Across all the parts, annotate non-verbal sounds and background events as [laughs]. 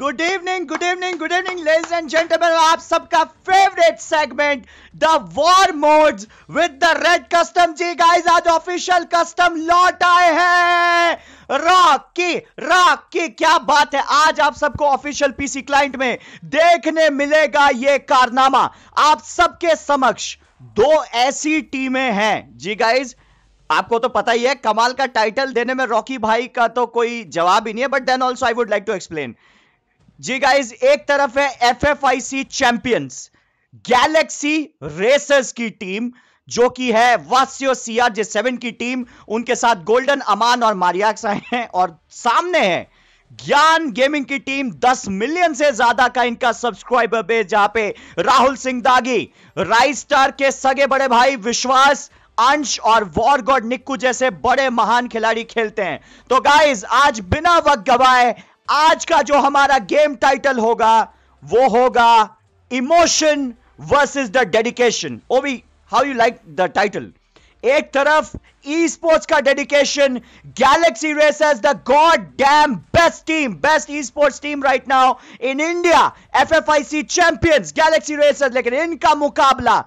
Good evening good evening good evening ladies and gentleman आप सबका favourite segment the war mode with the red custom जी guys आज official custom लौट आए हैं रॉकी रॉकी क्या बात है आज आप सबको ऑफिशियल पीसी क्लाइंट में देखने मिलेगा ये कारनामा आप सबके समक्ष दो ऐसी टीमें हैं जी गाइज आपको तो पता ही है कमाल का टाइटल देने में रॉकी भाई का तो कोई जवाब ही नहीं है but then also I would like to explain जी गाइज एक तरफ है F F I C champions Galaxy Racers की टीम जो कि है वास्यो सिया जे सेवन की टीम उनके साथ गोल्डन अमान और मारियाक्सा हैं और सामने है ज्ञान गेमिंग की टीम 10 मिलियन से ज्यादा का इनका सब्सक्राइबर बेस जहां पे राहुल सिंह दागी राइस स्टार के सगे बड़े भाई विश्वास अंश और वॉर गॉड निक्कू जैसे बड़े महान खिलाड़ी खेलते हैं तो गाइज आज बिना वक्त गवाए आज का जो हमारा गेम टाइटल होगा वो होगा इमोशन वर्सेस द डेडिकेशन ओबी how you like the title एक तरफ ई स्पोर्ट्स का dedication Galaxy Race as the god damn best team best esports team right now in India F F I C champions Galaxy Racers लेकिन इनका मुकाबला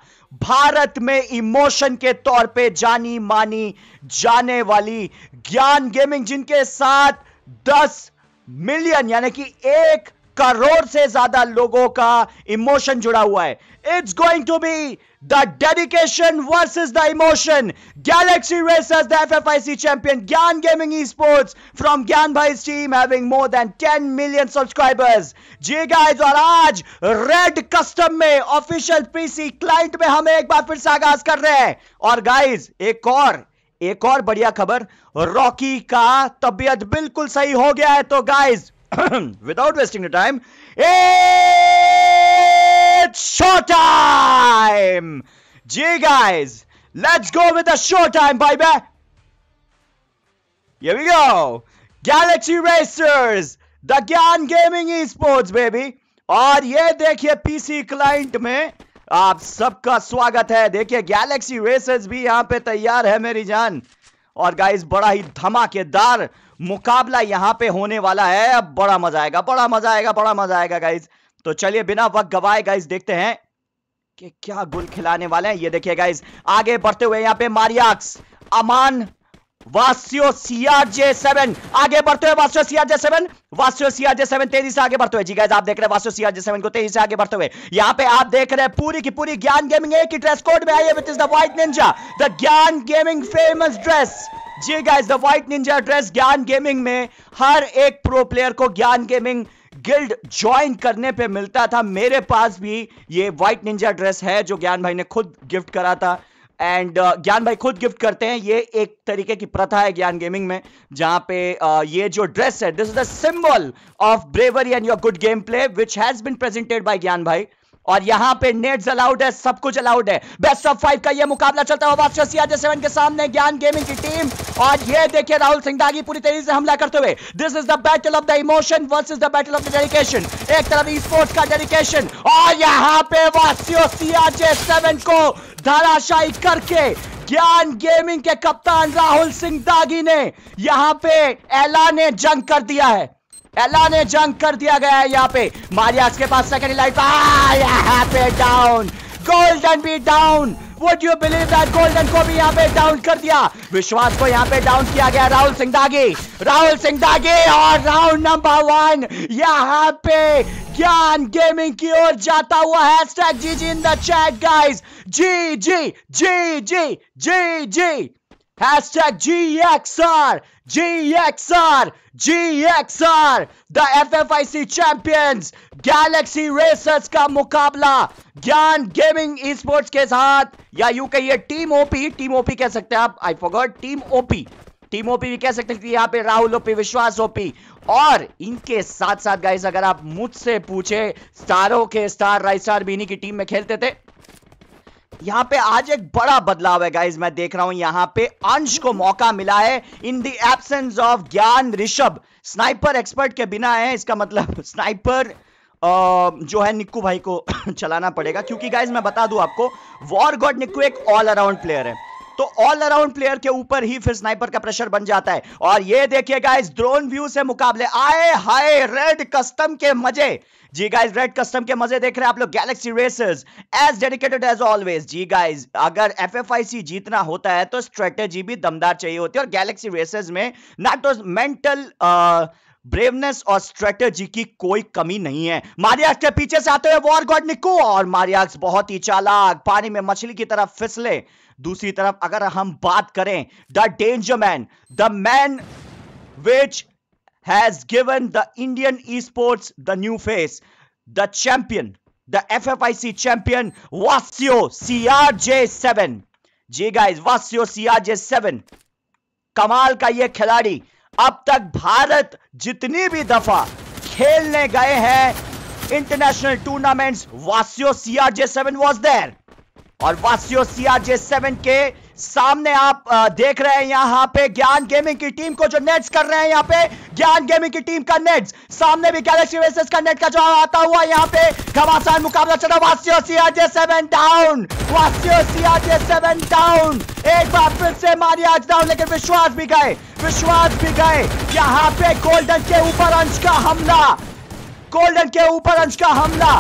भारत में emotion के तौर पे जानी मानी जाने वाली ज्ञान गेमिंग जिनके साथ दस मिलियन यानी कि एक करोड़ से ज्यादा लोगों का इमोशन जुड़ा हुआ है it's going to be the dedication versus the emotion Galaxy racers the FFIC champion Gyan gaming esports from Gyan भाई team having more than 10 million subscribers जी गाइस और आज रेड कस्टम में ऑफिशियल पीसी क्लाइंट में हम एक बार फिर से आगाज कर रहे हैं और गाइस एक और एक और बढ़िया खबर रॉकी का तबियत बिल्कुल सही हो गया है तो guys without wasting the time a show time जी guys let's go with show time bye bye ये we गो Galaxy racers the Gyan gaming sports baby और ये देखिए पीसी क्लाइंट में आप सबका स्वागत है देखिए गैलेक्सी रेसर्स भी यहां पे तैयार है मेरी जान और गाइस बड़ा ही धमाकेदार मुकाबला यहां पे होने वाला है अब बड़ा मजा आएगा बड़ा मजा आएगा बड़ा मजा आएगा गाइस तो चलिए बिना वक्त गवाए गाइस देखते हैं कि क्या गुल खिलाने वाले हैं ये देखिए गाइस आगे बढ़ते हुए यहां पे मारियाक्स अमान सेवन आगे बढ़ते सेवन सेवन तेजी से आगे बढ़ते हुए जी गैस आप देख रहे हैं सेवन को तेजी से आगे बढ़ते हुए यहाँ पे आप देख रहे हैं पूरी की पूरी ज्ञान गेमिंग एक ही ड्रेस कोड में आई है is the white ninja the Gyan gaming famous dress जी guys the white ninja dress Gyan gaming में हर एक प्रो प्लेयर को ज्ञान गेमिंग गिल्ड ज्वाइन करने पे मिलता था मेरे पास भी ये व्हाइट निंजा ड्रेस है जो ज्ञान भाई ने खुद गिफ्ट करा था एंड uh, ज्ञान भाई खुद गिफ्ट करते हैं ये एक तरीके की प्रथा है ज्ञान गेमिंग में जहां पे uh, ये जो ड्रेस है this is the symbol of bravery and your good game play which has been presented by Gyan भाई और यहां पे नेट्स अलाउड है सब कुछ अलाउड है बेस्ट ऑफ फाइव का ये मुकाबला चलता हुआ सेवन के सामने ज्ञान गेमिंग की टीम और ये देखिए राहुल सिंह दागी पूरी तरीके से हमला करते हुए this is the battle of the emotion versus the battle of the dedication एक तरफ स्पोर्ट्स का डेडिकेशन और यहां पे वासियो सेवन को धाराशाही करके ज्ञान गेमिंग के कप्तान राहुल सिंह दागी ने यहां पे ऐलान जंग कर दिया है एला ने जंग कर दिया गया है यहाँ पे मारियास के पास सेकंड लाइफ हाँ, पे डाउन गोल्डन भी down would you believe that golden को भी यहाँ पे डाउन कर दिया विश्वास को यहाँ पे डाउन किया गया राहुल सिंह दागे राहुल सिंह दागे और राउंड नंबर वन यहाँ पे ज्ञान गेमिंग की ओर जाता हुआ hashtag G in the chat guys G ji ji ji ji G Hashtag GXR, GXR, GXR, the FFIC champions, galaxy racers का मुकाबला ज्ञान गेमिंग स्पोर्ट्स के साथ या यू कहिए टीम ओपी टीम ओपी कह सकते हैं आप I forgot team OP team OP भी कह सकते हैं यहाँ पे राहुल ओपी विश्वास ओपी और इनके साथ साथ गाइस अगर आप मुझसे पूछे स्टारों के स्टार राइट स्टार भी इन्हीं की टीम में खेलते थे यहाँ पे आज एक बड़ा बदलाव है गाइज मैं देख रहा हूं यहाँ पे अंश को मौका मिला है इन दी एबसेंस ऑफ ज्ञान ऋषभ स्नाइपर एक्सपर्ट के बिना है इसका मतलब स्नाइपर जो है निक्कू भाई को [coughs] चलाना पड़ेगा क्योंकि गाइज मैं बता दूं आपको वॉर गॉड निक्कू एक ऑल अराउंड प्लेयर है तो ऑल अराउंड प्लेयर के ऊपर ही फिर स्नाइपर का प्रेशर बन जाता है और ये देखिए गाइज ड्रोन व्यू से मुकाबले आए हाय रेड कस्टम के मजे जी गाइज रेड कस्टम के मजे देख रहे हैं आप लोग galaxy racers as dedicated as always जी गाइज अगर एफएफआईसी जीतना होता है तो स्ट्रेटेजी भी दमदार चाहिए होती है और गैलेक्सी रेसर्स में नॉट तो मेंटल ब्रेवनेस और स्ट्रेटेजी की कोई कमी नहीं है मारियाक्स के पीछे से आते हुए वॉर गॉड निको और मारियाक्स बहुत ही चालाक पानी में मछली की तरफ फिसले दूसरी तरफ अगर हम बात करें the danger man the man which has given the Indian esports the new face, the champion, the FFIC champion, Vasio CRJ7. जी गाइस वासियो सियाजे सेवन कमाल का ये खिलाड़ी अब तक भारत जितनी भी दफा खेलने गए हैं international tournaments Vasio सियाजे seven was there और वासियो सियाजे सेवन के सामने आप देख रहे हैं यहाँ पे ज्ञान गेमिंग की टीम को जो नेट्स कर रहे हैं यहाँ पे ज्ञान गेमिंग की टीम का नेट्स सामने भी गैलेक्सी वेसेस का नेट का जो आता हुआ यहाँ पे घमासान मुकाबला चल रहा Vasio seven down Vasio CRJ seven down एक बार फिर से मारिया आज डाउन लेकिन विश्वास भी गए विश्वास भी गए यहाँ पे गोल्डन के ऊपर अंश का हमला गोल्डन के ऊपर अंश का हमला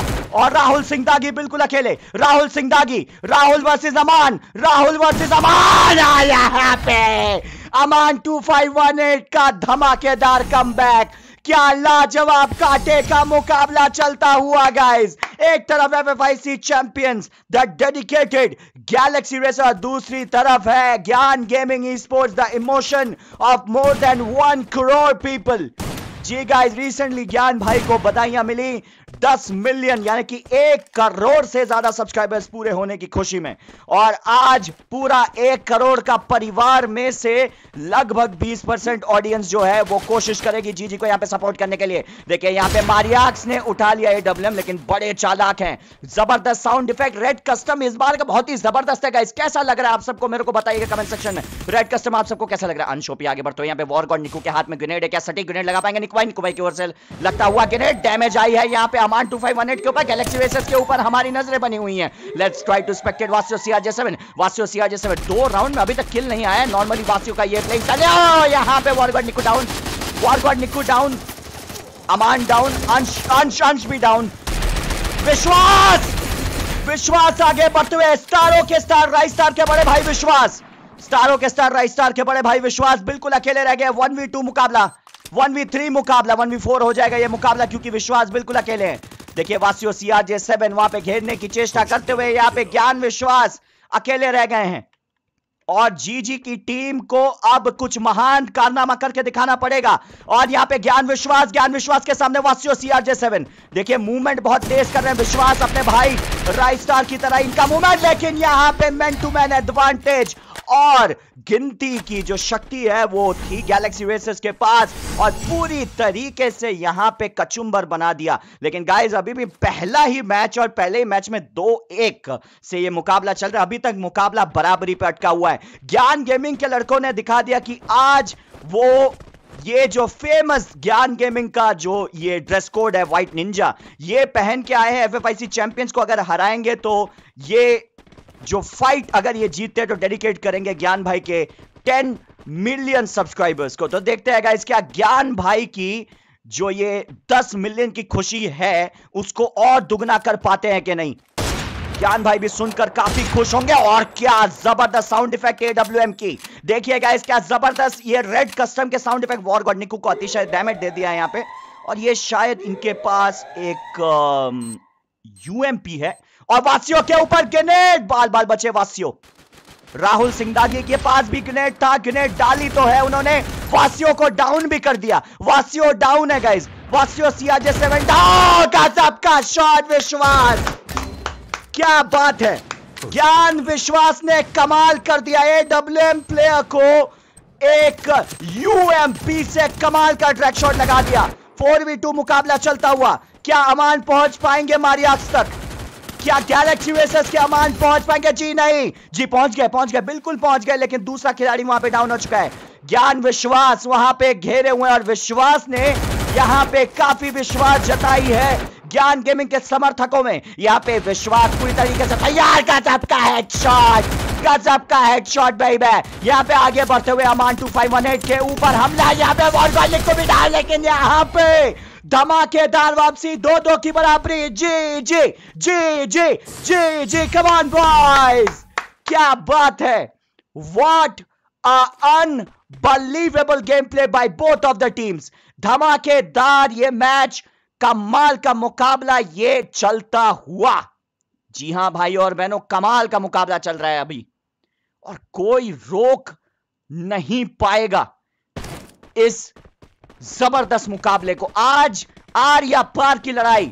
और राहुल सिंह दागी बिल्कुल अकेले राहुल सिंह दागी राहुल वर्सेस अमान राहुल वर्सेस अमान यहाँ पे अमान 2518 का धमाकेदार कमबैक क्या लाजवाब काटे का मुकाबला चलता हुआ गाइस एक तरफ F F I C champions the dedicated galaxy racer दूसरी तरफ है Gyan gaming sports the emotion of more than one crore people जी गाइस रिसेंटली ज्ञान भाई को बधाइयां मिली दस मिलियन यानी कि एक करोड़ से ज्यादा सब्सक्राइबर्स पूरे होने की खुशी में और आज पूरा एक करोड़ का परिवार में से लगभग 20 परसेंट ऑडियंस जो है वो कोशिश करेगी जीजी को यहां पे सपोर्ट करने के लिए देखिए यहां पे मारियाक्स ने उठा लिया ये डब्ल्यूएम लेकिन बड़े चालाक हैं जबरदस्त साउंड इफेक्ट रेड कस्टम इस बार का बहुत ही जबरदस्त है गाइस कैसा लग रहा है आप सबको मेरे को बताइएगा कमेंट सेक्शन में रेड कस्टम आप सबको कैसा लग रहा है अनशोपी आगे बढ़ते यहाँ पे वॉर गॉड निकू के हाथ में ग्रेनेड है क्या सटीक ग्रेनेड लगा पाएंगे निकवाई निकुबाई की ओर से लगता हुआ ग्रेनेड डैमेज आई है यहाँ पे कमांड 2518 के ऊपर गैलेक्सी वेसेस के ऊपर हमारी नजरें बनी हुई हैं let's try to spectate Vasio CRJ seven वासियो CRJ seven दो राउंड में अभी तक किल नहीं आया नॉर्मली वासियो का ये प्लेइंग चले यहां पे war war god Niku down war war god Niku down Aman down Ansh Ansh अंश भी डाउन विश्वास विश्वास आगे बढ़ते हुए स्टारों के स्टार राइट स्टार के बड़े भाई विश्वास स्टारों के स्टार राइट स्टार के बड़े भाई विश्वास बिल्कुल अकेले रह गए वन वी टू मुकाबला वन वी थ्री मुकाबला वन वी फोर हो जाएगा ये मुकाबला क्योंकि विश्वास बिल्कुल अकेले हैं देखिए वासियो सीआरजे सेवन वहां पे घेरने की चेष्टा करते हुए यहाँ पे ज्ञान विश्वास अकेले रह गए हैं और जीजी की टीम को अब कुछ महान कारनामा करके दिखाना पड़ेगा और यहाँ पे ज्ञान विश्वास ज्ञान विश्वास के सामने वासियो सीआरजे सेवन देखिए मूवमेंट बहुत तेज कर रहे हैं विश्वास अपने भाई राइट स्टार की तरह इनका मूवमेंट लेकिन यहाँ पे मैन टू मैन एडवांटेज और गिनती की जो शक्ति है वो थी गैलेक्सी रेसर्स के पास और पूरी तरीके से यहां पे कचुंबर बना दिया लेकिन गाइस अभी भी पहला ही मैच और पहले ही मैच में दो एक से ये मुकाबला चल रहा है अभी तक मुकाबला बराबरी पे अटका हुआ है ज्ञान गेमिंग के लड़कों ने दिखा दिया कि आज वो ये जो फेमस ज्ञान गेमिंग का जो ये ड्रेस कोड है व्हाइट निंजा ये पहन के आए हैं एफएफआईसी चैंपियंस को अगर हराएंगे तो ये जो फाइट अगर ये जीतते तो डेडिकेट करेंगे ज्ञान भाई के टेन मिलियन सब्सक्राइबर्स को तो देखते हैं गाइस क्या ज्ञान भाई की जो ये दस मिलियन की खुशी है उसको और दुगना कर पाते हैं कि नहीं ज्ञान भाई भी सुनकर काफी खुश होंगे और क्या जबरदस्त साउंड इफेक्ट एडब्ल्यूएम की देखिए गाइस क्या जबरदस्त ये रेड कस्टम के sound effect war God Niku को अतिशय डैमेज दे दिया है यहाँ पे और ये शायद इनके पास एक यूएमपी um, है और वासियों के ऊपर ग्रेनेड बाल बाल बचे वासियों राहुल सिंगदागी के पास भी ग्रेनेड था ग्रेनेड डाली तो है उन्होंने वासियों को डाउन भी कर दिया वासियों डाउन है गाइज वासियों सीआरजे सेवन हाँ, का सबका विश्वास क्या बात है ज्ञान विश्वास ने कमाल कर दिया ए डब्ल्यू एम प्लेयर को एक यूएमपी से कमाल का ट्रैक शॉट लगा दिया फोर वी टू मुकाबला चलता हुआ क्या अमान पहुंच पाएंगे मारियाज तक क्या गैलेक्सी रेसर्स के अमान पहुंच पाएंगे जी नहीं जी पहुंच गए पहुंच गए बिल्कुल पहुंच गए लेकिन दूसरा खिलाड़ी वहां पे डाउन हो चुका है ज्ञान विश्वास वहां पे घेरे हुए और विश्वास ने यहाँ पे काफी विश्वास जताई है ज्ञान गेमिंग के समर्थकों में यहाँ पे विश्वास पूरी तरीके से तैयार गजब का हेडशॉट गजब का है हेडशॉट बेबे यहाँ पे आगे बढ़ते हुए अमान 2518 के ऊपर हमला यहाँ पे वॉल को भी डाल लेकिन यहाँ पे धमाकेदार वापसी दो दो की बराबरी जी जी जी जी जी जी कमान बॉयज क्या बात है what unbelievable game play by both of the teams धमाकेदार ये मैच कमाल का मुकाबला ये चलता हुआ जी हां भाई और बहनों कमाल का मुकाबला चल रहा है अभी और कोई रोक नहीं पाएगा इस जबरदस्त मुकाबले को आज आर या पार की लड़ाई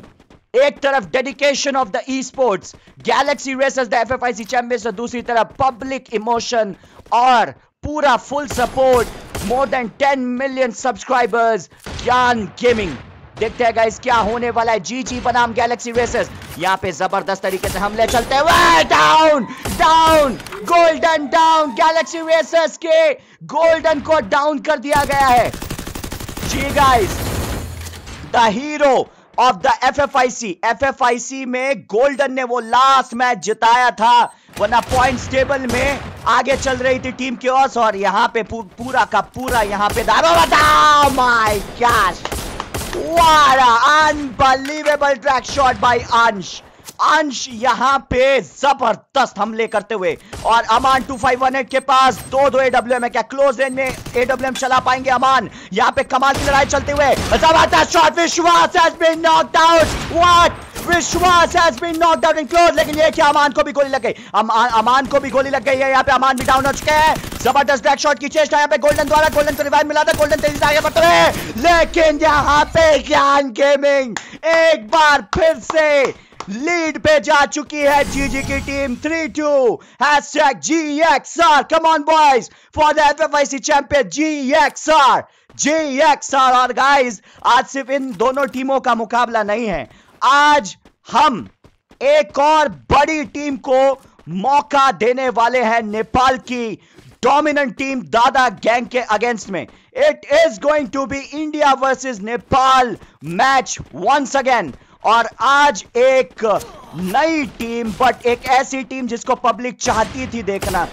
एक तरफ dedication of the esports galaxy racers the C champions और दूसरी तरफ पब्लिक इमोशन और पूरा full support more than ten million subscribers Gyan gaming देखते हैं गाइस क्या होने वाला है जी जी बनाम गैलेक्सी रेसर्स यहाँ पे जबरदस्त तरीके से हमले चलते हुए down down golden down Galaxy racers के गोल्डन को डाउन कर दिया गया है जी guys the hero of the FFIC FFIC में गोल्डन ने वो लास्ट मैच जिताया था वरना पॉइंट्स टेबल में आगे चल रही थी टीम की ओर और यहां पे पूर, पूरा का पूरा यहां पे दारो बताओ my gosh unbelievable track shot by Ansh Ansh यहां पे जबरदस्त हमले करते हुए और Aman two five one eight के पास दो दो एडब्ल्यू एम क्या क्लोज रेंज में एडब्ल्यू एम चला पाएंगे अमान यहां पे कमाल की लड़ाई चलते हुए shot Vishwas Vishwas has been not down in close लेकिन ये क्या अमान को भी गोली लग गई अमान को भी गोली लग गई है यहाँ पे अमान भी डाउन हो चुके हैं जबरदस्त बैक शॉट की चेस्ट यहाँ पे गोल्डन द्वारा गोल्डन को रिवाइव मिला था गोल्डन तेजी आगे बढ़ते हैं लेकिन यहाँ पे ज्ञान गेमिंग एक बार फिर से लीड पे जा चुकी है जीजी की team three two hashtag GXR come on boys for the FFIC champion G GXR G और गाइज आज सिर्फ इन दोनों टीमों का मुकाबला नहीं है आज हम एक और बड़ी टीम को मौका देने वाले हैं नेपाल की डोमिनेंट टीम दादा गैंग के अगेंस्ट में it is going to be India versus Nepal match once again और आज एक नई टीम बट एक ऐसी टीम जिसको पब्लिक चाहती थी देखना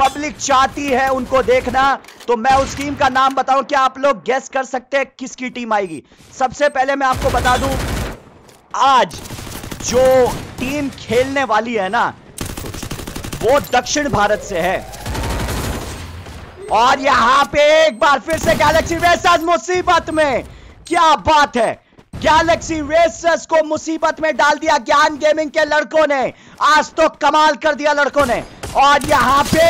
पब्लिक चाहती है उनको देखना तो मैं उस टीम का नाम बताऊं क्या आप लोग गेस्ट कर सकते हैं किसकी टीम आएगी सबसे पहले मैं आपको बता दूं आज जो टीम खेलने वाली है ना वो दक्षिण भारत से है और यहां पे एक बार फिर से गैलेक्सी वैसा मुसीबत में क्या बात है गैलेक्सी रेसर्स को मुसीबत में डाल दिया ज्ञान गेमिंग के लड़कों ने आज तो कमाल कर दिया लड़कों ने और यहाँ पे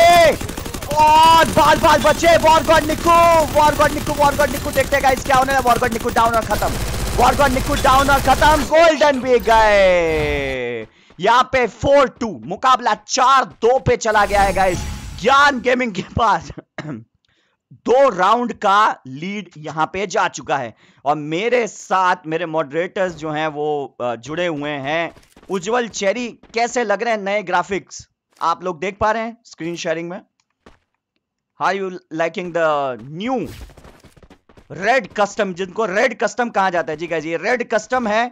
और बाल बाल बचे वॉरगॉड निकू वॉरगॉड निकू वॉरगॉड निकू देखते गाइस क्या होने वॉरगॉड निकू डाउन और खत्म वॉरगॉड निकू डाउन और खत्म गोल्डन भी गए यहाँ पे फोर टू मुकाबला चार दो पे चला गया है गाइस ज्ञान गेमिंग के पास [clears throat] दो राउंड का लीड यहां पे जा चुका है और मेरे साथ मेरे मॉडरेटर्स जो हैं वो जुड़े हुए हैं उज्जवल चेरी कैसे लग रहे हैं नए ग्राफिक्स आप लोग देख पा रहे हैं स्क्रीन शेयरिंग में how you liking the new red custom जिनको रेड कस्टम कहा जाता है जी क्या जी रेड कस्टम है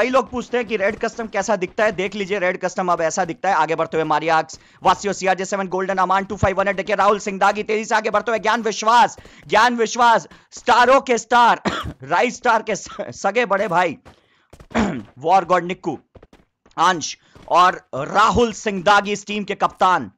कई लोग पूछते हैं कि रेड कस्टम कैसा दिखता है देख लीजिए रेड कस्टम अब ऐसा दिखता है आगे बढ़ते हुए मारियाक्स Vasio CRJ seven golden Aman two five one देखिए राहुल सिंह दागी तेजी से आगे बढ़ते हुए ज्ञान विश्वास ज्ञान विश्वास स्टारो के स्टार [coughs] राइट स्टार के सगे बड़े भाई [coughs] वॉर गॉड निक्कू अंश और राहुल सिंह दागी इस टीम के कप्तान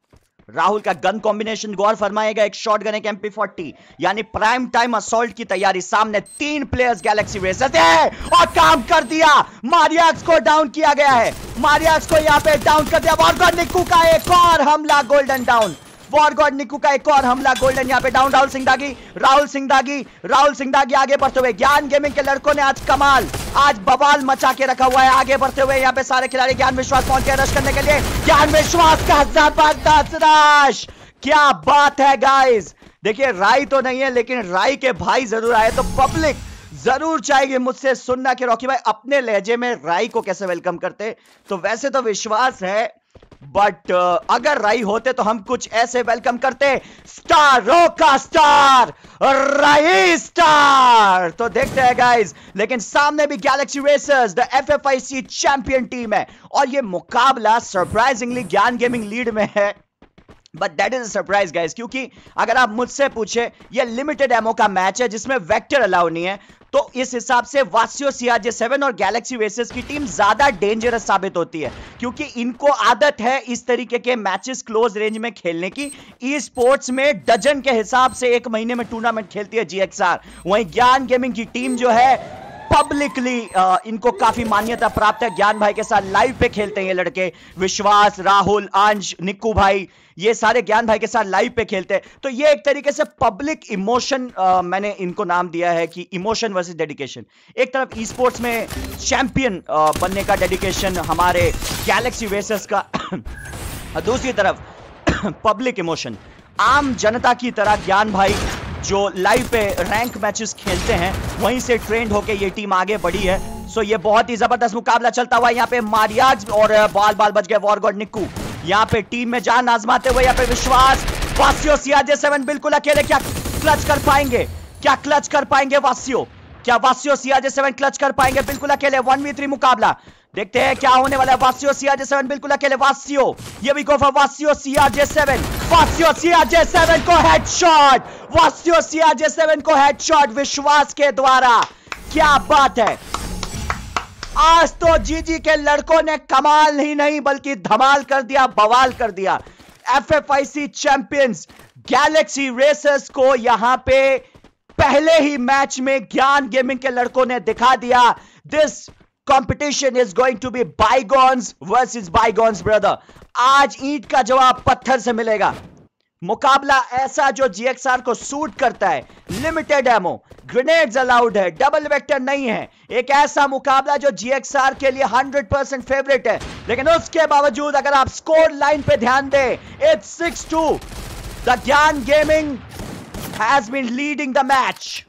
राहुल का गन कॉम्बिनेशन गौर फरमाएगा एक शॉट गन एक एमपी फोर्टी यानी प्राइम टाइम असोल्ट की तैयारी सामने तीन प्लेयर्स गैलेक्सी रेसर है और काम कर दिया मारियाज को डाउन किया गया है मारियाज को यहाँ पे डाउन कर दिया और निकू का एक और हमला golden down war God Niku का एक और हमला गोल्डन यहाँ पे डाउन राहुल सिंह दागी राहुल सिंह दागी राहुल सिंह दागी आगे बढ़ते हुए ज्ञान गेमिंग के लड़कों ने आज कमाल आज बवाल मचा के रखा हुआ है आगे बढ़ते हुए यहाँ पे सारे खिलाड़ी ज्ञान विश्वास पहुंच गए रश करने के लिए ज्ञान विश्वास का हजार पांच रश क्या बात है गाइज देखिए राय तो नहीं है लेकिन राय के भाई जरूर आए तो पब्लिक जरूर चाहेगी मुझसे सुनना कि रॉकी भाई अपने लहजे में राय को कैसे वेलकम करते तो वैसे तो विश्वास है बट uh, अगर राई होते तो हम कुछ ऐसे वेलकम करते रो का स्टार राई स्टार तो देखते हैं गाइज लेकिन सामने भी galaxy racers the FFIC champion team है और ये मुकाबला सरप्राइजिंगली ज्ञान गेमिंग लीड में है but that is surprise guys क्योंकि अगर आप मुझसे पूछे ये लिमिटेड एमओ का मैच है जिसमें वेक्टर अलाउ नहीं है तो इस हिसाब से वासियो सियाजे सेवन और गैलेक्सी वेसेस की टीम ज्यादा डेंजरस साबित होती है क्योंकि इनको आदत है इस तरीके के मैचेस क्लोज रेंज में खेलने की ई स्पोर्ट्स में डजन के हिसाब से एक महीने में टूर्नामेंट खेलती है जीएक्सआर वहीं ज्ञान गेमिंग की टीम जो है पब्लिकली uh, इनको काफी मान्यता प्राप्त है ज्ञान भाई के साथ लाइव पे खेलते हैं ये लड़के विश्वास राहुल अंश निक्कू भाई ये सारे ज्ञान भाई के साथ लाइव पे खेलते हैं तो ये एक तरीके से पब्लिक इमोशन uh, मैंने इनको नाम दिया है कि इमोशन वर्सेस डेडिकेशन एक तरफ ई स्पोर्ट्स में चैंपियन uh, बनने का डेडिकेशन हमारे गैलेक्सी वेसर्स का [coughs] दूसरी तरफ पब्लिक [coughs] इमोशन आम जनता की तरह ज्ञान भाई जो लाइव पे रैंक मैचेस खेलते हैं वहीं से ट्रेंड होके ये टीम आगे बढ़ी है सो ये बहुत ही जबरदस्त मुकाबला चलता हुआ यहाँ पे मारियाज और बाल बाल बच गए वॉरगॉड निकू यहाँ पे टीम में जान आजमाते हुए यहाँ पे विश्वास वासियो सियाजे सेवन बिल्कुल अकेले क्या क्लच कर पाएंगे क्या क्लच कर पाएंगे वासियो क्या वासियो सियाजे सेवन क्लच कर पाएंगे बिल्कुल अकेले वन वी थ्री मुकाबला देखते हैं क्या होने वाला है वासियो सियाजे सेवन बिल्कुल अकेले वासियो ये भी गोफा वासियो सियाजे सेवन वासियो सियाजे सेवन को हेडशॉट वासियो सियाजे सेवन को हेडशॉट विश्वास के द्वारा क्या बात है आज तो जीजी के लड़कों ने कमाल ही नहीं बल्कि धमाल कर दिया बवाल कर दिया F F I C champions Galaxy racers को यहां पे पहले ही मैच में ज्ञान गेमिंग के लड़कों ने दिखा दिया this competition is going to be bygones versus bygones brother आज ईट का जवाब पत्थर से मिलेगा मुकाबला ऐसा जो जीएक्सआर को सूट करता है लिमिटेड एमो ग्रेनेड्स अलाउड है डबल वेक्टर नहीं है एक ऐसा मुकाबला जो जीएक्सआर के लिए 100 परसेंट फेवरेट है लेकिन उसके बावजूद अगर आप स्कोर लाइन पे ध्यान दें it's six two the Gyan gaming has been leading the match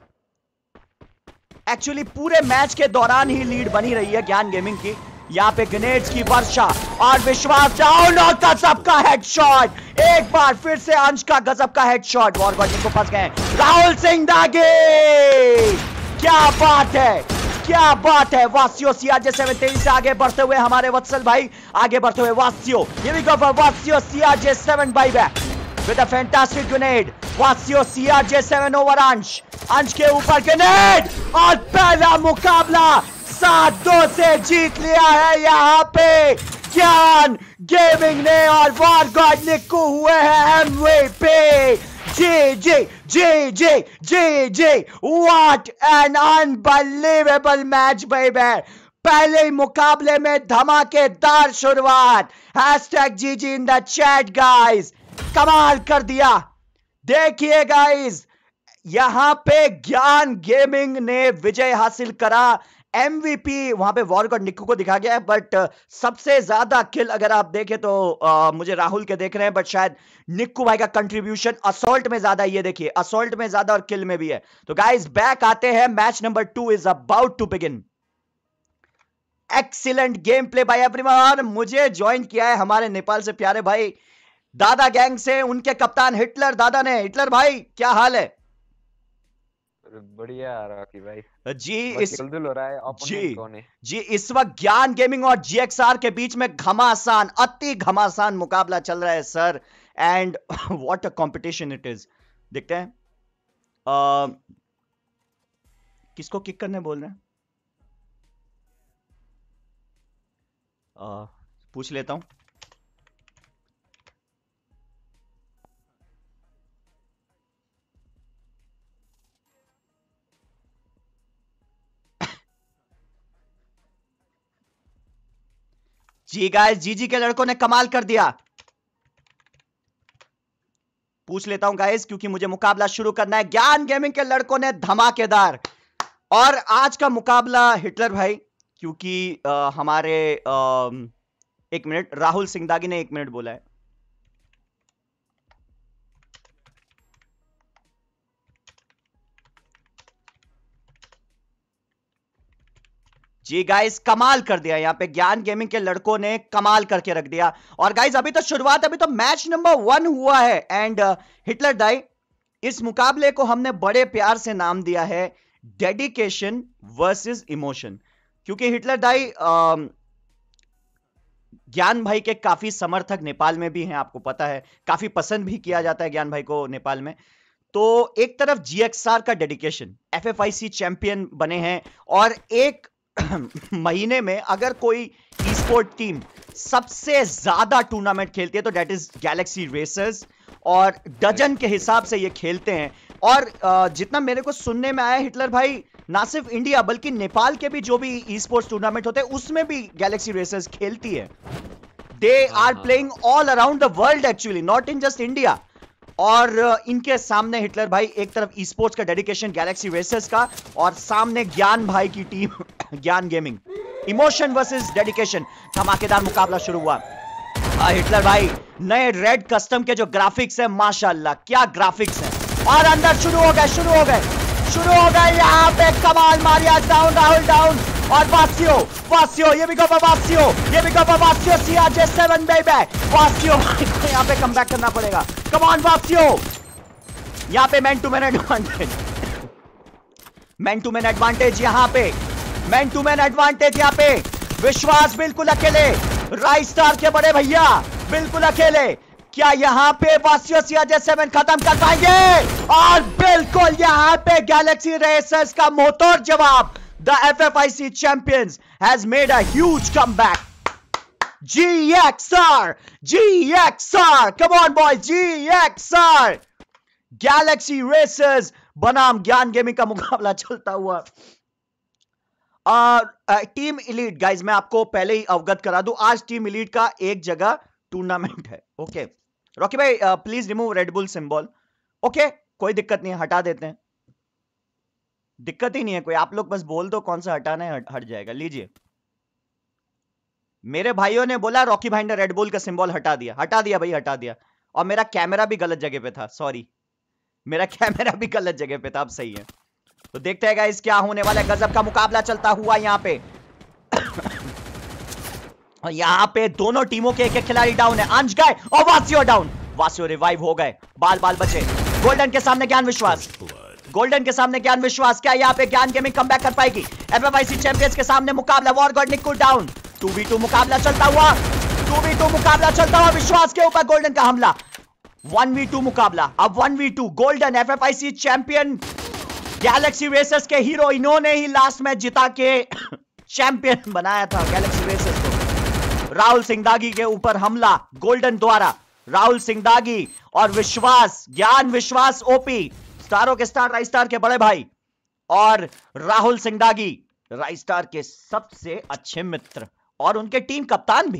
actually पूरे मैच के दौरान ही लीड बनी रही है ज्ञान गेमिंग की यहाँ पे ग्रेनेड्स की वर्षा और विश्वास का और गजब का हेडशॉट एक बार फिर से अंश का गजब का हेडशॉट वॉरगॉटिंग को फंस गए राहुल सिंह दागे क्या बात है क्या बात है वास्यो सियाजे सेवन तेईस से आगे बढ़ते हुए हमारे वत्सल भाई आगे बढ़ते हुए वास्यो ये भी गो सियाजे seven by back with a fantastic grenade What's your CRJ7 over Ansh Ansh के ऊपर ग्रेनेड और पहला मुकाबला सात दो से जीत लिया है यहाँ पे ज्ञान गेमिंग ने और वार गॉड ने को हुए है हैं पे G ji ji ji ji G what an unbelievable match baby पहले ही मुकाबले में धमाकेदार शुरुआत hashtag G G in the chat guys कमाल कर दिया देखिए गाइस यहां पे ज्ञान गेमिंग ने विजय हासिल करा एमवीपी वहां पे वॉर और निक्कू को दिखा गया है बट uh, सबसे ज्यादा किल अगर आप देखें तो आ, uh, मुझे राहुल के देख रहे हैं बट शायद निक्कू भाई का कंट्रीब्यूशन असोल्ट में ज्यादा ये देखिए असोल्ट में ज्यादा और किल में भी है तो गाइस बैक आते हैं match number two is about to begin excellent game play by every मुझे ज्वाइन किया है हमारे नेपाल से प्यारे भाई दादा गैंग से उनके कप्तान हिटलर दादा ने हिटलर भाई क्या हाल है बढ़िया रॉकी जी जी जी इस वक्त बीच में घमासान अति घमासान मुकाबला चल रहा है sir and what a competition it is देखते हैं आ, किसको किक करने बोल रहे हैं आ, पूछ लेता हूं जी गाइस जीजी के लड़कों ने कमाल कर दिया पूछ लेता हूं गाइस क्योंकि मुझे मुकाबला शुरू करना है ज्ञान गेमिंग के लड़कों ने धमाकेदार और आज का मुकाबला हिटलर भाई क्योंकि आ, हमारे आ, एक मिनट राहुल सिंह दागी ने एक मिनट बोला है जी गाइस कमाल कर दिया यहाँ पे ज्ञान गेमिंग के लड़कों ने कमाल करके रख दिया और गाइस अभी तो शुरुआत अभी तो मैच नंबर वन हुआ है एंड हिटलर uh, दाई इस मुकाबले को हमने बड़े प्यार से नाम दिया है डेडिकेशन वर्सेस इमोशन क्योंकि हिटलर दाई um, ज्ञान भाई के काफी समर्थक नेपाल में भी हैं आपको पता है काफी पसंद भी किया जाता है ज्ञान भाई को नेपाल में तो एक तरफ जीएक्सआर का डेडिकेशन एफएफआईसी चैंपियन बने हैं और एक [clears throat] महीने में अगर कोई ई स्पोर्ट टीम सबसे ज्यादा टूर्नामेंट खेलती है तो डेट इज गैलेक्सी रेसर्स और डजन के हिसाब से ये खेलते हैं और जितना मेरे को सुनने में आया हिटलर भाई ना सिर्फ इंडिया बल्कि नेपाल के भी जो भी ई स्पोर्ट्स टूर्नामेंट होते हैं उसमें भी गैलेक्सी रेसर्स खेलती है they are playing all around the world actually not in just India और इनके सामने हिटलर भाई एक तरफ स्पोर्ट्स का डेडिकेशन गैलेक्सी रेसर्स का और सामने ज्ञान भाई की टीम [coughs] ज्ञान गेमिंग इमोशन वर्सेस डेडिकेशन धमाकेदार मुकाबला शुरू हुआ आ, हाँ, हिटलर भाई नए रेड कस्टम के जो ग्राफिक्स है माशाल्लाह क्या ग्राफिक्स है और अंदर शुरू हो गए शुरू हो गए शुरू हो गए यहाँ पे कमाल मारिया डाउन डाउन डाउन और वासियो वासियो ये भी कब वासियो ये भी कब वासियो सीआरजे 7 बेबी वासियो को यहां पे कमबैक करना पड़ेगा कम वापसी हो यहां पे man to man advantage man to man advantage यहां पे मैन टू मैन एडवांटेज यहां पे विश्वास बिल्कुल अकेले राइट स्टार के बड़े भैया बिल्कुल अकेले क्या यहाँ पे वासियो सीआरजे सेवन खत्म कर पाएंगे और बिल्कुल यहाँ पे गैलेक्सी रेसर्स का मोहतोड़ जवाब the FFIC champions, has made a huge comeback. GXR! GXR! Come on, boys! GXR! Galaxy Racers! Banam Gyan Gaming ka mukabla chalta hua. और टीम इलीट गाइज मैं आपको पहले ही अवगत करा दूं आज टीम इलीट का एक जगह टूर्नामेंट है ओके रॉकी भाई please remove Red Bull symbol okay कोई दिक्कत नहीं हटा देते हैं दिक्कत ही नहीं है कोई आप लोग बस बोल दो कौन सा हटाना है हट, जाएगा लीजिए मेरे भाइयों ने बोला रॉकी भाई ने रेडबुल का सिंबल हटा दिया हटा दिया भाई हटा दिया और मेरा कैमरा भी गलत जगह पे था सॉरी मेरा कैमरा भी गलत जगह पे था अब सही है तो देखते हैं गाइस क्या होने वाला है गजब का मुकाबला चलता हुआ यहाँ पे और यहाँ पे दोनों टीमों के एक एक खिलाड़ी डाउन है अंश गए और वासियो डाउन वासियो रिवाइव हो गए बाल बाल बचे गोल्डन के सामने ज्ञान विश्वास गोल्डन के सामने ज्ञान विश्वास क्या यहाँ पे ज्ञान गेमिंग कम कर पाएगी एफएफआईसी चैंपियंस के सामने मुकाबला war god Nikul down to v two मुकाबला चलता हुआ टू बी टू मुकाबला चलता हुआ विश्वास के ऊपर गोल्डन का हमला वन वी टू मुकाबला अब one v two golden F F I C champion galaxy racers के हीरो इन्होंने ही लास्ट मैच जिता के चैंपियन [coughs] बनाया था गैलेक्सी रेसर्स को राहुल सिंगदागी के ऊपर हमला गोल्डन द्वारा राहुल सिंगदागी और विश्वास ज्ञान विश्वास ओपी स्टारों के स्टार राई स्टार के बड़े भाई और राहुल सिंगडागी राई स्टार के सबसे अच्छे मित्र और उनके टीम कप्तान भी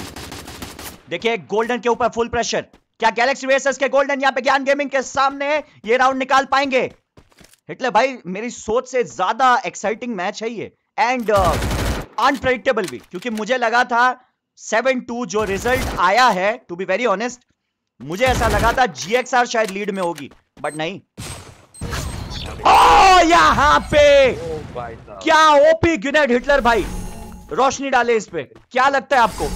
देखिए गोल्डन के ऊपर फुल प्रेशर क्या गैलेक्सी वेसर्स के गोल्डन यहां पे ज्ञान गेमिंग के सामने ये राउंड निकाल पाएंगे हिटलर भाई मेरी सोच से ज्यादा एक्साइटिंग मैच है ये एंड अनप्रेडिक्टेबल uh, भी क्योंकि मुझे लगा था सेवन टू जो रिजल्ट आया है टू बी वेरी ऑनेस्ट मुझे ऐसा लगा था जीएक्सआर शायद लीड में होगी बट नहीं यहाँ पे क्या ओपी गिनेड हिटलर भाई रोशनी डाले इस पे क्या लगता है आपको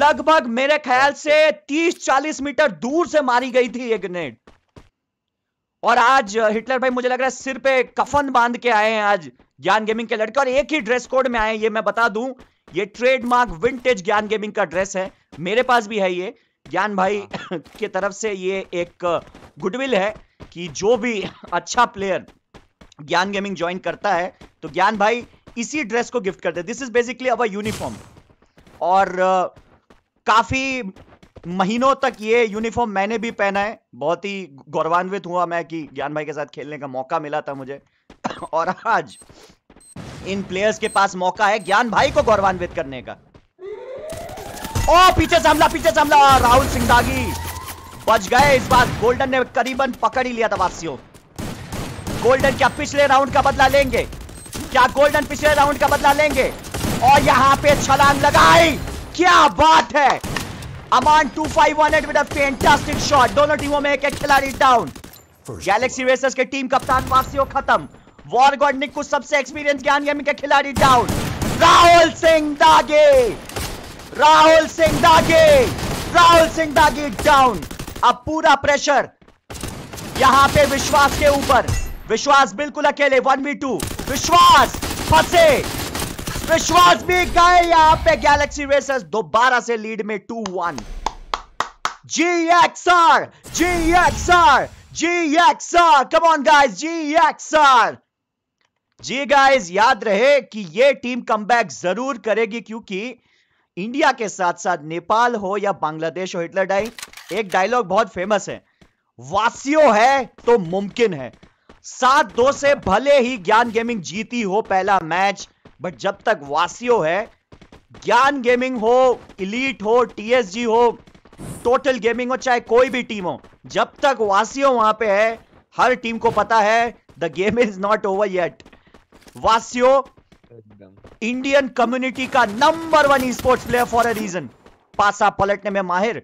लगभग मेरे ख्याल से 30-40 मीटर दूर से मारी गई थी ये ग्रेनेड और आज हिटलर भाई मुझे लग रहा है सिर पे कफन बांध के आए हैं आज ज्ञान गेमिंग के लड़के और एक ही ड्रेस कोड में आए ये मैं बता दूं ये ट्रेडमार्क विंटेज ज्ञान गेमिंग का ड्रेस है मेरे पास भी है ये ज्ञान भाई हाँ। [laughs] के तरफ से ये एक गुडविल है कि जो भी [laughs] अच्छा प्लेयर ज्ञान गेमिंग ज्वाइन करता है तो ज्ञान भाई इसी ड्रेस को गिफ्ट करते this is basically our uniform और आ, काफी महीनों तक ये यूनिफॉर्म मैंने भी पहना है बहुत ही गौरवान्वित हुआ मैं कि ज्ञान भाई के साथ खेलने का मौका मिला था मुझे [coughs] और आज इन प्लेयर्स के पास मौका है ज्ञान भाई को गौरवान्वित करने का ओ पीछे सामला पीछे सामला राहुल सिंह दागी बच गए इस बार गोल्डन ने करीबन पकड़ ही लिया था वापसियों गोल्डन क्या पिछले राउंड का बदला लेंगे क्या गोल्डन पिछले राउंड का बदला लेंगे और यहां पे छलांग लगाई क्या बात है अमान 2518 विद अ शॉट दोनों टीमों में एक एक खिलाड़ी डाउन गैलेक्सी रेसर्स के टीम कप्तान वासियो खत्म वॉर गॉड को सबसे एक्सपीरियंस ज्ञान गेमिंग के खिलाड़ी डाउन राहुल सिंह दागे राहुल सिंह दागे राहुल सिंह दागे डाउन अब पूरा प्रेशर यहां पे विश्वास के ऊपर विश्वास बिल्कुल अकेले वन बी टू विश्वास फंसे विश्वास भी गए यहां पे गैलेक्सी रेसर्स दोबारा से लीड में two one G X R G X R G X R come on guys G X R G guys याद रहे कि ये टीम कम जरूर करेगी क्योंकि इंडिया के साथ साथ नेपाल हो या बांग्लादेश हो हिटलर डाई एक डायलॉग बहुत फेमस है वासियो है तो मुमकिन है सात दो से भले ही ज्ञान गेमिंग जीती हो पहला मैच बट जब तक वासियो है ज्ञान गेमिंग हो इलीट हो टीएसजी हो टोटल गेमिंग हो चाहे कोई भी टीम हो जब तक वासियो वहां पे है हर टीम को पता है the game is not over yet Vasio Indian community का number one sports player for a reason पासा पलटने में माहिर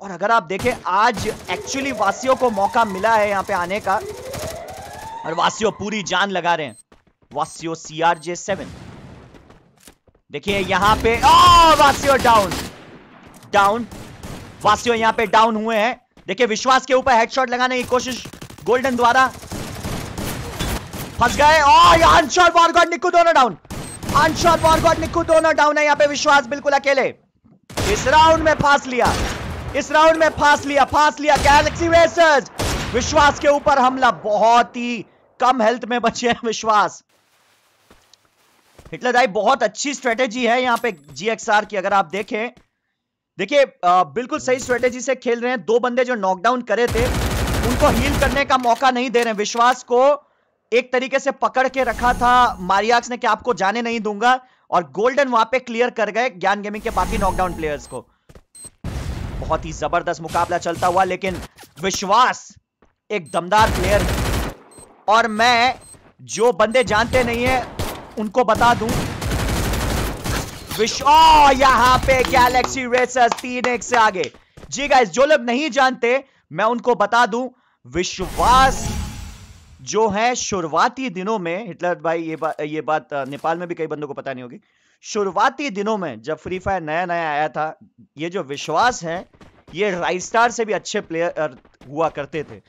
और अगर आप देखें आज एक्चुअली वासियों को मौका मिला है यहां पे आने का और वासियो पूरी जान लगा रहे हैं वासियो सी आर जे सेवन देखिए यहां पे ओ वासियो डाउन डाउन वासियो यहां पे डाउन हुए हैं देखिए विश्वास के ऊपर हेडशॉट लगाने की कोशिश गोल्डन द्वारा फंस गए निकु निकू दोनों डाउन अनशॉट गॉड निकू दोनों डाउन है यहां पे विश्वास बिल्कुल अकेले इस राउंड में फांस लिया इस राउंड में फांस लिया फांस लिया गैलेक्सी वेसर्स विश्वास के ऊपर हमला बहुत ही कम हेल्थ में बचे हैं विश्वास हिटलर भाई बहुत अच्छी स्ट्रेटेजी है यहां पे जीएक्सआर की अगर आप देखें देखिए बिल्कुल सही स्ट्रेटेजी से खेल रहे हैं दो बंदे जो नॉकडाउन करे थे उनको हील करने का मौका नहीं दे रहे हैं विश्वास को एक तरीके से पकड़ के रखा था मारियाक्स ने कि आपको जाने नहीं दूंगा और गोल्डन वहां पे क्लियर कर गए ज्ञान गेमिंग के बाकी नॉकडाउन प्लेयर्स को बहुत ही जबरदस्त मुकाबला चलता हुआ लेकिन विश्वास एक दमदार प्लेयर है और मैं जो बंदे जानते नहीं है उनको बता दूं विश यहां पे गैलेक्सी रेसर्स तीन एक से आगे जी गाइस जो लोग नहीं जानते मैं उनको बता दूं विश्वास जो है शुरुआती दिनों में हिटलर भाई ये बा, ये बात नेपाल में भी कई बंदों को पता नहीं होगी शुरुआती दिनों में जब फ्री फायर नया नया आया था ये जो विश्वास है ये राइस्टार से भी अच्छे प्लेयर हुआ करते थे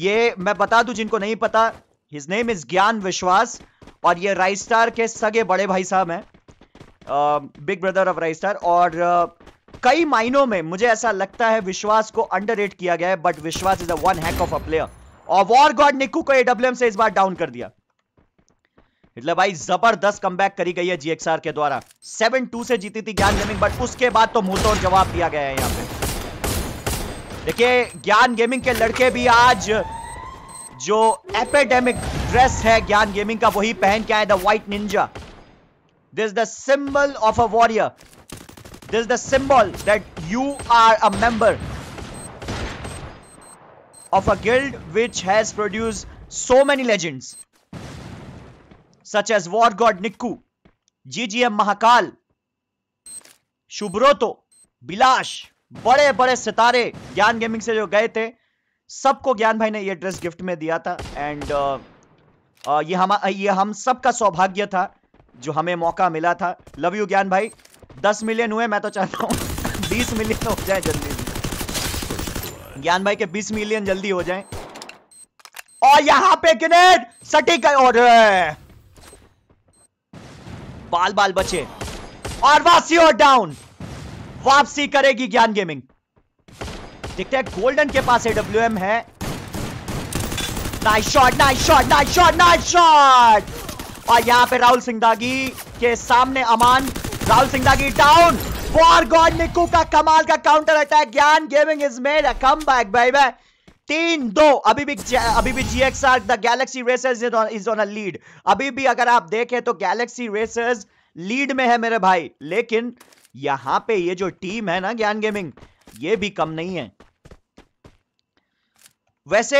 ये मैं बता दू जिनको नहीं पता हिज नेम इज ज्ञान विश्वास और ये राइस्टार के सगे बड़े भाई साहब हैं बिग ब्रदर ऑफ राइस्टार और uh, कई मायनों में मुझे ऐसा लगता है विश्वास को अंडर किया गया है but Vishwas is a one hack of a player और वॉर गॉड निकू को एडब्ल्यू से इस बार डाउन कर दिया मतलब भाई जबरदस्त कम करी गई है जीएक्सआर के द्वारा सेवन टू से जीती थी ज्ञान गेमिंग बट उसके बाद तो मुंह तोड़ जवाब दिया गया है यहां पे देखिए ज्ञान गेमिंग के लड़के भी आज जो एपेडेमिक ड्रेस है ज्ञान गेमिंग का वही पहन के आए the white ninja this the symbol of a warrior this the symbol that you are a member of a guild which has produce so many legends such as war God Nikku G G M Mahakal Shubhroto Bilash बड़े बड़े सितारे ज्ञान gaming से जो गए थे सबको ज्ञान भाई ने ये ड्रेस गिफ्ट में दिया था एंड uh, uh, ये हम ये हम सब का सौभाग्य था जो हमें मौका मिला था लव यू ज्ञान भाई दस मिलियन हुए मैं तो चाहता हूँ [laughs] बीस मिलियन हो जाए जल्दी ज्ञान भाई के बीस मिलियन जल्दी हो जाए और यहां पे ग्रेनेड सटी गए और बाल बाल बचे और वासी और डाउन वापसी करेगी ज्ञान गेमिंग देखते हैं गोल्डन के पास एडब्ल्यू एम है nice shot nice shot nice shot nice shot और यहां पे राहुल दागी के सामने अमान राहुल सिंघागी डाउन वॉर गॉड निकू का कमाल का counter attack Gyan gaming is made a back by by तीन दो अभी भी अभी भी GXR the Galaxy racers is on a lead अभी भी अगर आप देखें तो गैलेक्सी रेसर्स लीड में है मेरे भाई लेकिन यहां पे ये जो टीम है ना ज्ञान गेमिंग ये भी कम नहीं है वैसे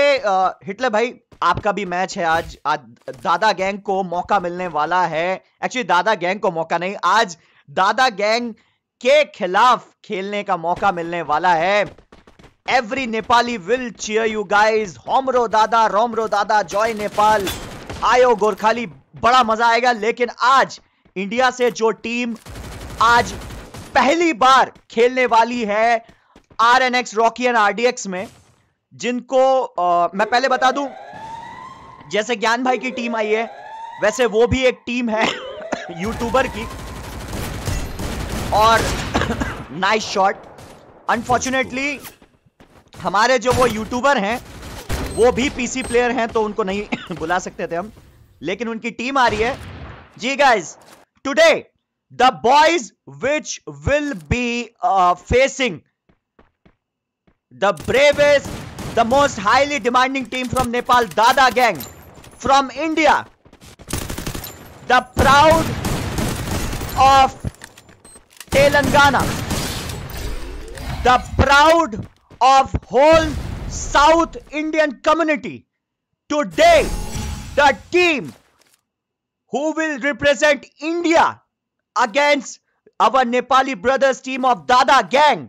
हिटलर भाई आपका भी मैच है आज, आज दादा गैंग को मौका मिलने वाला है एक्चुअली दादा गैंग को मौका नहीं आज दादा गैंग के खिलाफ खेलने का मौका मिलने वाला है every Nepali will cheer you guys होमरो दादा रोमरो दादा जॉय नेपाल आयो गोरखाली बड़ा मजा आएगा लेकिन आज इंडिया से जो टीम आज पहली बार खेलने वाली है R N X Rocky and RDX में जिनको आ, मैं पहले बता दूं जैसे ज्ञान भाई की टीम आई है वैसे वो भी एक टीम है यूट्यूबर [laughs] की और नाइस शॉट अनफॉर्चुनेटली हमारे जो वो यूट्यूबर हैं वो भी पीसी प्लेयर हैं तो उनको नहीं [coughs] बुला सकते थे हम लेकिन उनकी टीम आ रही है जी guys today the boys which will be uh, facing the bravest, the most highly demanding team from Nepal, Dada Gang, from India, the proud of Telangana, the proud of whole South Indian community. Today, the team who will represent India against our Nepali brothers team of Dada gang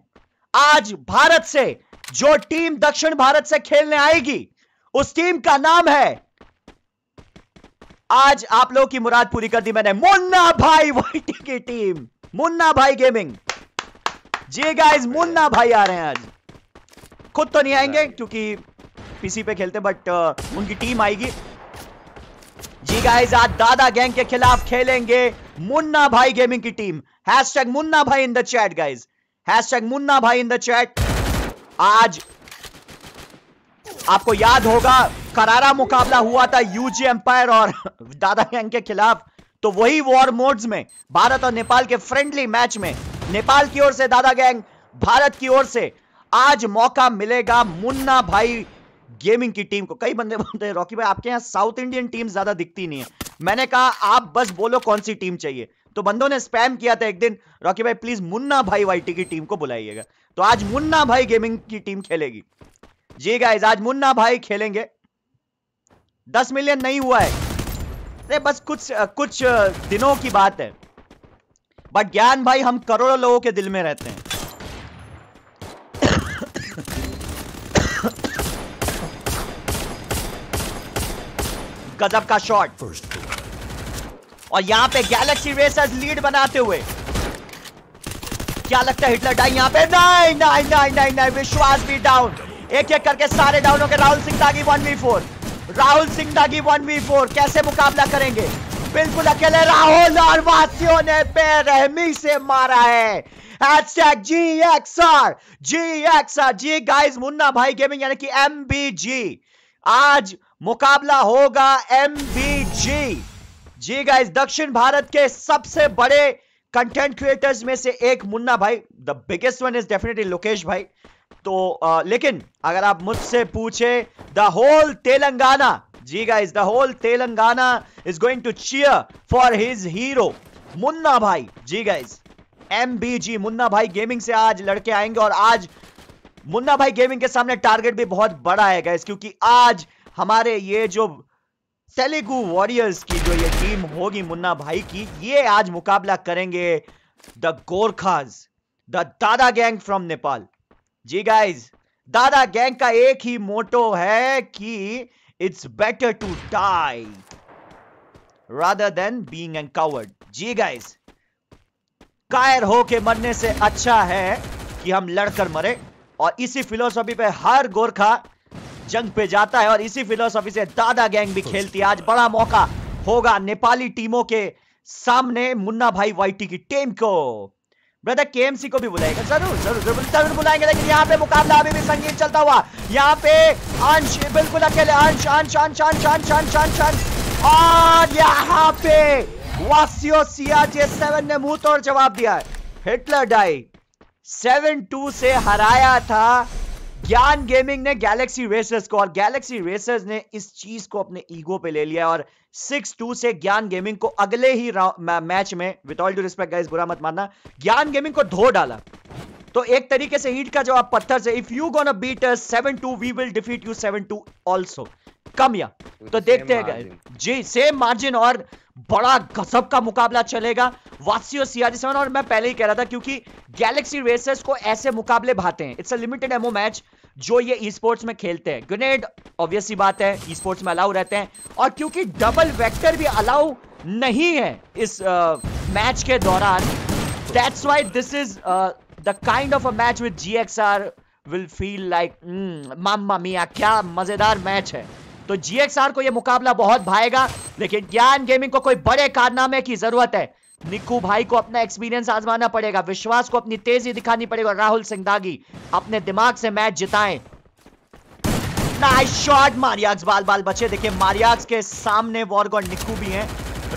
आज भारत से जो team दक्षिण भारत से खेलने आएगी उस team का नाम है आज आप लोगों की मुराद पूरी कर दी मैंने मुन्ना भाई वाइटी की टीम मुन्ना भाई गेमिंग जी गाइस मुन्ना भाई आ रहे हैं आज खुद तो नहीं आएंगे क्योंकि पीसी पे खेलते बट uh, उनकी टीम आएगी जी गाइज आज दादा गैंग के खिलाफ खेलेंगे मुन्ना भाई गेमिंग की team hashtag Munna Bhai in the chat guys hashtag Munna Bhai in the chat आज आपको याद होगा करारा मुकाबला हुआ था यूजी एम्पायर और [laughs] दादा गैंग के खिलाफ तो वही वॉर मोड्स में भारत और नेपाल के फ्रेंडली मैच में नेपाल की ओर से दादा गैंग भारत की ओर से आज मौका मिलेगा मुन्ना भाई गेमिंग की टीम को कई बंदे बोलते हैं रॉकी भाई आपके यहाँ साउथ इंडियन टीम ज्यादा दिखती नहीं है मैंने कहा आप बस बोलो कौन सी टीम चाहिए तो बंदों ने स्पैम किया था एक दिन रॉकी भाई प्लीज मुन्ना भाई वाई की टीम को बुलाइएगा तो आज मुन्ना भाई गेमिंग की टीम खेलेगी जी गाइज आज मुन्ना भाई खेलेंगे दस मिलियन नहीं हुआ है अरे बस कुछ कुछ दिनों की बात है बट ज्ञान भाई हम करोड़ों लोगों के दिल में रहते हैं गजब का शॉट और यहाँ पे गैलेक्सी रेसर्स लीड बनाते हुए क्या लगता है हिटलर डाई यहाँ पे nine nine nine nine nine Vishwas भी डाउन एक एक करके सारे डाउन हो गए Rahul Singh Dagi one we four Rahul Singh Dagi one we four कैसे मुकाबला करेंगे बिल्कुल अकेले राहुल और वासियों ने बेरहमी से मारा है hashtag G X G X G guys Munna Bhai gaming यानी कि एम आज मुकाबला होगा बी जी गाइस दक्षिण भारत के सबसे बड़े कंटेंट क्रिएटर्स में से एक Munna Bhai the biggest one is definitely Lokesh Bhai तो आ, लेकिन अगर आप मुझसे पूछे द होल तेलंगाना जी guys the whole Telangana is going to cheer for his hero Munna Bhai जी गाइस जी मुन्ना भाई गेमिंग से आज लड़के आएंगे और आज मुन्ना भाई गेमिंग के सामने टारगेट भी बहुत बड़ा है गाइस क्योंकि आज हमारे ये जो तेलुगु वॉरियर्स की जो ये टीम होगी मुन्ना भाई की ये आज मुकाबला करेंगे the Gorkhas the Dada gang from Nepal जी गाइज दादा गैंग का एक ही मोटो है कि it's better to die rather than being an coward जी गाइज कायर होके मरने से अच्छा है कि हम लड़कर मरे और इसी फिलोसॉफी पे हर गोरखा जंग पे जाता है और इसी फिलोसॉफी से दादा गैंग भी खेलती है आज बड़ा मौका होगा नेपाली टीमों के सामने मुन्ना भाई वाइटी की टीम को ब्रदर केएमसी को भी बुलाएगा जरूर जरूर जरूर जरूर बुलाएंगे लेकिन यहाँ पे मुकाबला अभी भी संगीत चलता हुआ यहाँ पे अंश बिल्कुल अकेले अंश अंश अंश अंश अंश अंश अंश अंश और यहाँ पे वासियो सिया जे सेवन ने मुंह तोड़ जवाब दिया हिटलर डाई सेवन टू से हराया था ज्ञान गेमिंग ने गैलेक्सी रेसर्स को और गैलेक्सी रेसर्स ने इस चीज को अपने ईगो पे ले लिया और सिक्स टू से ज्ञान गेमिंग को अगले ही मैच में with all due respect guys बुरा मत मानना ज्ञान गेमिंग को धो डाला तो एक तरीके से हीट का जवाब पत्थर से if you gonna beat seven two we will defeat you seven two also come या तो देखते हैं जी सेम मार्जिन और बड़ा गजब का मुकाबला चलेगा वासियो सीआरजी सेवन और मैं पहले ही कह रहा था क्योंकि गैलेक्सी रेसर्स को ऐसे मुकाबले भाते हैं it's a limited ammo match जो ये ई स्पोर्ट्स में खेलते हैं ग्रेनेड ऑब्वियसली बात है ई स्पोर्ट्स में अलाउ रहते हैं और क्योंकि डबल वेक्टर भी अलाउ नहीं है इस मैच uh, के दौरान that's why this is the kind of a match with G X R will feel like मामा मिया क्या मजेदार मैच है तो जीएक्सआर को यह मुकाबला बहुत भाएगा लेकिन ज्ञान गेमिंग को कोई बड़े कारनामे की जरूरत है निकू भाई को अपना एक्सपीरियंस आजमाना पड़ेगा विश्वास को अपनी तेजी दिखानी पड़ेगी और राहुल सिंह दागी अपने दिमाग से मैच जिताएं शॉट मारियाक्स बाल बाल बचे देखिए मारियाक्स के सामने वॉर्ग और निकू भी हैं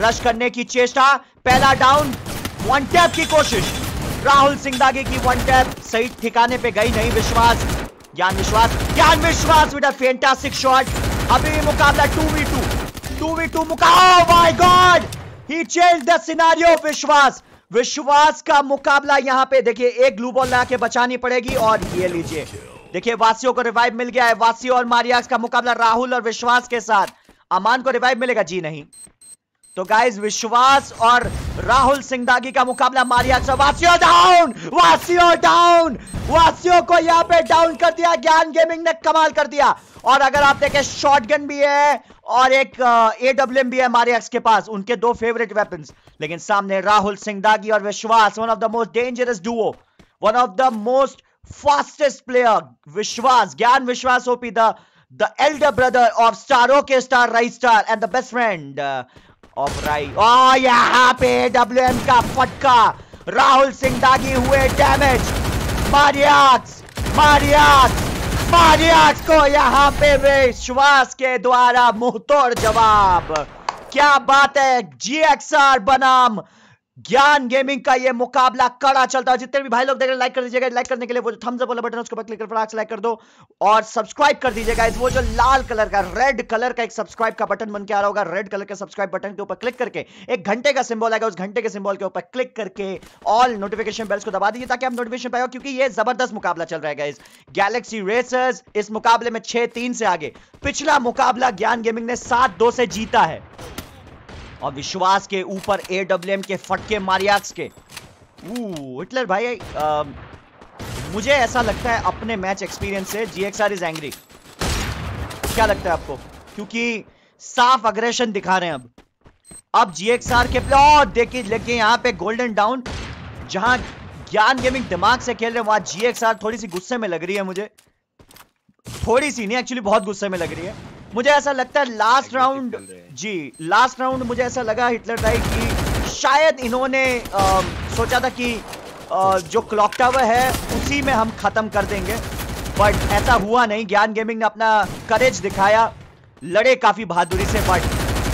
रश करने की चेष्टा पहला डाउन वन टैप की कोशिश राहुल सिंह दागे की वन टैप सही ठिकाने पे गई नहीं विश्वास ज्ञान विश्वास ज्ञान विश्वास विद फैंटास्टिक शॉट अभी मुकाबला two we two two we two मुका God he change the scenario Vishwas Vishwas का मुकाबला यहाँ पे देखिए एक ग्लू बॉल ला के बचानी पड़ेगी और ये लीजिए देखिए वासियों को रिवाइव मिल गया है वासी और मारियास का मुकाबला राहुल और विश्वास के साथ अमान को रिवाइव मिलेगा जी नहीं तो गाइज विश्वास और राहुल सिंगदागी का मुकाबला मारिया वासियो डाउन वासियो डाउन वासियों को यहाँ पे डाउन कर दिया ज्ञान गेमिंग ने कमाल कर दिया और अगर आप देखें शॉर्ट भी है और एक ए डब्ल्यू भी है हमारे एक्स के पास उनके दो फेवरेट वेपन लेकिन सामने राहुल सिंह दागी और Vishwas one of the most dangerous duo one of the most fastest player Vishwas Gyan Vishwas OP the the elder brother of स्टारो के star right star and the best friend of right Rai. Uh, oh, यहाँ पे WM का फटका राहुल सिंह दागी हुए damage मारियाक्स मारियाक्स आज को यहाँ पे विश्वास के द्वारा मुंह तोड़ जवाब क्या बात है जी एक्स आर बनाम ज्ञान गेमिंग का ये मुकाबला कड़ा चलता है जितने भी भाई लोग देख रहे लाइक कर दीजिएगा लाइक करने के लिए वो जो थम्स अप वाला बटन उसके क्लिक कर लाइक कर दो और सब्सक्राइब कर दीजिएगा वो जो लाल कलर का रेड कलर का एक सब्सक्राइब का बटन बन के आ रहा होगा रेड कलर के सब्सक्राइब बटन के ऊपर क्लिक करके एक घंटे का सिंबल आएगा उस घंटे के सिंबल के ऊपर क्लिक करके ऑल नोटिफिकेशन बेल्स को दबा दीजिए ताकि आप नोटिफिकेशन पाएगा क्योंकि ये जबरदस्त मुकाबला चल रहा है इस गैलेक्सी रेसर्स इस मुकाबले में छह तीन से आगे पिछला मुकाबला ज्ञान गेमिंग ने सात दो से जीता है और विश्वास के ऊपर ए के फटके मारियाक्स के हिटलर भाई आ, मुझे ऐसा लगता है अपने मैच एक्सपीरियंस से G X R is angry क्या लगता है आपको क्योंकि साफ अग्रेशन दिखा रहे हैं अब अब जी एक्स आर के और देखिए लेकिन यहां पे गोल्डन डाउन जहां ज्ञान गेमिंग दिमाग से खेल रहे हैं वहां जी एक्स आर थोड़ी सी गुस्से में लग रही है मुझे थोड़ी सी नहीं एक्चुअली बहुत गुस्से में लग रही है मुझे ऐसा लगता है लास्ट राउंड जी लास्ट राउंड मुझे ऐसा लगा हिटलर भाई कि शायद इन्होंने सोचा था कि जो क्लॉक टावर है उसी में हम खत्म कर देंगे बट ऐसा हुआ नहीं ज्ञान गेमिंग ने अपना करेज दिखाया लड़े काफी बहादुरी से बट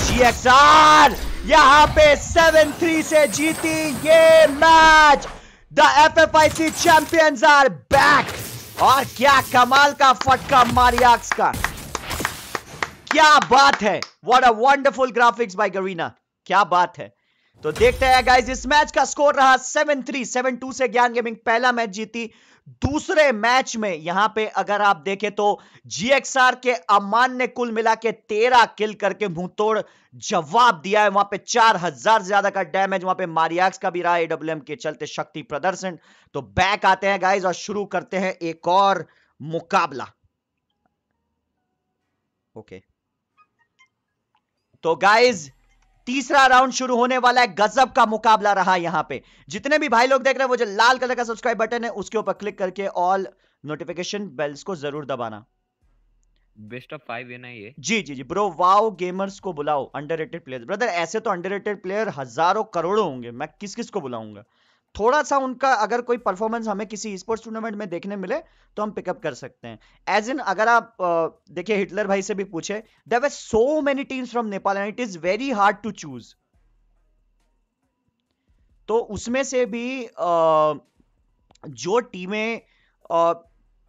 जी एक्स आर यहाँ पे सेवन थ्री से जीती ये match the F F I C champions are back और क्या कमाल का फटका मारियाक्स का क्या बात है what a wonderful graphics by Garena क्या बात है तो देखते हैं गाइज इस मैच का स्कोर रहा सेवन थ्री सेवन टू से ज्ञान गेमिंग पहला मैच जीती दूसरे मैच में यहां पे अगर आप देखें तो जीएक्सआर के अमान ने कुल मिला के तेरह किल करके मुंहतोड़ जवाब दिया है वहां पे चार हजार ज्यादा का डैमेज वहां पे मारियाक्स का भी रहा एडब्ल्यूएम के चलते शक्ति प्रदर्शन तो बैक आते हैं गाइज और शुरू करते हैं एक और मुकाबला ओके okay. तो गाइज तीसरा राउंड शुरू होने वाला है गजब का मुकाबला रहा यहां पे जितने भी भाई लोग देख रहे हैं वो जो लाल कलर का सब्सक्राइब बटन है उसके ऊपर क्लिक करके ऑल नोटिफिकेशन बेल्स को जरूर दबाना बेस्ट ऑफ फाइव है ना ये जी जी जी ब्रो वाओ गेमर्स को बुलाओ अंडर प्लेयर ब्रदर ऐसे तो अंडर प्लेयर हजारों करोड़ों होंगे मैं किस किस को बुलाऊंगा थोड़ा सा उनका अगर कोई परफॉर्मेंस हमें किसी स्पोर्ट्स टूर्नामेंट में देखने मिले तो हम पिकअप कर सकते हैं एज इन अगर आप देखिए हिटलर भाई से भी पूछे there are so many teams from Nepal and it is very hard to choose तो उसमें से भी आ, जो टीमें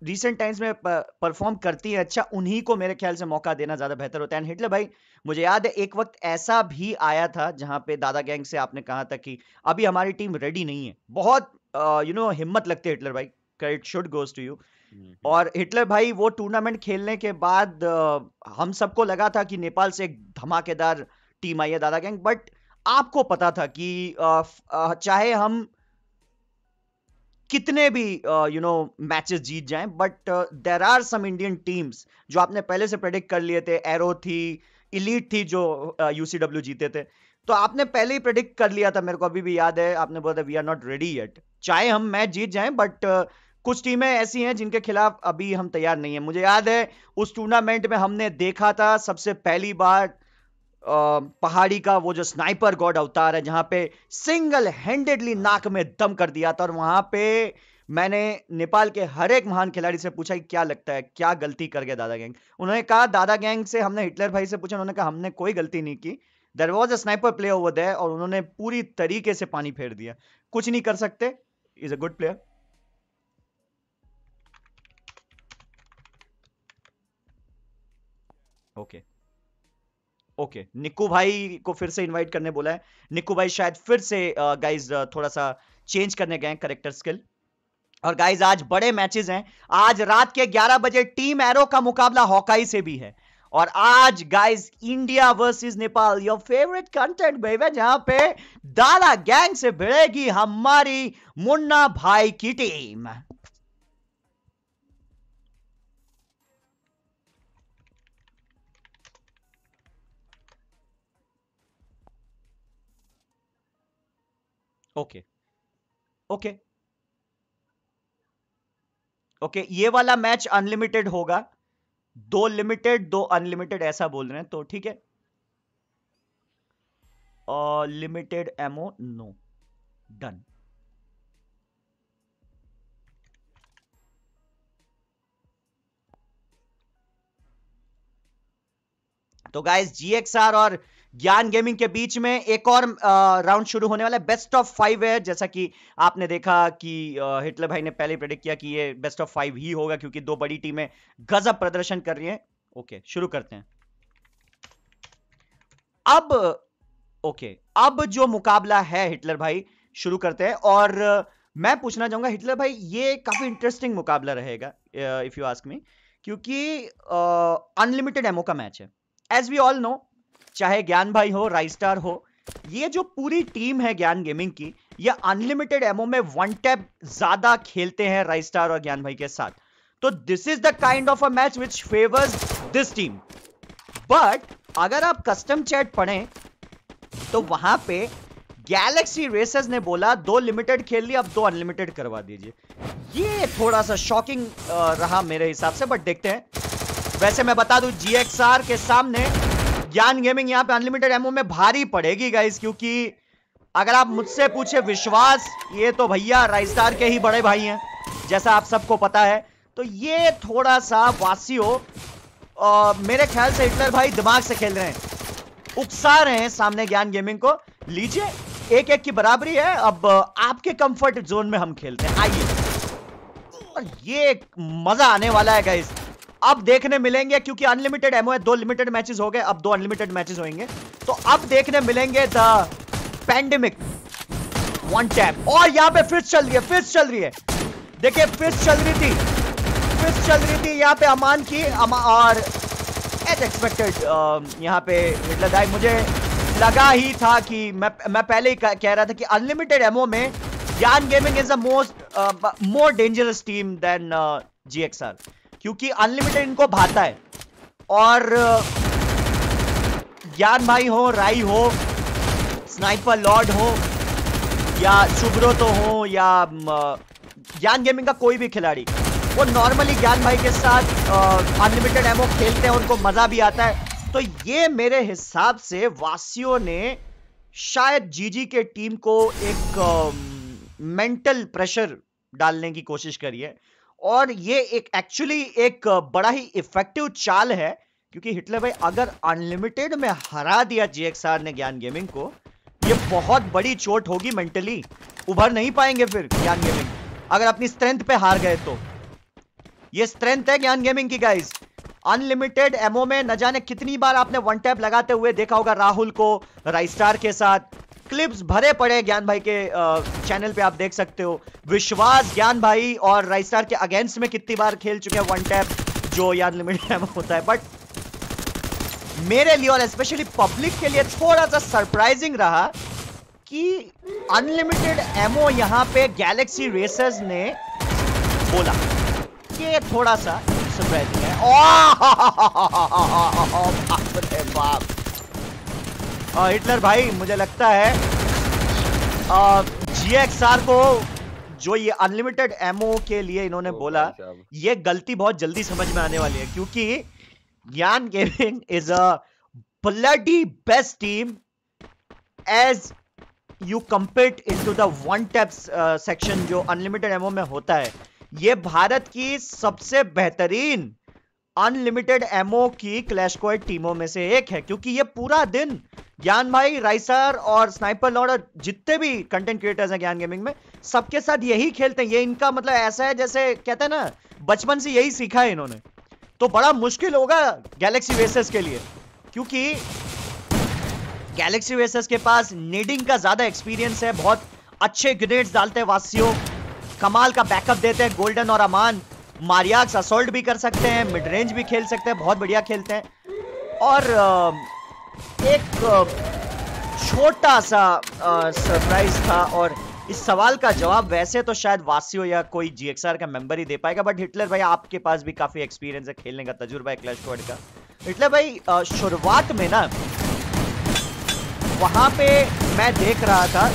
रिसेंट टाइम्स में परफॉर्म करती है अच्छा उन्हीं को मेरे ख्याल से मौका देना ज़्यादा बेहतर होता है एंड हिटलर भाई मुझे याद है एक वक्त ऐसा भी आया था जहां पे दादा गैंग से आपने कहा था कि अभी हमारी टीम रेडी नहीं है बहुत यू नो हिम्मत लगती है हिटलर भाई credit should goes to you और हिटलर भाई वो टूर्नामेंट खेलने के बाद हम सबको लगा था कि नेपाल से एक धमाकेदार टीम आई है दादा गैंग बट आपको पता था कि चाहे हम कितने भी यू नो मैचेस जीत जाएं but there are some Indian teams जो आपने पहले से प्रेडिक्ट कर लिए थे एरो थी इलीट थी जो यूसीडब्ल्यू uh, जीते थे तो आपने पहले ही प्रेडिक्ट कर लिया था मेरे को अभी भी याद है आपने बोला था we are not ready yet चाहे हम मैच जीत जाएं बट कुछ टीमें ऐसी हैं जिनके खिलाफ अभी हम तैयार नहीं है मुझे याद है उस टूर्नामेंट में हमने देखा था सबसे पहली बार पहाड़ी का वो जो स्नाइपर गॉड अवतार है जहां पे सिंगल हैंडेडली नाक में दम कर दिया था और वहां पे मैंने नेपाल के हर एक महान खिलाड़ी से पूछा कि क्या लगता है क्या गलती कर गया दादा गैंग उन्होंने कहा दादा गैंग से हमने हिटलर भाई से पूछा उन्होंने कहा हमने कोई गलती नहीं की there was a sniper play over there और उन्होंने पूरी तरीके से पानी फेर दिया कुछ नहीं कर सकते is a good player okay okay. Okay Niku Bhai को फिर से इनवाइट करने बोला है निकू भाई शायद फिर से गाइज थोड़ा सा चेंज करने गए करेक्टर स्किल और गाइज आज बड़े मैचेस हैं आज रात के 11 बजे टीम एरो का मुकाबला हॉकाई से भी है और आज guys India versus Nepal your favourite content बेबे जहां पे दादा गैंग से भिड़ेगी हमारी मुन्ना भाई की टीम ओके ओके ओके ये वाला मैच अनलिमिटेड होगा दो लिमिटेड दो अनलिमिटेड ऐसा बोल रहे हैं तो ठीक है लिमिटेड एमओ नो डन तो गाइस जीएक्सआर और ज्ञान गेमिंग के बीच में एक और राउंड शुरू होने वाला है बेस्ट ऑफ फाइव है जैसा कि आपने देखा कि हिटलर भाई ने पहले प्रेडिक्ट किया कि ये बेस्ट ऑफ फाइव ही होगा क्योंकि दो बड़ी टीमें गजब प्रदर्शन कर रही हैं ओके शुरू करते हैं अब ओके अब जो मुकाबला है हिटलर भाई शुरू करते हैं और मैं पूछना चाहूंगा हिटलर भाई ये काफी इंटरेस्टिंग मुकाबला रहेगा इफ यू आस्क मी क्योंकि अनलिमिटेड एमओ का मैच है एज वी ऑल नो चाहे ज्ञान भाई हो राइस्टार हो ये जो पूरी टीम है ज्ञान गेमिंग की ये अनलिमिटेड एमओ में वन टैप ज्यादा खेलते हैं राइस्टार और ज्ञान भाई के साथ तो this is the kind of a match which favours this team but अगर आप कस्टम चैट पढ़ें तो वहां पे गैलेक्सी रेसर्स ने बोला दो लिमिटेड खेल लिया अब दो अनलिमिटेड करवा दीजिए ये थोड़ा सा शॉकिंग रहा मेरे हिसाब से बट देखते हैं वैसे मैं बता दूं जीएक्सआर के सामने ज्ञान गेमिंग यहाँ पे अनलिमिटेड एमओ में भारी पड़ेगी गाइस क्योंकि अगर आप मुझसे पूछे विश्वास ये तो भैया राइस्टार के ही बड़े भाई हैं जैसा आप सबको पता है तो ये थोड़ा सा वासी वासीओ मेरे ख्याल से हिटलर भाई दिमाग से खेल रहे हैं उकसा रहे हैं सामने ज्ञान गेमिंग को लीजिए एक एक की बराबरी है अब आपके कंफर्ट जोन में हम खेलते हैं आइए और ये मजा आने वाला है गाइस अब देखने मिलेंगे क्योंकि अनलिमिटेड एमओ है दो लिमिटेड मैचेस हो गए अब दो अनलिमिटेड मैचेस होंगे तो अब देखने मिलेंगे द पेंडेमिक वन टैप और यहां पे फिस्ट चल रही है फिस्ट चल रही है देखिए फिस्ट चल रही थी फिस्ट चल रही थी यहां पे अमान की अमा और एज एक्सपेक्टेड यहां पे हिटलर मुझे लगा ही था कि मैं मैं पहले ही कह रहा था कि अनलिमिटेड एमओ में Gyan gaming is the most more dangerous team than GXR क्योंकि अनलिमिटेड इनको भाता है और ज्ञान भाई हो राई हो स्नाइपर लॉर्ड हो या शुभ्रो तो हो या ज्ञान गेमिंग का कोई भी खिलाड़ी वो नॉर्मली ज्ञान भाई के साथ अनलिमिटेड एमओ खेलते हैं उनको मजा भी आता है तो ये मेरे हिसाब से वासियों ने शायद जीजी के टीम को एक मेंटल प्रेशर डालने की कोशिश करी है और ये एक एक्चुअली एक बड़ा ही इफेक्टिव चाल है क्योंकि हिटलर भाई अगर अनलिमिटेड में हरा दिया जीएक्सआर ने ज्ञान गेमिंग को ये बहुत बड़ी चोट होगी मेंटली उभर नहीं पाएंगे फिर ज्ञान गेमिंग अगर अपनी स्ट्रेंथ पे हार गए तो ये स्ट्रेंथ है ज्ञान गेमिंग की गाइस अनलिमिटेड एमओ में न जाने कितनी बार आपने वन टैप लगाते हुए देखा होगा राहुल को राइस्टार के साथ क्लिप्स भरे पड़े ज्ञान भाई के चैनल पे आप देख सकते हो विश्वास ज्ञान भाई और राइस्टार के अगेंस्ट में कितनी बार खेल चुके हैं वन टैप जो यार लिमिट टैप होता है बट मेरे लिए और स्पेशली पब्लिक के लिए थोड़ा सा सरप्राइजिंग रहा कि अनलिमिटेड एमओ यहाँ पे गैलेक्सी रेसर्स ने बोला ये थोड़ा सा सरप्राइजिंग है ओ हा, हा, हा, हिटलर भाई मुझे लगता है जी को जो ये अनलिमिटेड एमओ के लिए इन्होंने बोला ये गलती बहुत जल्दी समझ में आने वाली है क्योंकि Gyan gaming is a bloody best team as you compete in to the one tap section जो अनलिमिटेड एमओ में होता है ये भारत की सबसे बेहतरीन अनलिमिटेड एमओ की क्लैश टीमों में से एक है क्योंकि ये पूरा दिन ज्ञान भाई राइसर और स्नाइपर लॉर्ड और जितने भी कंटेंट क्रिएटर्स हैं ज्ञान गेमिंग में सबके साथ यही खेलते हैं ये इनका मतलब ऐसा है जैसे कहते हैं ना बचपन से यही सीखा है इन्होंने तो बड़ा मुश्किल होगा गैलेक्सी वेसेस के लिए क्योंकि गैलेक्सी वेसेस के पास नीडिंग का ज्यादा एक्सपीरियंस है बहुत अच्छे ग्रेड डालते हैं वासियों कमाल का बैकअप देते हैं गोल्डन और अमान मारियाक्स असोल्ट भी कर सकते हैं मिड रेंज भी खेल सकते हैं बहुत बढ़िया खेलते हैं और एक छोटा सा सरप्राइज था और इस सवाल का जवाब वैसे तो शायद वासियो या कोई जीएक्सआर का मेंबर ही दे पाएगा बट हिटलर भाई आपके पास भी काफी एक्सपीरियंस है खेलने का तजुर्बा है क्लच का हिटलर भाई शुरुआत में ना वहां पे मैं देख रहा था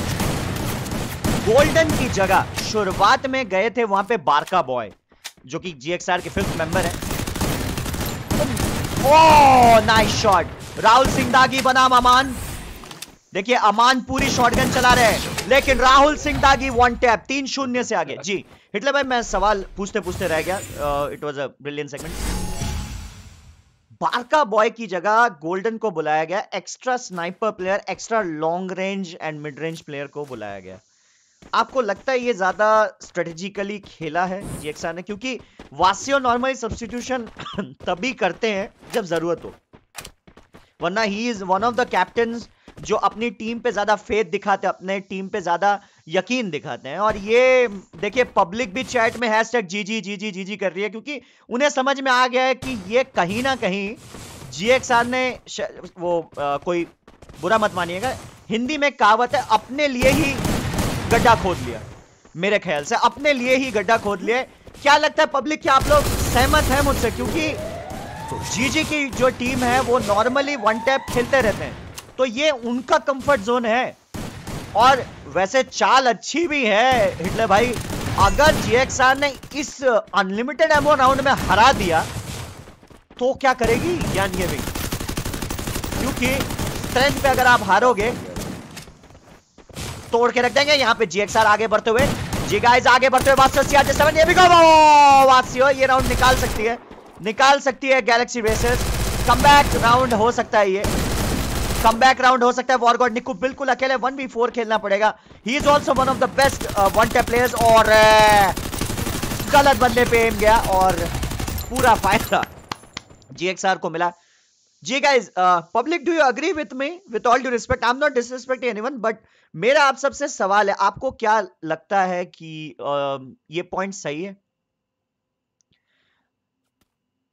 गोल्डन की जगह शुरुआत में गए थे वहां पे बारका बॉय जो कि जीएक्सआर के फिफ्थ मेंबर है oh nice shot Rahul Singh Dagi बनाम अमान देखिए अमान पूरी शॉटगन चला रहे हैं लेकिन राहुल सिंह दागी वन टैप तीन शून्य से आगे जी हिटलर भाई मैं सवाल पूछते पूछते रह गया it was a brilliant segment बारका बॉय की जगह गोल्डन को बुलाया गया extra sniper player extra long range and mid range player को बुलाया गया आपको लगता है ये ज्यादा स्ट्रेटेजिकली खेला है ने क्योंकि वासियो नॉर्मल सब्सटीट्यूशन तभी करते हैं जब जरूरत हो वरना he is one of the captain जो अपनी टीम पे ज्यादा फेथ दिखाते हैं अपने टीम पे ज्यादा यकीन दिखाते हैं और ये देखिए पब्लिक भी चैट में हैश टैग जी जी जी जी जी जी कर रही है क्योंकि उन्हें समझ में आ गया है कि ये कहीं ना कहीं जी एक्स आर ने वो आ, कोई बुरा मत मानिएगा हिंदी में कहावत है अपने लिए ही गड्ढा खोद लिया मेरे ख्याल से अपने लिए ही गड्ढा खोद लिया क्या लगता है पब्लिक क्या आप लोग सहमत हैं मुझसे क्योंकि जीजी की जो टीम है वो नॉर्मली वन टैप खेलते रहते हैं तो ये उनका कंफर्ट जोन है और वैसे चाल अच्छी भी है हिटलर भाई अगर जीएक्सआर ने इस अनलिमिटेड एमओ राउंड में हरा दिया तो क्या करेगी यानी क्योंकि स्ट्रेंथ पे अगर आप हारोगे तोड़ के रख देंगे यहाँ पे जीएक्सआर आगे बढ़ते हुए जी गाइज आगे बढ़ते हुए वासियो सीआरजे सेवन ये भी गो वासियो ये राउंड निकाल सकती है निकाल सकती है गैलेक्सी रेसेस कमबैक राउंड हो सकता है ये कमबैक राउंड हो सकता है वॉरगॉड निक को बिल्कुल अकेले वन बी फोर खेलना पड़ेगा he is also one of the best one tap players और uh, गलत बंदे पे एम गया और पूरा फायदा जीएक्सआर को मिला जी guys public do you agree with me with all due respect I am not disrespect any one but मेरा आप सबसे सवाल है आपको क्या लगता है कि ये पॉइंट सही है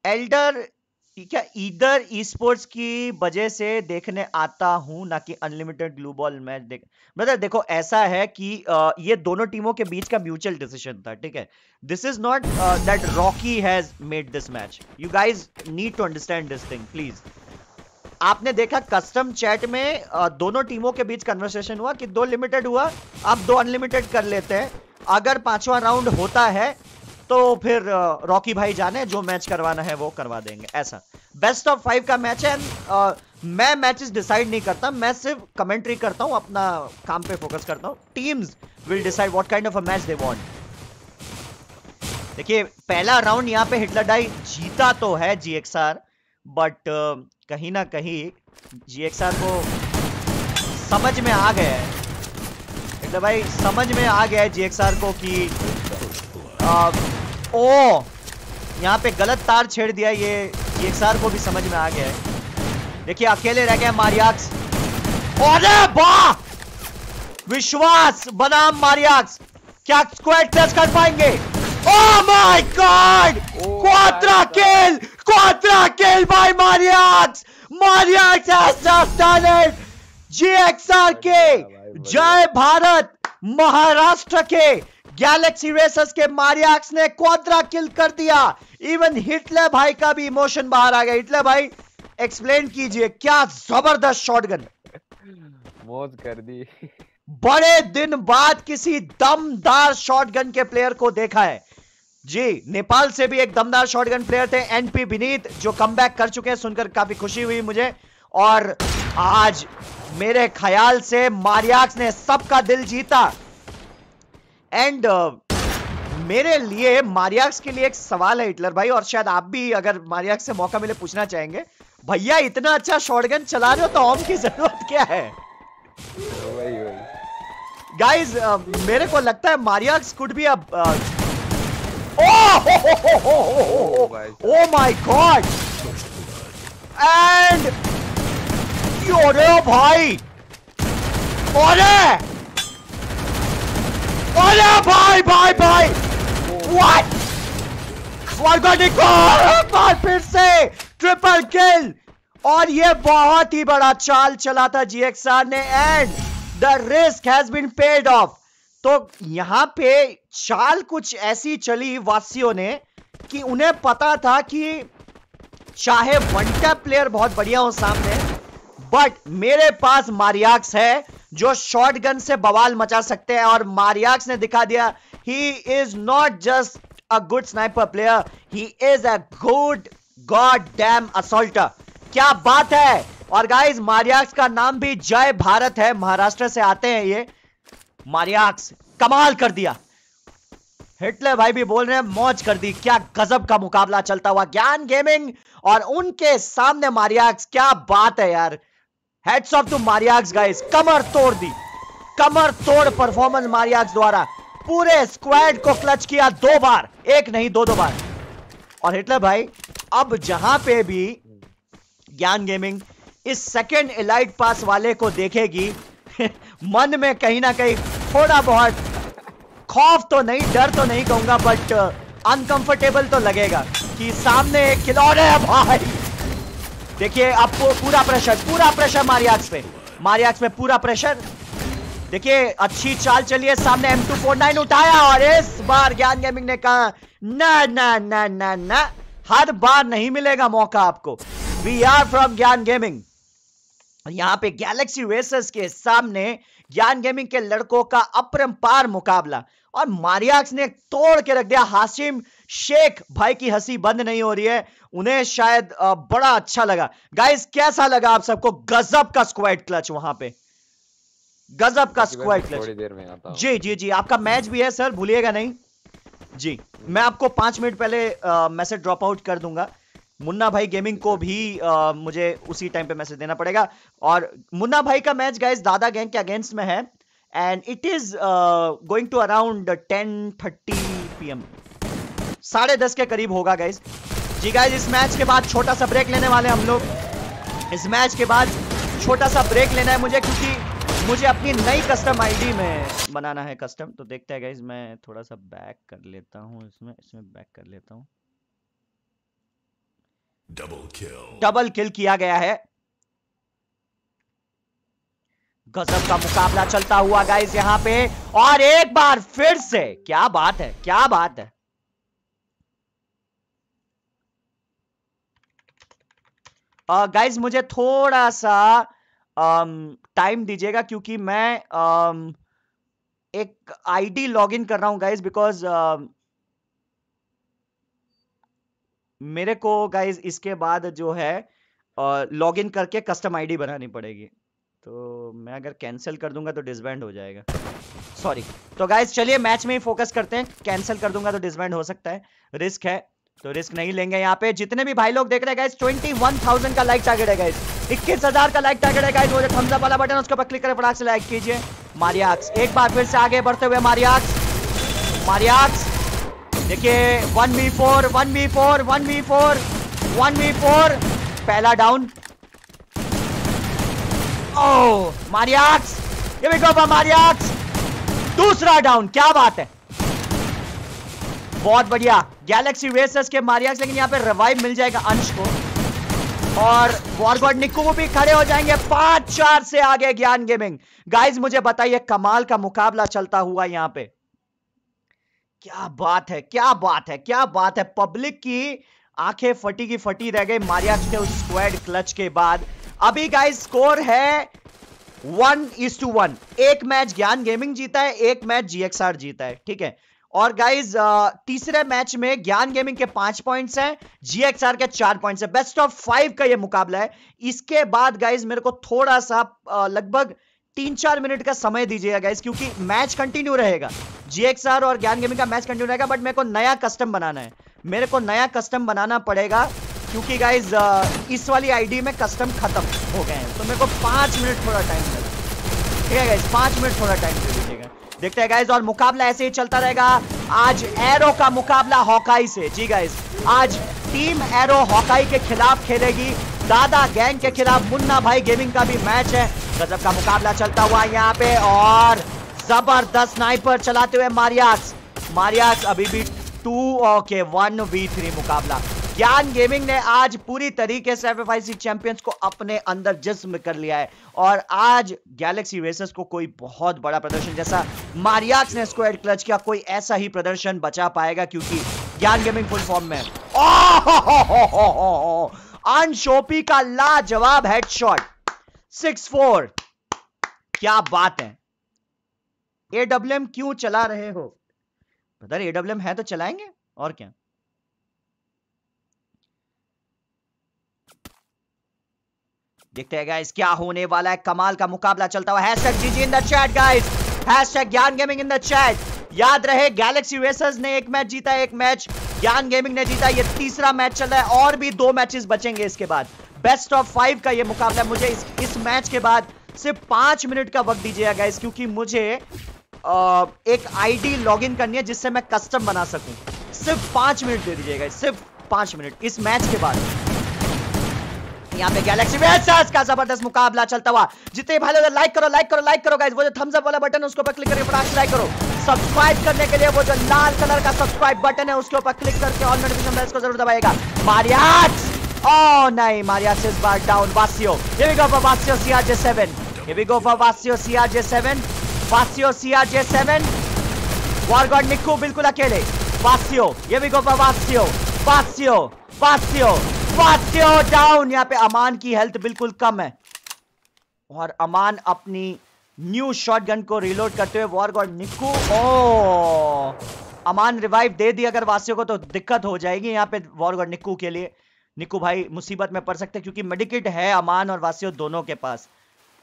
एल्डर क्या इधर ई स्पोर्ट्स की वजह से देखने आता हूं ना कि अनलिमिटेड ग्लू बॉल मैच देख मतलब देखो ऐसा है कि ये दोनों टीमों के बीच का म्यूचुअल डिसीजन था ठीक है this is not that Rocky has made this match you guys need to understand this thing please आपने देखा कस्टम चैट में दोनों टीमों के बीच कन्वर्सेशन हुआ कि दो लिमिटेड हुआ आप दो अनलिमिटेड कर लेते हैं अगर पांचवा राउंड होता है तो फिर रॉकी भाई जाने जो मैच करवाना है वो करवा देंगे ऐसा बेस्ट ऑफ फाइव का मैच है मैं मैचेस डिसाइड नहीं करता मैं सिर्फ कमेंट्री करता हूं अपना काम पे फोकस करता हूं teams will decide what kind of a match they want देखिए पहला राउंड यहां पे हिटलर डाई जीता तो है जीएक्सआर बट uh, कहीं ना कहीं जी को समझ में आ गया है तो भाई समझ में आ गया है जी को कि ओ यहाँ पे गलत तार छेड़ दिया ये जी को भी समझ में आ गया है देखिए अकेले रह गए मारियाक्स अरे वाह विश्वास बनाम मारियाक्स क्या स्क्वाड टच कर पाएंगे Oh my god! Oh Quadra kill! Quadra kill by Mariax! Mariax has just done it! GXRK! जय भारत! महाराष्ट्र के गैलेक्सी रेसर्स के मारियाक्स ने क्वाड्रा किल कर दिया इवन हिटलर भाई का भी इमोशन बाहर आ गया हिटलर भाई एक्सप्लेन कीजिए क्या जबरदस्त शॉटगन मौत कर दी बड़े दिन बाद किसी दमदार शॉटगन के प्लेयर को देखा है जी नेपाल से भी एक दमदार शॉटगन प्लेयर थे एनपी विनीत जो कम कर चुके हैं सुनकर काफी खुशी हुई मुझे और आज मेरे ख्याल से मारियाक्स ने सबका दिल जीता एंड uh, मेरे लिए मारियाक्स के लिए एक सवाल है हिटलर भाई और शायद आप भी अगर मारियाक्स से मौका मिले पूछना चाहेंगे भैया इतना अच्छा शॉटगन चला रहे हो तो ऑम की जरूरत क्या है गाइस uh, मेरे को लगता है मारियाक्स कुड भी अब Oh! Oh, oh, oh, oh, oh a boy. And अरे भाई अरे अरे भाई What भाई व्हाट स्वर्गनिक एक फिर से ट्रिपल किल और ये बहुत ही बड़ा चाल चला था जीएक्सआर ने and the risk has been paid off तो यहां पे चाल कुछ ऐसी चली वासियों ने कि उन्हें पता था कि चाहे वन टैप प्लेयर बहुत बढ़िया हो सामने बट मेरे पास मारियाक्स है जो शॉटगन से बवाल मचा सकते हैं और मारियाक्स ने दिखा दिया he is not just a good sniper player he is a good god damn assaulter क्या बात है और गाइज मारियाक्स का नाम भी जय भारत है महाराष्ट्र से आते हैं ये मारियाक्स कमाल कर दिया हिटलर भाई भी बोल रहे हैं मौज कर दी क्या गजब का मुकाबला चलता हुआ ज्ञान गेमिंग और उनके सामने मारियाक्स क्या बात है यार heads off to Mariyax guys कमर तोड़ दी कमर तोड़ परफॉर्मेंस मारियाक्स द्वारा पूरे स्क्वाड को क्लच किया दो बार एक नहीं दो दो बार और हिटलर भाई अब जहां पे भी ज्ञान गेमिंग इस सेकेंड इलाइट पास वाले को देखेगी [laughs] मन में कहीं ना कहीं थोड़ा बहुत खौफ तो नहीं डर तो नहीं कहूंगा बट अनकंफर्टेबल uh, तो लगेगा कि सामने खिलौने है भाई देखिए आपको पूरा प्रेशर पूरा प्रेशर मारियाक्स पे मारियाक्स पे पूरा प्रेशर देखिए अच्छी चाल चलिए सामने एम टू फोर नाइन उठाया और इस बार ज्ञान गेमिंग ने कहा ना ना ना ना ना हर बार नहीं मिलेगा मौका आपको we are from Gyan gaming यहां पे गैलेक्सी रेसर्स के सामने ज्ञान गेमिंग के लड़कों का अपरंपार मुकाबला और मारियाक्स ने तोड़ के रख दिया हाशिम शेख भाई की हंसी बंद नहीं हो रही है उन्हें शायद बड़ा अच्छा लगा गाइस कैसा लगा आप सबको गजब का स्क्वाइट क्लच वहां पे गजब का स्क्वाइट क्लच जी जी जी आपका मैच भी है सर भूलिएगा नहीं जी मैं आपको पांच मिनट पहले मैसेज ड्रॉप आउट कर दूंगा मुन्ना भाई गेमिंग को भी आ, मुझे उसी टाइम पे मैसेज देना पड़ेगा और मुन्ना भाई का मैच गाइस दादा गैंग के अगेंस्ट में है and it is uh, going to around 10:30 pm साढ़े दस के करीब होगा गाइज जी गाइज इस मैच के बाद छोटा सा ब्रेक लेने वाले हम लोग इस मैच के बाद छोटा सा ब्रेक लेना है मुझे क्योंकि मुझे अपनी नई कस्टम आईडी में बनाना है कस्टम तो देखते हैं गाइज मैं थोड़ा सा बैक कर लेता हूँ इसमें इसमें बैक कर लेता हूँ डबल किल डबल किल किया गया है गजब का मुकाबला चलता हुआ गाइस यहाँ पे और एक बार फिर से क्या बात है क्या बात है गाइस uh, मुझे थोड़ा सा टाइम um, दीजिएगा क्योंकि मैं um, एक आईडी लॉगिन कर रहा हूं गाइस बिकॉज मेरे को गाइस इसके बाद जो है लॉगिन uh, करके कस्टम आईडी बनानी पड़ेगी तो मैं अगर कैंसिल कर दूंगा तो डिसबैंड हो जाएगा सॉरी तो गाइज चलिए मैच में ही फोकस करते हैं कैंसिल कर दूंगा तो डिसबैंड हो सकता है रिस्क है तो रिस्क नहीं लेंगे यहाँ पे जितने भी भाई लोग देख रहे हैं ट्वेंटी वन थाउजेंड का लाइक टारगेट है गाइज इक्कीस हजार का लाइक टारगेट है गाइज वो जो थम्सअप वाला बटन उसके ऊपर क्लिक करें फटाक से लाइक कीजिए मारियाक्स एक बार फिर से आगे बढ़ते हुए मारियाक्स मारियाक्स देखिए one B four one B four one B four one B four पहला डाउन ओह मारियाक्स ये भी गोपा मारियाक्स दूसरा डाउन क्या बात है बहुत बढ़िया गैलेक्सी रेसर्स के मारियाक्स लेकिन यहाँ पे रिवाइव मिल जाएगा अंश को और वॉरगॉड निकू भी खड़े हो जाएंगे पांच चार से आगे ज्ञान गेमिंग गाइस मुझे बताइए कमाल का मुकाबला चलता हुआ यहां पे क्या बात है क्या बात है क्या बात है पब्लिक की आंखें फटी की फटी रह गई मारिया के उस स्क्वाड क्लच के बाद अभी गाइस स्कोर है वन इज टू वन एक मैच ज्ञान गेमिंग जीता है एक मैच जीएक्सआर जीता है ठीक है और गाइज तीसरे मैच में ज्ञान गेमिंग के पांच पॉइंट्स हैं जीएक्सआर के चार पॉइंट्स हैं बेस्ट ऑफ फाइव का ये मुकाबला है इसके बाद गाइज मेरे को थोड़ा सा लगभग तीन चार मिनट का समय दीजिएगा गाइज क्योंकि मैच कंटिन्यू रहेगा जीएक्सआर और ज्ञान गेमिंग का मैच कंटिन्यू रहेगा बट मेरे को नया कस्टम बनाना है मेरे को नया कस्टम बनाना पड़ेगा क्योंकि गाइज uh, इस वाली आईडी में कस्टम खत्म हो गए हैं तो मेरे को पाँच मिनट थोड़ा टाइम मिला ठीक है गाइज पाँच मिनट थोड़ा टाइम दे दीजिएगा देखते हैं गाइज और मुकाबला ऐसे ही चलता रहेगा आज एरो का मुकाबला हॉकाई से जी गाइज आज टीम एरो हॉकाई के खिलाफ खेलेगी दादा गैंग के खिलाफ मुन्ना भाई गेमिंग का भी मैच है गजब का मुकाबला चलता हुआ यहाँ पे और जबरदस्त स्नाइपर चलाते हुए मारियास मारियास अभी भी two okay one we three मुकाबला ज्ञान गेमिंग ने आज पूरी तरीके से एफ चैंपियंस को अपने अंदर जिस्म कर लिया है और आज गैलेक्सी रेसर्स को कोई बहुत बड़ा प्रदर्शन जैसा मारियाक्स ने इसको एड क्लच किया कोई ऐसा ही प्रदर्शन बचा पाएगा क्योंकि ज्ञान गेमिंग फुल फॉर्म में अनशोपी का लाजवाब हेडशॉट सिक्स फोर क्या बात है एडब्ल्यूएम क्यों चला रहे हो ब्रदर एडब्ल्यूएम है तो चलाएंगे और क्या देखते हैं गाइस क्या होने वाला है कमाल का मुकाबला चलता हुआ hashtag GG in the chat guys hashtag Gyan Gaming in the chat याद रहे गैलेक्सी रेसर्स ने एक मैच जीता एक मैच ज्ञान गेमिंग ने जीता ये तीसरा मैच चल रहा है और भी दो मैचेस बचेंगे इसके बाद बेस्ट ऑफ फाइव का ये मुकाबला मुझे इस, इस मैच के बाद सिर्फ पांच मिनट का वक्त दीजिएगा गाइस क्योंकि मुझे आ, एक आईडी लॉगिन करनी है जिससे मैं कस्टम बना सकूं सिर्फ पांच मिनट दे दीजिएगा सिर्फ पांच मिनट इस मैच के बाद यहाँ पे गैलेक्सी वेसास का जबरदस्त मुकाबला चलता हुआ जितने भाई लोग लाइक करो लाइक करो लाइक करो गाइज वो जो थम्स अप वाला बटन है उसके ऊपर क्लिक करके फटाक लाइक करो सब्सक्राइब करने के लिए वो जो लाल कलर का सब्सक्राइब बटन है उसके ऊपर क्लिक करके ऑल नोटिफिकेशन बेल को जरूर दबाएगा मारियाज ओ oh, नहीं मारियाज इस बार डाउन वासियो ये भी गो फॉर वासियो सीआरजे7 ये भी गो फॉर वासियो CRJ seven वासियो CRJ seven War God Nikku बिल्कुल अकेले वासियो ये भी Gopa वासियो Basio Basio Basio down यहाँ पे अमान की हेल्थ बिल्कुल कम है और अमान अपनी न्यू शॉटगन को रिलोड करते हुए वॉर गॉड निकू ओ अमान रिवाइव दे दी अगर वासियों को तो दिक्कत हो जाएगी यहाँ पे वॉर गॉड निकू के लिए निकू भाई मुसीबत में पड़ सकते क्योंकि मेडिकेट है अमान और वासियों दोनों के पास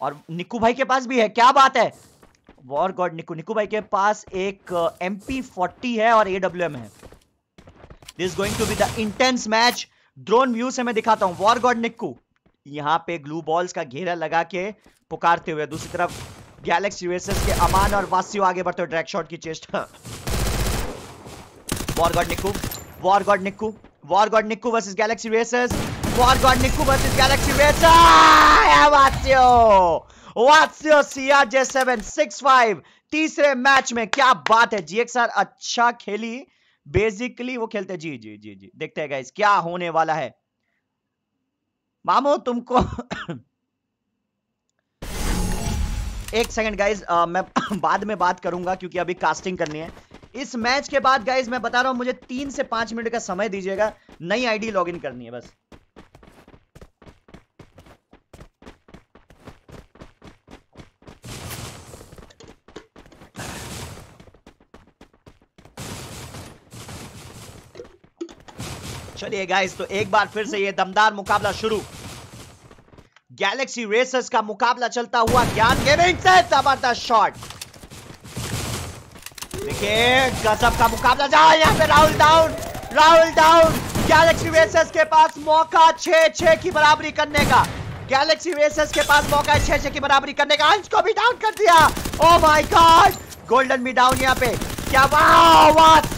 और निकू भाई के पास भी है क्या बात है वॉर गॉड निकू निकू भाई के पास एक एम पी फोर्टी है और एडब्ल्यूएम है this going to be the intense match drone view से मैं दिखाता हूं वॉर गॉड निकू यहां पे ग्लू बॉल्स का घेरा लगा के पुकारते हुए दूसरी तरफ गैलेक्सी यूएसएस के अमान और वासियो आगे बढ़ते हुए शॉट की chest War God Niku War God Niku War God Niku versus Galaxy Racers War God Niku versus Galaxy Racer वासियो तीसरे मैच में क्या बात है जीएक्सआर अच्छा खेली बेसिकली वो खेलते जी जी जी जी देखते हैं गाइस क्या होने वाला है मामो तुमको [coughs] एक सेकंड गाइज मैं [coughs] बाद में बात करूंगा क्योंकि अभी कास्टिंग करनी है इस मैच के बाद गाइज मैं बता रहा हूं मुझे तीन से पांच मिनट का समय दीजिएगा नई आईडी लॉगिन करनी है बस चलिए गाइस तो एक बार फिर से ये दमदार मुकाबला शुरू गैलेक्सी रेसर्स का मुकाबला चलता हुआ ज्ञान गेमिंग से जबरदस्त शॉट देखिए गजब का मुकाबला जहां यहां पे Rahul down Rahul down Galaxy racers के पास मौका छे छे की बराबरी करने का गैलेक्सी रेसर्स के पास मौका है छह की बराबरी करने का अंश को भी डाउन कर दिया ओ माय गॉड गोल्डन भी डाउन यहाँ पे क्या वाह वाह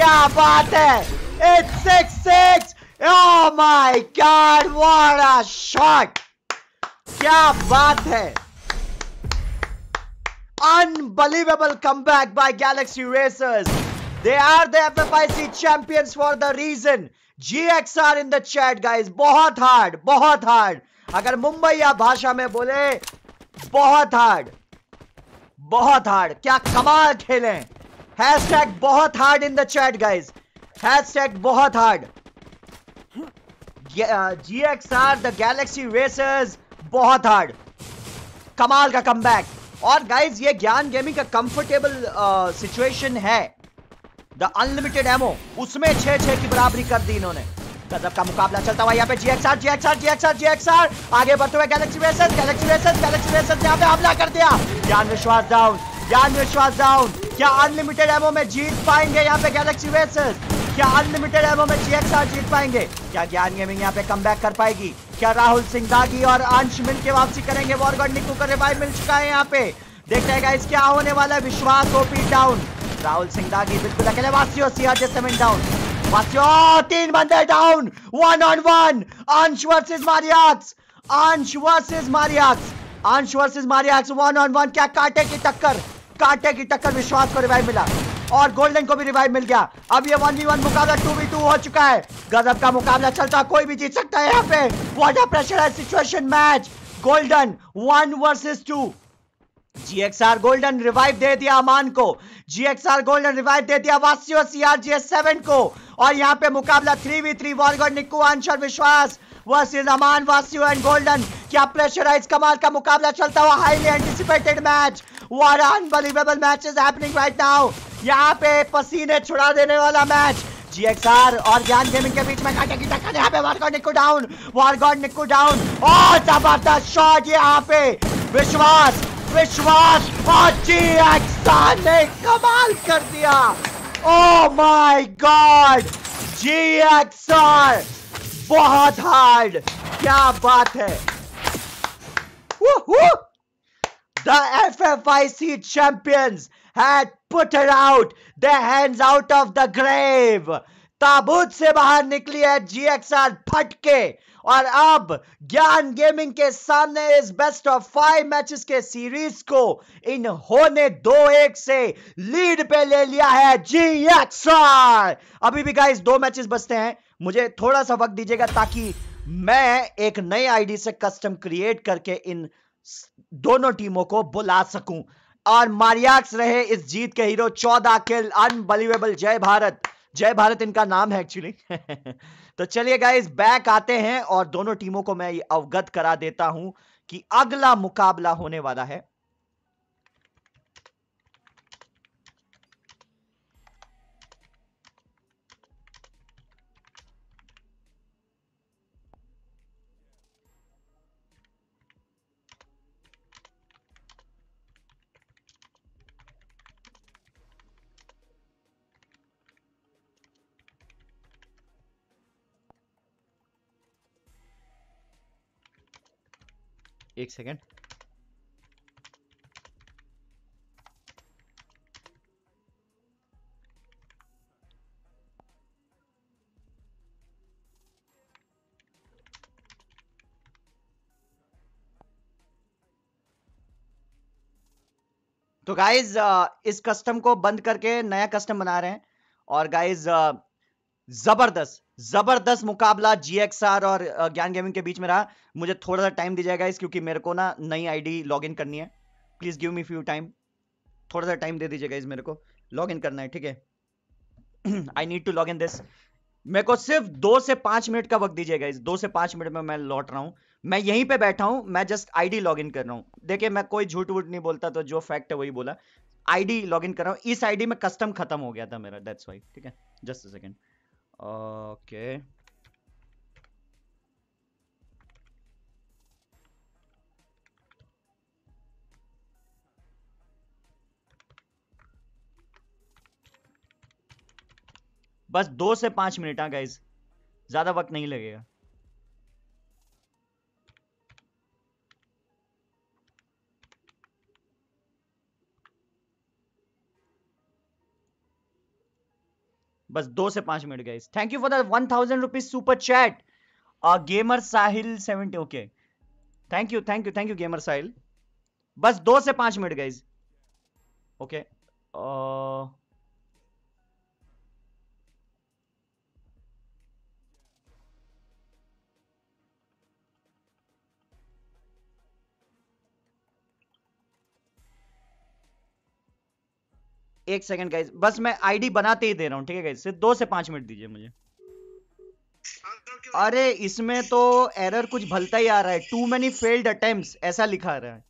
क्या बात है It's six six Oh my God, what a shot. क्या बात है unbelievable come back by Galaxy Racers they are the F C champions for the region G X R in the chat guys बहुत hard बहुत hard अगर मुंबई या भाषा में बोले बहुत हार्ड बहुत हार्ड क्या कमाल खेले हैशटैग बहुत hard in the chat guys hashtag बहुत hard are the Galaxy Racers बहुत हार्ड कमाल का कम और गाइज ये ज्ञान गेमिंग का कंफर्टेबल सिचुएशन uh, है द अनलिमिटेड एमओ उसमें छह छह की बराबरी कर दी इन्होंने गजब का मुकाबला चलता हुआ यहाँ पे जीएक्सआर जीएक्सआर जीएक्सआर जीएक्सआर आगे बढ़ते हुए Galaxy racers Galaxy racers Galaxy Racers यहाँ पे हमला कर दिया ज्ञान विश्वास डाउन यार विश्वास डाउन क्या अनलिमिटेड एमओ में जीत पाएंगे यहाँ पे गैलेक्सी वेसेस क्या अनलिमिटेड एमओ में जीएक्सआर जीत पाएंगे क्या ज्ञान गेमिंग यहाँ पे कम कर पाएगी क्या राहुल सिंह दागी और अंश मिल के वापसी करेंगे वॉरगढ़ निकू का रिवाइव मिल चुका है यहाँ पे देखते हैं गाइस क्या होने वाला है विश्वास ओपी डाउन राहुल सिंह दागी बिल्कुल अकेले वासियो सीआरजे सेवन डाउन वासियो तीन बंदे down one on one Ansh versus मारियाक्स अंश वर्सेज मारियाक्स अंश वर्सेज मारियाक्स वन ऑन वन क्या काटे की टक्कर कांटे की टक्कर विश्वास को रिवाइव मिला और गोल्डन को भी रिवाइव मिल गया अब ये वन वी वन मुकाबला टू वी टू हो चुका है गजब का मुकाबला चलता कोई भी जीत सकता है यहाँ पे वाटर प्रेशर है situation match Golden one versus two GXR Golden revive दे दिया अमान को जीएक्सआर गोल्डन रिवाइव दे दिया वासियो सीआरजीएस सेवन को और यहाँ पे मुकाबला थ्री वी थ्री वॉलगढ़ निकू अंशर विश्वास वर्सेज अमान वासियो एंड गोल्डन क्या प्रेशराइज कमाल का मुकाबला चलता हुआ highly anticipated match What unbelievable match is happening right now. यहाँ पे पसीने छुड़ा देने वाला मैच GXR और ज्ञान गेमिंग के बीच में काटा की टक्कर यहाँ पे वारगॉड निक्कू डाउन वारगॉड निक्कू डाउन और जबरदस्त शॉट यहाँ पे विश्वास विश्वास और GXR ने कमाल कर दिया ओ माय गॉड GXR बहुत हार्ड क्या बात है Woohoo! The FFIC champions had put it out, their hands out of the grave. ताबूत से बाहर निकली है जीएक्सआर फटके और अब ज्ञान गेमिंग के सामने इस बेस्ट ऑफ फाइव मैचेस के सीरीज को इन्होंने दो एक से लीड पे ले लिया है जी जीएक्सआर अभी भी गाइस दो मैचेस बचते हैं मुझे थोड़ा सा वक्त दीजिएगा ताकि मैं एक नई आईडी से कस्टम क्रिएट करके इन दोनों टीमों को बुला सकूं और मारियाक्स रहे इस जीत के हीरो चौदह किल अनबिलीवेबल जय भारत जय भारत इनका नाम है एक्चुअली [laughs] तो चलिए गाइस बैक आते हैं और दोनों टीमों को मैं अवगत करा देता हूं कि अगला मुकाबला होने वाला है एक सेकेंड तो गाइज uh, इस कस्टम को बंद करके नया कस्टम बना रहे हैं और गाइज जबरदस्त जबरदस्त मुकाबला जीएक्सआर और ज्ञान गेमिंग के बीच में रहा मुझे थोड़ा सा टाइम दीजिएगा इस क्योंकि मेरे को ना नई आईडी लॉगिन करनी है please give me few time थोड़ा सा टाइम दे दीजिएगा इस मेरे को लॉगिन करना है ठीक है I need to log in this मेरे को सिर्फ दो से पांच मिनट का वक्त दीजिएगा इस दो से पांच मिनट में मैं लौट रहा हूं मैं यहीं पे बैठा हूं मैं जस्ट आईडी लॉग कर रहा हूं देखिए मैं कोई झूठ वूट नहीं बोलता तो जो फैक्ट है वही बोला आईडी लॉगिन कर रहा हूं इस आईडी में कस्टम खत्म हो गया था मेरा दैट्स वाई ठीक है जस्ट अ सेकंड Okay. बस दो से पांच मिनट हाँ गाइज ज्यादा वक्त नहीं लगेगा बस दो से पांच मिनट गए thank you for the one thousand rupees super chat gamer Sahil seventy okay thank you thank you thank you gamer Sahil बस दो से पांच मिनट गए ओके okay. uh... एक सेकंड गाइज बस मैं आईडी बनाते ही दे रहा हूँ ठीक है गाइज सिर्फ दो से पांच मिनट दीजिए मुझे अरे इसमें तो एरर कुछ भलता ही आ रहा है टू मेनी फेल्ड अटेम्प्ट्स ऐसा लिखा रहा है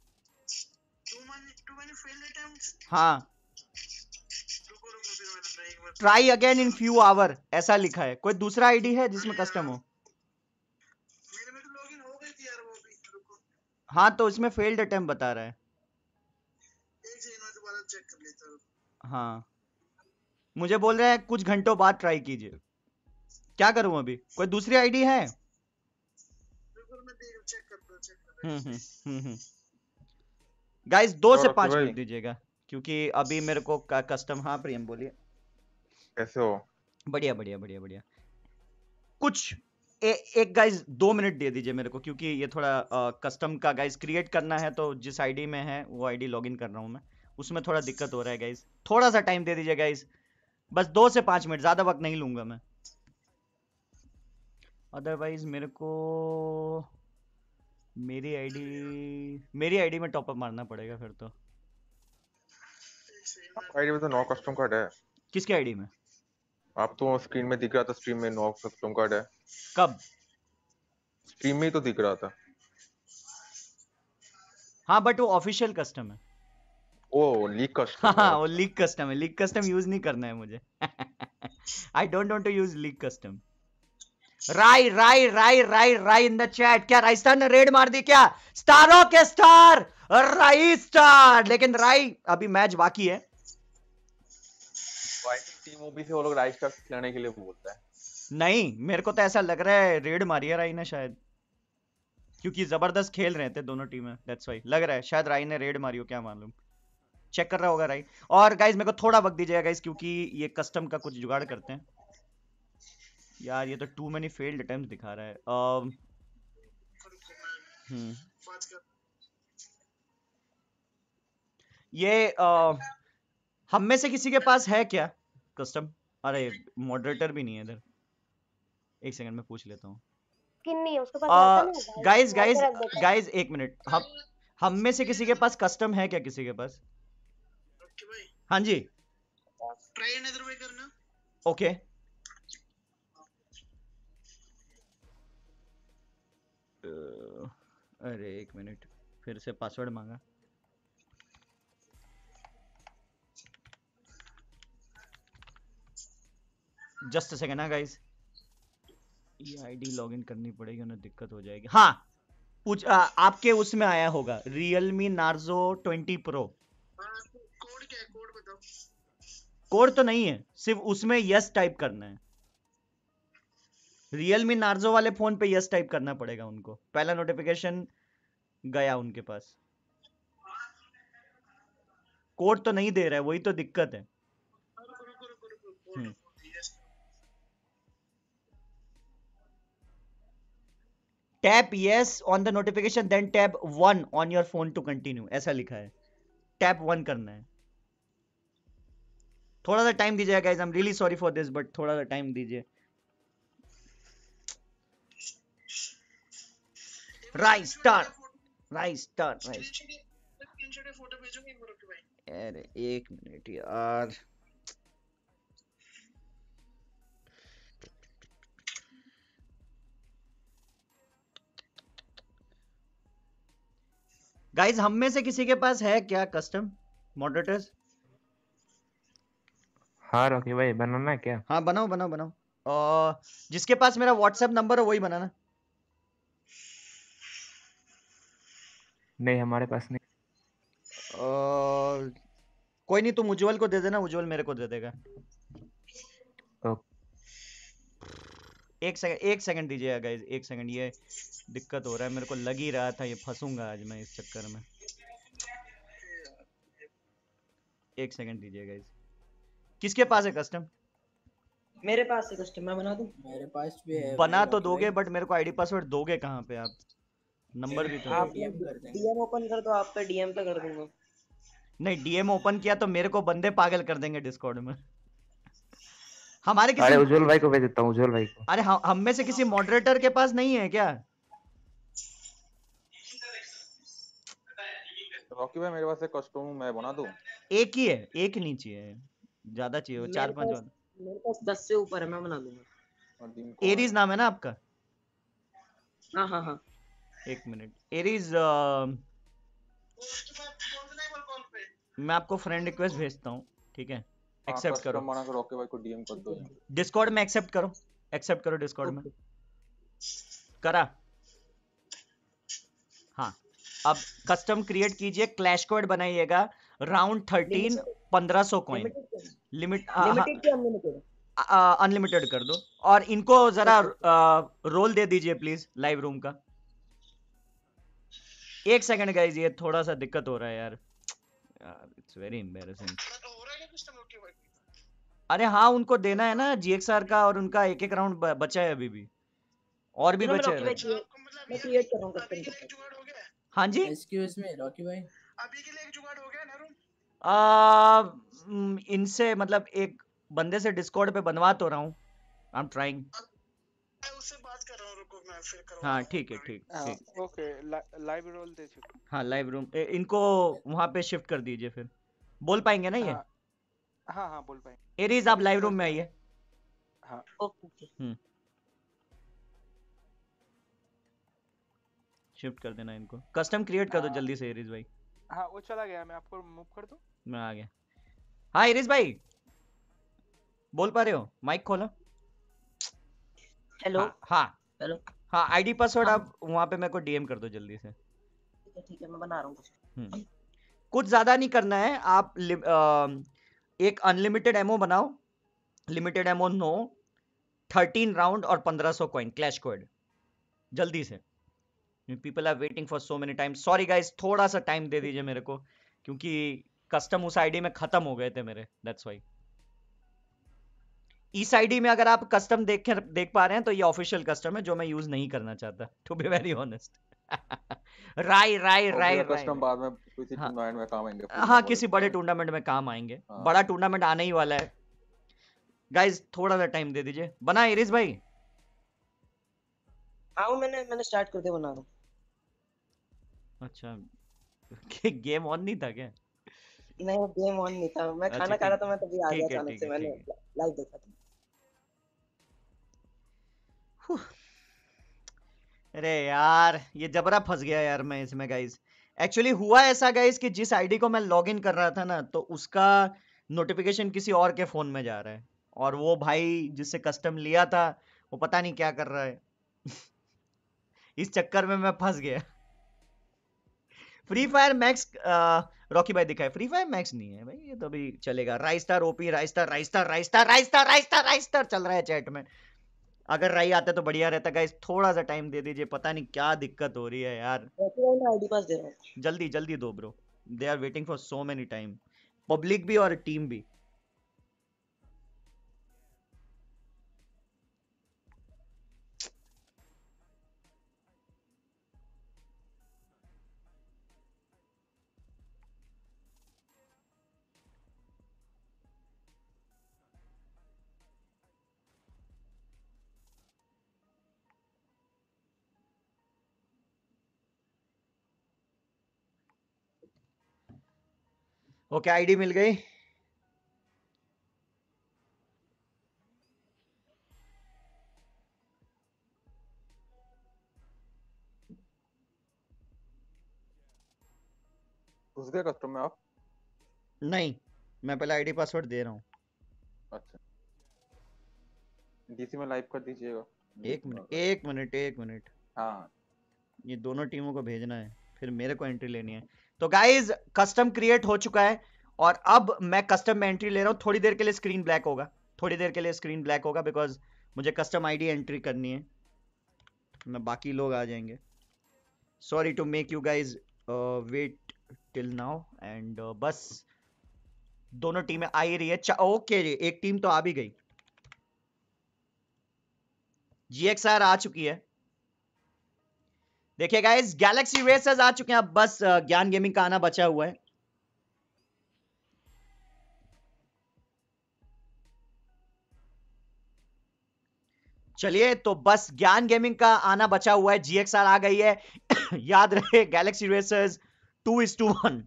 हाँ try again in few hour ऐसा लिखा है कोई दूसरा आईडी है जिसमें कस्टम हो तो हाँ तो इसमें फेल्ड अटेम्प्ट बता रहा है हाँ मुझे बोल रहे हैं कुछ घंटों बाद ट्राई कीजिए क्या करूं अभी कोई दूसरी आईडी है गाइस हम्म, हम्म, हम्म, दो से पांच मिनट दीजिएगा क्योंकि अभी मेरे को कस्टम हाँ प्रियम बोलिए कैसे हो बढ़िया बढ़िया बढ़िया बढ़िया कुछ ए, एक गाइज दो मिनट दे दीजिए मेरे को क्योंकि ये थोड़ा आ, कस्टम का गाइज क्रिएट करना है तो जिस आईडी में है वो आईडी लॉगिन कर रहा हूँ मैं उसमें थोड़ा दिक्कत हो रहा है गाइज थोड़ा सा टाइम दे दीजिए गाइज बस दो से पाँच मिनट ज़्यादा वक्त नहीं लूँगा मैं अदरवाइज मेरे को मेरी आईडी मेरी आईडी में टॉपअप मारना पड़ेगा फिर तो आईडी में तो नौ कस्टम कार्ड है किसके आईडी में आप तो स्क्रीन में दिख रहा था स्ट्रीम में नौ कस्टम कार्ड है कब स्ट्रीम में ही तो दिख रहा था हाँ बट वो ऑफिशियल कस्टम है ओ लीक कस्टम हाँ वो लीक कस्टम है लीक कस्टम यूज नहीं करना है मुझे I don't want to use leak custom राई राई राई राई राई इन द चैट क्या राजस्थान ने रेड मार दी क्या स्टारों के स्टार राई स्टार लेकिन राई अभी मैच बाकी है टीम ओबी से वो लोग राई स्टार खेलने के लिए बोलता है नहीं मेरे को तो ऐसा लग रहा है रेड मारी है राई ने शायद क्योंकि जबरदस्त खेल रहे थे दोनों टीमें दैट्स वाई लग रहा है शायद राई ने रेड मारी हो क्या मालूम चेक कर रहा होगा राइट और गाइज मेरे को थोड़ा वक्त दीजिएगा गाइज क्योंकि ये कस्टम का कुछ जुगाड़ करते हैं यार ये तो टू मेनी फेल्ड अटेम्प्ट दिखा रहा है uh, ये uh, हम में से किसी के पास है क्या कस्टम अरे मॉडरेटर भी नहीं है इधर एक सेकंड में पूछ लेता हूँ गाइज गाइज गाइज एक मिनट हम हम में से किसी के पास कस्टम है क्या किसी के पास हाँ जी ट्रेन इधर करना ओके अरे एक मिनट फिर से पासवर्ड मांगा जस्ट सेकेंड ना गाइस ये आईडी लॉगिन करनी पड़ेगी उन्हें दिक्कत हो जाएगी हाँ पूछ आ, आपके उसमें आया होगा Realme Narzo twenty pro code तो नहीं है सिर्फ उसमें यस टाइप करना है रियलमी नार्जो वाले फोन पे यस टाइप करना पड़ेगा उनको पहला नोटिफिकेशन गया उनके पास कोड तो नहीं दे रहा है वही तो दिक्कत है tap yes on the notification then tap one on your phone to continue ऐसा लिखा है टैप वन करना है थोड़ा सा टाइम दीजिए guys I am really sorry for this but थोड़ा सा टाइम दीजिए Raistar Raistar Raistar एक मिनट यार गाइज हम में से किसी के पास है क्या कस्टम मॉडरेटर्स हाँ रॉकी भाई बनाना क्या हाँ बनाओ बनाओ बनाओ और जिसके पास मेरा व्हाट्सएप नंबर है वही बनाना नहीं हमारे पास नहीं और कोई नहीं तुम उज्जवल को दे देना उज्जवल मेरे को दे देगा एक सेकंड एक सेकंड दीजिएगा गाइज एक सेकंड ये दिक्कत हो रहा है मेरे को लग ही रहा था ये फंसूंगा आज मैं इस चक्कर में एक सेकंड दीजिएगा गाइज किसके पास है कस्टम मेरे पास है कस्टम मैं बना दूं मेरे पास भी है बना तो दोगे बट मेरे को आईडी पासवर्ड दोगे कहां पे आप नंबर भी तो आप डीएम ओपन कर दो आप पे डीएम पे कर दूंगा नहीं डीएम ओपन किया तो मेरे को बंदे पागल कर देंगे डिस्कॉर्ड में हमारे किसी अरे उज्जवल भाई को भेज देता हूं उज्जवल भाई को अरे हम, में से किसी मॉडरेटर के पास नहीं है क्या रॉकी भाई मेरे पास एक कस्टम मैं बना दूं एक ही है एक नीचे है ज्यादा चाहिए चार पांच मेरे पास दस से ऊपर है मैं बना दूंगा एरीज नाम है ना आपका हाँ हाँ हाँ एक मिनट एरीज मैं आपको फ्रेंड रिक्वेस्ट भेजता हूँ ठीक है एक्सेप्ट हाँ, करो मना करो ओके भाई को डीएम कर दो डिस्कॉर्ड में एक्सेप्ट करो एक्सेप्ट करो डिस्कॉर्ड में करा हाँ अब कस्टम क्रिएट कीजिए क्लैश कोड बनाइएगा राउंड थर्टीन पंद्रह सौ कॉइन लिमिट अनलिमिटेड कर दो और इनको जरा रोल दे दीजिए प्लीज लाइव रूम का एक सेकंड गाइज ये थोड़ा सा दिक्कत हो रहा है यार इट्स वेरी एम्बेरसिंग अरे हाँ उनको देना है ना जीएक्सआर का और उनका एक एक राउंड बचा है अभी भी और भी बचा है मतलब हाँ जी एक्सक्यूज मी रॉकी भाई अभी के लिए एक जुगाड़ हो इनसे मतलब एक बंदे से डिस्कॉर्ड पे बनवा तो रहा हूँ आई एम ट्राइंग हाँ ठीक है ठीक हाँ, ओके लाइव रोल दे चुके हाँ लाइव रूम इनको वहाँ पे शिफ्ट कर दीजिए फिर बोल पाएंगे ना ये हाँ हाँ, हाँ बोल पाएंगे एरीज आप लाइव रूम में आइए हाँ ओके शिफ्ट हम्म। कर देना इनको कस्टम क्रिएट कर दो हाँ। जल्दी से एरीज भाई हाँ वो चला गया मैं आपको मूव कर दूँ मैं आ गया हाँ इरिस भाई बोल पा रहे हो माइक खोलो हेलो हाँ हेलो हाँ आईडी पासवर्ड हाँ, हाँ। आप वहाँ पे मेरे को डीएम कर दो जल्दी से ठीक है मैं बना रहा हूँ कुछ हम्म। ज्यादा नहीं करना है आप एक अनलिमिटेड एमओ बनाओ limited ammo no thirteen round और पंद्रह सौ कॉइन क्लैश कोड जल्दी से people are waiting for so many time sorry guys थोड़ा सा टाइम दे दीजिए मेरे को क्योंकि कस्टम उस आईडी में खत्म हो गए थे मेरे दैट्स वाई इस आईडी में अगर आप कस्टम देख देख पा रहे हैं तो ये ऑफिशियल कस्टम है जो मैं यूज नहीं करना चाहता टू बी वेरी ऑनेस्ट राय राय राय कस्टम बाद में किसी हाँ, टूर्नामेंट में काम आएंगे हाँ किसी बड़े टूर्नामेंट में काम आएंगे हाँ। बड़ा टूर्नामेंट आने ही वाला है गाइस थोड़ा सा टाइम दे दीजिए बना इरिस भाई आओ हाँ, मैंने मैंने स्टार्ट कर दिया बना रहा अच्छा गेम [laughs] ऑन नहीं था क्या नहीं गेम ऑन नहीं था मैं अच्छा, खाना खा रहा था मैं तभी आ गया अचानक से मैंने लाइव देखा था अरे यार ये जबरा फंस गया यार मैं इसमें गाइज एक्चुअली हुआ ऐसा गाइज कि जिस आईडी को मैं लॉगिन कर रहा था ना तो उसका नोटिफिकेशन किसी और के फोन में जा रहा है और वो भाई जिससे कस्टम लिया था वो पता नहीं क्या कर रहा है [laughs] इस चक्कर में मैं फंस गया फ्री फायर मैक्स रॉकी भाई दिखाए फ्री फायर मैक्स नहीं है भाई ये तो अभी चलेगा राइस्टार ओपी राइस्टार राइस्टार राइस्टार राइस्टार राइस्टार राइस्टार चल रहा है चैट में अगर राई आता तो बढ़िया रहता गाइस थोड़ा सा टाइम दे दीजिए पता नहीं क्या दिक्कत हो रही है यार जल्दी जल्दी दो bro they are waiting for so many time public भी और टीम भी ओके आईडी मिल गई घुस गए कस्टम में आप नहीं मैं पहले आईडी पासवर्ड दे रहा हूँ अच्छा डीसी में लाइव कर दीजिएगा एक मिनट एक मिनट एक मिनट हाँ ये दोनों टीमों को भेजना है फिर मेरे को एंट्री लेनी है तो गाइज कस्टम क्रिएट हो चुका है और अब मैं कस्टम में एंट्री ले रहा हूँ थोड़ी देर के लिए स्क्रीन ब्लैक होगा थोड़ी देर के लिए स्क्रीन ब्लैक होगा बिकॉज मुझे कस्टम आईडी एंट्री करनी है मैं बाकी लोग आ जाएंगे sorry to make you guys wait till now and बस दोनों टीमें आ ही रही है ओके जी एक टीम तो आ भी गई जीएक्सआर आ चुकी है देखिए गाइस गैलेक्सी रेसर्स आ चुके हैं अब बस ज्ञान गेमिंग का आना बचा हुआ है चलिए तो बस ज्ञान गेमिंग का आना बचा हुआ है जीएक्सआर आ गई है [coughs] याद रहे Galaxy Racers two is to one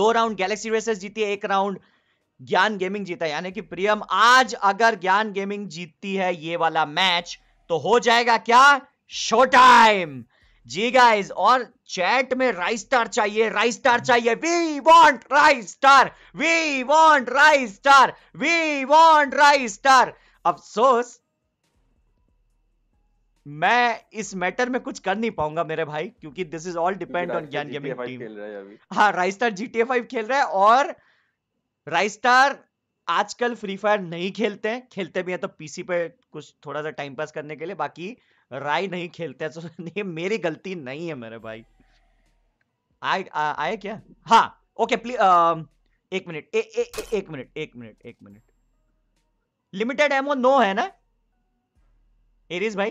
दो राउंड गैलेक्सी रेसर्स जीती है एक राउंड ज्ञान गेमिंग जीता यानी कि प्रियम आज अगर ज्ञान गेमिंग जीतती है ये वाला मैच तो हो जाएगा क्या शो टाइम जी गाइस और चैट में राइस स्टार चाहिए राइस स्टार चाहिए we want Raistar we want Raistar we want Raistar अफसोस मैं इस मैटर में कुछ कर नहीं पाऊंगा मेरे भाई क्योंकि this is all depend on Gyan Gaming team हाँ राइस स्टार जीटीए फाइव खेल रहा है और राइस स्टार आजकल फ्री फायर नहीं खेलते हैं खेलते भी हैं तो पीसी पे कुछ थोड़ा सा टाइम पास करने के लिए बाकी राय नहीं खेलते तो ये [laughs] मेरी गलती नहीं है मेरे भाई आए आए क्या हाँ ओके प्लीज एक मिनट एक मिनट एक मिनट एक मिनट लिमिटेड एमओ नो है ना एरिस भाई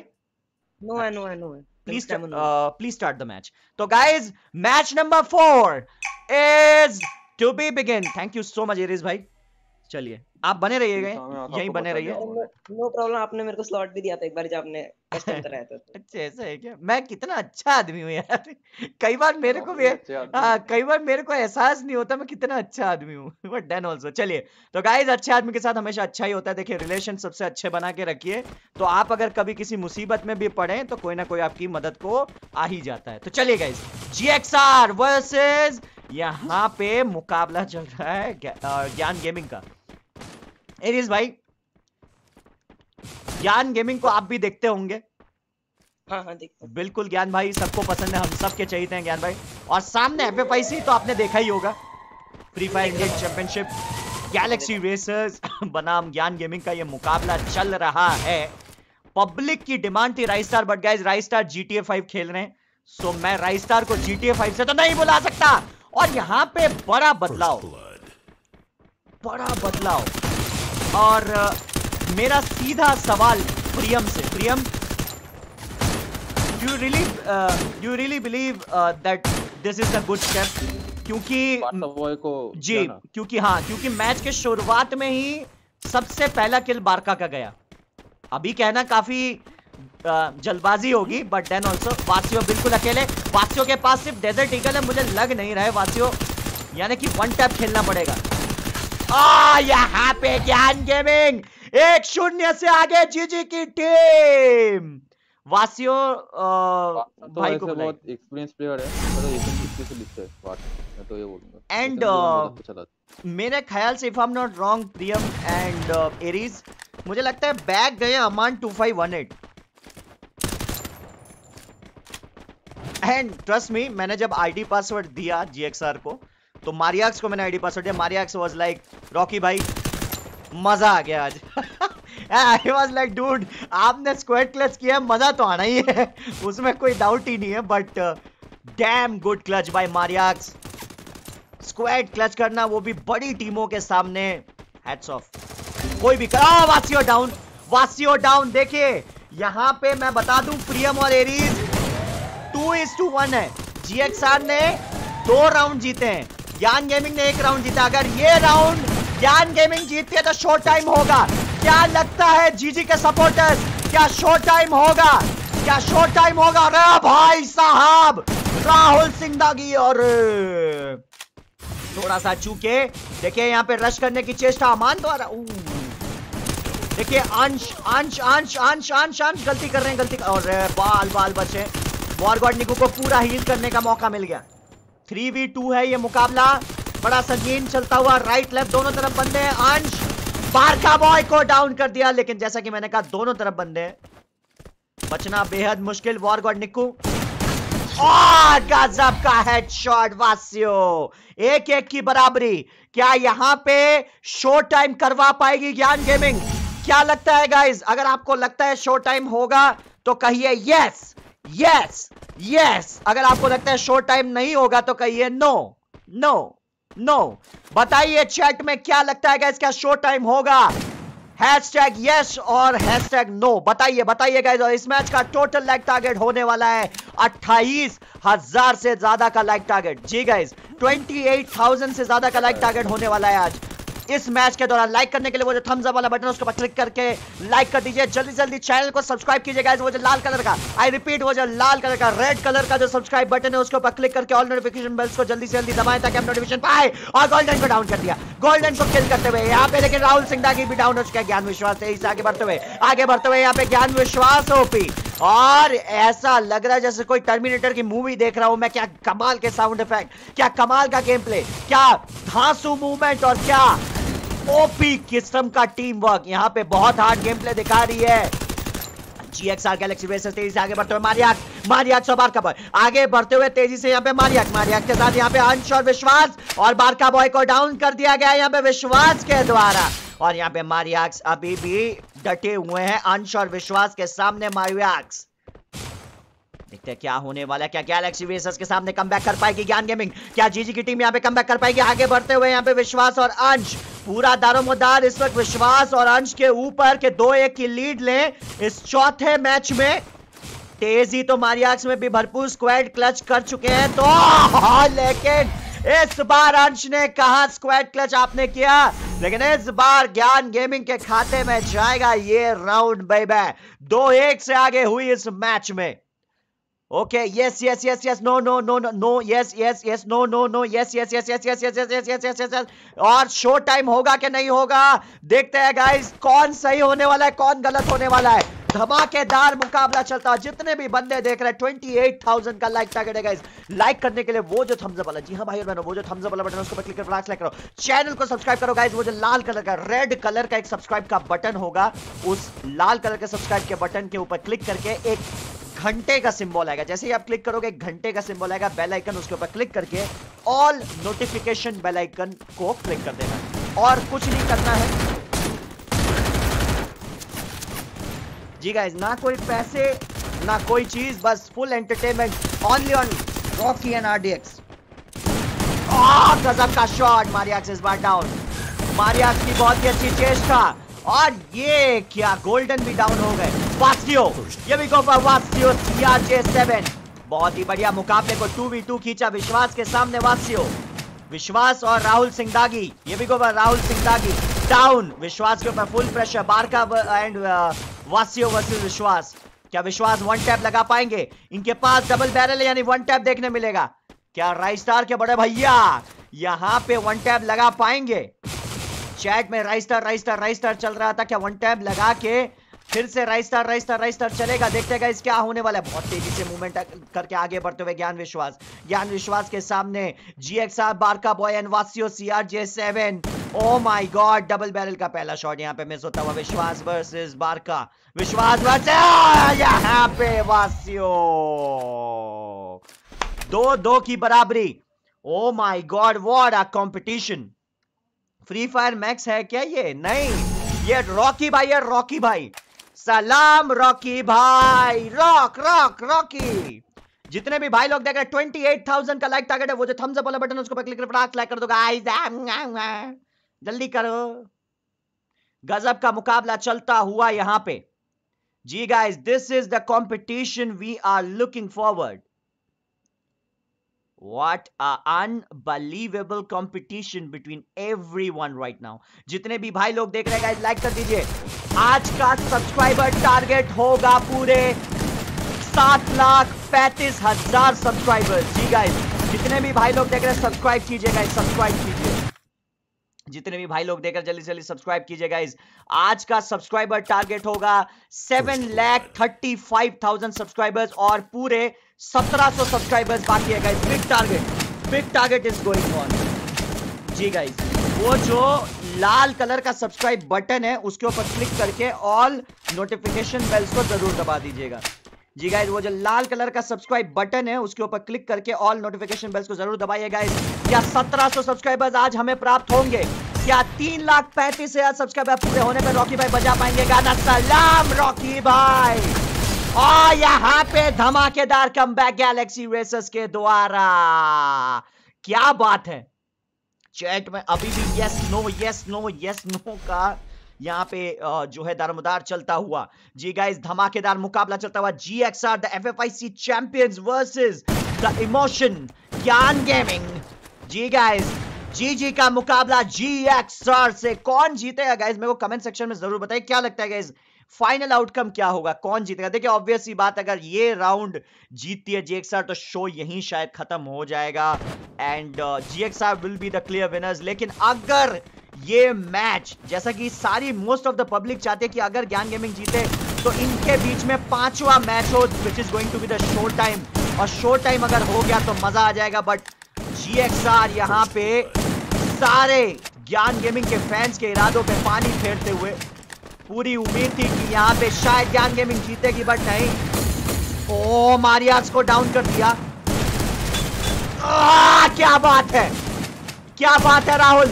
नो है नो है नो है please please start the match तो guys match number four is to be begin thank you so much Aries भाई चलिए आप बने रहिए गए यही बने रहिए नो प्रॉब्लम आपने मेरे को स्लॉट भी दिया था एक बार जब आपने तो। अच्छा ऐसा है क्या मैं कितना अच्छा आदमी हूँ यार कई बार मेरे को भी हाँ, कई बार मेरे को एहसास नहीं होता मैं कितना अच्छा आदमी हूँ बट देन ऑल्सो चलिए तो गाइज अच्छे आदमी के साथ हमेशा अच्छा ही होता है देखिए रिलेशन सबसे अच्छे बना के रखिए तो आप अगर कभी किसी मुसीबत में भी पड़े तो कोई ना कोई आपकी मदद को आ ही जाता है तो चलिए guys G X R versus यहाँ पे मुकाबला चल रहा है ज्ञान गेमिंग का एरिस भाई ज्ञान गेमिंग को आप भी देखते होंगे हाँ हाँ बिल्कुल ज्ञान भाई सबको पसंद है हम सबके चाहिए हैं ज्ञान भाई और सामने एफ एफ आई सी तो आपने देखा ही होगा Free Fire Indian championship Galaxy Racers बनाम ज्ञान गेमिंग का ये मुकाबला चल रहा है पब्लिक की डिमांड थी star but guys star GTA five खेल रहे हैं सो मैं राइस स्टार को जीटीए फाइव से तो नहीं बुला सकता और यहां पे बड़ा बदलाव बड़ा बदलाव और मेरा सीधा सवाल प्रियम से Priyam you really you really believe that this is a good step क्योंकि को जी क्योंकि हाँ क्योंकि मैच के शुरुआत में ही सबसे पहला किल बारका का गया अभी कहना काफी जल्दबाजी होगी बट देन ऑल्सो वासियो बिल्कुल अकेले वासियो के पास सिर्फ डेजर्ट ईगल है मुझे लग नहीं रहा है वासियो यानी कि वन टैप खेलना पड़ेगा Ah, यहाँ पे ज्ञान गेमिंग एक शून्य से आगे जीजी की टीम वासियो आ, तो भाई को बहुत एक्सपीरियंस प्लेयर है एंड तो, तो मेरे ख्याल से if I am not wrong Priyam and Aries मुझे लगता है बैग गए Aman two five one eight and trust me मैंने जब आईडी पासवर्ड दिया जीएक्सआर को तो मारियाक्स को मैंने आईडी पासवर्ड दिया मारियाक्स वाज लाइक रॉकी भाई मजा आ गया आज आई वॉज लाइक डूड आपने स्क्वाड क्लच किया मजा तो आना ही है [laughs] उसमें कोई डाउट ही नहीं है but damn good clutch by मारियाक्स स्क्वाड क्लच करना वो भी बड़ी टीमों के सामने हैट्स ऑफ कोई भी करा वासियो डाउन वासियो डाउन देखिए यहां पे मैं बता दूं प्रियम और Aries two is to one है जीएक्सआर ने दो राउंड जीते हैं ज्ञान गेमिंग ने एक राउंड जीता अगर ये राउंड ज्ञान गेमिंग जीतती है तो शो टाइम होगा क्या लगता है जीजी के सपोर्टर्स क्या शो टाइम होगा क्या शो टाइम होगा अरे भाई साहब राहुल सिंधागी और थोड़ा सा चूके देखिए यहाँ पे रश करने की चेष्टा अमान द्वारा तो देखिए अंश अंश अंश अंश अंश अंश गलती कर रहे हैं गलती कर... और बाल बाल बचे गॉड निकू को पूरा हील करने का मौका मिल गया थ्री वी टू है ये मुकाबला बड़ा संगीन चलता हुआ राइट लेफ्ट दोनों तरफ बंदे हैं अंश बारका बॉय को डाउन कर दिया लेकिन जैसा कि मैंने कहा दोनों तरफ बंदे हैं बचना बेहद मुश्किल वॉर गॉड निकू और गजब का हेडशॉट वासियो एक एक की बराबरी क्या यहां पे शो टाइम करवा पाएगी ज्ञान गेमिंग क्या लगता है गाइज अगर आपको लगता है शो टाइम होगा तो कहिए यस यस यस अगर आपको लगता है शो टाइम नहीं होगा तो कहिए नो नो नो बताइए चैट में क्या लगता है इसका शो टाइम होगा हैश टैग यस और हैश टैग नो बताइए बताइए गाइज और इस मैच का टोटल लाइक टारगेट होने वाला है अट्ठाईस हजार से ज्यादा का लाइक टारगेट जी गाइज थाउजेंड से ज्यादा का लाइक टारगेट होने वाला है आज इस मैच के दौरान लाइक करने के लिए वो जो थम्स अप वाला बटन उसके ऊपर क्लिक करके लाइक कर दीजिए जल्दी जल्दी चैनल को सब्सक्राइब कीजिएगा वो जो लाल कलर का आई रिपीट वो जो लाल कलर का रेड कलर का जो सब्सक्राइब बटन है उसके ऊपर क्लिक करके ऑल नोटिफिकेशन बेल्स को जल्दी से जल्दी दबाएं ताकि हम नोटिफिकेशन पाए और गोल्डन को डाउन कर दिया गोल्डन को किल करते हुए यहाँ पे लेकिन राहुल सिंह की भी डाउन हो चुका है ज्ञान विश्वास से आगे बढ़ते हुए आगे बढ़ते हुए यहाँ पे ज्ञान विश्वास ओपी और ऐसा लग रहा है जैसे कोई टर्मिनेटर की मूवी देख रहा हूं मैं क्या कमाल के साउंड इफेक्ट क्या कमाल का गेम प्ले क्या धांसू मूवमेंट और क्या ओपी किस्म का टीम वर्क यहाँ पे बहुत हार्ड गेम प्ले दिखा रही है जीएक्सआर गैलेक्सी वेसेस तेजी से आगे बढ़ते हुए मारियाक मारियाक सौ बार बॉय आगे बढ़ते हुए तेजी से यहाँ पे मारियाक मारियाक के साथ यहाँ पे अंश और विश्वास और बारका बॉय को डाउन कर दिया गया यहाँ पे विश्वास के द्वारा और यहाँ पे मारियाक्स अभी भी डटे हुए हैं अंश और विश्वास के सामने मारियाक्स देखते हैं क्या होने वाला है क्या गैलेक्सी वेसर्स के सामने कम कर पाएगी ज्ञान गेमिंग क्या जीजी की टीम यहाँ पे कम कर पाएगी आगे बढ़ते हुए यहाँ पे विश्वास और अंश पूरा दारोमदार इस वक्त विश्वास और अंश के ऊपर के दो एक की लीड लें इस चौथे मैच में तेजी तो मारियाक्स में भी भरपूर स्क्वाड क्लच कर चुके हैं तो हाँ, लेकिन इस बार अंश ने कहा स्क्वाड क्लच आपने किया लेकिन इस बार ज्ञान गेमिंग के खाते में जाएगा ये राउंड बेबे दो एक से आगे हुई इस मैच में Okay, yes, yes, yes, yes, no, no, no, no, no, yes, yes, yes, no, no, no, yes, yes, yes, yes, yes, yes, yes, yes, yes, yes, yes, yes, और शो टाइम होगा कि नहीं होगा देखते हैं guys कौन सही होने वाला है कौन गलत होने वाला है धमाकेदार मुकाबला चलता है जितने भी बंदे देख रहे हैं ट्वेंटी एट थाउजेंड का लाइक टारगेट है लाइक करने के लिए वो जो थम्स वाला जी हाँ भाई और बहनों वो जो थम्स वाला बटन उसको क्लिक कर लाइक करो चैनल को सब्सक्राइब करो गाइज वो जो लाल कलर का रेड कलर का एक सब्सक्राइब का बटन होगा उस लाल कलर के सब्सक्राइब के बटन के ऊपर क्लिक करके एक घंटे का सिंबल आएगा जैसे ही आप क्लिक करोगे घंटे का सिंबल आएगा बेल आइकन उसके ऊपर क्लिक करके ऑल नोटिफिकेशन बेल आइकन को क्लिक कर देना और कुछ नहीं करना है जी गाइस ना कोई पैसे ना कोई चीज बस full entertainment only on Rocky and RDX गजब का शॉट मारियाक्स इस बार डाउन मारियाक्स की बहुत ही अच्छी चेस्ट था और ये क्या गोल्डन भी डाउन हो गए वास्तियो ये भी गोफा वास्टियो सीआरजे सेवन बहुत ही बढ़िया मुकाबले को टू वी टू खींचा विश्वास के सामने वास्तियो विश्वास और राहुल दागी ये भी गोफा राहुल दागी डाउन विश्वास के ऊपर फुल प्रेशर बारका एंड वास्तियो वर्सेस विश्वास क्या विश्वास वन टैप लगा पाएंगे इनके पास डबल बैरल यानी वन टैप देखने मिलेगा क्या राइस्टार के बड़े भैया यहाँ पे वन टैप लगा पाएंगे चैट में राइस्टर राइस्टर राइस्टर चल रहा था क्या वन टैप लगा के फिर से राइस्टर राइस्टर राइस्टर चलेगा देखते गाइस क्या होने वाला है बहुत तेजी से मूवमेंट करके आगे बढ़ते हुए ज्ञान विश्वास ज्ञान विश्वास के सामने जीएक्सआर बारका बॉय एंड वासियो CRJ seven oh my God double barrel का पहला शॉट यहाँ पे मिस होता हुआ विश्वास वर्सेस बारका विश्वास वर्सेस यहाँ पे वासियो दो दो की बराबरी oh my God what a competition Free Fire Max है क्या ये नहीं ये रॉकी भाई है रॉकी भाई सलाम रॉकी भाई रॉक रॉक रॉकी जितने भी भाई लोग देख रहे हैं ट्वेंटी एट थाउजेंड का लाइक टारगेट है वो जो थम्स अप वाला बटन उसको क्लिक लाइक कर दो गाइस ah, ah, ah। जल्दी करो गजब का मुकाबला चलता हुआ यहां पे जी guys this is the competition we are looking forward What unbelievable competition between every one right now जितने भी भाई लोग देख रहे हैं लाइक कर दीजिए आज का सब्सक्राइबर टारगेट होगा पूरे सात लाख पैंतीस हजार सब्सक्राइबर जी गाइज जितने भी भाई लोग देख रहे हैं सब्सक्राइब कीजिए गाइज सब्सक्राइब कीजिए जितने भी भाई लोग देकर जल्दी जल्दी सब्सक्राइब कीजिए गाइज आज का सब्सक्राइबर टारगेट होगा seven lakh thirty five thousand subscribers और पूरे सत्रह सब्सक्राइबर्स बाकी है guys big target big target is going on जी गाइस वो जो लाल कलर का सब्सक्राइब बटन है उसके ऊपर क्लिक करके ऑल नोटिफिकेशन बेल्स को जरूर दबा दीजिएगा जी गाइज वो जो लाल कलर का सब्सक्राइब बटन है उसके ऊपर क्लिक करके ऑल नोटिफिकेशन बेल्स को जरूर दबाइए गाइज क्या 1700 सब्सक्राइबर्स आज हमें प्राप्त होंगे क्या तीन लाख पैंतीस हजार सब्सक्राइबर पूरे होने पर रॉकी भाई बजा पाएंगे गाना सलाम रॉकी भाई और यहाँ पे धमाकेदार कम बैक गैलेक्सी रेसर्स के द्वारा क्या बात है चैट में अभी भी yes no yes no yes no का यहाँ पे जो है दारमदार चलता हुआ जी गाइस धमाकेदार मुकाबला चलता हुआ G X R the F F I C champions versus the emotion Gyan gaming जी गाइस जी जी का मुकाबला जी एक्स आर से कौन जीतेगा गाइस मेरे को कमेंट सेक्शन में जरूर बताइए क्या लगता है गाइज फाइनल आउटकम क्या होगा कौन जीतेगा देखिए ऑब्वियस ही बात अगर ये राउंड जीतती है जीएक्सआर तो शो यहीं शायद खत्म हो जाएगा and GXR will be the clear winners लेकिन अगर ये मैच जैसा कि सारी मोस्ट ऑफ द पब्लिक चाहते हैं कि अगर ज्ञान गेमिंग जीते तो इनके बीच में पांचवा मैच हो which is going to be the show time और शो टाइम अगर हो गया तो मजा आ जाएगा बट जी एक्स आर यहाँ पे सारे ज्ञान गेमिंग के फैंस के इरादों पे पानी फेरते हुए पूरी उम्मीद थी कि यहाँ पे शायद ज्ञान गेमिंग जीतेगी बट नहीं ओ मारियास को डाउन कर दिया आ, क्या बात है क्या बात है राहुल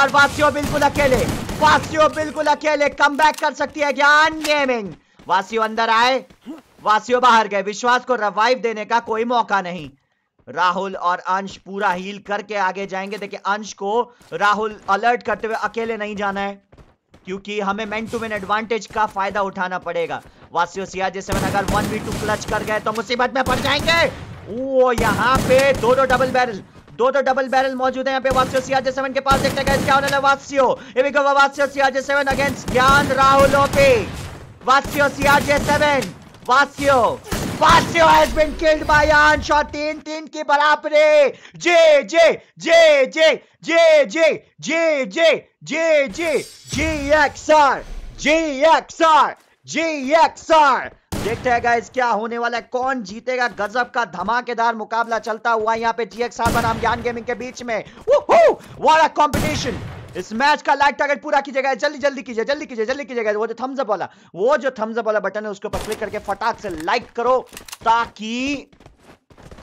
और वासियो बिल्कुल अकेले वासियो बिल्कुल अकेले कम बैक कर सकती है ज्ञान गेमिंग वासियो अंदर आए वासियो बाहर गए विश्वास को रिवाइव देने का कोई मौका नहीं राहुल और अंश पूरा हील करके आगे जाएंगे देखिए अंश को राहुल अलर्ट करते हुए अकेले नहीं जाना है क्योंकि हमें मैन टू मैन एडवांटेज का फायदा उठाना पड़ेगा वासियो सिया जैसे अगर वन वी टू क्लच कर गए तो मुसीबत में पड़ जाएंगे वो यहाँ पे दो दो डबल बैरल दो दो डबल बैरल मौजूद है यहाँ पे वासियो सियाजे सेवन के पास देखते हैं क्या होने against Gyan Rahul OP Basio सियाजे seven Basio Basio has been killed by Ansha. तीन तीन के बराबरे J J J J J J J J J J J X R J X R J X R देखते हैं गाइस क्या होने वाला है कौन जीतेगा गजब का धमाकेदार मुकाबला चलता हुआ यहाँ पे जी बनाम ज्ञान गेमिंग के बीच में कंपटीशन इस मैच का लाइक टारगेट पूरा कीजिएगा जल्दी जल्दी कीजिए जल्दी कीजिए जल्दी कीजिएगा वो जो थम्सअप वाला वो जो थम्सअप वाला बटन है उसके ऊपर क्लिक करके फटाक से लाइक करो ताकि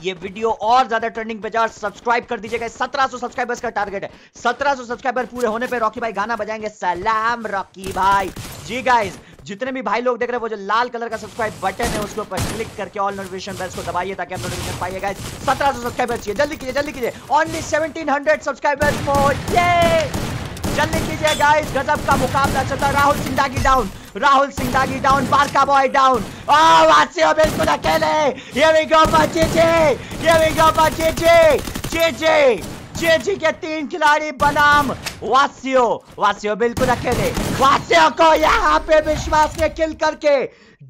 ये वीडियो और ज्यादा ट्रेंडिंग पे जाए सब्सक्राइब कर दीजिएगा 1700 सब्सक्राइबर्स का टारगेट है 1700 सब्सक्राइबर पूरे होने पे रॉकी भाई गाना बजाएंगे सलाम रॉकी भाई जी गाइस जितने भी भाई लोग देख रहे हैं वो जो लाल कलर का सब्सक्राइब बटन है उसके ऊपर क्लिक करके ऑल नोटिफिकेशन बेल्स को दबाइए ताकि आप नोटिफिकेशन पाइए गाइस 1700 सब्सक्राइबर्स चाहिए जल्दी कीजिए जल्दी कीजिए ओनली 1700 सब्सक्राइबर्स मोर ये जल्दी कीजिए गाइस गजब का मुकाबला चलता राहुल सिंधागी डाउन राहुल सिंधागी डाउन बारका बॉय डाउन ओह बिल्कुल अकेले ये वी गो फॉर जीजे ये वी गो फॉर जीजे जीजे जेजी के तीन खिलाड़ी बनाम वासियो वासियो बिल्कुल अकेले वासियो को यहाँ पे विश्वास ने किल करके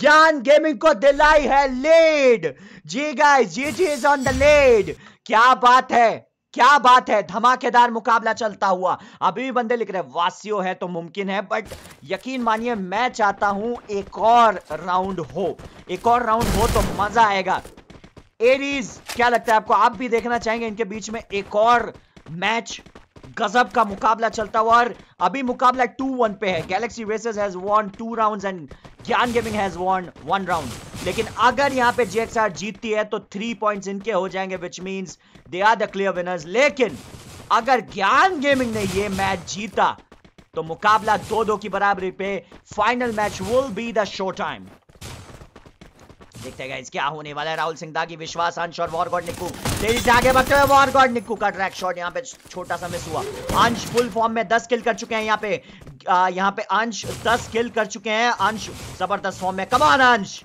ज्ञान गेमिंग को दिलाई है लीड जी guys G G is on the lead क्या बात है क्या बात है धमाकेदार मुकाबला चलता हुआ अभी भी बंदे लिख रहे हैं वासियो है तो मुमकिन है बट यकीन मानिए मैं चाहता हूं एक और राउंड हो एक और राउंड हो तो मजा आएगा एरीज क्या लगता है आपको आप भी देखना चाहेंगे इनके बीच में एक और मैच गजब का मुकाबला चलता हुआ और अभी मुकाबला टू वन पे है galaxy racers has won two rounds and Gyan gaming has won one round लेकिन अगर यहां पे जेएक्सआर जीतती है तो थ्री पॉइंट्स इनके हो जाएंगे which means they are the clear winners लेकिन अगर ज्ञान गेमिंग ने ये मैच जीता तो मुकाबला दो दो की बराबरी पे final match will be the show time देखते हैं क्या होने वाला है राहुल सिंह की विश्वास अंश और वॉर गॉड निकू तेजी से आगे बढ़ते हुए वॉर गॉड निकू का ट्रैक शॉट यहाँ पे छोटा सा मिस हुआ अंश फुल फॉर्म में दस किल कर चुके हैं यहाँ पे यहाँ पे अंश दस किल कर चुके हैं अंश जबरदस्त फॉर्म में कमान अंश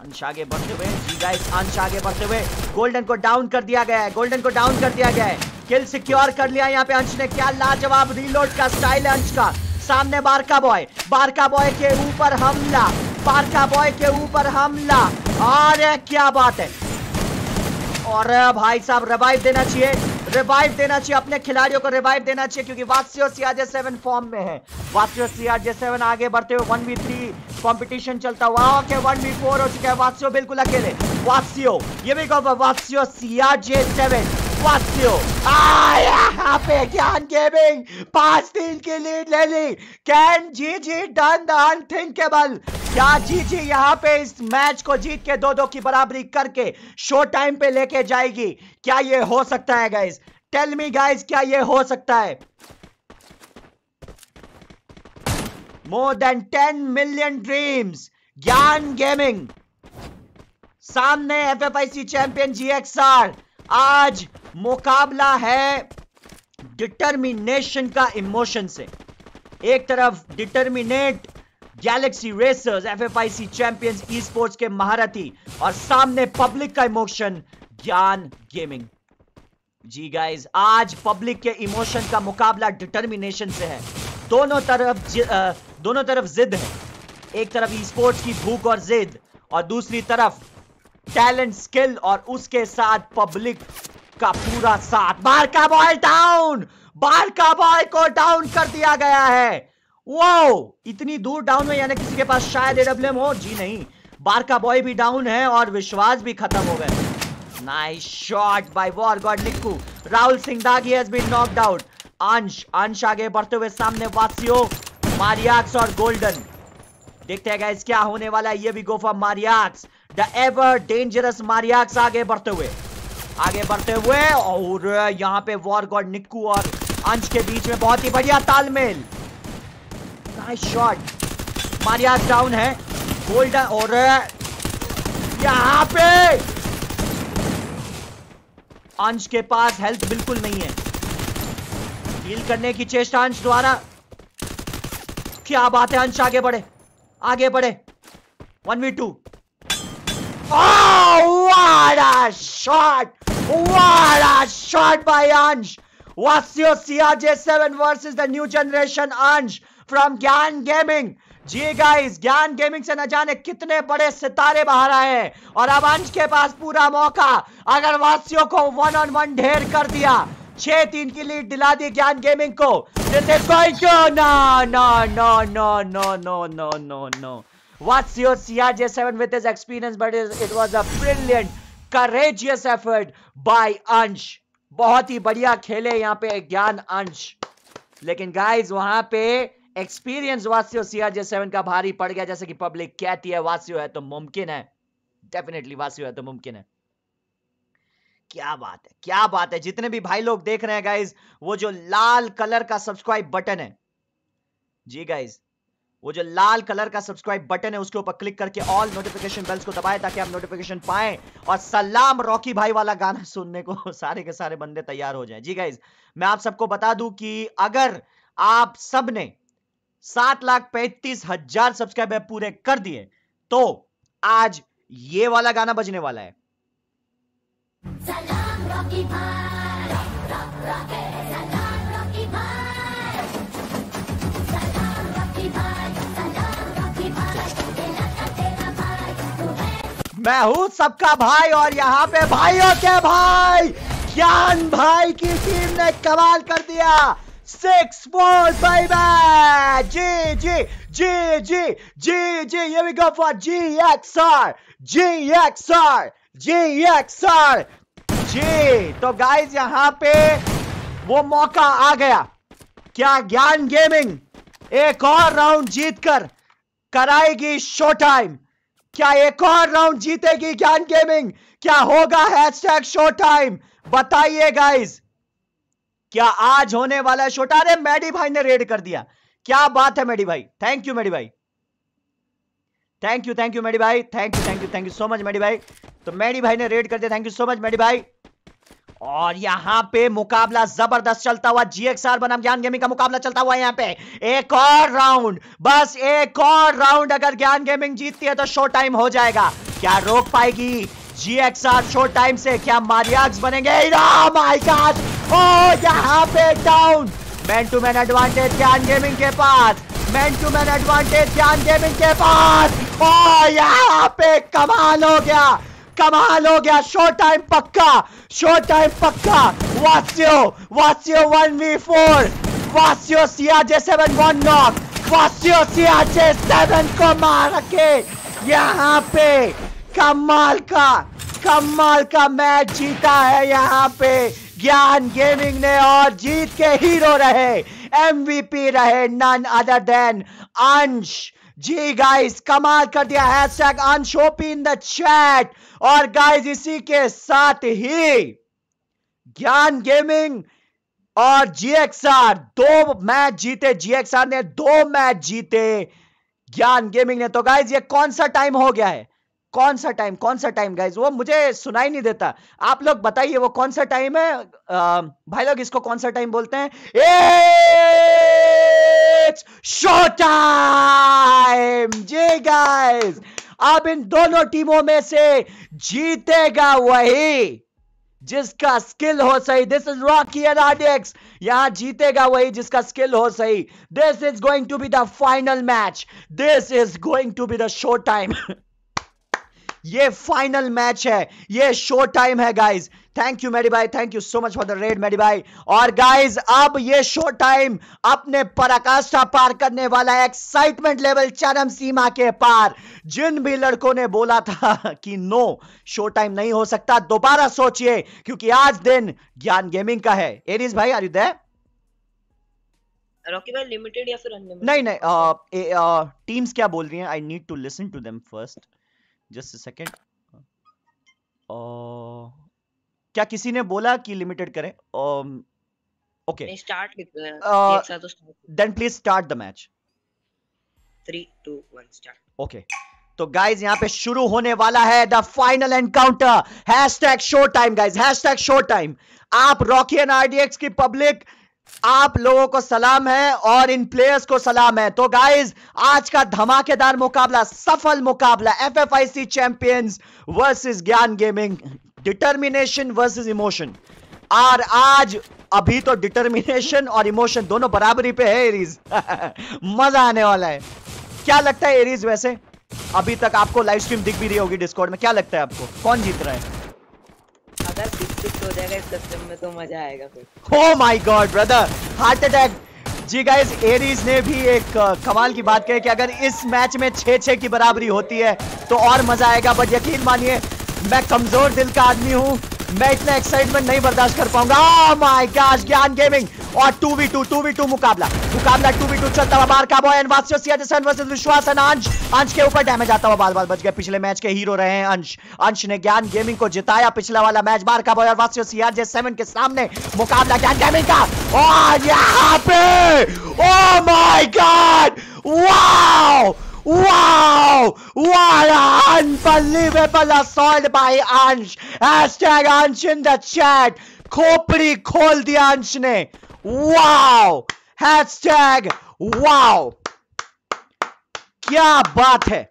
अंश आगे बढ़ते हुए जी गाइस अंश आगे बढ़ते हुए गोल्डन को डाउन कर दिया गया है गोल्डन को डाउन कर दिया गया है किल सिक्योर कर लिया यहाँ पे अंश ने क्या लाजवाब रीलोड का स्टाइल अंश का सामने बारका बॉय बारका बॉय के ऊपर हमला पार्का बॉय के ऊपर हमला अरे क्या बात है और भाई साहब रिवाइव देना चाहिए रिवाइव देना चाहिए अपने खिलाड़ियों को रिवाइव देना चाहिए क्योंकि वात्सियो सीआरजे सेवन फॉर्म में है वात्सियो सीआरजे सेवन आगे बढ़ते हुए वन वी थ्री कॉम्पिटिशन चलता हुआ ओके वन वी फोर हो चुका है वात्सियो बिल्कुल अकेले वात्सियो ये भी कहो वात्सियो सीआरजे सेवन वास्यो पे ज्ञान गेमिंग पांच तीन की लीड ले ली can G G done the unthinkable क्या जी जी यहाँ पे इस मैच को जीत के दो दो की बराबरी करके शो टाइम पे लेके जाएगी क्या ये हो सकता है गाइज टेल मी गाइज क्या ये हो सकता है more than ten million dreams Gyan gaming सामने F F I C champion G X R आज मुकाबला है डिटर्मिनेशन का इमोशन से एक तरफ determinate galaxy racers F F I C champions E sports के महारथी और सामने पब्लिक का इमोशन ज्ञान गेमिंग जी गाइज आज पब्लिक के इमोशन का मुकाबला डिटर्मिनेशन से है दोनों तरफ दोनों तरफ जिद है एक तरफ ई स्पोर्ट्स की भूख और जिद और दूसरी तरफ टैलेंट स्किल और उसके साथ पब्लिक का पूरा साथ बार का बॉय डाउन बार का बॉय को डाउन कर दिया गया है वो इतनी दूर डाउन में यानी किसी के पास शायद एडब्ल्यूएम हो जी नहीं बार का बॉय भी डाउन है और विश्वास भी खत्म हो गए nice shot by war God Nikku Rahul Singh Dagi has been knocked out अंश अंश आगे बढ़ते हुए सामने वासियो मारियाक्स और गोल्डन देखते हैं गाइस क्या होने वाला है ये भी गोफा मारियाक्स द एवर डेंजरस मारियाक्स आगे बढ़ते हुए आगे बढ़ते हुए और यहाँ पे वॉर गॉड निक्कू और अंश के बीच में बहुत ही बढ़िया तालमेल नाइस शॉट मारियाक्स डाउन है गोल्ड और यहाँ पे अंश के पास हेल्थ बिल्कुल नहीं है डील करने की चेष्टा अंश द्वारा क्या बात है अंश आगे बढ़े आगे बढ़े one v two Oh, what a shot! What a shot by Anj! your CRJ7 versus the new generation Anj from Gyan Gaming. जी गाइस ज्ञान गेमिंग से न जाने कितने बड़े सितारे बाहर आए हैं और अब अंश के पास पूरा मौका अगर वासियों को वन ऑन वन ढेर कर दिया छह तीन की लीड दिला दी ज्ञान गेमिंग को this is going to no no no no no no no no no What's your CRJ7 with his experience? But it was a brilliant, courageous effort by Ansh. बहुत ही बढ़िया खेले यहाँ पे ज्ञान अंश लेकिन गाइज वहां पे एक्सपीरियंस वास्यो सीआरजे सेवन का भारी पड़ गया जैसे कि पब्लिक कहती है वास्यो है तो मुमकिन है डेफिनेटली वास्यो है तो मुमकिन है क्या बात है क्या बात है जितने भी भाई लोग देख रहे हैं गाइज वो जो लाल कलर का सब्सक्राइब बटन है जी गाइज वो जो लाल कलर का सब्सक्राइब बटन है उसके ऊपर क्लिक करके ऑल नोटिफिकेशन बेल्स को दबाएं ताकि आप नोटिफिकेशन पाएं और सलाम रॉकी भाई वाला गाना [laughs] सुनने को सारे के सारे बंदे तैयार हो जाएं जी गाइज मैं आप सबको बता दूं कि अगर आप सबने सात लाख पैंतीस हजार सब्सक्राइबर पूरे कर दिए तो आज ये वाला गाना बजने वाला है सलाम रॉकी भाई रौ, रौ, रौ, रौ, रौ, रौ, रौ, रौ, मैं हूँ सबका भाई और यहाँ पे भाइयों के भाई ज्ञान भाई की टीम ने कमाल कर दिया सिक्स फोर फाइव जी जी जी जी जी जी ये भी go for G X R G X R G X R जी तो गाइज यहाँ पे वो मौका आ गया क्या ज्ञान गेमिंग एक और राउंड जीतकर कराएगी शो टाइम क्या एक और राउंड जीतेगी ज्ञान गेमिंग क्या होगा हैशटैग शो टाइम बताइए गाइज क्या आज होने वाला है टाइम अरे मैडी भाई ने रेड कर दिया क्या बात है मैडी भाई थैंक यू मैडी भाई thank you thank you Maddy भाई thank you thank you thank you so much Maddy भाई तो मैडी भाई ने रेड कर दिया thank you so much Maddy भाई और यहाँ पे मुकाबला जबरदस्त चलता हुआ जीएक्सआर बनाम ज्ञान गेमिंग का मुकाबला चलता हुआ यहाँ पे एक और राउंड बस एक और राउंड अगर ज्ञान गेमिंग जीतती है तो शो टाइम हो जाएगा क्या रोक पाएगी जीएक्सआर शो टाइम से क्या मारियाक्स बनेंगे माय गॉड ओ यहाँ पे down man to man advantage Gyan gaming के पास man to man advantage Gyan gaming के पास ओ oh, यहाँ पे कमाल हो गया कमाल हो गया शो टाइम पक्का शो टाइम पक्का वास्यो वास्यो one we four C J seven one knock C J seven को मार के यहाँ पे कमाल का कमाल का मैच जीता है यहाँ पे ज्ञान गेमिंग ने और जीत के हीरो रहे एमवीपी रहे नन अदर देन अंश जी गाइस कमाल कर दिया हैशटैग अनशोपी इन द चैट और गाइस इसी के साथ ही ज्ञान गेमिंग और जीएक्सआर दो मैच जीते जीएक्सआर ने दो मैच जीते ज्ञान गेमिंग ने तो गाइज ये कौन सा टाइम हो गया है कौन सा टाइम कौन सा टाइम गाइज वो मुझे सुनाई नहीं देता आप लोग बताइए वो कौन सा टाइम है आ, भाई लोग इसको कौन सा टाइम बोलते हैं ए शो टाइम जी गाइस अब इन दोनों टीमों में से जीतेगा वही जिसका स्किल हो सही this is rocky and RDX यहां जीतेगा वही जिसका स्किल हो सही this is going to be the final match this is going to be the show time ये फाइनल मैच है ये शो टाइम है गाइस थैंक यू मेरी भाई thank you so much for the raid मेरी भाई और गाइज अब ये शो टाइम अपने पराकाष्ठा पार करने वाला एक्साइटमेंट लेवल चरम सीमा के पार जिन भी लड़कों ने बोला था [laughs] कि नो शो टाइम नहीं हो सकता दोबारा सोचिए क्योंकि आज दिन ज्ञान गेमिंग का है एरिस भाई आर यू देयर नहीं नहीं आ, ए, आ, टीम्स क्या बोल रही हैं I need to listen to them first just second क्या किसी ने बोला कि लिमिटेड करें okay start then please start the match three two one start okay तो गाइज तो यहां पे शुरू होने वाला है the final encounter hashtag show time guys hashtag show time आप रॉकी एंड आरडीएक्स की पब्लिक आप लोगों को सलाम है और इन प्लेयर्स को सलाम है तो गाइज आज का धमाकेदार मुकाबला सफल मुकाबला F F I C champions is Gyan gaming determination versus emotion और आज अभी तो डिटर्मिनेशन और इमोशन दोनों बराबरी पे है एरीज [laughs] मजा आने वाला है क्या लगता है एरीज वैसे अभी तक आपको लाइव स्ट्रीम दिख भी रही होगी डिस्कॉर्ड में क्या लगता है आपको कौन जीत रहा है अगर हो जाएगा इस में तो मजा आएगा oh my god brother heart attack जी गाइज एरीज ने भी एक uh, कमाल की बात कही कि अगर इस मैच में छे छे की बराबरी होती है तो और मजा आएगा बट यकीन मानिए मैं कमजोर दिल का आदमी हूँ मैं इतना एक्साइटमेंट नहीं बर्दाश्त कर पाऊंगा oh ज्ञान गेमिंग और 2v2 2v2 मुकाबला मुकाबला 2v2 चलता हुआ बार का बॉय एंड वासियो सिया जैसन वर्सेस विश्वास एंड अंश अंश के ऊपर डैमेज आता हुआ बाल बाल बच गए पिछले मैच के हीरो रहे हैं अंश अंश ने ज्ञान गेमिंग को जिताया पिछला वाला मैच बार का बॉय और वासियो सिया सेवन के सामने मुकाबला ज्ञान गेमिंग का और यहाँ पे oh my god wow Wow! What an unbelievable assault by Ansh! Hashtag Ansh in the chat! खोपड़ी खोल दिया अंश ने वाओ हैशटैग वाओ क्या बात है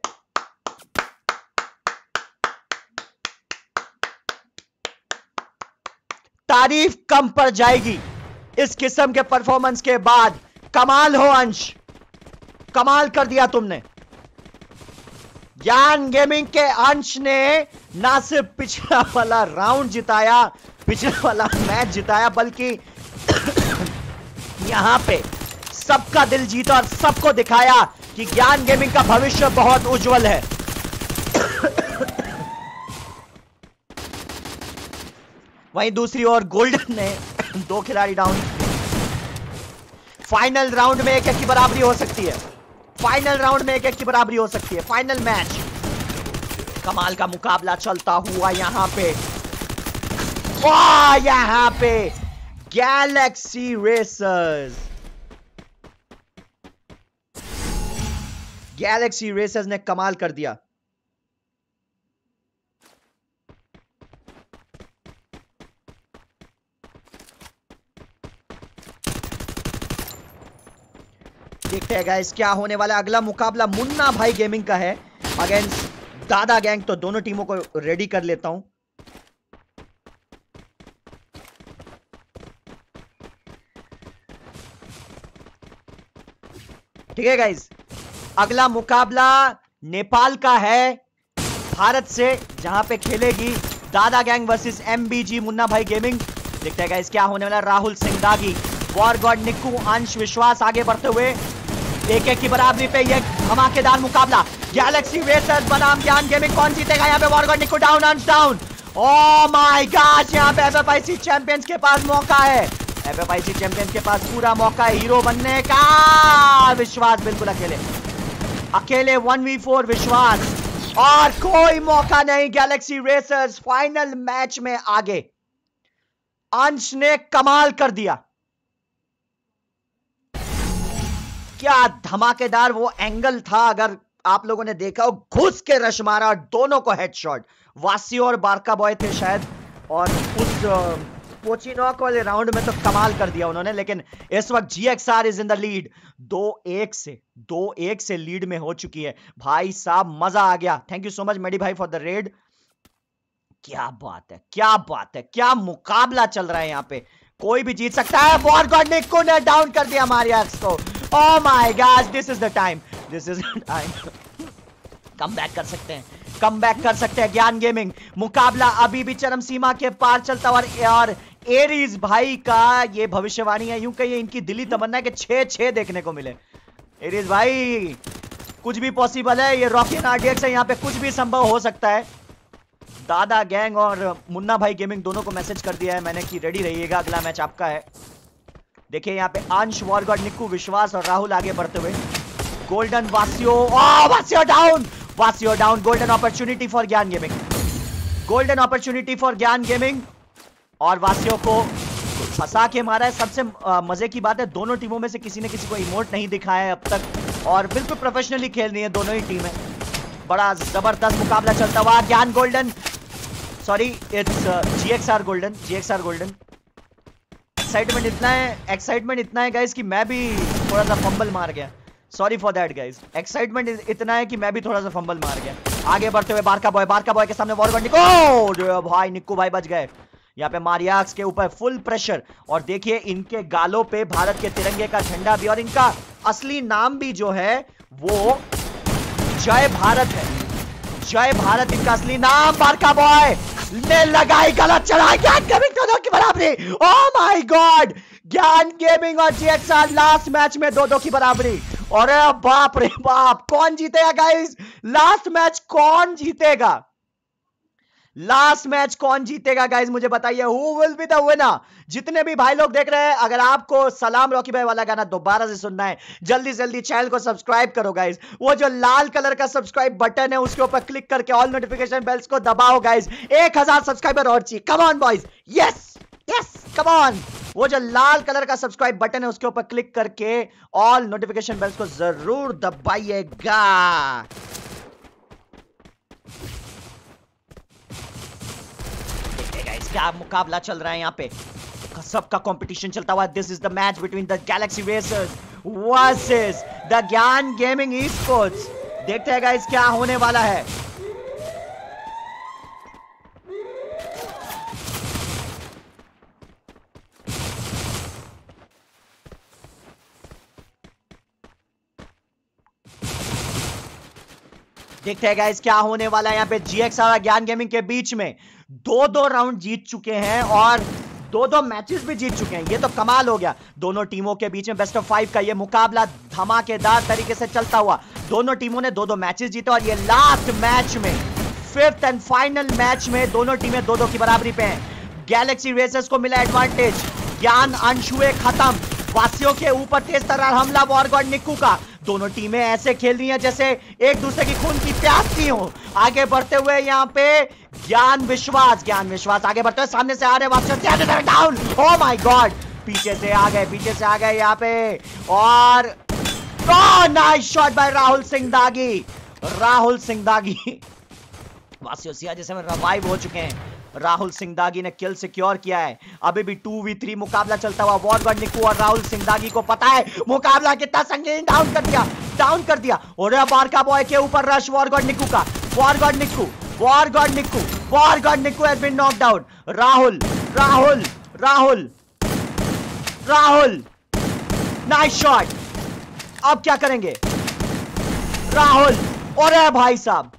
तारीफ कम पर जाएगी इस किस्म के परफॉर्मेंस के बाद कमाल हो अंश कमाल कर दिया तुमने ज्ञान गेमिंग के अंश ने ना सिर्फ पिछला वाला राउंड जिताया पिछला वाला मैच जिताया बल्कि यहां पे सबका दिल जीता और सबको दिखाया कि ज्ञान गेमिंग का भविष्य बहुत उज्जवल है वहीं दूसरी ओर गोल्डन ने दो खिलाड़ी डाउन फाइनल राउंड में एक एक की बराबरी हो सकती है फाइनल राउंड में एक एक की बराबरी हो सकती है फाइनल मैच कमाल का मुकाबला चलता हुआ यहाँ पे यहां यहाँ पे गैलेक्सी रेसर्स गैलेक्सी रेसर्स ने कमाल कर दिया देखते हैं गाइस क्या होने वाला अगला मुकाबला मुन्ना भाई गेमिंग का है अगेंस्ट दादा गैंग तो दोनों टीमों को रेडी कर लेता हूं ठीक है गाइज अगला मुकाबला नेपाल का है भारत से जहां पे खेलेगी दादा gang versus MBG Munna Bhai gaming देखते हैं गाइज क्या होने वाला राहुल सिंह दागी वॉर गॉड निकू अंश विश्वास आगे बढ़ते हुए एक एक की बराबरी पे ये धमाकेदार मुकाबला गैलेक्सी रेसर्स बनाम ज्ञान गेमिंग कौन जीतेगा यहाँ पे वॉरगॉड निको डाउन अंश डाउन ओ माय गॉड यहाँ पे एफएफआईसी चैंपियंस के पास मौका है एफएफआईसी चैंपियंस के पास पूरा मौका है हीरो बनने का विश्वास बिल्कुल अकेले अकेले वन वी फोर विश्वास और कोई मौका नहीं गैलेक्सी रेसर्स फाइनल मैच में आगे अंश ने कमाल कर दिया क्या धमाकेदार वो एंगल था अगर आप लोगों ने देखा घुस के रश मारा और दोनों को हेडशॉट वासी और बारका बॉय थे शायद और उस पोचिनॉक वाले राउंड में तो कमाल कर दिया उन्होंने लेकिन इस वक्त G X R is in the lead दो एक से दो एक से लीड में हो चुकी है भाई साहब मजा आ गया thank you so much Maddy भाई फॉर द रेड क्या बात है क्या बात है क्या मुकाबला चल रहा है यहाँ पे कोई भी जीत सकता है वॉर गॉड ने डाउन कर दिया हमारे को Oh my gosh, this is the time. This is the time. Come back कर सकते हैं कम बैक कर सकते हैं ज्ञान गेमिंग मुकाबला अभी भी चरम सीमा के पार चलता और यार एरीज भाई का ये भविष्यवाणी है यूं कहिए इनकी दिली तमन्ना के छे छे देखने को मिले एरीज भाई कुछ भी पॉसिबल है ये रॉकी नार्डियक्स है यहाँ पे कुछ भी संभव हो सकता है दादा गैंग और मुन्ना भाई गेमिंग दोनों को मैसेज कर दिया है मैंने कि रेडी रहिएगा अगला मैच आपका है देखिए यहाँ पे अंश वॉरगढ़ निकू विश्वास और राहुल आगे बढ़ते हुए golden Basio Basio down वासियो down golden opportunity for Gyan gaming golden opportunity for Gyan gaming और वासियो को फंसा के मारा है सबसे मजे की बात है दोनों टीमों में से किसी ने किसी को इमोट नहीं दिखाया है अब तक और बिल्कुल प्रोफेशनली खेल रही है दोनों ही टीमें बड़ा जबरदस्त मुकाबला चलता हुआ Gyan golden sorry it's GXR R golden GXR R golden excitement इतना है एक्साइटमेंट इतना है गाइज कि मैं भी थोड़ा सा फंबल मार गया sorry for that guys excitement इतना है कि मैं भी थोड़ा सा फंबल मार गया आगे बढ़ते हुए बारका बॉय बारका बॉय के सामने वॉर बंडी को भाई निक्कू भाई बच गए यहाँ पे मारियाक्स के ऊपर फुल प्रेशर और देखिए इनके गालों पे भारत के तिरंगे का झंडा भी और इनका असली नाम भी जो है वो जय भारत है जय भारत इनका असली नाम बारका बॉय ने लगाई गलत चढ़ाई ज्ञान गेमिंग दो दो की बराबरी oh my god Gyan gaming और जीएक्सआर लास्ट मैच में दो दो की बराबरी और बाप रे बाप कौन जीतेगा गाइस लास्ट मैच कौन जीतेगा लास्ट मैच कौन जीतेगा गाइज मुझे बताइए who will be the winner जितने भी भाई लोग देख रहे हैं अगर आपको सलाम रॉकी भाई वाला गाना दोबारा से सुनना है जल्दी जल्दी चैनल को सब्सक्राइब करो गाइज वो जो लाल कलर का सब्सक्राइब बटन है उसके ऊपर क्लिक करके ऑल नोटिफिकेशन बेल्स को दबाओ गाइज एक हजार सब्सक्राइबर और चाहिए come on boys yes yes come on वो जो लाल कलर का सब्सक्राइब बटन है उसके ऊपर क्लिक करके ऑल नोटिफिकेशन बेल्स को जरूर दबाइएगा क्या मुकाबला चल रहा है यहाँ पे सबका कंपटीशन चलता हुआ this is the match between the Galaxy racers versus the Gyan gaming sports देखते हैं गाइस क्या होने वाला है देखते हैं गाइस क्या होने वाला है यहाँ पे जीएक्स और ज्ञान गेमिंग के बीच में दो दो राउंड जीत चुके हैं और दो दो मैचेस भी जीत चुके हैं ये तो कमाल हो गया दोनों टीमों के बीच में बेस्ट ऑफ फाइव का ये मुकाबला धमाकेदार तरीके से चलता हुआ दोनों टीमों ने दो दो मैचेस जीते और ये लास्ट मैच में फिफ्थ एंड फाइनल मैच में दोनों टीमें दो दो की बराबरी पे हैं गैलेक्सी रेसर्स को मिला एडवांटेज ज्ञान अंश हुए खत्म वासियों के ऊपर तेज तरह हमला और निकू का दोनों टीमें ऐसे खेल रही हैं जैसे एक दूसरे की खून की प्यास की हो आगे बढ़ते हुए यहाँ पे ज्ञान विश्वास ज्ञान विश्वास आगे बढ़ते हुए सामने से आ रहे वापस डाउन ओ माई गॉड पीछे से आ गए पीछे से आ गए यहाँ पे और nice shot by Rahul Singh Dagi Rahul Singh दागी वासियोसिया जैसे में रवाइव हो चुके हैं राहुल सिंहदागी ने किल सिक्योर किया है अभी भी टू वी थ्री मुकाबला चलता हुआ वॉरगढ़ निकू और राहुल सिंहदागी को पता है मुकाबला कितना संगीन डाउन कर दिया डाउन कर दिया और बारका बॉय के ऊपर रश वॉरगढ़ निकू का war god Nikku war god Nikku war god Nikku has been knock down Rahul Rahul Rahul Rahul nice shot अब क्या करेंगे राहुल और भाई साहब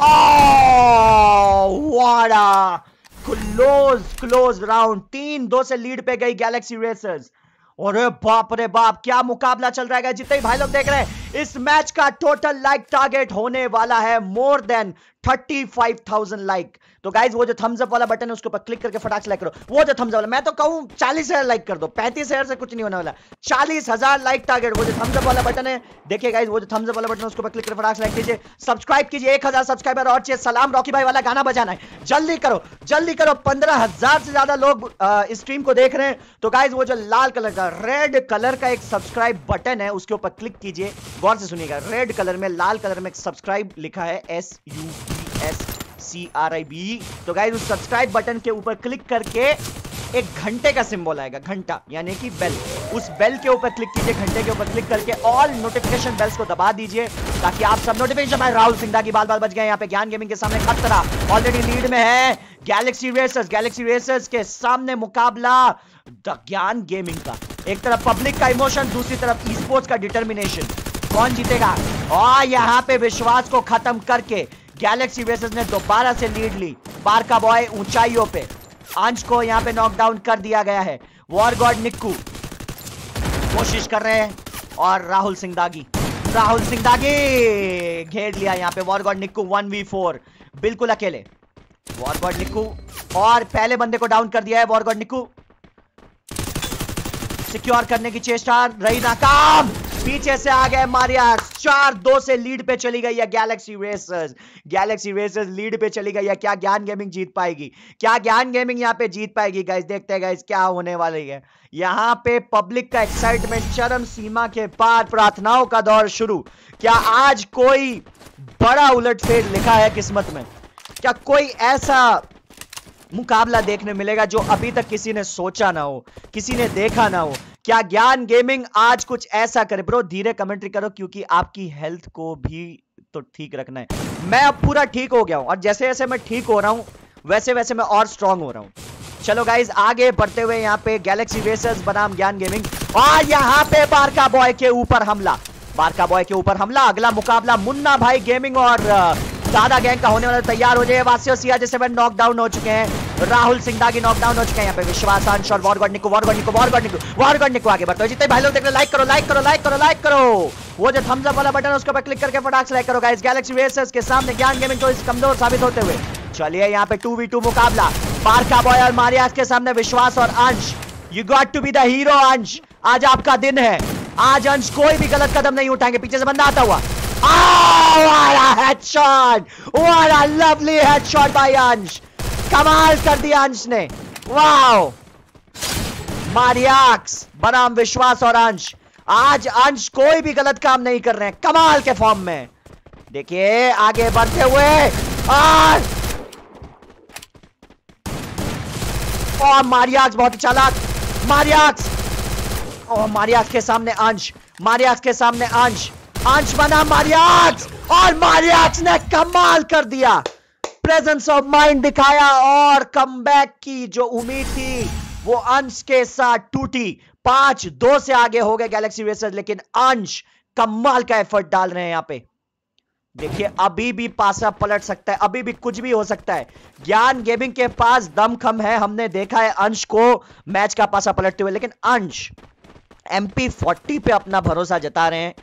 Oh, what a close close round तीन दो से लीड पे गई गैलेक्सी रेसर्स और बाप रे बाप क्या मुकाबला चल रहा है जितने भाई लोग देख रहे हैं इस मैच का टोटल लाइक टारगेट होने वाला है मोर देन 35,000 लाइक तो गाइज वो जो थम्स अप वाला बटन है उसके ऊपर क्लिक करके फटाक से लाइक करो वो जो थम्स अप वाला मैं तो कहूं चालीस हजार लाइक कर दो पैंतीस हजार से कुछ नहीं होने वाला चालीस हजार लाइक टारगेट वो जो थम्स अप वाला बटन है देखिए गाइज वो जो थम्स अप वाला बटन है उसके ऊपर क्लिक करके फटाक से लाइक कीजिए सब्सक्राइब कीजिए एक हजार सब्सक्राइबर और चाहिए सलाम रॉकी भाई वाला गाना बजाना है जल्दी करो जल्दी करो पंद्रह हजार से ज्यादा लोग स्ट्रीम को देख रहे हैं तो गाइज वो जो लाल कलर का रेड कलर का एक सब्सक्राइब बटन है उसके ऊपर क्लिक कीजिए गौर से सुनिएगा रेड कलर में लाल कलर में सब्सक्राइब लिखा है S U P S C R I B तो गाइज उस सब्सक्राइब बटन के ऊपर क्लिक करके एक घंटे का सिंबल आएगा घंटा यानी कि बेल उस बेल के ऊपर क्लिक कीजिए घंटे के ऊपर क्लिक करके ऑल नोटिफिकेशन बेल्स को दबा दीजिए ताकि आप सब नोटिफिकेशन आए राहुल सिंधा की बाल बाल बच गए यहाँ पे ज्ञान गेमिंग के सामने खतरा ऑलरेडी लीड में है गैलेक्सी रेसर्स गैलेक्सी रेसर्स के सामने मुकाबला द ज्ञान गेमिंग का एक तरफ पब्लिक का इमोशन दूसरी तरफ ई स्पोर्ट्स का डिटर्मिनेशन कौन जीतेगा और यहाँ पे विश्वास को खत्म करके गैलेक्सी वेसेस ने दोबारा से लीड ली का बॉय ऊंचाइयों पे अंश को यहाँ पे नॉकडाउन कर दिया गया है वॉर गॉड निक्कू कोशिश कर रहे हैं और राहुल सिंह दागी राहुल सिंह दागी घेर लिया यहाँ पे war God Nikku one we four बिल्कुल अकेले वॉर गॉड निक्कू और पहले बंदे को डाउन कर दिया है वॉर गॉड निक्कू सिक्योर करने की चेष्टा रही नाकाम पीछे से आ गए मारियाक्स चार दो से लीड पे चली गई है galaxy racers Galaxy racers lead पे चली गई है क्या ज्ञान गेमिंग जीत पाएगी क्या ज्ञान गेमिंग यहाँ पे जीत पाएगी गाइस देखते हैं गाइस क्या होने वाली है यहाँ पे पब्लिक का एक्साइटमेंट चरम सीमा के पार प्रार्थनाओं का दौर शुरू क्या आज कोई बड़ा उलटफेर लिखा है किस्मत में क्या कोई ऐसा मुकाबला देखने मिलेगा जो अभी तक किसी ने सोचा ना हो किसी ने देखा ना हो क्या ज्ञान गेमिंग आज कुछ ऐसा करे ब्रो धीरे कमेंट्री करो क्योंकि आपकी हेल्थ को भी तो ठीक रखना है मैं अब पूरा ठीक हो गया हूं और जैसे जैसे मैं ठीक हो रहा हूं वैसे वैसे मैं और स्ट्रांग हो रहा हूं चलो गाइज आगे बढ़ते हुए यहाँ पे गैलेक्सी वेसर्स बनाम ज्ञान गेमिंग और यहाँ पे बारका बॉय के ऊपर हमला बारका बॉय के ऊपर हमला अगला मुकाबला मुन्ना भाई गेमिंग और दादा गैंग का होने वाला तैयार हो जाए वासियो सिया जैसे मैं नॉकडाउन हो चुके हैं राहुल सिंधा की नॉकडाउन हो चुके हैं यहाँ पे विश्वास अंश और वॉरगॉड निको वॉरगॉड निको वॉरगॉड निको वॉरगॉड निको आगे बढ़ते जितने भाई लोग देख लाइक करो लाइक करो लाइक करो लाइक करो वो जो थम्स अप वाला बटन उसके ऊपर क्लिक करके फटाक से लाइक करो गाइस गैलेक्सी वेसर्स के सामने ज्ञान गेमिंग चॉइस कमजोर साबित होते हुए चलिए यहाँ पे टू वी टू मुकाबला पार्का बॉय और मारियास के सामने विश्वास और Ansh you got to be the hero Ansh आज आपका दिन है आज अंश कोई भी गलत कदम नहीं उठाएंगे पीछे से बंदा आता हुआ Oh, what a headshot! What a lovely headshot by अंश कमाल कर दिया अंश ने वाओ मारियाक्स बनाम विश्वास और अंश आज अंश कोई भी गलत काम नहीं कर रहे हैं कमाल के फॉर्म में देखिए आगे बढ़ते हुए और और मारियाक्स बहुत ही चालाक मारियाक्स और मारियाक्स के सामने अंश मारियाक्स के सामने अंश आंच बना मारियाज और मारियाज ने कमाल कर दिया प्रेजेंस ऑफ माइंड दिखाया और कम की जो उम्मीद थी वो अंश के साथ टूटी पांच दो से आगे हो गए गैलेक्सी रेसर लेकिन अंश कमाल का एफर्ट डाल रहे हैं यहां पे देखिए अभी भी पासा पलट सकता है अभी भी कुछ भी हो सकता है ज्ञान गेमिंग के पास दमखम है हमने देखा है अंश को मैच का पासा पलटते हुए लेकिन अंश एमपी फोर्टी पे अपना भरोसा जता रहे हैं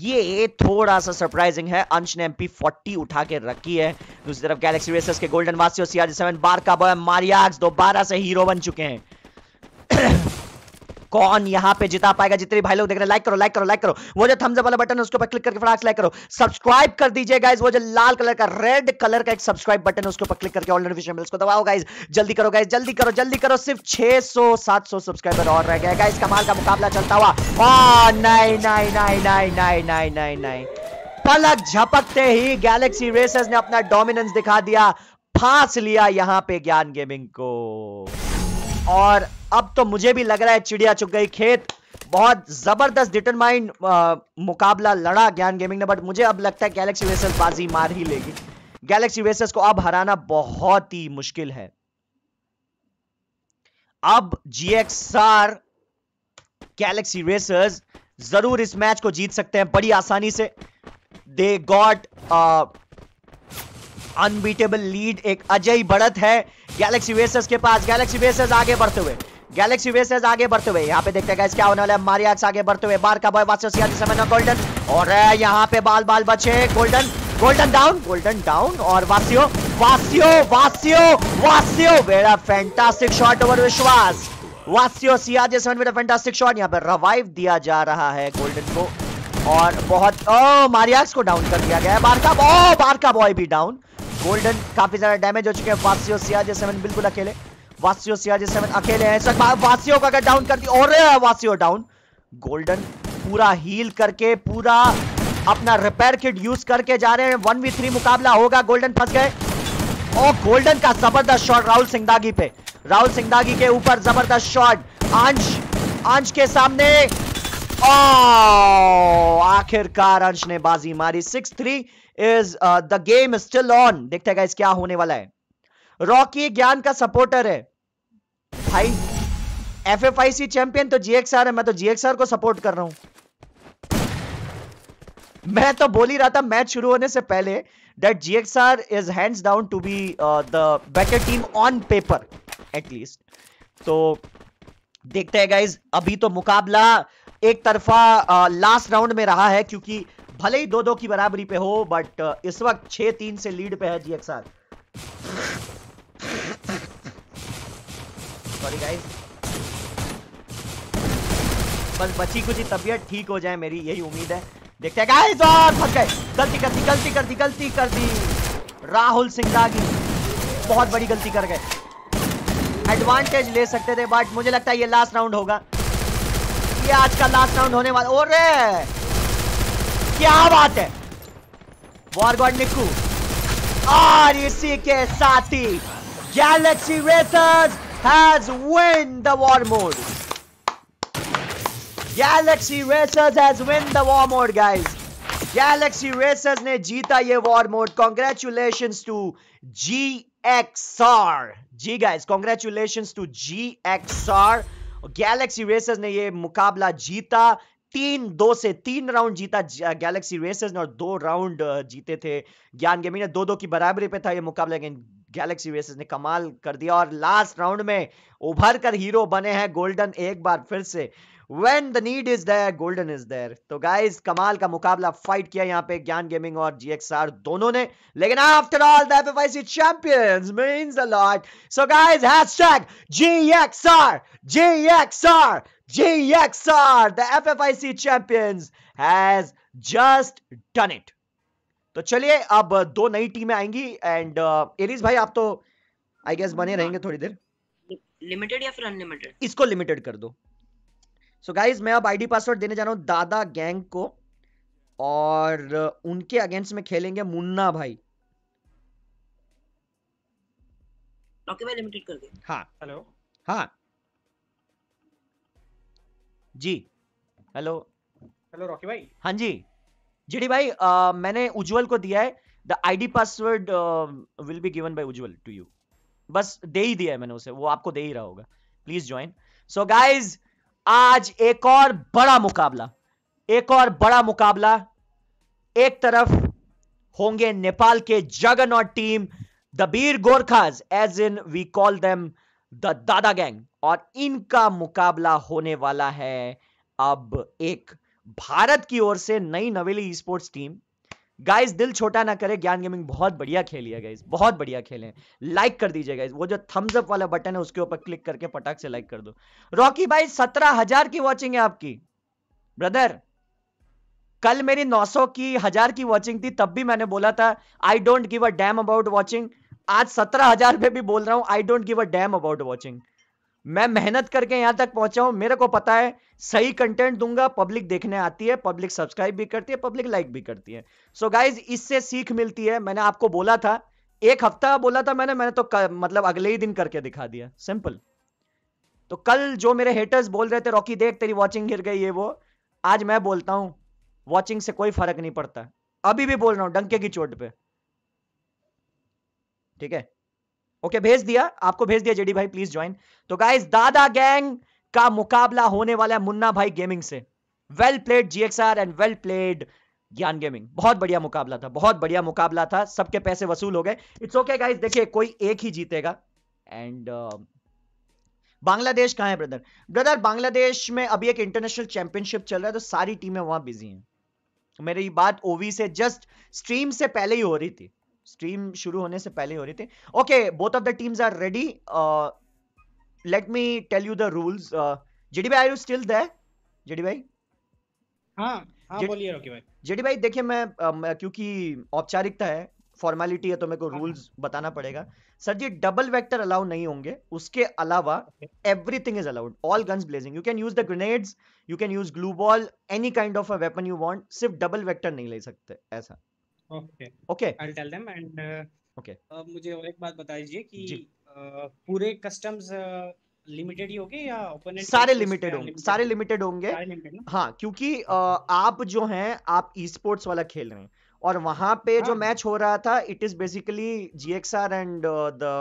ये थोड़ा सा सरप्राइजिंग है अंश ने एमपी 40 उठा के रखी है दूसरी तरफ गैलेक्सी रेसर्स के गोल्डन वासियों सीआर सेवन बार का बॉय मारियाक्स दोबारा से हीरो बन चुके हैं कौन यहां पे जिता पाएगा जितने भाई लोग देख रहे लाइक करो लाइक करो लाइक करो वो जो थम्स अप वाला बटन है उसके ऊपर क्लिक करके फटाक लाइक करो सब्सक्राइब कर दीजिए गाइज वो जो लाल कलर का रेड कलर का एक सब्सक्राइब बटन है उसके ऊपर क्लिक करके ऑल नोटिफिकेशन बिल्स को दबाओ गाइज जल्दी करो गाइज जल्दी करो जल्दी करो सिर्फ 600 700 सब्सक्राइबर और रह गए गाइज कमाल का मुकाबला चलता हुआ ah, नहीं नहीं नहीं नहीं नहीं नहीं नहीं नहीं पलक झपकते ही गैलेक्सी रेसर्स ने अपना डोमिनेंस दिखा दिया फांस लिया यहां पे ज्ञान गेमिंग को और अब तो मुझे भी लग रहा है चिड़िया चुग गई खेत बहुत जबरदस्त डिटरमाइंड मुकाबला लड़ा ज्ञान गेमिंग ने बट मुझे अब लगता है गैलेक्सी वेसस बाजी मार ही लेगी गैलेक्सी वेसस को अब हराना बहुत ही मुश्किल है अब जीएक्सआर गैलेक्सी रेसर्स जरूर इस मैच को जीत सकते हैं बड़ी आसानी से दे गॉट अनबीटेबल लीड एक अजय बढ़त है गैलेक्सी वेसर्स के पास गैलेक्सी वेसर्स आगे बढ़ते हुए गैलेक्सी वेसेस आगे बढ़ते हुए यहाँ पे देखते हैं क्या होने वाला है मारियाक्स आगे बढ़ते हुए बार का बॉय वास्तव समय गोल्डन और यहाँ पे बाल बाल बचे golden golden down golden down और Basio Basio Basio Basio very fantastic shot over Vishwas Basio सियाजे seven very fantastic shot यहाँ पे रिवाइव दिया जा रहा है गोल्डन को और बहुत ओ मारियाक्स को डाउन कर दिया गया है बारका ओ बारका बॉय भी डाउन गोल्डन काफी ज्यादा डैमेज हो चुके हैं वासियो सियाजे सेवन बिल्कुल अकेले वासियो सियाजे सेवन अकेले हैं वासियो को अगर डाउन कर दिया और वासियो डाउन गोल्डन पूरा हील करके पूरा अपना रिपेयर किट यूज करके जा रहे हैं वन वी थ्री मुकाबला होगा गोल्डन फंस गए और गोल्डन का जबरदस्त शॉट राहुल सिंगदागी पे राहुल सिंगदागी के ऊपर जबरदस्त शॉट अंश अंश के सामने oh! आखिरकार अंश ने बाजी मारी six three is the game still on देखते हैं क्या होने वाला है रॉकी ज्ञान का सपोर्टर है भाई F F I C champion तो जीएक्सआर है मैं तो जीएक्सआर को सपोर्ट कर रहा हूं मैं तो बोल ही रहा था मैच शुरू होने से पहले that GXR is hands down to be the better team on paper at least तो देखते हैं गाइज अभी तो मुकाबला एक तरफा लास्ट uh, राउंड में रहा है क्योंकि भले ही दो दो की बराबरी पे हो बट uh, इस वक्त छह तीन से लीड पे है एक्सर सॉरी गाइस बस बची कुछ तबियत ठीक हो जाए मेरी यही उम्मीद है देखते हैं गाइस और फंस गए गलती कर दी गलती कर दी गलती कर दी राहुल सिंगागी बहुत बड़ी गलती कर गए एडवांटेज ले सकते थे बट मुझे लगता है ये लास्ट राउंड होगा ये आज का लास्ट राउंड होने वाला और क्या बात है वॉर गॉड निकू और इसी के साथ ही Galaxy Racers has win the war mode Galaxy Racers has win the war mode guys Galaxy Racers ने जीता ये war mode congratulation to G X R G guys congratulation to G X R Galaxy Racers ने ये मुकाबला जीता तीन दो से तीन राउंड जीता गैलेक्सी रेसर्स uh, ने और दो राउंड uh, जीते थे ज्ञान गेमी ने दो दो की बराबरी पे था ये मुकाबला लेकिन गैलेक्सी रेसर्स ने कमाल कर दिया और लास्ट राउंड में उभर कर हीरो बने हैं गोल्डन एक बार फिर से when the need is there golden is there तो guys, कमाल का मुकाबला फाइट किया यहाँ पे ज्ञान गेमिंग और आर दोनों ने लेकिन after all the FFIC champions means a lot so guys hashtag GXR GXR GXR, the FFIC champions, has just done it. तो चलिए अब दो नई टीमें आएंगी एंड एरिस uh, भाई आप तो आई गेस बने हाँ। रहेंगे थोड़ी देर लिमिटेड या फिर अनलिमिटेड इसको लिमिटेड कर दो सो so गाइज मैं अब आईडी पासवर्ड देने जा रहा हूँ दादा गैंग को और uh, उनके अगेंस्ट में खेलेंगे मुन्ना भाई ओके भाई लिमिटेड कर दे हाँ हेलो हाँ जी हेलो हेलो रॉकी भाई हाँ जी डी भाई आ, मैंने उज्जवल को दिया है the I D password will be given by Ujjwal to you बस दे ही दिया है मैंने उसे वो आपको दे ही रहा होगा प्लीज ज्वाइन सो गाइज आज एक और बड़ा मुकाबला एक और बड़ा मुकाबला एक तरफ होंगे नेपाल के जगन और team the Bir Gorkhas as in we call them the Dada gang और इनका मुकाबला होने वाला है अब एक भारत की ओर से नई नवेली स्पोर्ट्स टीम गाइस दिल छोटा ना करे ज्ञान गेमिंग बहुत बढ़िया खेली है गाइस बहुत बढ़िया खेले लाइक कर दीजिए गाइस वो जो थम्स अप वाला बटन है उसके ऊपर क्लिक करके पटाख से लाइक कर दो रॉकी भाई सत्रह हजार की वॉचिंग है आपकी ब्रदर कल मेरी 900 की हजार की वॉचिंग थी तब भी मैंने बोला था I don't give a damn about watching आज सत्रह हजार पे भी बोल रहा हूं I don't give a damn about watching मैं मेहनत करके यहां तक पहुंचा हूं मेरे को पता है सही कंटेंट दूंगा पब्लिक देखने आती है पब्लिक सब्सक्राइब भी करती है पब्लिक लाइक भी करती है सो so गाइज इससे सीख मिलती है मैंने आपको बोला था एक हफ्ता बोला था मैंने मैंने तो कर, मतलब अगले ही दिन करके दिखा दिया सिंपल तो कल जो मेरे हेटर्स बोल रहे थे रॉकी देख तेरी वॉचिंग गिर गई ये वो आज मैं बोलता हूं वॉचिंग से कोई फर्क नहीं पड़ता अभी भी बोल रहा हूं डंके की चोट पे ठीक है ओके भेज दिया आपको भेज दिया जेडी भाई प्लीज ज्वाइन तो गाइज दादा गैंग का मुकाबला होने वाला है मुन्ना भाई गेमिंग से well played GXR and well played Gyan gaming बहुत बढ़िया मुकाबला था बहुत बढ़िया मुकाबला था सबके पैसे वसूल हो गए इट्स ओके गाइज देखिए कोई एक ही जीतेगा एंड uh, बांग्लादेश कहाँ है ब्रदर ब्रदर बांग्लादेश में अभी एक इंटरनेशनल चैंपियनशिप चल रहा है तो सारी टीमें वहां बिजी हैं मेरी बात ओवी से जस्ट स्ट्रीम से पहले ही हो रही थी स्ट्रीम शुरू होने से पहले हो रहे थे okay both of the teams are ready let me tell you the rules JD भाई are you still there JD भाई हां हां बोलिए रोकी भाई जेडी भाई देखिए मैं, मैं um, क्योंकि औपचारिकता है फॉर्मेलिटी है तो मेरे को रूल्स हाँ। बताना पड़ेगा sir ji double vector allow नहीं होंगे उसके अलावा everything is allowed all guns blazing you can use the grenades you can use glue ball any kind of a weapon you want सिर्फ डबल वेक्टर नहीं ले सकते ऐसा okay I tell them and okay अब मुझे और एक बात बता दीजिए कि uh, पूरे कस्टम्स लिमिटेड uh, ही होंगे या ओपोनेंट सारे लिमिटेड होंगे सारे लिमिटेड होंगे हाँ क्योंकि uh, आप जो हैं आप ई स्पोर्ट्स वाला खेल रहे हैं और वहां पे हाँ. जो मैच हो रहा था it is basically GXR and the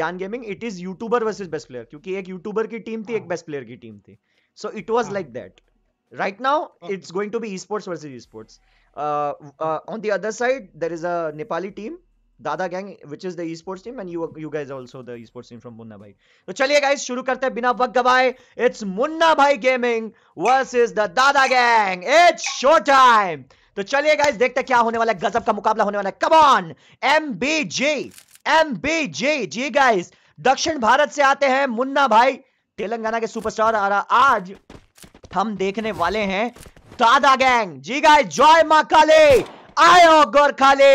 Gyan gaming it is YouTuber versus best player क्योंकि एक यूट्यूबर की टीम थी हाँ. एक बेस्ट प्लेयर की टीम थी so it was like that right now it's going to be esports versus esports Uh, uh, on the other side, there is a Nepali team, Dada Gang, which is the esports team, and you you guys also the esports team from Munna Bhai. तो चलिए guys शुरू करते हैं बिना वक्त गवाए. It's Munna Bhai Gaming versus the Dada Gang. It's show time. तो चलिए guys देखते हैं क्या होने वाला है गजब का मुकाबला होने वाला है. Come on, MBG, MBG, ji guys. दक्षिण भारत से आते हैं मुन्ना भाई तेलंगाना के सुपरस्टार आ रहा आज हम देखने वाले हैं दादा गैंग जी गाय जय मा काले आयो गोरखाले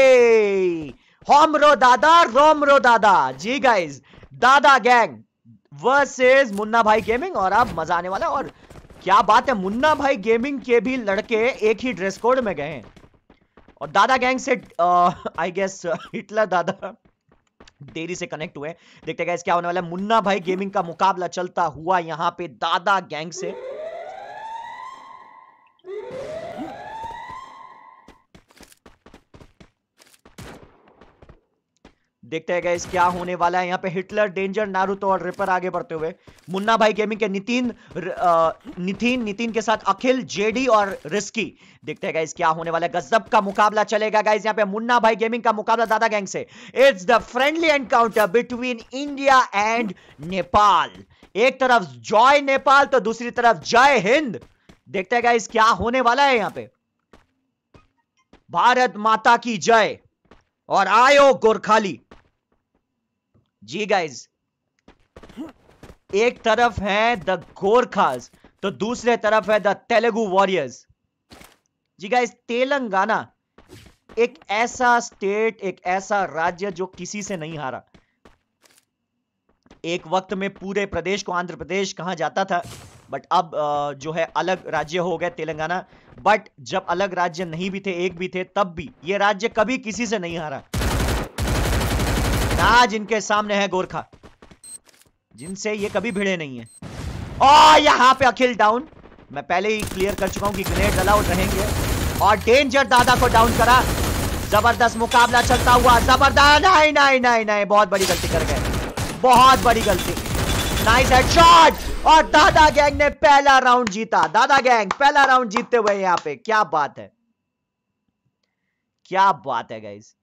होम रो दादा रोम रो दादा जी guys Dada gang versus Munna Bhai gaming और अब मजा आने वाला और क्या बात है मुन्ना भाई गेमिंग के भी लड़के एक ही ड्रेस कोड में गए हैं और दादा गैंग से आई गेस हिटलर दादा देरी से कनेक्ट हुए देखते गए क्या होने वाला है मुन्ना भाई गेमिंग का मुकाबला चलता हुआ यहाँ पे दादा गैंग से देखते हैं गैस क्या होने वाला है यहाँ पे हिटलर डेंजर नारुतो और रिपर आगे बढ़ते हुए मुन्ना भाई गेमिंग के नितिन नितिन नितिन के साथ अखिल जेडी और रिस्की देखते हैं गैस क्या होने वाला है गजब का मुकाबला चलेगा गैस यहाँ पे मुन्ना भाई गेमिंग का मुकाबला दादा गैंग से it's the friendly encounter between India and Nepal एक तरफ जॉय नेपाल तो दूसरी तरफ जय हिंद देखते हैं क्या होने वाला है यहां पे भारत माता की जय और आयो गोरखाली जी गाइज एक तरफ है द गोरखाज तो दूसरे तरफ है द तेलुगु वॉरियर्स जी गाइज तेलंगाना एक ऐसा स्टेट एक ऐसा राज्य जो किसी से नहीं हारा एक वक्त में पूरे प्रदेश को आंध्र प्रदेश कहा जाता था बट अब जो है अलग राज्य हो गए तेलंगाना बट जब अलग राज्य नहीं भी थे एक भी थे तब भी ये राज्य कभी किसी से नहीं हारा आज इनके सामने है गोरखा जिनसे ये कभी भिड़े नहीं है और यहां पे अखिल डाउन मैं पहले ही क्लियर कर चुका हूं कि ग्रेनेड अलाउड रहेंगे और डेंजर दादा को डाउन करा जबरदस्त मुकाबला चलता हुआ जबरदस्त नहीं नहीं नहीं नहीं बहुत बड़ी गलती कर गए बहुत बड़ी गलती नाइस हेडशॉट और दादा गैंग ने पहला राउंड जीता दादा गैंग पहला राउंड जीतते हुए यहां पे क्या बात है क्या बात है गाइस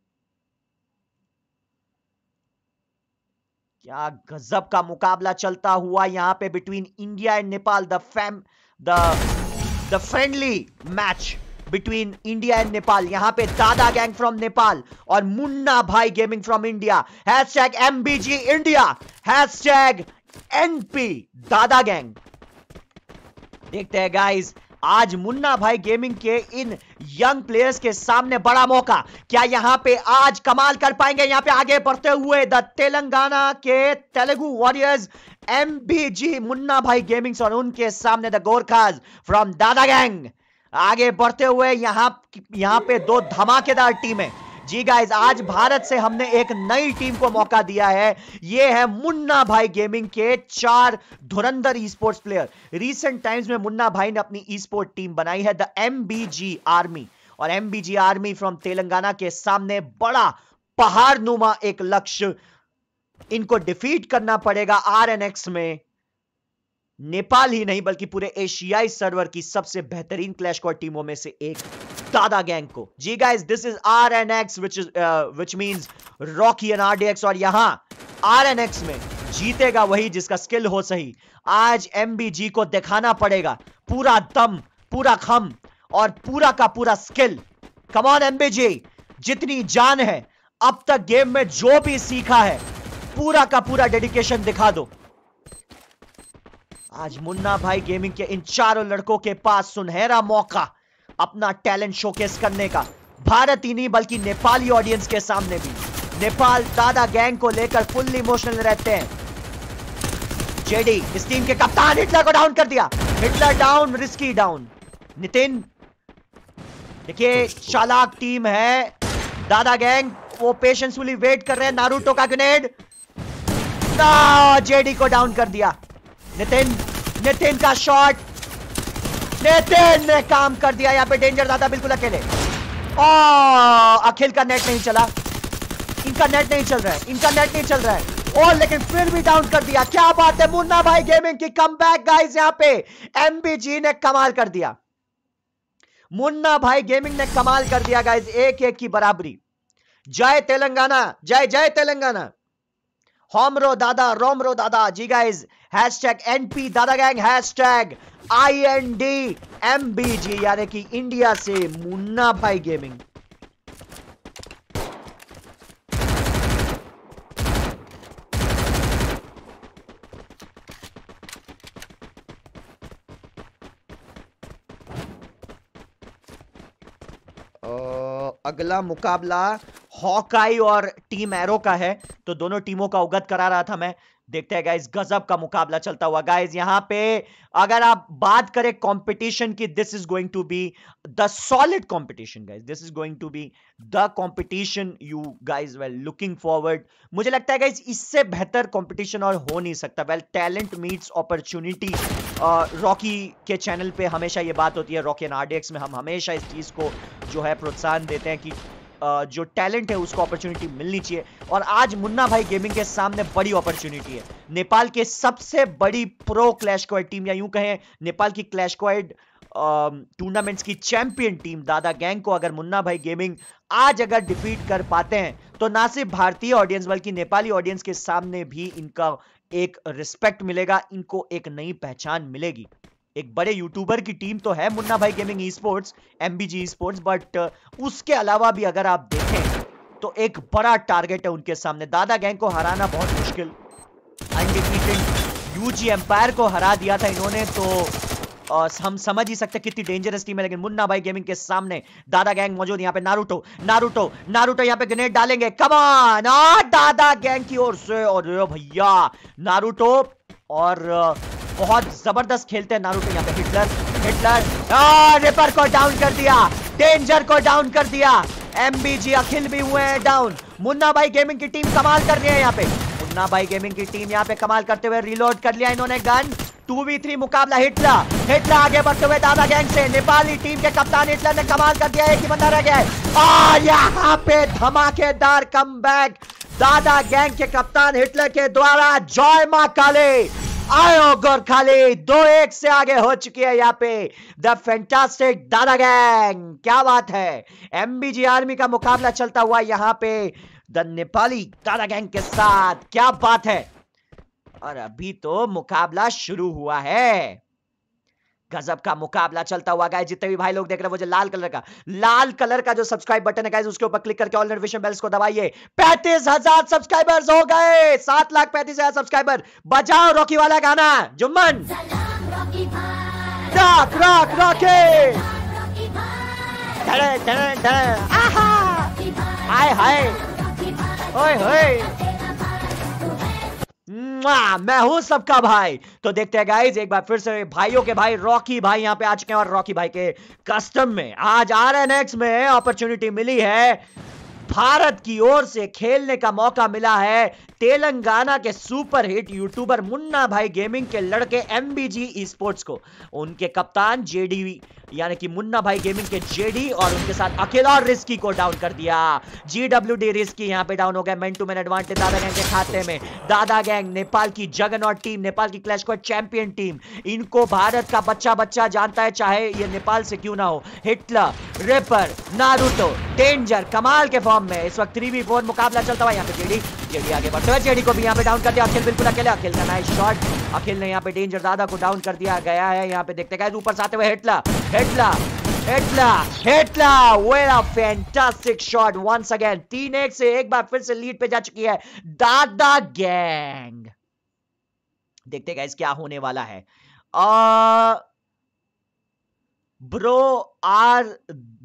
क्या गजब का मुकाबला चलता हुआ यहां पे between India and Nepal the fam the the friendly match between India and Nepal यहां पे दादा गैंग फ्रॉम नेपाल और Munna Bhai gaming from India hashtag MBG India hashtag NP Dada gang देखते हैं गाइस आज मुन्ना भाई गेमिंग के इन यंग प्लेयर्स के सामने बड़ा मौका क्या यहां पे आज कमाल कर पाएंगे यहां पे आगे बढ़ते हुए द तेलंगाना के तेलुगु वॉरियर्स एम मुन्ना भाई गेमिंग्स और उनके सामने the Gorkhas from Dada gang आगे बढ़ते हुए यहां यहां पे दो धमाकेदार टीमें जी गाइज आज भारत से हमने एक नई टीम को मौका दिया है ये है मुन्ना भाई गेमिंग के चार धुरंधर esports player recent times में मुन्ना भाई ने अपनी ई स्पोर्ट टीम बनाई है द एम आर्मी और एम आर्मी फ्रॉम तेलंगाना के सामने बड़ा पहाड़ नुमा एक लक्ष्य इनको डिफीट करना पड़ेगा एक्स में नेपाल ही नहीं बल्कि पूरे एशियाई सर्वर की सबसे बेहतरीन क्लैश टीमों में से एक दादा गैंग को जी guys this is R N X which is which mean Rocky N R D X और यहां आर एन एक्स में जीतेगा वही जिसका स्किल हो सही आज एम बी जी को दिखाना पड़ेगा पूरा दम पूरा खम और पूरा का पूरा skill come on M B G जितनी जान है अब तक गेम में जो भी सीखा है पूरा का पूरा डेडिकेशन दिखा दो आज मुन्ना भाई गेमिंग के इन चारों लड़कों के पास सुनहरा मौका अपना टैलेंट शोकेस करने का भारत ही नहीं बल्कि नेपाली ऑडियंस के सामने भी नेपाल दादा गैंग को लेकर फुल इमोशनल रहते हैं जेडी इस टीम के कप्तान हिटलर को डाउन कर दिया Hitler down Risky down Nitin देखिए चालाक टीम है दादा गैंग वो पेशेंसफुली वेट कर रहे हैं नारूटो का ग्रेनेड हाँ, जेडी को डाउन कर दिया नितिन नितिन का शॉट नितिन ने काम कर दिया यहाँ पे डेंजर दादा बिल्कुल अकेले अखिल का नेट नहीं चला इनका नेट नहीं चल रहा है इनका नेट नहीं चल रहा है और लेकिन फिर भी डाउन कर दिया क्या बात है मुन्ना भाई गेमिंग की कम बैक गाइज यहाँ पे एमबीजी ने कमाल कर दिया मुन्ना भाई गेमिंग ने कमाल कर दिया गाइज एक एक की बराबरी जय तेलंगाना जय जय तेलंगाना होमरो दादा रोमरो दादा जी guys hashtag NP Dada gang hashtag I N D M B G यानी कि इंडिया से मुन्ना भाई गेमिंग अगला मुकाबला हॉकाई और टीम एरो का है तो दोनों टीमों का अवगत करा रहा था मैं देखते हैं गाइज गजब का मुकाबला चलता हुआ गाइज यहां पे अगर आप बात करें कंपटीशन की this is going to be the solid competition guys this is going to be the competition you guys well looking forward मुझे लगता है गाइज इससे बेहतर कंपटीशन और हो नहीं सकता well talent meets opportunity Rocky के चैनल पे हमेशा ये बात होती है रॉकी एंड आरडीएक्स में हम हमेशा इस चीज को जो है प्रोत्साहन देते हैं कि जो टैलेंट है उसको अपॉर्चुनिटी मिलनी चाहिए और आज मुन्ना भाई गेमिंग के सामने बड़ी अपॉर्चुनिटी है नेपाल के सबसे बड़ी प्रो क्लैश क्वाइड टीम या यूं कहें नेपाल की क्लैश क्वाइड टूर्नामेंट्स की चैंपियन टीम दादा गैंग को अगर मुन्ना भाई गेमिंग आज अगर डिफीट कर पाते हैं तो ना सिर्फ भारतीय ऑडियंस बल्कि नेपाली ऑडियंस के सामने भी इनका एक रिस्पेक्ट मिलेगा इनको एक नई पहचान मिलेगी एक बड़े यूट्यूबर की टीम तो है Munna Bhai gaming esports MBG sports but उसके अलावा भी अगर आप देखें तो एक बड़ा टारगेट है उनके सामने दादा गैंग को हराना बहुत मुश्किल यूजी एम्पायर को हरा दिया था इन्होंने तो आ, uh, हम समझ ही सकते कितनी डेंजरस टीम है लेकिन मुन्ना भाई गेमिंग के सामने दादा गैंग मौजूद यहाँ पे नारूटो नारूटो नारूटो यहाँ पे ग्रेनेड डालेंगे कमान दादा गैंग की ओर से और भैया नारूटो और बहुत जबरदस्त खेलते हैं नारूटो यहाँ पे हिटलर हिटलर रिपर को डाउन कर दिया डेंजर को डाउन कर दिया एमबीजी अखिल भी हुए हैं डाउन मुन्ना भाई गेमिंग की टीम कमाल कर रही है यहाँ पे मुन्ना भाई गेमिंग की टीम यहाँ पे कमाल करते हुए रिलोड कर लिया इन्होंने गन टू वी थ्री मुकाबला हिटलर हिटलर आगे बढ़ते हुए दादा गैंग से नेपाली टीम के कप्तान हिटलर ने कमाल कर दिया एक ही बंदा रह गया है और यहाँ पे धमाकेदार कम दादा गैंग के कप्तान हिटलर के द्वारा जॉय मा काले आयो गोरखाली दो एक से आगे हो चुकी है यहाँ पे द फैंटास्टिक दादा गैंग क्या बात है एमबीजी आर्मी का मुकाबला चलता हुआ यहाँ पे द नेपाली दादा गैंग के साथ क्या बात है और अभी तो मुकाबला शुरू हुआ है गजब का मुकाबला चलता हुआ गाइस जितने भी भाई लोग देख रहे हैं वो जो लाल कलर का लाल कलर का जो सब्सक्राइब बटन है गाइस उसके ऊपर क्लिक करके ऑल नोटिफिकेशन बेल्स को दबाइए पैंतीस हजार सब्सक्राइबर्स हो गए सात लाख पैंतीस हजार सब्सक्राइबर बजाओ रॉकी वाला गाना जुम्मन रॉक रॉक रॉके धड़े धड़े धड़े आहा हाय हाय ओए होए मैं हूं सबका भाई तो देखते हैं गाइज एक बार फिर से भाइयों के भाई रॉकी भाई यहां पे आ चुके हैं और रॉकी भाई के कस्टम में आज आर एन एक्स में अपॉर्चुनिटी मिली है भारत की ओर से खेलने का मौका मिला है तेलंगाना के super hit YouTuber Munna Bhai gaming के लड़के एम बी जी स्पोर्ट्स को उनके कप्तान जेडी यानी कि मुन्ना भाई गेमिंग के जेडी और उनके साथ अकेला और रिस्की को डाउन कर दिया जीडब्ल्यूडी रिस्की यहां पे डाउन हो गया man to man advantage Dada gang के खाते में दादा गैंग नेपाल की जगनॉट टीम नेपाल की क्लैश को चैंपियन टीम इनको भारत का बच्चा बच्चा जानता है चाहे ये नेपाल से क्यों ना हो हिटलर रेपर नारूटो डेंजर कमाल के फॉर्म में इस वक्त थ्री वी मुकाबला चलता हुआ यहाँ पे जेडी जेडी आगे बढ़ते इधर जेडी को भी यहाँ पे डाउन कर दिया अखिल बिल्कुल अकेले अखिल का नाइस शॉट अखिल ने यहाँ पे डेंजर दादा को डाउन कर दिया गया है यहाँ पे देखते गए ऊपर से आते हुए Hitler Hitler Hitler Hitler what a fantastic shot once again तीन एक से एक बार फिर से लीड पे जा चुकी है दादा गैंग देखते गए क्या होने वाला है bro are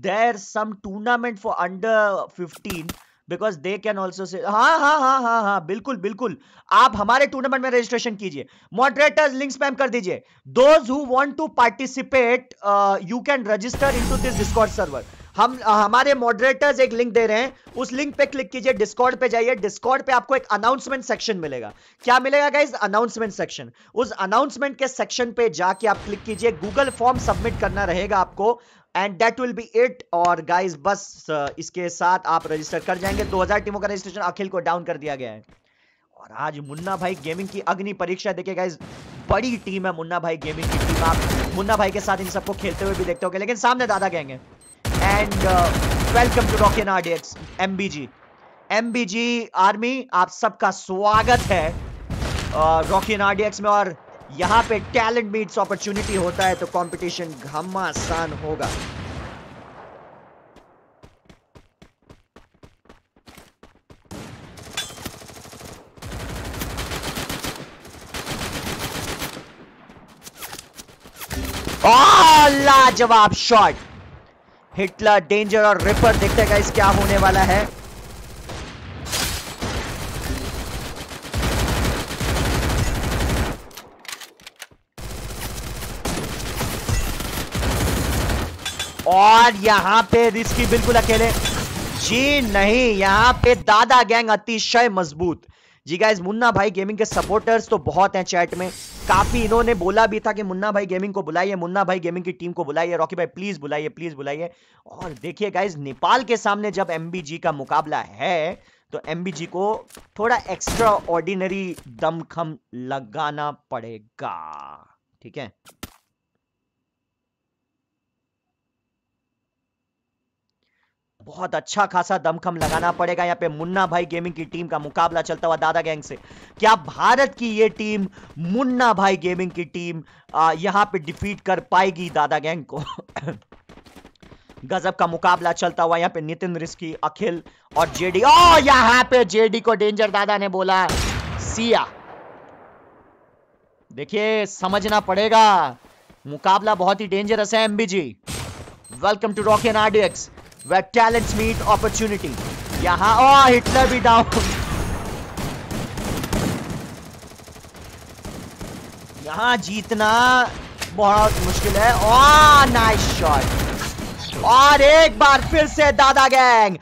there some tournament for under fifteen because they can also say हाँ हाँ हाँ हाँ हाँ बिल्कुल बिल्कुल आप हमारे टूर्नामेंट में रजिस्ट्रेशन कीजिए मॉडरेटर्स लिंक स्पैम कर दीजिए those who want to participate you can register into this Discord server हम हमारे मॉडरेटर्स एक लिंक दे रहे हैं उस लिंक पे क्लिक कीजिए डिस्कॉर्ड पे जाइए डिस्कॉर्ड पे आपको एक अनाउंसमेंट सेक्शन मिलेगा क्या मिलेगा गाइज अनाउंसमेंट सेक्शन उस अनाउंसमेंट के सेक्शन पे जाके आप क्लिक कीजिए गूगल फॉर्म सबमिट करना रहेगा आपको and that will be it और गाइज बस इसके साथ आप रजिस्टर कर जाएंगे दो टीमों का रजिस्ट्रेशन अखिल को डाउन कर दिया गया है और आज मुन्ना भाई गेमिंग की अग्नि परीक्षा देखिए गाइज बड़ी टीम है मुन्ना भाई गेमिंग की टीम आप मुन्ना भाई के साथ इन सबको खेलते हुए भी देखते हो लेकिन सामने दादा कहेंगे and welcome to Rockin RDX MBG MBG army आप सबका स्वागत है रॉकिन आरडीएक्स में और यहाँ पे टैलेंट मीट्स अपॉर्चुनिटी होता है तो कंपटीशन घमासान होगा लाजवाब शॉट हिटलर डेंजर और रिपर देखते हैं गाइस क्या होने वाला है और यहां पे रिस्की बिल्कुल अकेले जी नहीं यहां पे दादा गैंग अतिशय मजबूत जी गाइज मुन्ना भाई गेमिंग के सपोर्टर्स तो बहुत हैं चैट में काफी इन्होंने बोला भी था कि मुन्ना भाई गेमिंग को बुलाइए मुन्ना भाई गेमिंग की टीम को बुलाइए रॉकी भाई प्लीज बुलाइए प्लीज बुलाइए और देखिए गाइज नेपाल के सामने जब एम का मुकाबला है तो एम को थोड़ा एक्स्ट्रा ऑर्डिनरी दमखम लगाना पड़ेगा ठीक है बहुत अच्छा खासा दमखम लगाना पड़ेगा यहाँ पे मुन्ना भाई गेमिंग की टीम का मुकाबला चलता हुआ दादा गैंग से क्या भारत की ये टीम मुन्ना भाई गेमिंग की टीम यहाँ पे डिफीट कर पाएगी दादा गैंग को [laughs] गजब का मुकाबला चलता हुआ यहाँ पे नितिन रिस्की अखिल और जेडी ओ यहाँ पे जेडी को डेंजर दादा ने बोला सिया देखिए समझना पड़ेगा मुकाबला बहुत ही डेंजरस है MBG welcome to Rock N RDX where talents meet opportunity. यहाँ ओ हिटलर भी डाउन यहाँ जीतना बहुत मुश्किल है ओ नाइस शॉट और एक बार फिर से दादा गैंग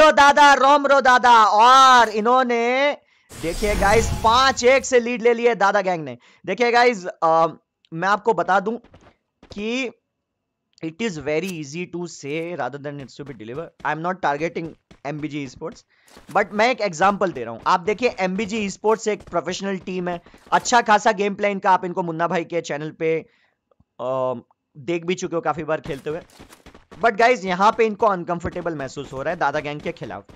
रो दादा रोम रो दादा और इन्होंने देखिए गाइस पांच एक से लीड ले लिए दादा गैंग ने देखिए गाइस मैं आपको बता दूं कि it is very easy to say rather than it's to be delivered. I'm not targeting MBG esports, but मैं एक example दे रहा हूँ आप देखिए MBG esports एक professional team है अच्छा खासा game play इनका आप इनको मुन्ना भाई के channel पे आ, देख भी चुके हो काफी बार खेलते हुए बट गाइज यहाँ पे इनको अनकंफर्टेबल महसूस हो रहा है दादा गैंग के खिलाफ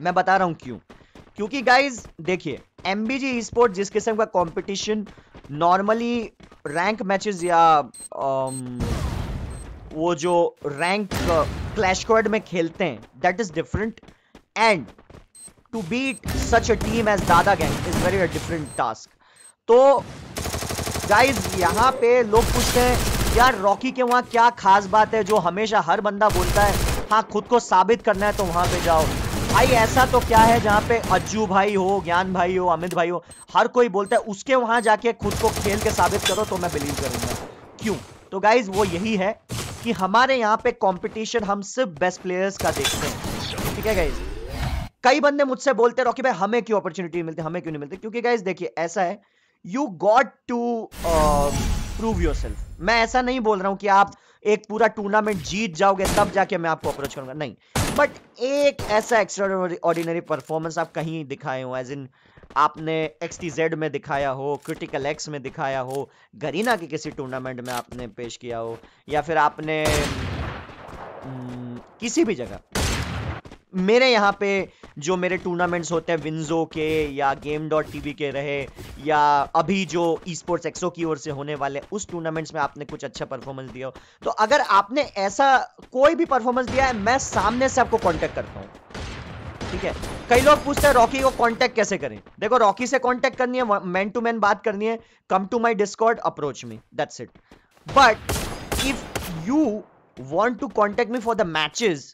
मैं बता रहा हूँ क्यों क्योंकि गाइज देखिए एमबीजी ई स्पोर्ट जिस किस्म का कंपटीशन नॉर्मली रैंक मैचेस या आम, वो जो रैंक क्लैश कोड में खेलते हैं that is different and to beat such a team as Dada gang is very a different task तो गाइज यहाँ पे लोग पूछते हैं यार रॉकी के वहाँ क्या खास बात है जो हमेशा हर बंदा बोलता है हाँ खुद को साबित करना है तो वहाँ पे जाओ भाई ऐसा तो क्या है जहाँ पे अज्जू भाई हो ज्ञान भाई हो अमित भाई हो हर कोई बोलता है उसके वहाँ जाके खुद को खेल के साबित करो तो मैं बिलीव करूँगा क्यों तो गाइज वो यही है कि हमारे यहाँ पे कंपटीशन हम सिर्फ बेस्ट प्लेयर्स का देखते हैं ठीक है गाइज कई बंदे मुझसे बोलते रॉकी भाई हमें क्यों अपॉर्चुनिटी मिलती हमें क्यों नहीं मिलती क्योंकि गाइज देखिए ऐसा है you got to prove yourself मैं ऐसा नहीं बोल रहा हूँ कि आप एक पूरा टूर्नामेंट जीत जाओगे तब जाके मैं आपको अप्रोच करूंगा नहीं बट एक ऐसा एक्स्ट्रा ऑर्डिनरी परफॉर्मेंस आप कहीं दिखाए हो एज इन आपने एक्स में दिखाया हो क्रिटिकल एक्स में दिखाया हो गरीना के किसी टूर्नामेंट में आपने पेश किया हो या फिर आपने हम्म, किसी भी जगह मेरे यहाँ पे जो मेरे टूर्नामेंट्स होते हैं विंजो के या गेम डॉट टी के रहे या अभी जो ई स्पोर्ट्स एक्सो की ओर से होने वाले उस टूर्नामेंट्स में आपने कुछ अच्छा परफॉर्मेंस दिया हो तो अगर आपने ऐसा कोई भी परफॉर्मेंस दिया है मैं सामने से आपको कॉन्टेक्ट करता हूँ ठीक है कई लोग पूछते हैं रॉकी को कांटेक्ट कैसे करें देखो रॉकी से कांटेक्ट करनी है मैन टू मैन बात करनी है come to my Discord approach me that's it but if you want to contact me for the matches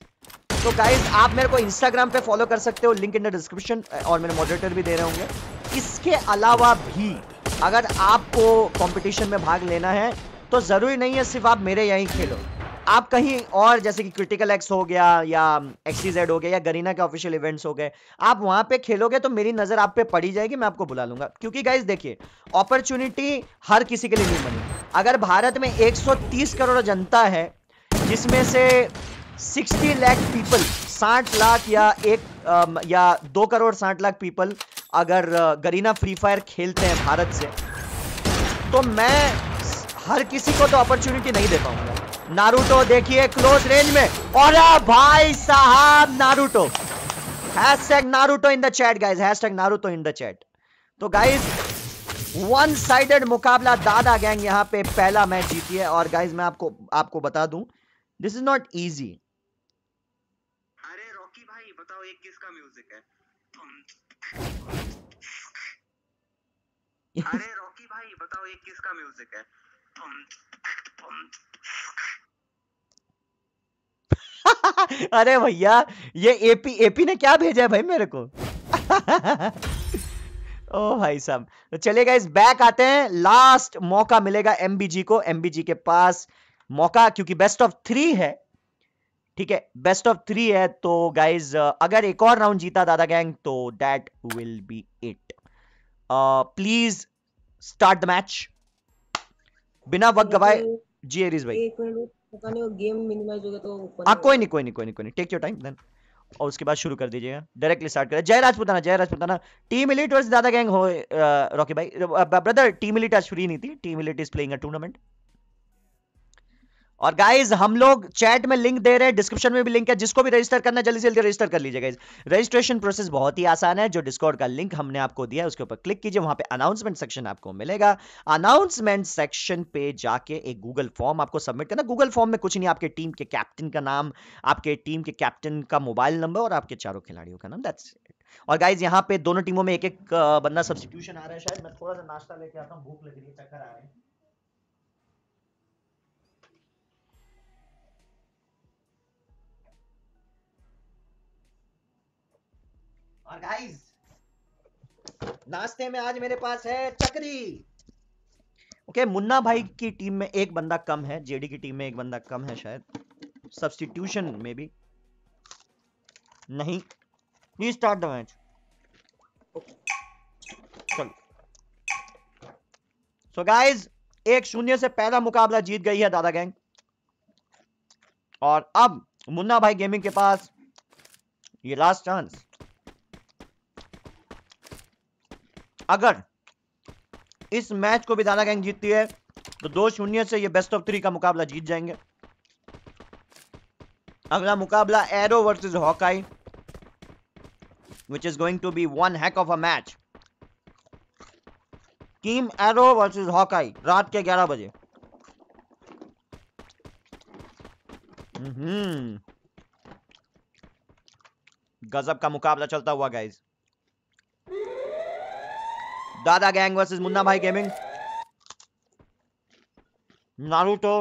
तो गाइज आप मेरे को इंस्टाग्राम पे फॉलो कर सकते हो लिंक इन द डिस्क्रिप्शन और मेरे मॉडरेटर भी दे रहे होंगे इसके अलावा भी अगर आपको कॉम्पिटिशन में भाग लेना है तो ज़रूरी नहीं है सिर्फ आप मेरे यहीं खेलो आप कहीं और जैसे कि क्रिटिकल एक्स हो गया या एक्सीजेड हो गया या गरीना के ऑफिशियल इवेंट्स हो गए आप वहां पे खेलोगे तो मेरी नज़र आप पे पड़ी जाएगी मैं आपको बुला लूंगा क्योंकि गाइज देखिए अपॉर्चुनिटी हर किसी के लिए नहीं बनी अगर भारत में 130 करोड़ जनता है जिसमें से 60 लाख पीपल 60 लाख या एक या दो करोड़ साठ लाख पीपल अगर गरीना फ्री फायर खेलते हैं भारत से तो मैं हर किसी को तो अपॉर्चुनिटी नहीं दे पाऊंगा नारुतो देखिए क्लोज रेंज में और भाई साहब Naruto hashtag Naruto in the chat guys hashtag Naruto in the chat तो गाइस वन साइडेड मुकाबला दादा गैंग यहां पे पहला मैच जीती है और गाइस मैं आपको आपको बता दूं दिस इज नॉट इजी अरे रॉकी भाई बताओ एक किसका म्यूजिक है [laughs] अरे रॉकी भाई बताओ एक किसका म्यूजिक है [laughs] अरे भैया ये एपी एपी ने क्या भेजा है भाई मेरे को [laughs] ओ भाई साहब तो चलिए गाइस बैक आते हैं लास्ट मौका मिलेगा एमबीजी को एमबीजी के पास मौका क्योंकि बेस्ट ऑफ थ्री है ठीक है बेस्ट ऑफ थ्री है तो गाइज अगर एक और राउंड जीता दादा गैंग तो that will be it please start the match बिना वक्त गवाए जी एरिज भाई तो हाँ, कोई नहीं कोई नहीं कोई नहीं टेक योर टाइम देन और उसके बाद शुरू कर दीजिएगा डायरेक्टली स्टार्ट करें जय राजपुताना जय Rajputana team Elite versus Dada gang हो रॉकी भाई ब्रदर टीम इलीट आज फ्री नहीं थी team Elite is playing a tournament और गाइज हम लोग चैट में लिंक दे रहे हैं डिस्क्रिप्शन में भी लिंक है जिसको भी रजिस्टर करना है जल्दी से जल्दी रजिस्टर कर लीजिए गाइज रजिस्ट्रेशन प्रोसेस बहुत ही आसान है जो डिस्कॉर्ड का लिंक हमने आपको दिया है उसके ऊपर क्लिक कीजिए वहां पे अनाउंसमेंट सेक्शन आपको मिलेगा अनाउंसमेंट सेक्शन पे जाके एक गूगल फॉर्म आपको सबमिट करना गूगल फॉर्म में कुछ नहीं आपके टीम के कैप्टन का नाम आपके टीम के कैप्टन का मोबाइल नंबर और आपके चारों खिलाड़ियों का नाम दैट्स और गाइज यहाँ पे दोनों टीमों में एक एक बंदा सब्सटीट्यूशन आ रहा है शायद मैं थोड़ा सा नाश्ता लेके आता हूँ भूख लग रही है चक्कर आ रहे हैं और गाइस नाश्ते में आज मेरे पास है चकरी ओके okay, मुन्ना भाई की टीम में एक बंदा कम है जेडी की टीम में एक बंदा कम है शायद सब्सटीट्यूशन में भी नहीं प्लीज स्टार्ट द मैच चलो सो गाइस एक शून्य से पहला मुकाबला जीत गई है दादा गैंग और अब मुन्ना भाई गेमिंग के पास ये लास्ट चांस अगर इस मैच को भी दादा गैंग जीतती है तो दो शून्य से ये बेस्ट ऑफ थ्री का मुकाबला जीत जाएंगे अगला मुकाबला Arrow versus Hawkeye which is going to be one hack of a match team Arrow versus Hawkeye रात के 11 बजे हम्म। गजब का मुकाबला चलता हुआ guys Dada gang versus Munna Bhai gaming Naruto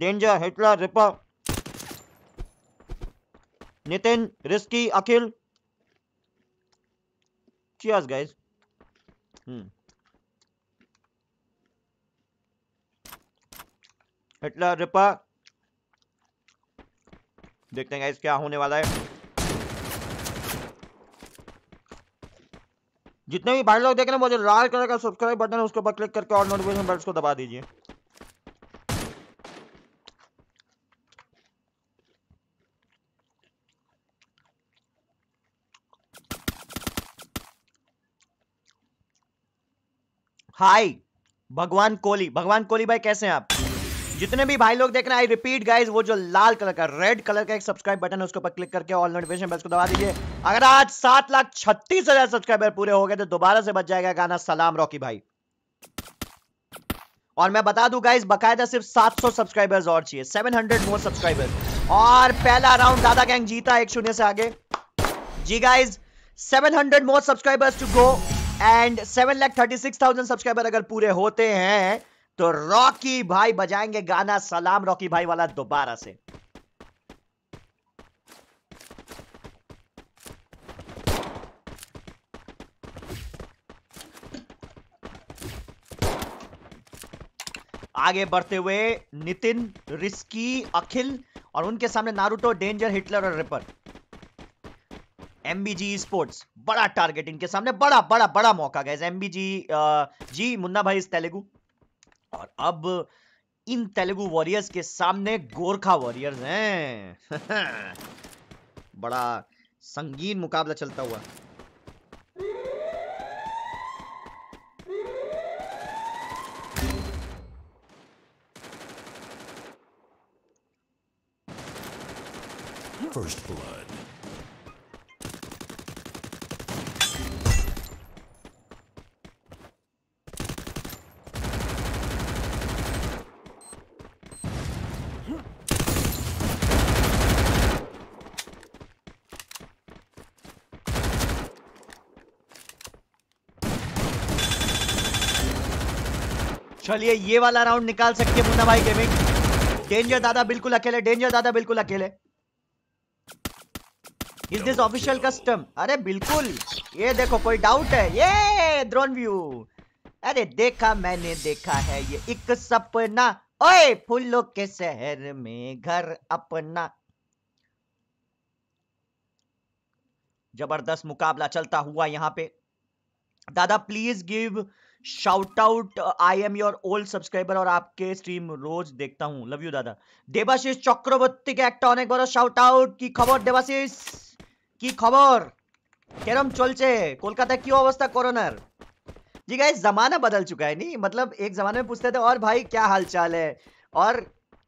Danger Hitler Ripper Nitin Risky Akhil cheers guys hmm. Hitler Ripper देखते हैं गाइस क्या होने वाला है जितने भी भाई लोग देख रहे हैं मुझे लाल कलर का सब्सक्राइब बटन है उसके ऊपर क्लिक करके और नोटिफिकेशन बेल्स को दबा दीजिए हाय भगवान कोहली भगवान कोहली भाई कैसे हैं आप जितने भी भाई लोग देख रहे हैं आई रिपीट गाइज वो जो लाल कलर का रेड कलर का एक सब्सक्राइब बटन है उसके ऊपर क्लिक करके ऑल नोटिफिकेशन बेल को दबा दीजिए अगर आज सात लाख छत्तीस हजार सब्सक्राइबर पूरे हो गए तो दोबारा से बच जाएगा गाना सलाम रॉकी भाई और मैं बता दू गाइज बकायदा सिर्फ 700 सब्सक्राइबर्स और चाहिए 700 मोर सब्सक्राइबर्स और पहला राउंड दादा गैंग जीता एक शून्य से आगे जी guys 700 more subscribers to go and seven lakh thirty six thousand subscriber अगर पूरे होते हैं तो रॉकी भाई बजाएंगे गाना सलाम रॉकी भाई वाला दोबारा से आगे बढ़ते हुए नितिन रिस्की अखिल और उनके सामने नारुतो डेंजर हिटलर और रिपर एमबीजी स्पोर्ट्स बड़ा टारगेट इनके सामने बड़ा बड़ा बड़ा मौका गया एमबीजी जी मुन्ना भाई इस तेलुगु और अब इन तेलुगु वॉरियर्स के सामने गोरखा वॉरियर्स हैं [laughs] बड़ा संगीन मुकाबला चलता हुआ First Blood. चलिए ये वाला राउंड निकाल सकती है मुन्ना भाई गेमिंग डेंजर दादा बिल्कुल अकेले डेंजर दादा बिल्कुल अकेले इज दिस ऑफिशियल कस्टम अरे बिल्कुल ये देखो कोई डाउट है ये ड्रोन व्यू अरे देखा मैंने देखा है ये एक सपना ओए फूलों के शहर में घर अपना जबरदस्त मुकाबला चलता हुआ यहाँ पे Dada please give shoutout I am your old subscriber और आपके स्ट्रीम रोज देखता हूँ लव यू दादा देवाशीष चक्रवर्ती के একটা অনেক বড় শাউট আউট কি খবর দেবাশিস কি খবর কেরম চলছে কলকাতা কি অবস্থা করোনার जी गाइस जमाना बदल चुका है नहीं मतलब एक जमाने में पूछते थे और भाई क्या हालचाल है और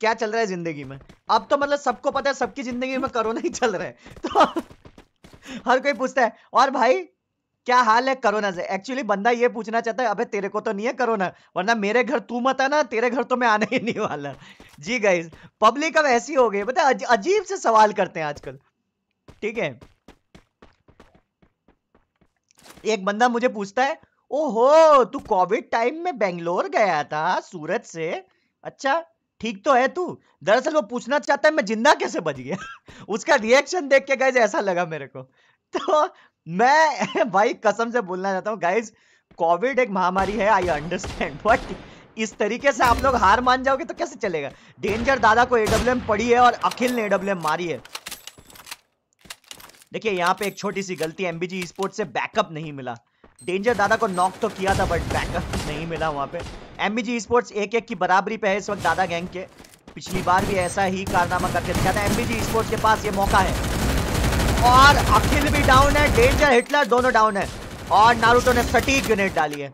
क्या चल रहा है जिंदगी में अब तो मतलब सबको पता है सबकी जिंदगी में कोरोना ही चल रहा है [laughs] तो हर कोई पूछता है और भाई क्या हाल है कोरोना से एक्चुअली बंदा ये पूछना चाहता है अबे तेरे को तो नहीं है कोरोना वरना मेरे घर तू मत आना तेरे घर तो मैं आने ही नहीं वाला जी गाइज पब्लिक अब ऐसी हो गई बता अजीब से सवाल करते हैं आजकल ठीक है एक बंदा मुझे पूछता है ओहो तू कोविड टाइम में बेंगलोर गया था सूरत से अच्छा ठीक तो है तू दरअसल वो पूछना चाहता है मैं जिंदा कैसे बच गया [laughs] उसका रिएक्शन देख के गए ऐसा लगा मेरे को [laughs] तो मैं [laughs] भाई कसम से बोलना चाहता हूँ गाइज कोविड एक महामारी है आई अंडरस्टैंड बट इस तरीके से आप लोग हार मान जाओगे तो कैसे चलेगा डेंजर दादा को एडब्ल्यू पड़ी है और अखिल ने एडब्ल्यू मारी है देखिए यहाँ पे एक छोटी सी गलती एमबीजी स्पोर्ट से बैकअप नहीं मिला डेंजर दादा को नॉक तो किया था बट बैकअप नहीं मिला वहां पे एमबीजी स्पोर्ट्स एक एक की बराबरी पे है इस वक्त दादा गैंग के पिछली बार भी ऐसा ही कारनामा करके दिखा था एमबीजी स्पोर्ट्स के पास ये मौका है और अखिल भी डाउन है डेंजर हिटलर दोनों डाउन है और नारुतो ने सटीक ग्रेनेड डाली है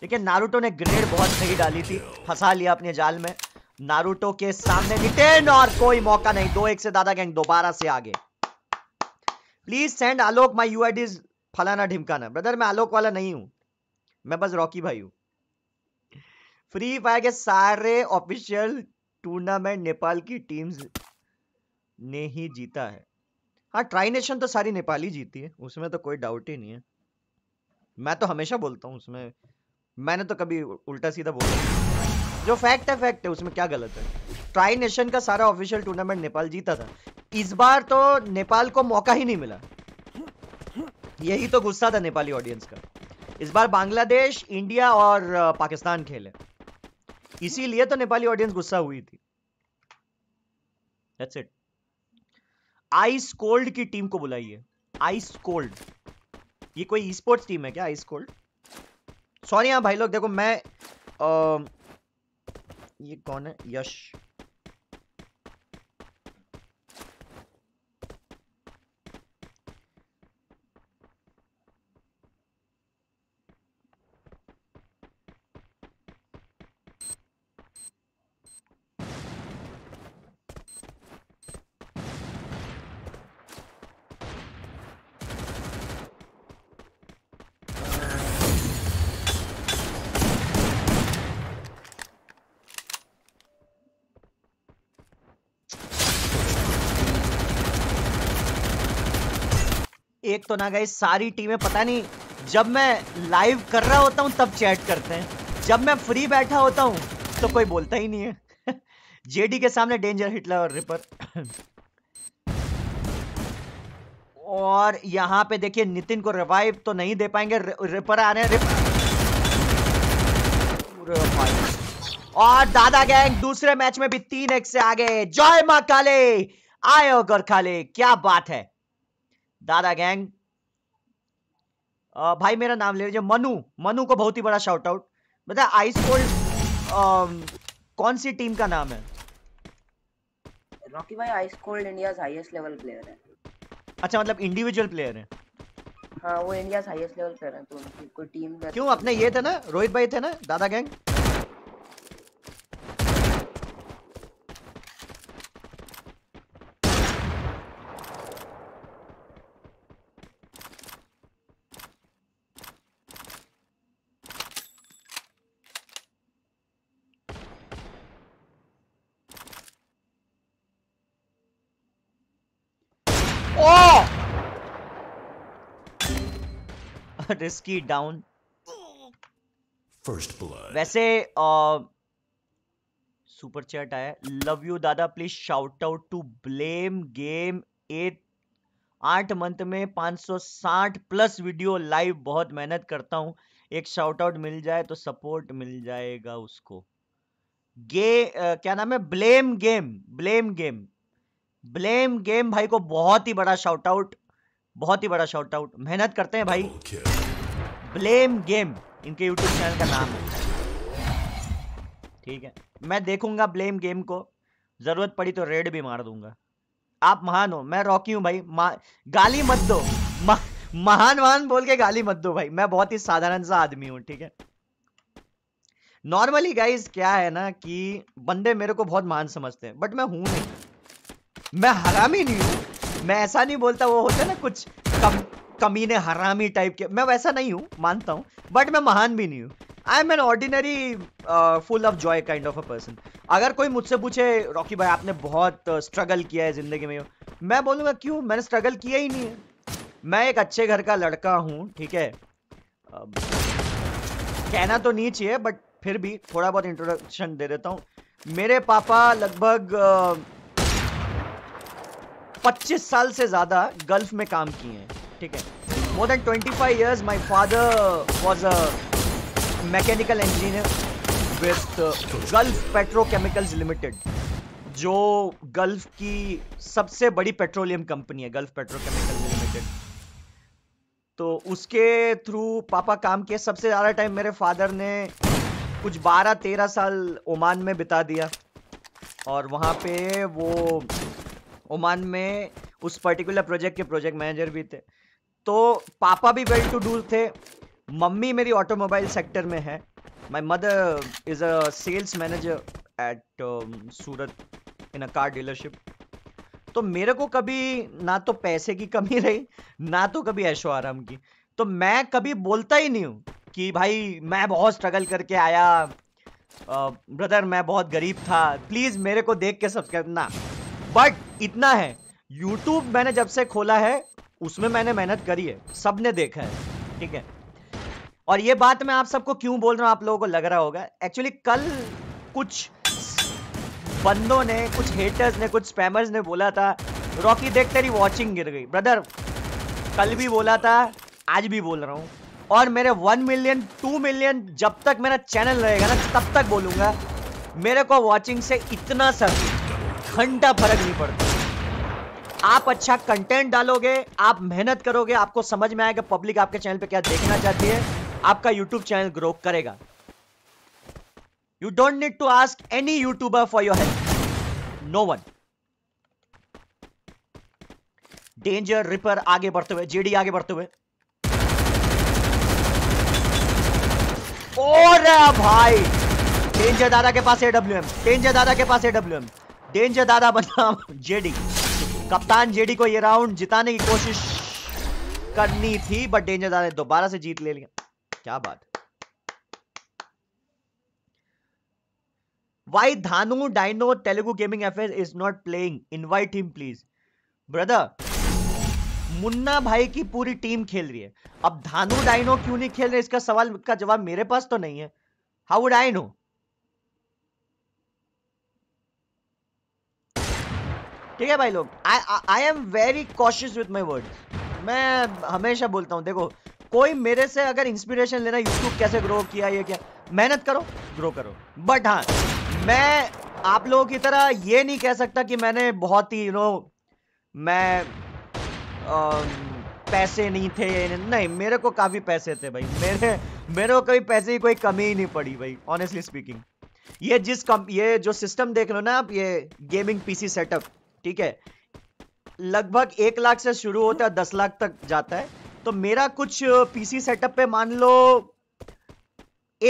ठीक है नारुतो ने ग्रेनेड बहुत सही डाली थी फंसा लिया अपने जाल में नारुतो के सामने रिटेन और कोई मौका नहीं दो एक से दादा गैंग दोबारा से आगे please send Alok my U I फलाना ढिमकाना ब्रदर मैं आलोक वाला नहीं हूं मैं बस रॉकी भाई हूं फ्री फायर के सारे ऑफिशियल टूर्नामेंट नेपाल की टीम्स ने ही जीता है हाँ ट्राई नेशन तो सारी नेपाली जीती है उसमें तो कोई डाउट ही नहीं है मैं तो हमेशा बोलता हूँ उसमें मैंने तो कभी उल्टा सीधा बोला जो फैक्ट है फैक्ट है उसमें क्या गलत है ट्राई नेशन का सारा ऑफिशियल टूर्नामेंट नेपाल जीता था इस बार तो नेपाल को मौका ही नहीं मिला यही तो गुस्सा था नेपाली ऑडियंस का इस बार बांग्लादेश इंडिया और पाकिस्तान खेले इसीलिए तो नेपाली ऑडियंस गुस्सा हुई थी That's it. आइस कोल्ड की टीम को बुलाइए आइस कोल्ड ये कोई स्पोर्ट्स टीम है क्या आइस कोल्ड सॉरी हाँ भाई लोग देखो मैं आ, ये कौन है यश एक तो ना गई सारी टीमें पता नहीं जब मैं लाइव कर रहा होता हूँ तब चैट करते हैं जब मैं फ्री बैठा होता हूँ तो कोई बोलता ही नहीं है जेडी [laughs] के सामने डेंजर हिटलर और रिपर [laughs] और यहां पे देखिए नितिन को रिवाइव तो नहीं दे पाएंगे रिपर आ रहे हैं रिपर और दादा गैंग दूसरे मैच में भी तीन एक से आगे जॉय मां काले आयो गोरखाले क्या बात है दादा गैंग भाई मेरा नाम ले लीजिए मनु मनु को बहुत ही बड़ा शॉर्ट आउट बता आइस कोल्ड कौन सी टीम का नाम है रॉकी भाई ice cold India highest level player है अच्छा मतलब इंडिविजुअल प्लेयर है हाँ वो इंडिया हाईएस्ट लेवल प्लेयर है तो कोई टीम क्यों अपने ये थे ना रोहित भाई थे ना दादा gang risky down first blood वैसे सुपर चैट आया लव यू दादा please shout out to blame game eight आठ मंथ में 560 प्लस वीडियो लाइव बहुत मेहनत करता हूं एक शाउट आउट मिल जाए तो सपोर्ट मिल जाएगा उसको गे आ, क्या नाम है blame game blame game blame game भाई को बहुत ही बड़ा शाउट आउट बहुत ही बड़ा शॉर्ट आउट मेहनत करते हैं भाई ब्लेम गेम इनके यूट्यूब चैनल का नाम है ठीक है मैं देखूंगा ब्लेम गेम को जरूरत पड़ी तो रेड भी मार दूंगा आप महान हो मैं रॉकी हूं भाई गाली मत दो महान महान बोल के गाली मत दो भाई मैं बहुत ही साधारण सा आदमी हूं ठीक है नॉर्मली गाइज क्या है ना कि बंदे मेरे को बहुत महान समझते हैं बट मैं हूं नहीं मैं हरामी नहीं हूं मैं ऐसा नहीं बोलता वो होता ना कुछ कम कमीने हरामी टाइप के मैं वैसा नहीं हूँ मानता हूँ बट मैं महान भी नहीं हूँ I am an ordinary full of joy kind of a person अगर कोई मुझसे पूछे रॉकी भाई आपने बहुत स्ट्रगल uh, किया है ज़िंदगी में मैं बोलूँगा क्यों मैंने स्ट्रगल किया ही नहीं है मैं एक अच्छे घर का लड़का हूँ ठीक है कहना तो नहीं चाहिए बट फिर भी थोड़ा बहुत इंट्रोडक्शन दे देता हूँ मेरे पापा लगभग uh, 25 साल से ज़्यादा गल्फ में काम किए हैं ठीक है more than 25 five years my father was a mechanical engineer with Gulf Petrochemicals Limited जो गल्फ की सबसे बड़ी पेट्रोलियम कंपनी है गल्फ पेट्रोकेमिकल लिमिटेड तो उसके थ्रू पापा काम किए सबसे ज़्यादा टाइम मेरे फादर ने कुछ 12-13 साल ओमान में बिता दिया और वहाँ पे वो ओमान में उस पर्टिकुलर प्रोजेक्ट के प्रोजेक्ट मैनेजर भी थे तो पापा भी वेल टू डू थे मम्मी मेरी ऑटोमोबाइल सेक्टर में है my mother is a sales manager at Surat in a car dealership तो मेरे को कभी ना तो पैसे की कमी रही ना तो कभी ऐशो आराम की तो मैं कभी बोलता ही नहीं हूँ कि भाई मैं बहुत स्ट्रगल करके आया ब्रदर मैं बहुत गरीब था प्लीज़ मेरे को देख के सब्सक्राइब ना बट इतना है यूट्यूब मैंने जब से खोला है उसमें मैंने मेहनत करी है सबने देखा है ठीक है और ये बात मैं आप सबको क्यों बोल रहा हूं आप लोगों को लग रहा होगा एक्चुअली कल कुछ बंदों ने कुछ हेटर्स ने कुछ स्पैमर्स ने बोला था रॉकी देख तेरी वॉचिंग गिर गई ब्रदर कल भी बोला था आज भी बोल रहा हूँ और मेरे वन मिलियन टू मिलियन जब तक मेरा चैनल रहेगा ना तब तक बोलूंगा मेरे को वॉचिंग से इतना सर घंटा फर्क नहीं पड़ता आप अच्छा कंटेंट डालोगे आप मेहनत करोगे आपको समझ में आएगा पब्लिक आपके चैनल पे क्या देखना चाहती है आपका यूट्यूब चैनल ग्रो करेगा you don't need to ask any YouTuber for your help no one danger ripper आगे बढ़ते हुए जेडी आगे बढ़ते हुए और भाई डेंजर दादा के पास एडब्ल्यू एम डेंजर दादा के पास एडब्ल्यू एम डेंजर दादा बदनाम जेडी कप्तान जेडी को ये राउंड जिताने की कोशिश करनी थी बट डेंजर दादा ने दोबारा से जीत ले लिया क्या बात Why Dhanu Dino Telugu Gaming Affairs is not playing? Invite him please. Brother, Munna भाई की पूरी टीम खेल रही है अब धानु डाइनो क्यों नहीं खेल रहे इसका सवाल का जवाब मेरे पास तो नहीं है हाउ डाइनो ठीक है भाई लोग I am very cautious with my word मैं हमेशा बोलता हूँ देखो कोई मेरे से अगर इंस्पिरेशन लेना यूट्यूब कैसे ग्रो किया ये क्या मेहनत करो ग्रो करो बट हाँ मैं आप लोगों की तरह ये नहीं कह सकता कि मैंने बहुत ही यू नो मैं आ, पैसे नहीं थे नहीं मेरे को काफ़ी पैसे थे भाई मेरे मेरे को कभी पैसे की कोई कमी ही नहीं पड़ी भाई ऑनेस्टली स्पीकिंग ये जिस कम ये जो सिस्टम देख रहे हो ना आप ये गेमिंग पीसी सेटअप ठीक है लगभग एक लाख से शुरू होता है दस लाख तक जाता है तो मेरा कुछ पीसी सेटअप पे मान लो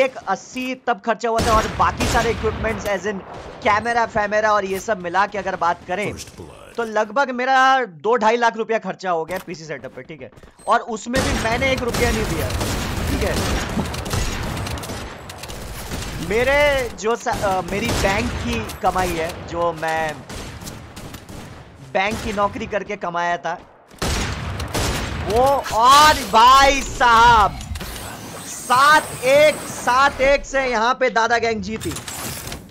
एक अस्सी तब खर्चा हुआ था और बाकी सारे इक्विपमेंट्स एज इन कैमरा फैमेरा और ये सब मिला के अगर बात करें तो लगभग मेरा दो ढाई लाख रुपया खर्चा हो गया पीसी सेटअप पे ठीक है और उसमें भी मैंने एक रुपया नहीं दिया ठीक है मेरे जो आ, मेरी बैंक की कमाई है जो मैं बैंक की नौकरी करके कमाया था वो और भाई साहब सात एक सात एक से यहां पे दादा गैंग जीती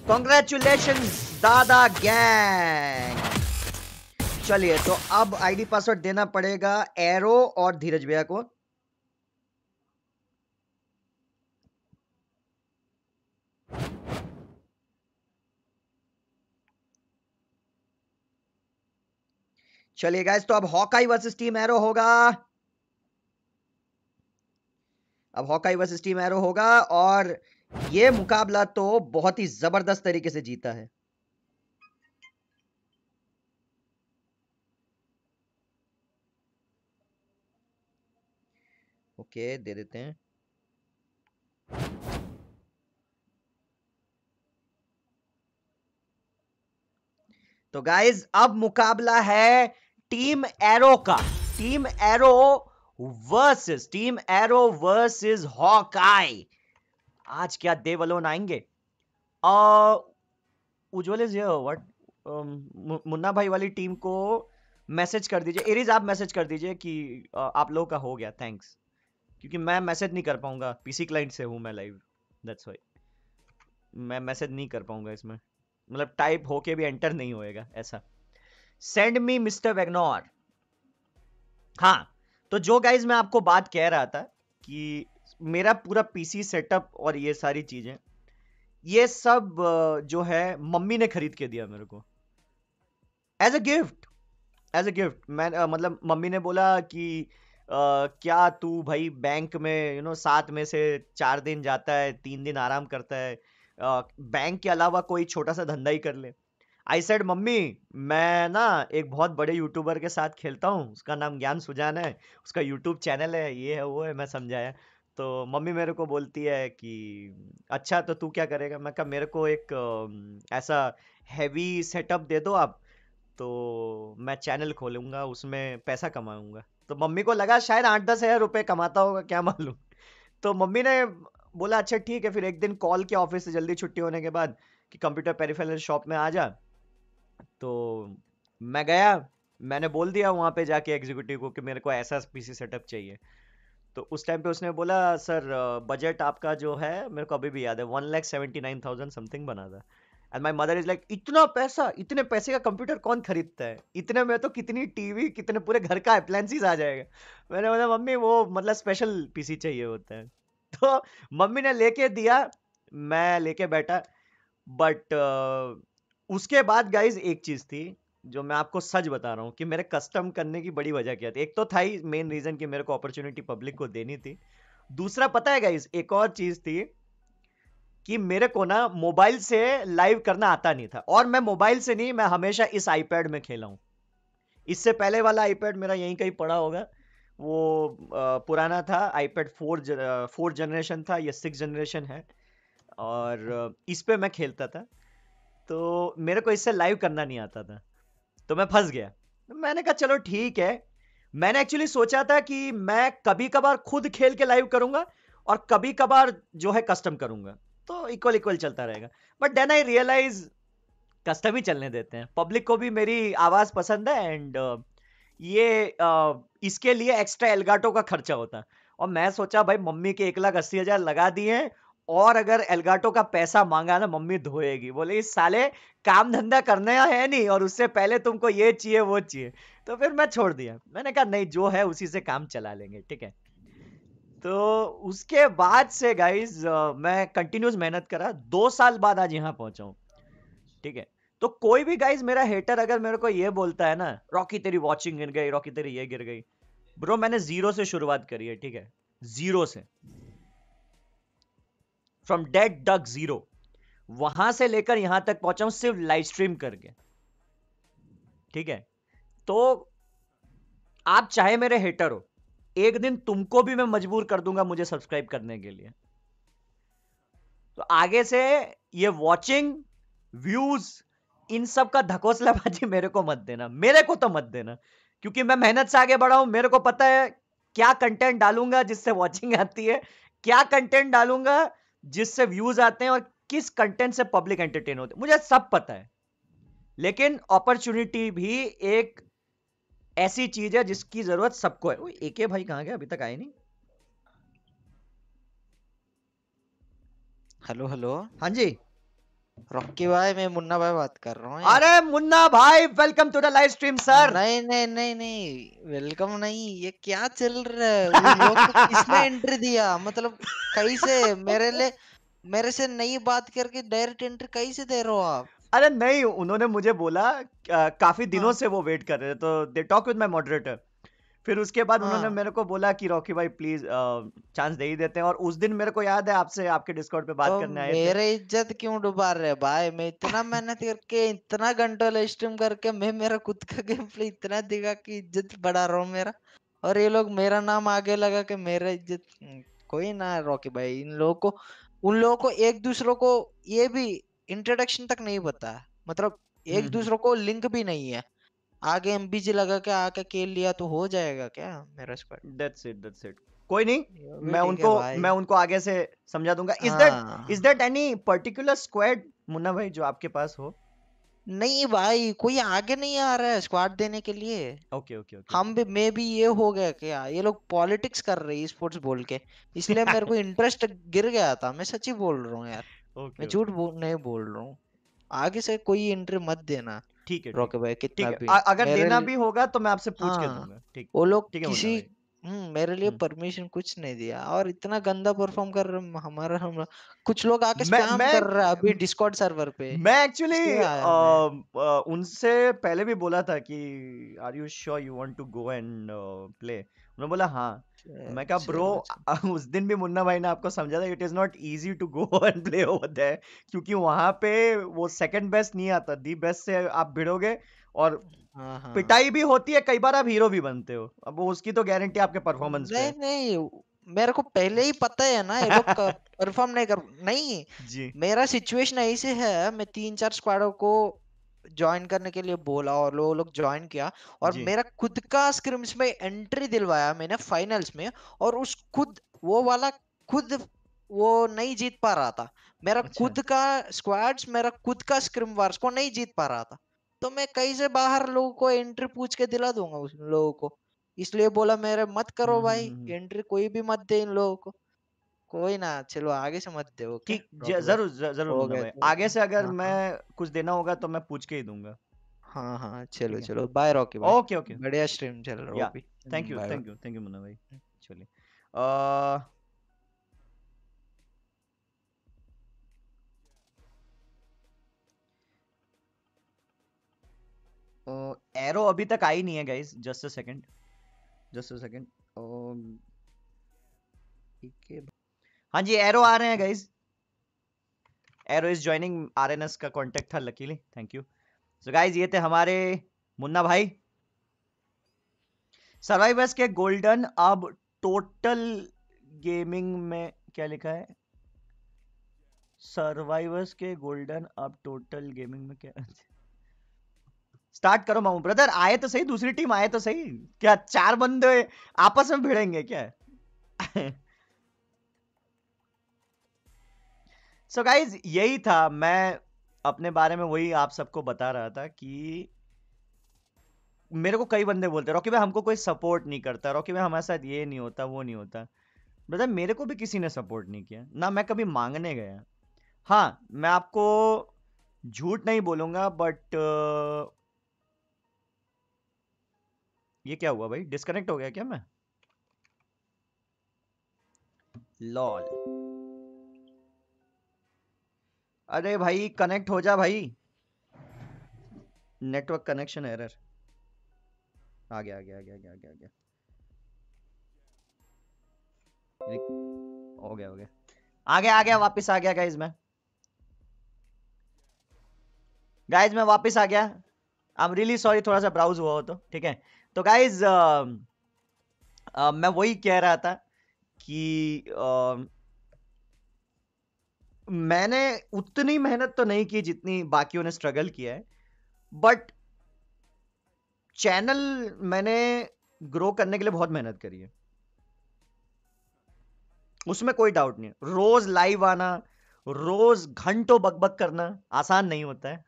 कॉन्ग्रेचुलेशन दादा गैंग चलिए तो अब आईडी पासवर्ड देना पड़ेगा एरो और धीरज भैया को चलिए गाइस तो अब हॉकाई वर्सेस टीम एरो होगा अब हॉकाई वर्सेस टीम एरो होगा और ये मुकाबला तो बहुत ही जबरदस्त तरीके से जीता है ओके दे देते हैं तो गाइज अब मुकाबला है टीम एरो का team Arrow versus team Arrow versus Hawkeye आज क्या देव अलोन आएंगे उज्जवल इज व्हाट मुन्ना भाई वाली टीम को मैसेज कर दीजिए एरिज आप मैसेज कर दीजिए कि uh, आप लोगों का हो गया थैंक्स क्योंकि मैं मैसेज नहीं कर पाऊंगा पीसी क्लाइंट से हूं मैं लाइव दैट्स वाई मैं मैसेज नहीं कर पाऊंगा इसमें मतलब टाइप होके भी एंटर नहीं होएगा ऐसा सेंड मी मिस्टर वेगनोर हाँ तो जो गाइज मैं आपको बात कह रहा था कि मेरा पूरा पीसी सेटअप और ये सारी चीज़ें ये सब जो है मम्मी ने खरीद के दिया मेरे को as a gift as a gift मैं आ, मतलब मम्मी ने बोला कि आ, क्या तू भाई बैंक में यू नो सात में से चार दिन जाता है तीन दिन आराम करता है आ, बैंक के अलावा कोई छोटा सा धंधा ही कर ले आई सेड मम्मी मैं ना एक बहुत बड़े यूट्यूबर के साथ खेलता हूँ उसका नाम ज्ञान सुजान है उसका यूट्यूब चैनल है ये है वो है मैं समझाया तो मम्मी मेरे को बोलती है कि अच्छा तो तू क्या करेगा मैं कहा मेरे को एक ऐसा हैवी सेटअप दे दो आप तो मैं चैनल खोलूँगा उसमें पैसा कमाऊँगा तो मम्मी को लगा शायद आठ दस हज़ार रुपये कमाता होगा क्या मालूम तो मम्मी ने बोला अच्छा ठीक है फिर एक दिन कॉल किया ऑफिस से जल्दी छुट्टी होने के बाद कि कंप्यूटर पेरीफेलर शॉप में आ जा तो मैं गया मैंने बोल दिया वहाँ पे जाके एग्जीक्यूटिव को कि मेरे को ऐसा पीसी सेटअप चाहिए तो उस टाइम पे उसने बोला सर बजट आपका जो है मेरे को अभी भी याद है one lakh seventy nine thousand something बना था and my mother is like इतना पैसा इतने पैसे का कंप्यूटर कौन खरीदता है इतने में तो कितनी टीवी कितने पूरे घर का अप्लायंसिस आ जाएगा मैंने बोला मम्मी वो मतलब स्पेशल पीसी चाहिए होता है [laughs] तो मम्मी ने लेके दिया मैं लेके बैठा बट uh, उसके बाद गाइज एक चीज थी जो मैं आपको सच बता रहा हूँ कि मेरे कस्टम करने की बड़ी वजह क्या थी एक तो था ही मेन रीजन कि मेरे को अपॉर्चुनिटी पब्लिक को देनी थी दूसरा पता है गाइज एक और चीज थी कि मेरे को ना मोबाइल से लाइव करना आता नहीं था और मैं मोबाइल से नहीं मैं हमेशा इस आईपैड में खेला हूँ इससे पहले वाला आईपैड मेरा यहीं कहीं पड़ा होगा वो पुराना था आईपैड फोर फोर जनरेशन था या सिक्स जनरेशन है और इस पर मैं खेलता था तो मेरे को इससे लाइव करना नहीं आता था तो मैं फंस गया मैंने कहा चलो ठीक है मैंने एक्चुअली सोचा था कि मैं कभी कभार खुद खेल के लाइव करूंगा और कभी कभार जो है कस्टम करूंगा तो इक्वल इक्वल चलता रहेगा but then I realise custom ही चलने देते हैं पब्लिक को भी मेरी आवाज पसंद है एंड uh, ये uh, इसके लिए एक्स्ट्रा एलगाटो का खर्चा होता है और मैं सोचा भाई मम्मी के एक लाख अस्सी हजार लगा दिए हैं और अगर एलगाटो का पैसा मांगा ना मम्मी धोएगी बोले इस साले काम धंधा करने है नहीं और उससे पहले तुमको ये चाहिए वो चाहिए तो फिर मैं छोड़ दिया मैंने कहा नहीं जो है उसी से काम चला लेंगे ठीक है तो उसके बाद से गाइज मैं कंटिन्यूस मेहनत करा दो साल बाद आज यहाँ पहुंचा हूँ ठीक है तो कोई भी गाइज मेरा हेटर अगर मेरे को ये बोलता है ना रॉकी तेरी वॉचिंग गिर गई रॉकी तेरी ये गिर गई ब्रो मैंने जीरो से शुरुआत करी है ठीक है जीरो से फ्रॉम डेड डग जीरो वहां से लेकर यहां तक पहुंचा हूं सिर्फ लाइव स्ट्रीम करके ठीक है तो आप चाहे मेरे हेटर हो एक दिन तुमको भी मैं मजबूर कर दूंगा मुझे सब्सक्राइब करने के लिए तो आगे से ये वॉचिंग व्यूज इन सब का धकोसलाबाजी मेरे को मत देना मेरे को तो मत देना क्योंकि मैं मेहनत से आगे बढ़ा हूं मेरे को पता है क्या कंटेंट डालूंगा जिससे वॉचिंग आती है क्या कंटेंट डालूंगा जिससे व्यूज आते हैं और किस कंटेंट से पब्लिक एंटरटेन होते मुझे सब पता है लेकिन अपॉर्चुनिटी भी एक ऐसी चीज है जिसकी जरूरत सबको है एक भाई कहाँ गया अभी तक आए नहीं हेलो हेलो हाँ जी रॉकी भाई मैं मुन्ना भाई बात कर रहा हूँ अरे मुन्ना भाई welcome to the live stream sir नहीं नहीं नहीं नहीं वेलकम नहीं ये क्या चल रहा है [laughs] तो किसने एंट्री दिया मतलब कैसे मेरे लिए मेरे से नई बात करके डायरेक्ट एंट्री कैसे दे रहे हो आप अरे नहीं उन्होंने मुझे बोला आ, काफी दिनों हाँ। से वो वेट कर रहे थे तो they talk with my moderator फिर उसके बाद उन्होंने हाँ। मेरे को बोला कि रॉकी भाई प्लीज चांस दे ही देते हैं और उस दिन मेरे को याद है आपसे आपके डिस्कॉर्ड पे बात तो करने आए मेरे इज्जत क्यों डुबा रहे भाई मैं इतना [laughs] मेहनत करके इतना घंटा लाइव स्ट्रीम करके मैं मेरा खुद का गेम प्ले इतना दिखा कि इज्जत बढ़ा रहा हूँ मेरा और ये लोग मेरा नाम आगे लगा के मेरा इज्जत हम्म, कोई ना रॉकी भाई इन लोगों को उन लोगों को एक दूसरों को ये भी इंट्रोडक्शन तक नहीं पता मतलब एक हम्म, हम्म। दूसरों को लिंक भी नहीं है आगे एमबीजी लगा के आके खेल लिया तो हो जाएगा क्या मेरा squad that's it that's it कोई नहीं मैं उनको मैं उनको आगे से समझा दूंगा is that is that any particular squad Munna भाई जो आपके पास हो नहीं भाई कोई आगे नहीं आ रहा है स्क्वाड देने के लिए ओके ओके ओके हम भी मैं भी ये हो गया क्या ये लोग पॉलिटिक्स कर रहे हैं स्पोर्ट्स बोल के इसलिए मेरे को इंटरेस्ट [laughs] गिर गया था मैं सच ही बोल रहा हूँ यार okay, मैं झूठ okay. बो, नहीं बोल रहा हूँ आगे से कोई एंट्री मत देना ठीक है रॉक भाई कितना भी अगर देना भी होगा तो मैं आपसे पूछ के हाँ, दूंगा ठीक वो लोग किसी हम्म मेरे लिए परमिशन हम्म। कुछ नहीं दिया और इतना गंदा परफॉर्म कर रहे हमारा हम कुछ लोग आके स्पैम कर रहा अभी डिस्कॉर्ड सर्वर पे मैं एक्चुअली उनसे पहले भी बोला था कि are you sure you want to go and play उन्होंने बोला हाँ मैं कहा ब्रो उस दिन भी मुन्ना भाई ने आपको समझा था it is not easy to go and play over there क्योंकि वहां पे वो सेकंड बेस्ट नहीं आता दी बेस्ट से आप भिड़ोगे और हाँ, हाँ, हाँ। पिटाई भी होती है कई बार आप हीरो भी बनते हो अब उसकी तो गारंटी आपके परफॉर्मेंस नहीं नहीं मेरे को पहले ही पता है ना ये लोग परफॉर्म [laughs] नहीं कर नहीं जी मेरा सिचुएशन ऐसे है मैं तीन चार स्क्वाडों को ज्वाइन करने के लिए बोला और लोग लो ज्वाइन किया और मेरा खुद का स्क्रिम्स में एंट्री दिलवाया मैंने फाइनल्स में और उस खुद वो वाला खुद वो नहीं जीत पा रहा था मेरा अच्छा। खुद का स्क्वाड्स मेरा खुद का स्क्रिम वार्स को नहीं जीत पा रहा था तो मैं कहीं से बाहर लोगों को एंट्री पूछ के दिला दूंगा उस लोगों को इसलिए बोला मेरे मत करो हम्म, भाई एंट्री हम्म, हम्म। कोई भी मत दे इन लोगों को कोई ना चलो आगे से मत दे ठीक जरूर जरूर तो, आगे से अगर हाँ, मैं हाँ। कुछ देना होगा तो मैं पूछ के ही दूंगा हाँ हाँ चलो चलो बाय रॉकी ओके ओके बढ़िया स्ट्रीम चल रहा है thank you thank you thank you Munna भाई हम्म। चलिए एरो अभी तक आई नहीं है guys just a second just a second ठीक है हाँ जी एरो आ रहे हैं guys Arrow is joining RNS का कॉन्टेक्ट था luckily thank you so guys ये थे हमारे मुन्ना भाई सर्वाइवर्स के गोल्डन अब टोटल गेमिंग में क्या लिखा है सर्वाइवर्स के गोल्डन अब टोटल गेमिंग में क्या स्टार्ट करो मामू ब्रदर आए तो सही दूसरी टीम आए तो सही क्या चार बंदे आपस में भिड़ेंगे क्या सो गाइज यही था मैं अपने बारे में वही आप सबको बता रहा था कि मेरे को कई बंदे बोलते रॉकी भाई हमको कोई सपोर्ट नहीं करता रॉकी भाई हमारे साथ ये नहीं होता वो नहीं होता ब्रदर मेरे को भी किसी ने सपोर्ट नहीं किया ना मैं कभी मांगने गया हाँ मैं आपको झूठ नहीं बोलूंगा बट ये क्या हुआ भाई डिस्कनेक्ट हो गया क्या मैं लॉल अरे भाई कनेक्ट हो जा भाई नेटवर्क कनेक्शन एरर आ गया आ गया आ गया आ गया आ गया, आ गया। हो गया हो गया आ गया आ गया वापस आ गया गाइज मैं गाइज मैं वापस आ गया आई एम रियली सॉरी थोड़ा सा ब्राउज हुआ हो तो ठीक है तो गाइज मैं वही कह रहा था कि uh, मैंने उतनी मेहनत तो नहीं की जितनी बाकियों ने स्ट्रगल किया है बट चैनल मैंने ग्रो करने के लिए बहुत मेहनत करी है उसमें कोई डाउट नहीं रोज लाइव आना रोज घंटों बकबक करना आसान नहीं होता है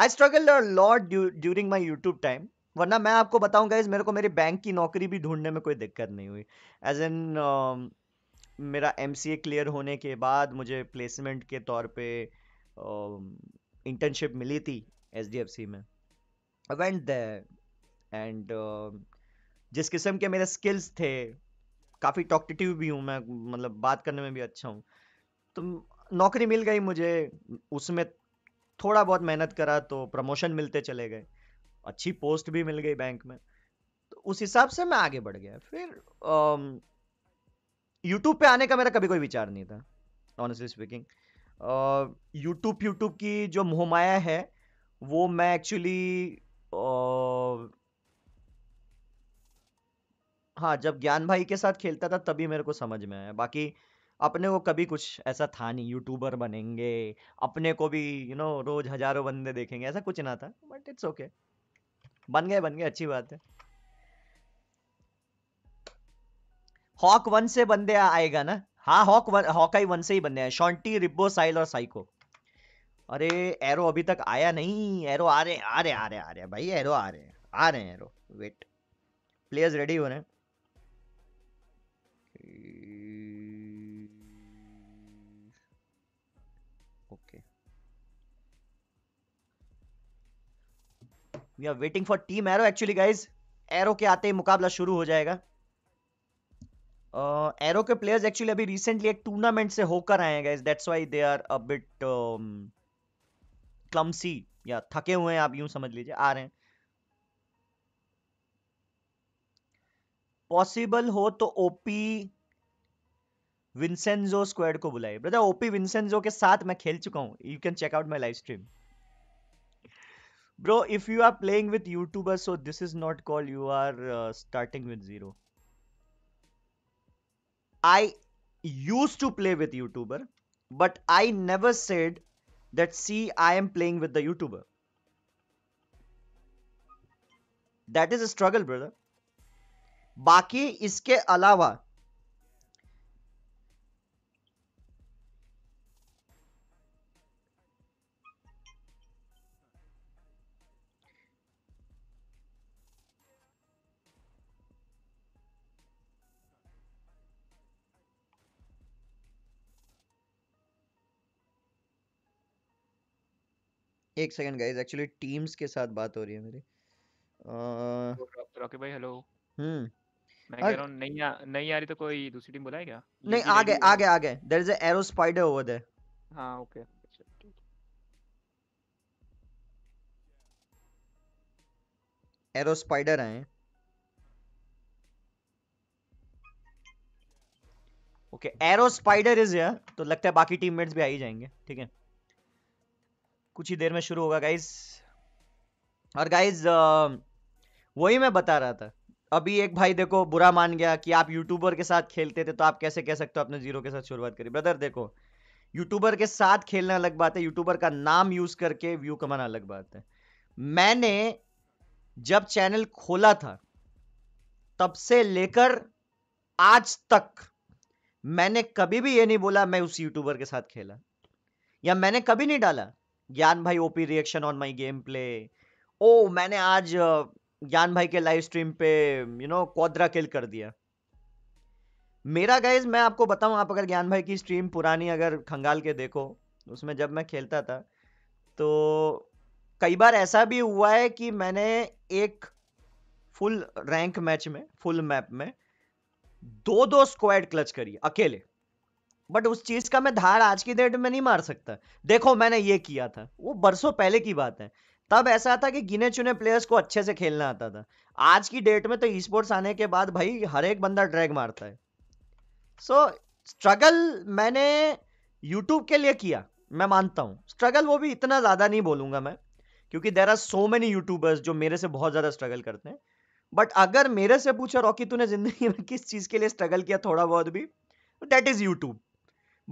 I struggle lot during my YouTube time वरना मैं आपको बताऊंगा इस मेरे को मेरी बैंक की नौकरी भी ढूंढने में कोई दिक्कत नहीं हुई एज एन मेरा एम सी ए क्लियर होने के बाद मुझे प्लेसमेंट के तौर पे इंटर्नशिप मिली थी एच डी एफ सी में वेंट एंड जिस किस्म के मेरे स्किल्स थे काफ़ी टॉक्टिटिव भी हूँ मैं मतलब बात करने में भी अच्छा हूँ तो नौकरी मिल गई मुझे उसमें थोड़ा बहुत मेहनत करा तो प्रमोशन मिलते चले गए अच्छी पोस्ट भी मिल गई बैंक में तो उस हिसाब से मैं आगे बढ़ गया फिर यूट्यूब पे आने का मेरा कभी कोई विचार नहीं था ऑनेस्टली स्पीकिंग यूट्यूब यूट्यूब की जो मोहमाया है वो मैं एक्चुअली हाँ जब ज्ञान भाई के साथ खेलता था तभी मेरे को समझ में आया बाकी अपने को कभी कुछ ऐसा था नहीं यूट्यूबर बनेंगे अपने को भी यू you नो know, रोज हजारों बंदे देखेंगे ऐसा कुछ ना था बट इट्स ओके बन गए बन गए अच्छी बात है हॉक वन से बंदे आएगा ना हाँ हॉक वन हॉकाई वन से ही बंदे हैं शॉन्टी रिब्बो साइल और साइको अरे एरो अभी तक आया नहीं एरो आ रहे आ रहे आ रहे आ रहे भाई एरो आ रहे आ रहे हैं एरो वेट प्लेयर्स रेडी हो रहे हैं we are waiting for team Arrow actually guys Arrow के आते ही मुकाबला शुरू हो जाएगा एरो uh, के प्लेयर्स एक्चुअली अभी रिसेंटली एक टूर्नामेंट से होकर आए हैं that's why they are a bit clumsy या थके हुए हैं आप यूं समझ लीजिए आ रहे हैं पॉसिबल हो तो ओपी विंसेंजो स्क्वाड को बुलाइए ब्रदर ओपी विंसेंजो के साथ मैं खेल चुका हूं you can check out my live stream bro if you are playing with YouTuber so this is not call you are starting with zero I used to play with YouTuber, but I never said that see, I am playing with the YouTuber. That is a struggle, brother. बाकी इसके अलावा एक second guys actually teams के साथ बात हो रही है मेरी रॉकी तो भाई हेलो हम्म मैं कह रहा हूं नहीं आ, नहीं आ रही तो कोई दूसरी टीम बुलाए क्या नहीं आ गए आ गए आ गए there is a Arrow Spider over there हां ओके एरो स्पाइडर आए okay Arrow Spider is here तो लगता है बाकी टीममेट्स भी आ ही जाएंगे ठीक है कुछ ही देर में शुरू होगा गाइज और गाइज वही मैं बता रहा था अभी एक भाई देखो बुरा मान गया कि आप यूट्यूबर के साथ खेलते थे तो आप कैसे कह सकते हो आपने जीरो के साथ शुरुआत करी ब्रदर देखो यूट्यूबर के साथ खेलना अलग बात है यूट्यूबर का नाम यूज करके व्यू कमाना अलग बात है मैंने जब चैनल खोला था तब से लेकर आज तक मैंने कभी भी ये नहीं बोला मैं उस यूट्यूबर के साथ खेला या मैंने कभी नहीं डाला ज्ञान भाई OP reaction on my game play ओ मैंने आज ज्ञान भाई के लाइव स्ट्रीम पे यू नो क्वाड्रा किल कर दिया मेरा गाइज मैं आपको बताऊं आप अगर ज्ञान भाई की स्ट्रीम पुरानी अगर खंगाल के देखो उसमें जब मैं खेलता था तो कई बार ऐसा भी हुआ है कि मैंने एक फुल रैंक मैच में फुल मैप में दो दो स्क्वाड क्लच करी अकेले बट उस चीज का मैं धार आज की डेट में नहीं मार सकता देखो मैंने ये किया था वो बरसों पहले की बात है तब ऐसा था कि गिने चुने प्लेयर्स को अच्छे से खेलना आता था आज की डेट में तो ई स्पोर्ट्स आने के बाद भाई हर एक बंदा ड्रैग मारता है सो so, स्ट्रगल मैंने यूट्यूब के लिए किया मैं मानता हूँ स्ट्रगल वो भी इतना ज़्यादा नहीं बोलूँगा मैं क्योंकि there are so many YouTubers जो मेरे से बहुत ज़्यादा स्ट्रगल करते हैं बट अगर मेरे से पूछा रॉकी तूने जिंदगी में किस चीज़ के लिए स्ट्रगल किया थोड़ा बहुत भी तो डेट इज़ यूट्यूब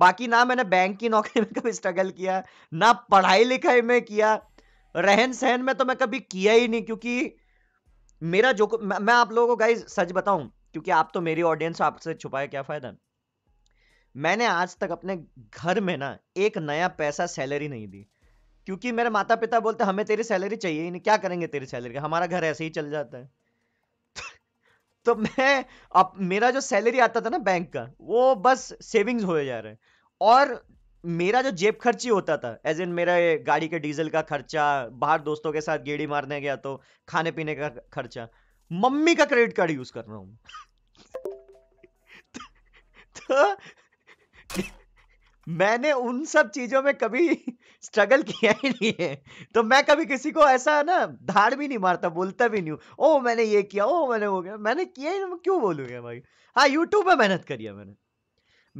बाकी ना मैंने बैंक की नौकरी में कभी स्ट्रगल किया ना पढ़ाई लिखाई में किया रहन सहन में तो मैं कभी किया ही नहीं क्योंकि मेरा जो मैं, मैं आप लोगों को गाइज सच बताऊं क्योंकि आप तो मेरी ऑडियंस आपसे छुपाए क्या फायदा मैंने आज तक अपने घर में ना एक नया पैसा सैलरी नहीं दी क्योंकि मेरे माता पिता बोलते हमें तेरी सैलरी चाहिए ही नहीं क्या करेंगे तेरी सैलरी हमारा घर ऐसे ही चल जाता है तो मैं अब मेरा जो सैलरी आता था ना बैंक का वो बस सेविंग्स हो जा रहे हैं और मेरा जो जेब खर्ची होता था एज इन मेरा गाड़ी के डीजल का खर्चा बाहर दोस्तों के साथ गेड़ी मारने गया तो खाने पीने का खर्चा मम्मी का क्रेडिट कार्ड यूज कर रहा हूँ [laughs] तो, तो मैंने उन सब चीजों में कभी स्ट्रगल [laughs] किया ही नहीं है तो मैं कभी किसी को ऐसा ना धार भी नहीं मारता बोलता भी नहीं हूँ ओ मैंने ये किया ओ मैंने वो किया मैंने किया ही नहीं क्यों बोलूंगा भाई हाँ यूट्यूब में मेहनत करी है मैंने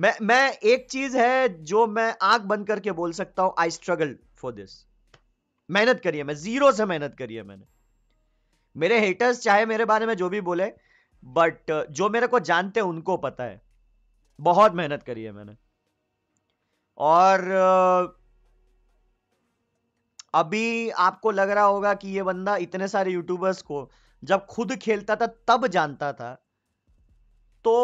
मैं मैं एक चीज है जो मैं आंख बंद करके बोल सकता हूँ आई स्ट्रगल फॉर दिस मेहनत करी है मैं जीरो से मेहनत करी है मैंने मेरे हेटर्स चाहे मेरे बारे में जो भी बोले बट जो मेरे को जानते हैं उनको पता है बहुत मेहनत करी है मैंने और अभी आपको लग रहा होगा कि ये बंदा इतने सारे यूट्यूबर्स को जब खुद खेलता था तब जानता था तो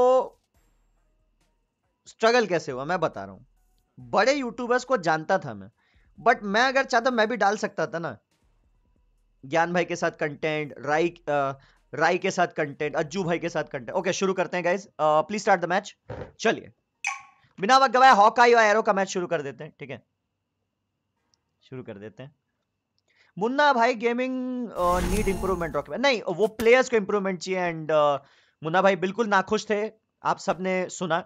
स्ट्रगल कैसे हुआ मैं बता रहा हूं बड़े यूट्यूबर्स को जानता था मैं बट मैं अगर चाहता मैं भी डाल सकता था ना ज्ञान भाई के साथ कंटेंट राई राई के साथ कंटेंट अज्जू भाई के साथ कंटेंट ओके शुरू करते हैं guys please start the match चलिए बिना वक्त गवाए हॉकाई और एरो का मैच शुरू कर देते हैं ठीक है शुरू कर देते हैं Munna Bhai gaming need improvement document नहीं वो प्लेयर्स को इंप्रूवमेंट चाहिए एंड uh, मुन्ना भाई बिल्कुल नाखुश थे आप सबने सुना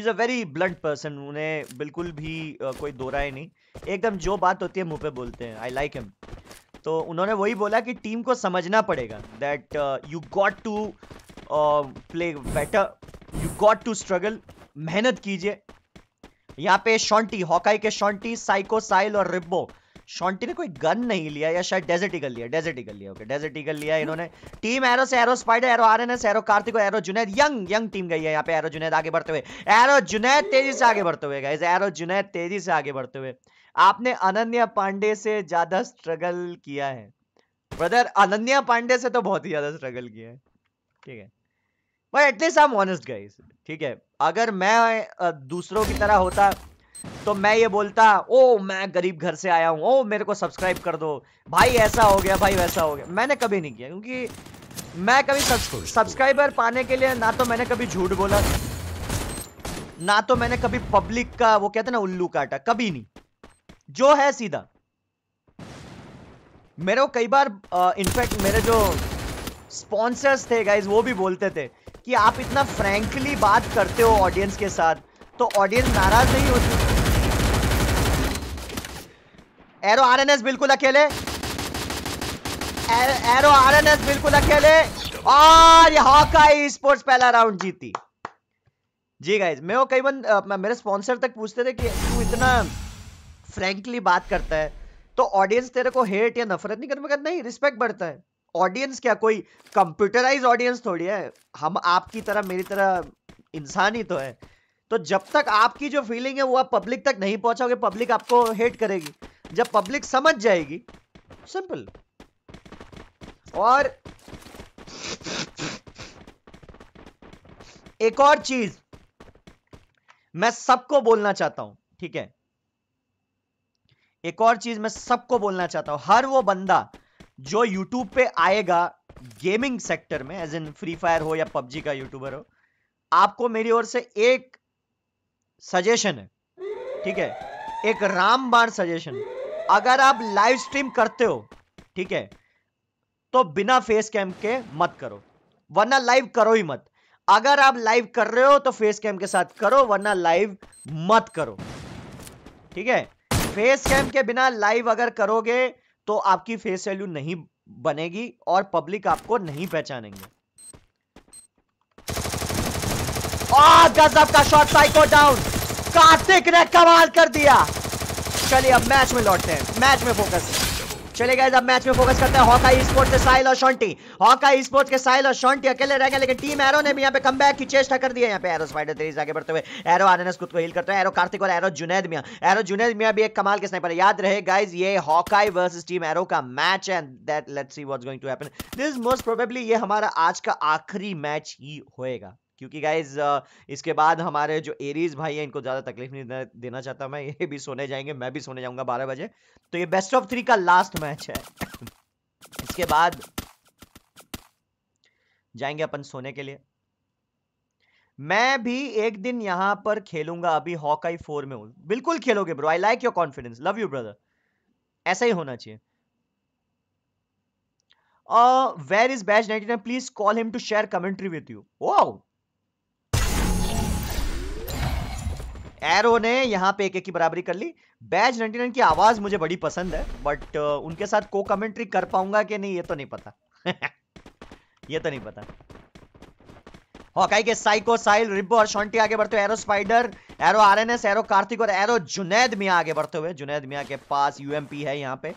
is a very blunt person उन्हें बिल्कुल भी uh, कोई दो राय नहीं एकदम जो बात होती है मुंह पे बोलते हैं आई लाइक हिम तो उन्होंने वही बोला कि टीम को समझना पड़ेगा that you got to play better you got to struggle मेहनत कीजिए यहाँ पे शॉन्टी हॉकाई के शॉन्टी साइको साइल और रिब्बो शॉन्टी ने कोई गन नहीं लिया या शायद डेजर्ट ईगल लिया डेजर्ट ईगल लिया ओके डेजर्ट ईगल लिया इन्होंने टीम एरो से Arrow Spider Arrow S Arrow Kartik Arrow Junaid young young team गई है यहाँ पे एरो जुनेद आगे बढ़ते हुए एरो जुनैद तेजी से आगे बढ़ते हुए गए एरो जुनैद तेजी से आगे बढ़ते हुए आपने अनन्या पांडे से ज्यादा स्ट्रगल किया है ब्रदर अनन्या पांडे से तो बहुत ही ज्यादा स्ट्रगल किया है ठीक है but at least I am honest guys ठीक है अगर मैं दूसरों की तरह होता तो मैं ये बोलता ओ मैं गरीब घर से आया हूँ ओ मेरे को सब्सक्राइब कर दो भाई ऐसा हो गया भाई वैसा हो गया मैंने कभी नहीं किया क्योंकि मैं कभी सब्सक्राइबर पाने के लिए ना तो मैंने कभी झूठ बोला ना तो मैंने कभी पब्लिक का वो कहते ना उल्लू काटा कभी नहीं जो है सीधा मेरे को कई बार इनफैक्ट मेरे जो स्पॉन्सर्स थे गाइज वो भी बोलते थे कि आप इतना फ्रेंकली बात करते हो ऑडियंस के साथ तो ऑडियंस नाराज नहीं होती एरो आरएनएस बिल्कुल अकेले एरो आरएनएस बिल्कुल अकेले और हॉकाई स्पोर्ट्स पहला राउंड जीती जी गाइज मैं वो कई बंद मेरे स्पॉन्सर तक पूछते थे कि तू इतना फ्रेंकली बात करता है तो ऑडियंस तेरे को हेट या नफरत नहीं करता नहीं रिस्पेक्ट बढ़ता है ऑडियंस क्या कोई कंप्यूटराइज ऑडियंस थोड़ी है हम आपकी तरह मेरी तरह इंसान ही तो है तो जब तक आपकी जो फीलिंग है वो आप पब्लिक तक नहीं पहुंचाओगे पब्लिक आपको हेट करेगी जब पब्लिक समझ जाएगी सिंपल और एक और चीज मैं सबको बोलना चाहता हूं ठीक है एक और चीज मैं सबको बोलना चाहता हूं हर वो बंदा जो यूट्यूब पे आएगा गेमिंग सेक्टर में एज इन फ्री फायर हो या पबजी का यूट्यूबर हो आपको मेरी ओर से एक सजेशन है ठीक है एक रामबाण सजेशन अगर आप लाइव स्ट्रीम करते हो ठीक है तो बिना फेस कैम के मत करो वरना लाइव करो ही मत अगर आप लाइव कर रहे हो तो फेस कैम के साथ करो वरना लाइव मत करो ठीक है फेस कैम के बिना लाइव अगर करोगे तो आपकी फेस वैल्यू नहीं बनेगी और पब्लिक आपको नहीं पहचानेंगे गजब का शॉट साइको डाउन कार्तिक ने कमाल कर दिया चलिए अब मैच में लौटते हैं मैच में फोकस चले गए अब मैच में फोकस करते हैं हॉका स्पोर्ट से साइल और शॉन्टी हॉका स्पोर्ट्स के साइल और शॉन्टी अकेले रह गए लेकिन टीम एरो ने भी यहाँ पे कम की चेष्टा कर दी है यहाँ पे एरो स्पाइडर तेज आगे बढ़ते हुए एरो आरएनएस खुद को हिल करते हैं एरो कार्तिक और एरो जुनेद मिया एरो जुनेद मिया भी एक कमाल के स्नाइपर याद रहे गाइज ये हॉकाई वर्सेज टीम एरो का match and that let's see what's going to happen this most probably ये हमारा आज का आखिरी मैच ही होएगा क्योंकि गाइज इसके बाद हमारे जो एरीज भाई हैं इनको ज़्यादा तकलीफ नहीं देना चाहता मैं ये भी सोने जाएंगे मैं भी सोने जाऊंगा बारह बजे तो ये बेस्ट ऑफ थ्री का लास्ट मैच है इसके बाद जाएंगे अपन सोने के लिए मैं भी एक दिन यहां पर खेलूंगा अभी हॉकाई फोर में हूं बिल्कुल खेलोगे bro I like your confidence love you brother ऐसा ही होना चाहिए where is batch ninety nine please call him to share commentary with you Wow, Arrow ने यहाँ पे एक एक की बराबरी कर ली बैज 99 की आवाज मुझे बड़ी पसंद है बट uh, उनके साथ को कमेंट्री कर पाऊंगा कि नहीं ये तो नहीं पता [laughs] ये तो नहीं पता हॉकाई के साइको साइल रिब्बो और शॉन्टी आगे बढ़ते हुए Arrow Spider Arrow RNS Arrow Kartik और एरो जुनेद मिया आगे बढ़ते हुए जुनेद मिया के पास यूएमपी है यहाँ पे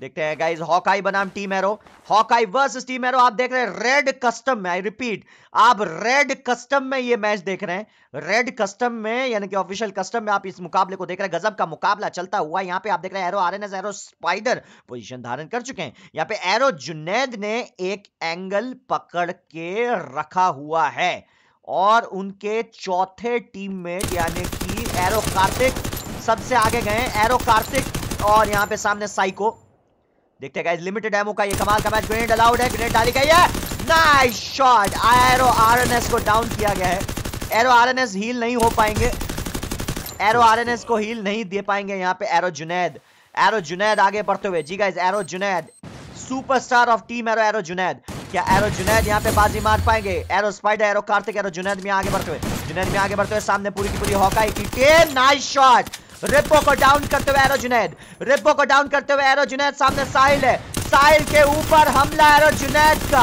देखते हैं गाइज हॉकाई बनाम team Arrow Hawkeye versus team Arrow आप देख रहे हैं रेड कस्टम में आई रिपीट आप रेड कस्टम में ये मैच देख रहे हैं रेड कस्टम में यानी कि ऑफिशियल कस्टम में आप इस मुकाबले को देख रहे हैं गजब का मुकाबला चलता हुआ यहाँ पे आप देख रहे हैं Arrow R N S Arrow Spider position धारण कर चुके हैं यहाँ पे एरो जुनेद ने एक एंगल पकड़ के रखा हुआ है और उनके चौथे टीम टीममेट यानी कि एरो कार्तिक सबसे आगे गए एरो कार्तिक और यहाँ पे सामने साइको देखते हैं लिमिटेड एमओ का ये कमाल का मैच ग्रेनेड अलाउड है ग्रेनेड डाली गई है नाइस शॉट एरो आरएनएस को डाउन किया गया है एरो आरएनएस हील नहीं हो पाएंगे एरो आरएनएस को हील नहीं दे पाएंगे यहाँ पे एरो जुनैद एरो जुनैद आगे बढ़ते हुए जी guys Arrow Junaid superstar of team Arrow Arrow Junaid क्या एरो जुनैद यहाँ पे बाजी मार पाएंगे Arrow Spider Arrow Kartik Arrow Junaid में आगे बढ़ते हुए जुनैद में आगे बढ़ते हुए सामने पूरी की पूरी हॉकाई की टीम नाइस शॉट रेपो को डाउन करते हुए एरो जुनेद रेपो को डाउन करते हुए एरो जुनेद सामने साहिल है साहिल के ऊपर हमला एरो जुनेद का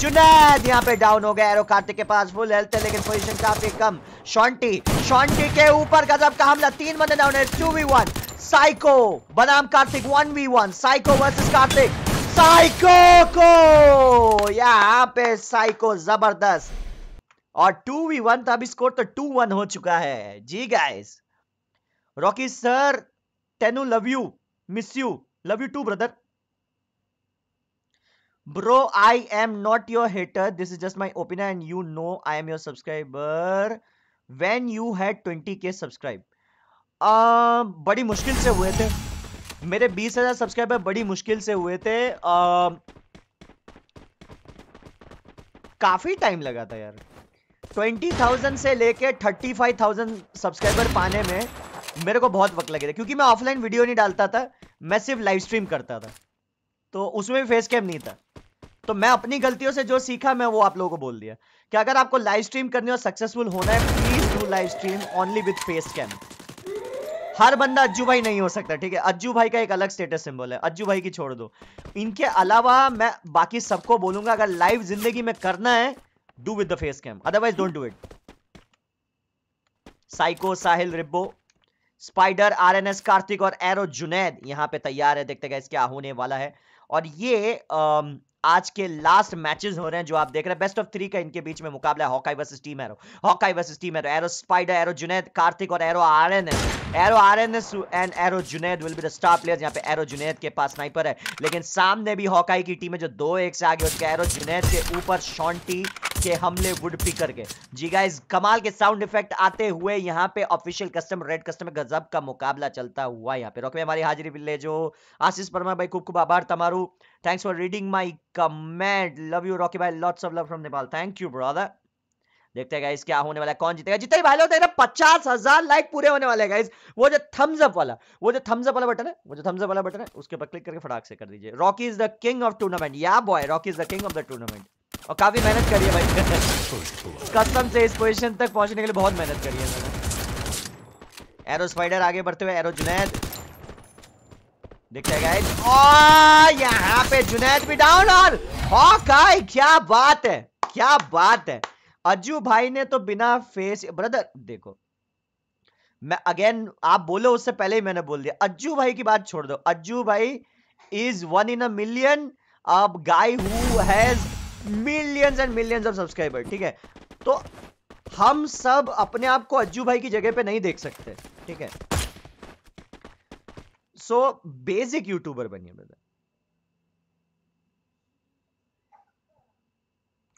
जुनेद यहाँ पे डाउन हो गया एरो कार्तिक के पास फुल हेल्थ है लेकिन पोजीशन काफी कम शॉन्टी शॉन्टी के ऊपर गजब का हमला तीन बंदे डाउन है टू वी वन साइको बनाम Kartik one we one Psycho versus Kartik Psycho को यहाँ पे साइको जबरदस्त और टू वी वन था अभी स्कोर तो टू वन हो चुका है जी गाइस रॉकी सर टेनू love you miss you love you too brother bro I am not your hater this is just my opinion and you know I am your subscriber when you had twenty K subscribe बड़ी मुश्किल से हुए थे मेरे बीस हजार subscriber बड़ी मुश्किल से हुए थे um, काफी टाइम लगा था यार 20,000 से लेके 35,000 सब्सक्राइबर पाने में मेरे को बहुत वक्त लगे थे क्योंकि मैं ऑफलाइन वीडियो नहीं डालता था मैं सिर्फ लाइव स्ट्रीम करता था तो उसमें भी फेस कैम नहीं था तो मैं अपनी गलतियों से जो सीखा मैं वो आप लोगों को बोल दिया कि अगर आपको लाइव स्ट्रीम करनी हो सक्सेसफुल होना है please do live stream only with face cam हर बंदा अज्जू भाई नहीं हो सकता ठीक है अज्जू भाई का एक अलग स्टेटस सिंबल है अज्जू भाई की छोड़ दो इनके अलावा मैं बाकी सबको बोलूंगा अगर लाइव जिंदगी में करना है do with the face cam otherwise don't do it Psycho Sahil Ribbo Spider RNS Kartik और एरो जुनेद यहाँ पे तैयार है देखते गए क्या होने वाला है और ये आज के लास्ट मैचेस हो रहे हैं जो आप देख रहे हैं बेस्ट ऑफ थ्री का इनके बीच में मुकाबला Hawkeye versus team Arrow Hawkeye versus team Arrow Arrow Spider Arrow Junaid Kartik और Arrow R RN Arrow R N S and Arrow Junaid will be the star players यहाँ पे एरो जुनेद के पास स्नाइपर है लेकिन सामने भी हॉकाई की टीम है जो दो एक से आगे हो चुकी एरो जुनेद के ऊपर शॉन्टी के हमले वुड पिकर के जी गाइस कमाल के साउंड इफेक्ट आते हुए यहाँ पे ऑफिशियल कस्टम रेड कस्टम गजब का मुकाबला चलता हुआ यहाँ पे रॉक में हमारी हाजिरी ले जो आशीष परमा भाई खूब खूब आभार तमारू Thanks for reading my comment. Love you, Rocky भाई. Lots of love from Nepal. Thank you, brother. देखते हैं क्या होने वाला है कौन जीतेगा जितने भाई लोग ना पचास हजार लाइक पूरे होने वाले हैं वो जो थम्स अप वाला वो जो थम्स अप वाला बटन है वो जो थम्स अप वाला बटन है उसके ऊपर क्लिक करके फटाक से कर दीजिए Rocky is the king of tournament या boy Rocky is the king of the tournament और काफी मेहनत करिए भाई कस्टम से इस पोजिशन तक पहुंचने के लिए बहुत मेहनत करिए एरो स्पाइडर आगे बढ़ते हुए एरो जुनेद यहाँ पे जुनेद भी डाउन और हॉकाई क्या बात है क्या बात है अज्जू भाई ने तो बिना फेस ब्रदर देखो मैं अगेन आप बोलो उससे पहले ही मैंने बोल दिया अज्जू भाई की बात छोड़ दो अज्जू भाई is one in a million अब guy who has millions and millions of subscriber ठीक है तो हम सब अपने आप को अज्जू भाई की जगह पे नहीं देख सकते ठीक है सो बेसिक यूट्यूबर बनिए ब्रदर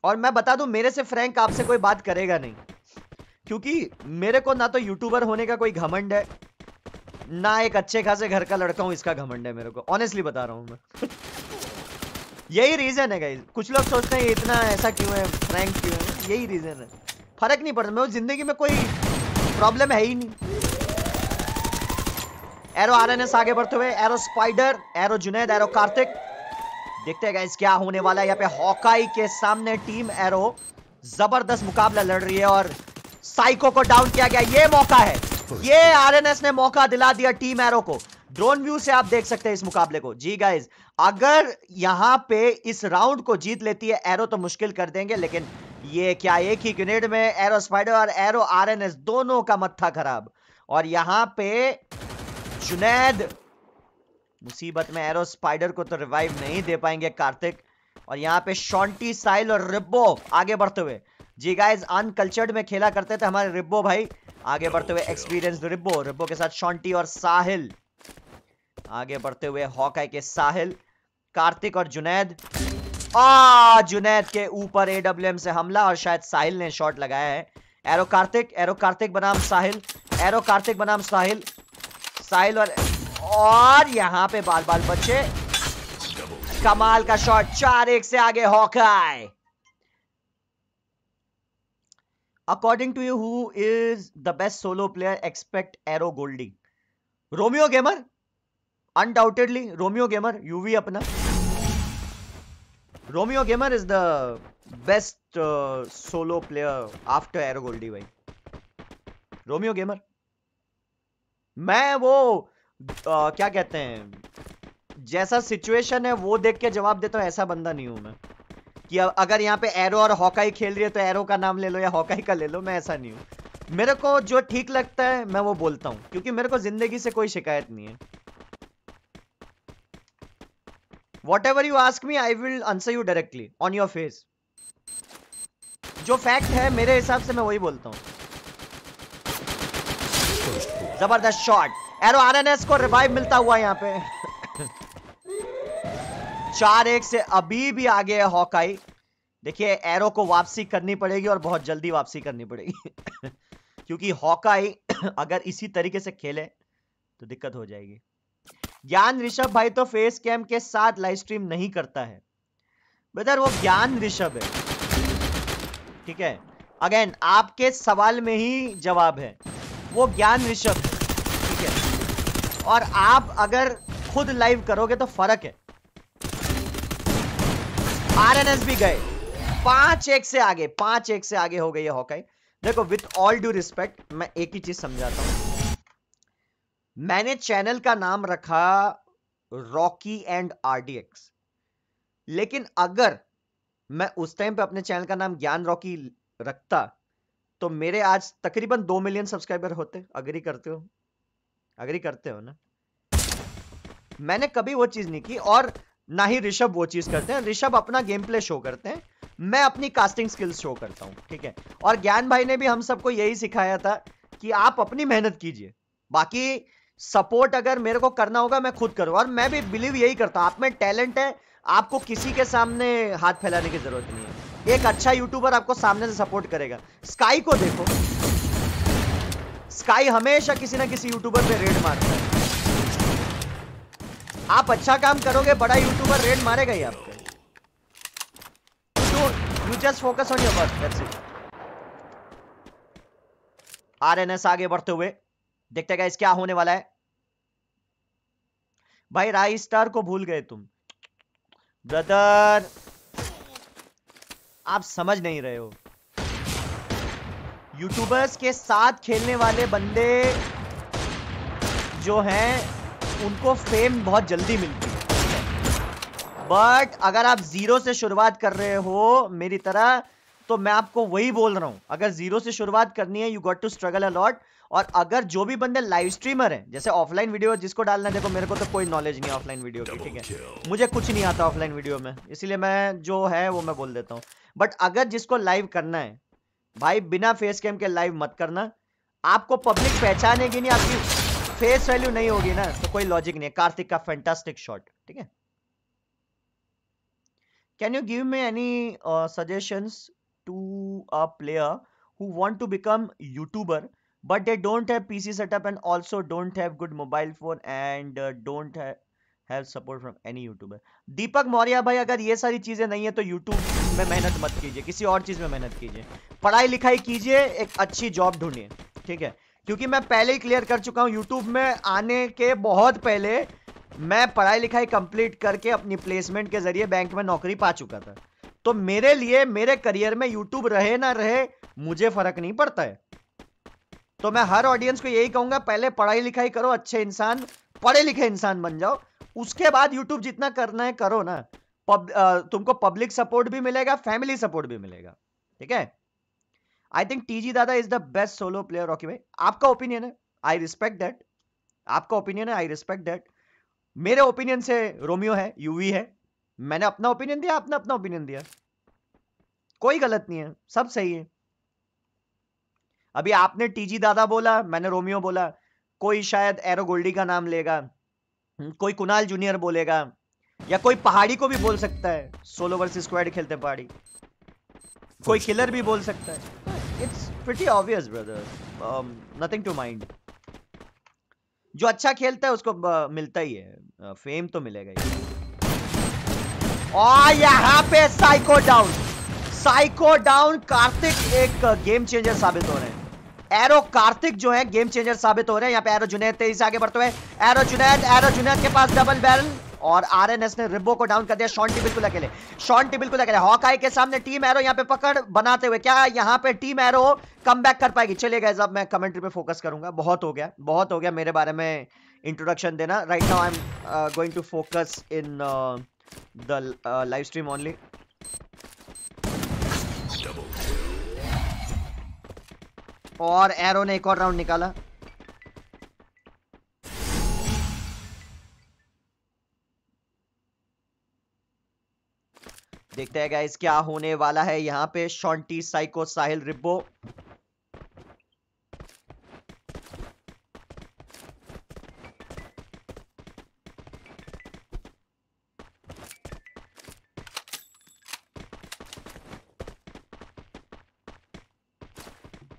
और मैं बता दूं मेरे से फ्रैंक आपसे कोई बात करेगा नहीं क्योंकि मेरे को ना तो यूट्यूबर होने का कोई घमंड है ना एक अच्छे खासे घर का लड़का हूं इसका घमंड है मेरे को ऑनेस्टली बता रहा हूं मैं [laughs] यही रीजन है गाइज कुछ लोग सोचते हैं इतना ऐसा क्यों है फ्रैंक क्यों है यही रीजन है फर्क नहीं पड़ता मेरे जिंदगी में कोई प्रॉब्लम है ही नहीं एरो आरएनएस आगे बढ़ते हुए Arrow Spider Arrow Junaid Arrow Kartik देखते हैं क्या होने वाला है यहाँ पे हॉकाई के सामने टीम एरो जबरदस्त मुकाबला लड़ रही है और साइको को डाउन किया गया ये मौका है ये आरएनएस ने मौका दिला दिया टीम एरो को ड्रोन व्यू से आप देख सकते हैं इस मुकाबले को जी गाइज अगर यहां पे इस राउंड को जीत लेती है एरो तो मुश्किल कर देंगे लेकिन ये क्या एक ही ग्रेनेड में एरो स्पाइडर और एरो आरएनएस दोनों का मत्था खराब और यहां पे जुनैद मुसीबत में एरो स्पाइडर को तो रिवाइव नहीं दे पाएंगे कार्तिक और यहाँ पे शॉन्टी साइल और रिब्बो आगे बढ़ते हुए जी गाइज अनकल्चर्ड में खेला करते थे हमारे रिब्बो भाई आगे बढ़ते हुए एक्सपीरियंस रिब्बो रिब्बो के साथ शॉन्टी और साहिल आगे बढ़ते हुए हॉकाई के साहिल कार्तिक और जुनैद आ जुनेद के ऊपर एडब्ल्यूएम से हमला और शायद साहिल ने शॉट लगाया है एरो कार्तिक एरो कार्तिक बनाम साहिल एरो कार्तिक बनाम साहिल साहिल और और यहाँ पे बाल बाल बच्चे कमाल का शॉट चार एक से आगे Hawkeye according to you who is the best solo player expect Arrow Golding Romeo Gamer undoubtedly Romeo Gamer UV अपना Romeo Gamer is the best solo player after Arrow Goldie भाई रोमियो गेमर मैं वो आ, क्या कहते हैं जैसा situation है वो देख के जवाब देता हूँ ऐसा बंदा नहीं हूँ मैं कि अगर यहाँ पे एरो और हॉकाई खेल रही है तो एरो का नाम ले लो या हॉकाई का ले लो मैं ऐसा नहीं हूँ मेरे को जो ठीक लगता है मैं वो बोलता हूँ क्योंकि मेरे को जिंदगी से कोई शिकायत नहीं है whatever you ask me I will answer you directly on your face जो फैक्ट है मेरे हिसाब से मैं वही बोलता हूँ जबरदस्त शॉट एरो आरएनएस को रिवाइव मिलता हुआ यहाँ पे चार एक से अभी भी आगे है हॉकाई देखिए एरो को वापसी करनी पड़ेगी और बहुत जल्दी वापसी करनी पड़ेगी क्योंकि हॉकाई [coughs] अगर इसी तरीके से खेले तो दिक्कत हो जाएगी ज्ञान ऋषभ भाई तो फेस कैम के साथ लाइव स्ट्रीम नहीं करता है ब्रदर वो ज्ञान ऋषभ है ठीक है अगेन आपके सवाल में ही जवाब है वो ज्ञान ऋषभ और आप अगर खुद लाइव करोगे तो फर्क है आरएनएस भी गए पांच एक से आगे पांच एक से आगे हो गई है हॉकाई देखो विथ ऑल ड्यू रिस्पेक्ट मैं एक ही चीज समझाता हूं मैंने चैनल का नाम रखा रॉकी एंड आरडीएक्स लेकिन अगर मैं उस टाइम पे अपने चैनल का नाम ज्ञान रॉकी रखता तो मेरे आज तकरीबन दो मिलियन सब्सक्राइबर होते अग्री करते हो अग्री करते हो ना मैंने कभी वो चीज नहीं की और ना ही ऋषभ वो चीज करते हैं ऋषभ अपना गेम प्ले शो करते हैं मैं अपनी कास्टिंग स्किल्स शो करता हूं ठीक है और ज्ञान भाई ने भी हम सबको यही सिखाया था कि आप अपनी मेहनत कीजिए बाकी सपोर्ट अगर मेरे को करना होगा मैं खुद करूँ और मैं भी बिलीव यही करता हूँ आप में टैलेंट है आपको किसी के सामने हाथ फैलाने की जरूरत नहीं है एक अच्छा यूट्यूबर आपको सामने से सपोर्ट करेगा स्काई को देखो स्काई हमेशा किसी ना किसी यूट्यूबर पे रेड मारता है आप अच्छा काम करोगे बड़ा यूट्यूबर रेड मारेगा ही आपको you just focus on your work that's it RNS आगे बढ़ते हुए देखते गाइस क्या होने वाला है भाई राई स्टार को भूल गए तुम ब्रदर आप समझ नहीं रहे हो यूट्यूबर्स के साथ खेलने वाले बंदे जो हैं उनको फेम बहुत जल्दी मिलती है बट अगर आप ज़ीरो से शुरुआत कर रहे हो मेरी तरह तो मैं आपको वही बोल रहा हूं अगर ज़ीरो से शुरुआत करनी है you got to struggle a lot और अगर जो भी बंदे लाइव स्ट्रीमर हैं जैसे ऑफलाइन वीडियो जिसको डालना देखो मेरे को तो कोई नॉलेज नहीं है ऑफलाइन वीडियो की ठीक है मुझे कुछ नहीं आता ऑफलाइन वीडियो में इसलिए मैं जो है वो मैं बोल देता हूँ बट अगर जिसको लाइव करना है भाई बिना फेस कैम के लाइव मत करना आपको पब्लिक पहचाने की नहीं आपकी फेस वैल्यू नहीं होगी ना तो कोई लॉजिक नहीं कार्तिक का फैंटास्टिक शॉट ठीक है can you give me any suggestions to a player who want to become YouTuber but they don't है PC setup and also don't have good mobile phone and don't have health support from any YouTuber Deepak Maurya भाई अगर ये सारी चीज़ें नहीं है तो YouTube में मेहनत मत कीजिए किसी और चीज़ में मेहनत कीजिए पढ़ाई लिखाई कीजिए एक अच्छी जॉब ढूंढिए ठीक है क्योंकि मैं पहले ही क्लियर कर चुका हूँ यूट्यूब में आने के बहुत पहले मैं पढ़ाई लिखाई कंप्लीट करके अपनी प्लेसमेंट के जरिए बैंक में नौकरी पा चुका था तो मेरे लिए मेरे करियर में यूट्यूब रहे ना रहे मुझे फर्क नहीं पड़ता है तो मैं हर ऑडियंस को यही कहूंगा पहले पढ़ाई लिखाई करो अच्छे इंसान पढ़े लिखे इंसान बन जाओ उसके बाद यूट्यूब जितना करना है करो ना पब, तुमको पब्लिक सपोर्ट भी मिलेगा फैमिली सपोर्ट भी मिलेगा ठीक है I think TG Dada is the best solo player Rocky भाई आपका ओपिनियन है आई रिस्पेक्ट दैट आपका ओपिनियन है आई रिस्पेक्ट दैट मेरे ओपिनियन से रोमियो है यूवी है मैंने अपना ओपिनियन दिया आपने अपना ओपिनियन दिया कोई गलत नहीं है सब सही है अभी आपने टीजी दादा बोला मैंने रोमियो बोला कोई शायद एरो गोल्डी का नाम लेगा हम्म, कोई कुनाल जूनियर बोलेगा या कोई पहाड़ी को भी बोल सकता है सोलो वर्सेस स्क्वाड खेलते पहाड़ी कोई किलर भी बोल सकता है it's pretty obvious brother nothing to mind जो अच्छा खेलता है उसको uh, मिलता ही है uh, फेम तो मिलेगा ही और यहाँ पे Psycho down Psycho down Kartik एक गेम uh, चेंजर साबित हो रहे हैं एरो कार्तिक जो है गेम चेंजर साबित हो रहे हैं यहाँ पे एरो जुनेद तेजी से आगे बढ़ते हुए एरो जुनेद एरो जुनेद के पास डबल बैरल और आरएनएस ने रिबो को डाउन कर दिया शॉन्टी बिल्कुल अकेले शॉन्टी बिल्कुल अकेले हॉकआई के सामने टीम एरो यहाँ पे पकड़ बनाते हुए क्या यहाँ पे टीम एरो कम कर पाएगी चलिए गए अब मैं कमेंट्री पे फोकस करूंगा बहुत हो गया बहुत हो गया मेरे बारे में इंट्रोडक्शन देना right now I am going to focus in the live stream only double और एरो ने एक और राउंड निकाला देखते हैं गाइस क्या होने वाला है यहां पे शॉन्टी साइको साहिल रिब्बो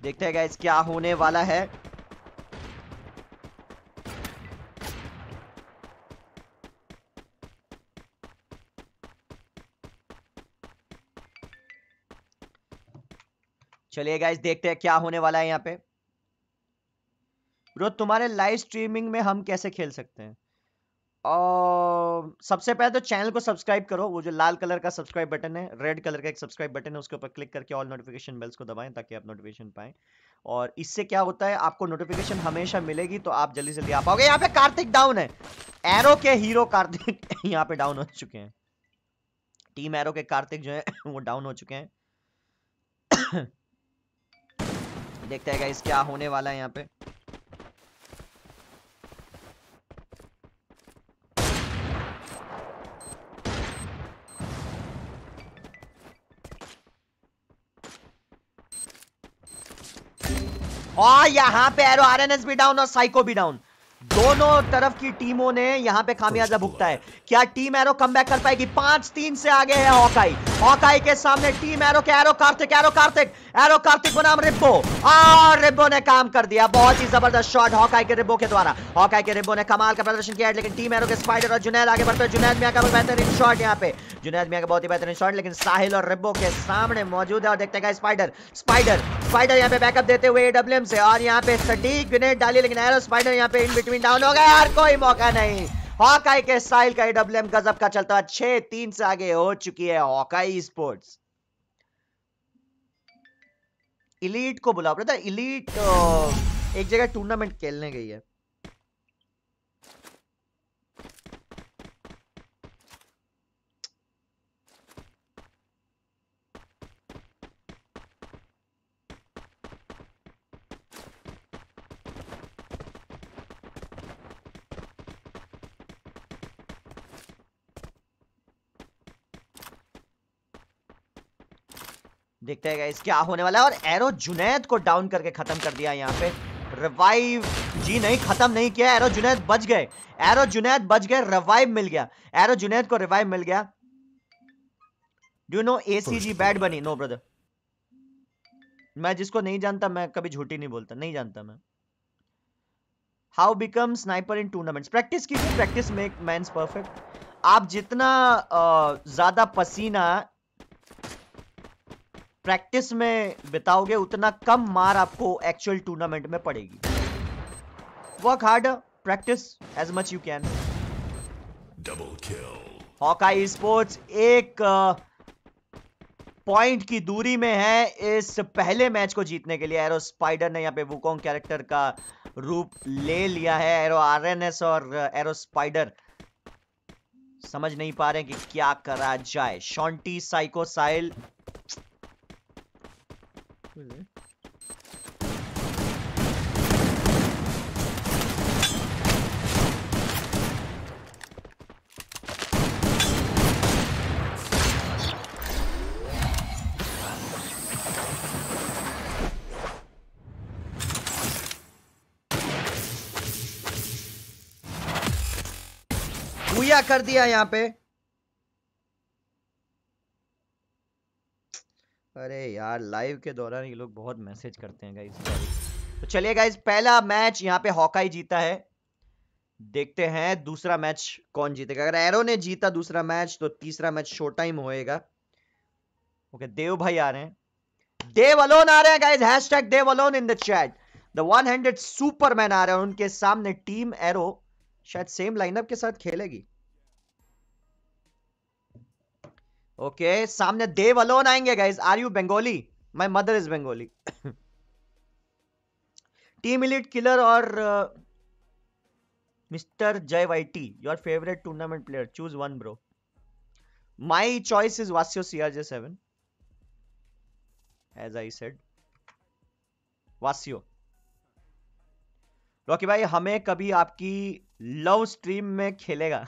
देखते हैं गाइस क्या होने वाला है चलिए गाइस देखते हैं क्या होने वाला है यहाँ पे ब्रो तुम्हारे लाइव स्ट्रीमिंग में हम कैसे खेल सकते हैं और सबसे पहले तो चैनल को सब्सक्राइब करो वो जो लाल कलर का सब्सक्राइब बटन है रेड कलर का एक सब्सक्राइब बटन है उसके ऊपर क्लिक करके ऑल नोटिफिकेशन बेल्स को दबाएं ताकि आप नोटिफिकेशन पाएं और इससे क्या होता है आपको नोटिफिकेशन हमेशा मिलेगी तो आप जल्दी जल्दी आ पाओगे यहाँ पे कार्तिक डाउन है एरो के हीरो कार्तिक [laughs] यहाँ पे डाउन हो चुके हैं टीम एरो के कार्तिक जो है [coughs] वो डाउन हो चुके हैं [coughs] देखते हैं क्या होने वाला है यहाँ पे और यहाँ पे एरो आरएनएस भी डाउन और साइको भी डाउन दोनों तरफ की टीमों ने यहाँ पे खामियाजा भुगता है क्या टीम एरो कम कर पाएगी पांच तीन से आगे है हॉकाई हॉकाई के सामने टीम एरो के Arrow Kartik Arrow Kartik Arrow Kartik बनाम रिब्बो और रिब्बो ने काम कर दिया बहुत ही जबरदस्त शॉट हॉकाई के रिब्बो के द्वारा हॉकाई के रिब्बो ने कमाल का प्रदर्शन किया लेकिन टीम एरो के स्पाइडर और जुनेद आगे बढ़ते जुनैद मियां का बेहतरीन शॉट यहाँ पे जुनेद मियां का बहुत ही बेहतरीन शॉट लेकिन साहिल और रिब्बो के सामने मौजूद है और देखते हैं स्पाइडर स्पाइडर स्पाइडर यहाँ पे बैकअप देते हुए एडब्ल्यूएम से और यहाँ पे सटीक ग्रेनेड डाली लेकिन एरो स्पाइडर यहाँ पे इन बिटवीन डाउन हो गया यार कोई मौका नहीं हॉकाई के स्टाइल का ईडब्ल्यूएम गजब का चलता हुआ छह तीन से आगे हो चुकी है हॉकाई स्पोर्ट्स इलीट को बुलाओ ब्रदर इलीट एक जगह टूर्नामेंट खेलने गई है देखते हैं क्या होने वाला है और एरो जुनैद को डाउन करके खत्म कर दिया यहाँ पे रिवाइव जी नहीं खत्म नहीं किया एरो जुनैद बच गए एरो जुनैद बच गए रिवाइव मिल गया एरो जुनैद को रिवाइव मिल गया डू नो एसीजी बैड बनी नो ब्रदर मैं जिसको नहीं जानता मैं कभी झूठी नहीं बोलता नहीं जानता मैं how become sniper in tournament practice कीजिए प्रैक्टिस मेक मैं परफेक्ट आप जितना ज्यादा पसीना प्रैक्टिस में बिताओगे उतना कम मार आपको एक्चुअल टूर्नामेंट में पड़ेगी work hard practice as much you can double Hawkeye sports एक पॉइंट की दूरी में है इस पहले मैच को जीतने के लिए एरो स्पाइडर ने यहाँ पे वुकोंग कैरेक्टर का रूप ले लिया है एरो आरएनएस और एरो स्पाइडर समझ नहीं पा रहे कि क्या करा जाए शॉन्टी साइकोसाइल Really? कर दिया यहां पे अरे यार लाइव के दौरान ये लोग बहुत मैसेज करते हैं गाइज तो चलिए गाइज पहला मैच यहाँ पे हॉकाई जीता है देखते हैं दूसरा मैच कौन जीतेगा अगर एरो ने जीता दूसरा मैच तो तीसरा मैच शो टाइम होएगा ओके देव भाई आ रहे हैं देव अलोन आ रहे हैं guys tag Dev alone in the chat the one hundred Superman आ रहे हैं उनके सामने टीम एरो शायद सेम लाइनअप के साथ खेलेगी ओके सामने देव अलोन आएंगे guys are you Bengali my mother is Bengali team elite killer और mister Jay YT your favourite tournament player choose one bro my choice is वासियो J seven as I said वासियो Rocky भाई हमें कभी आपकी लव स्ट्रीम में खेलेगा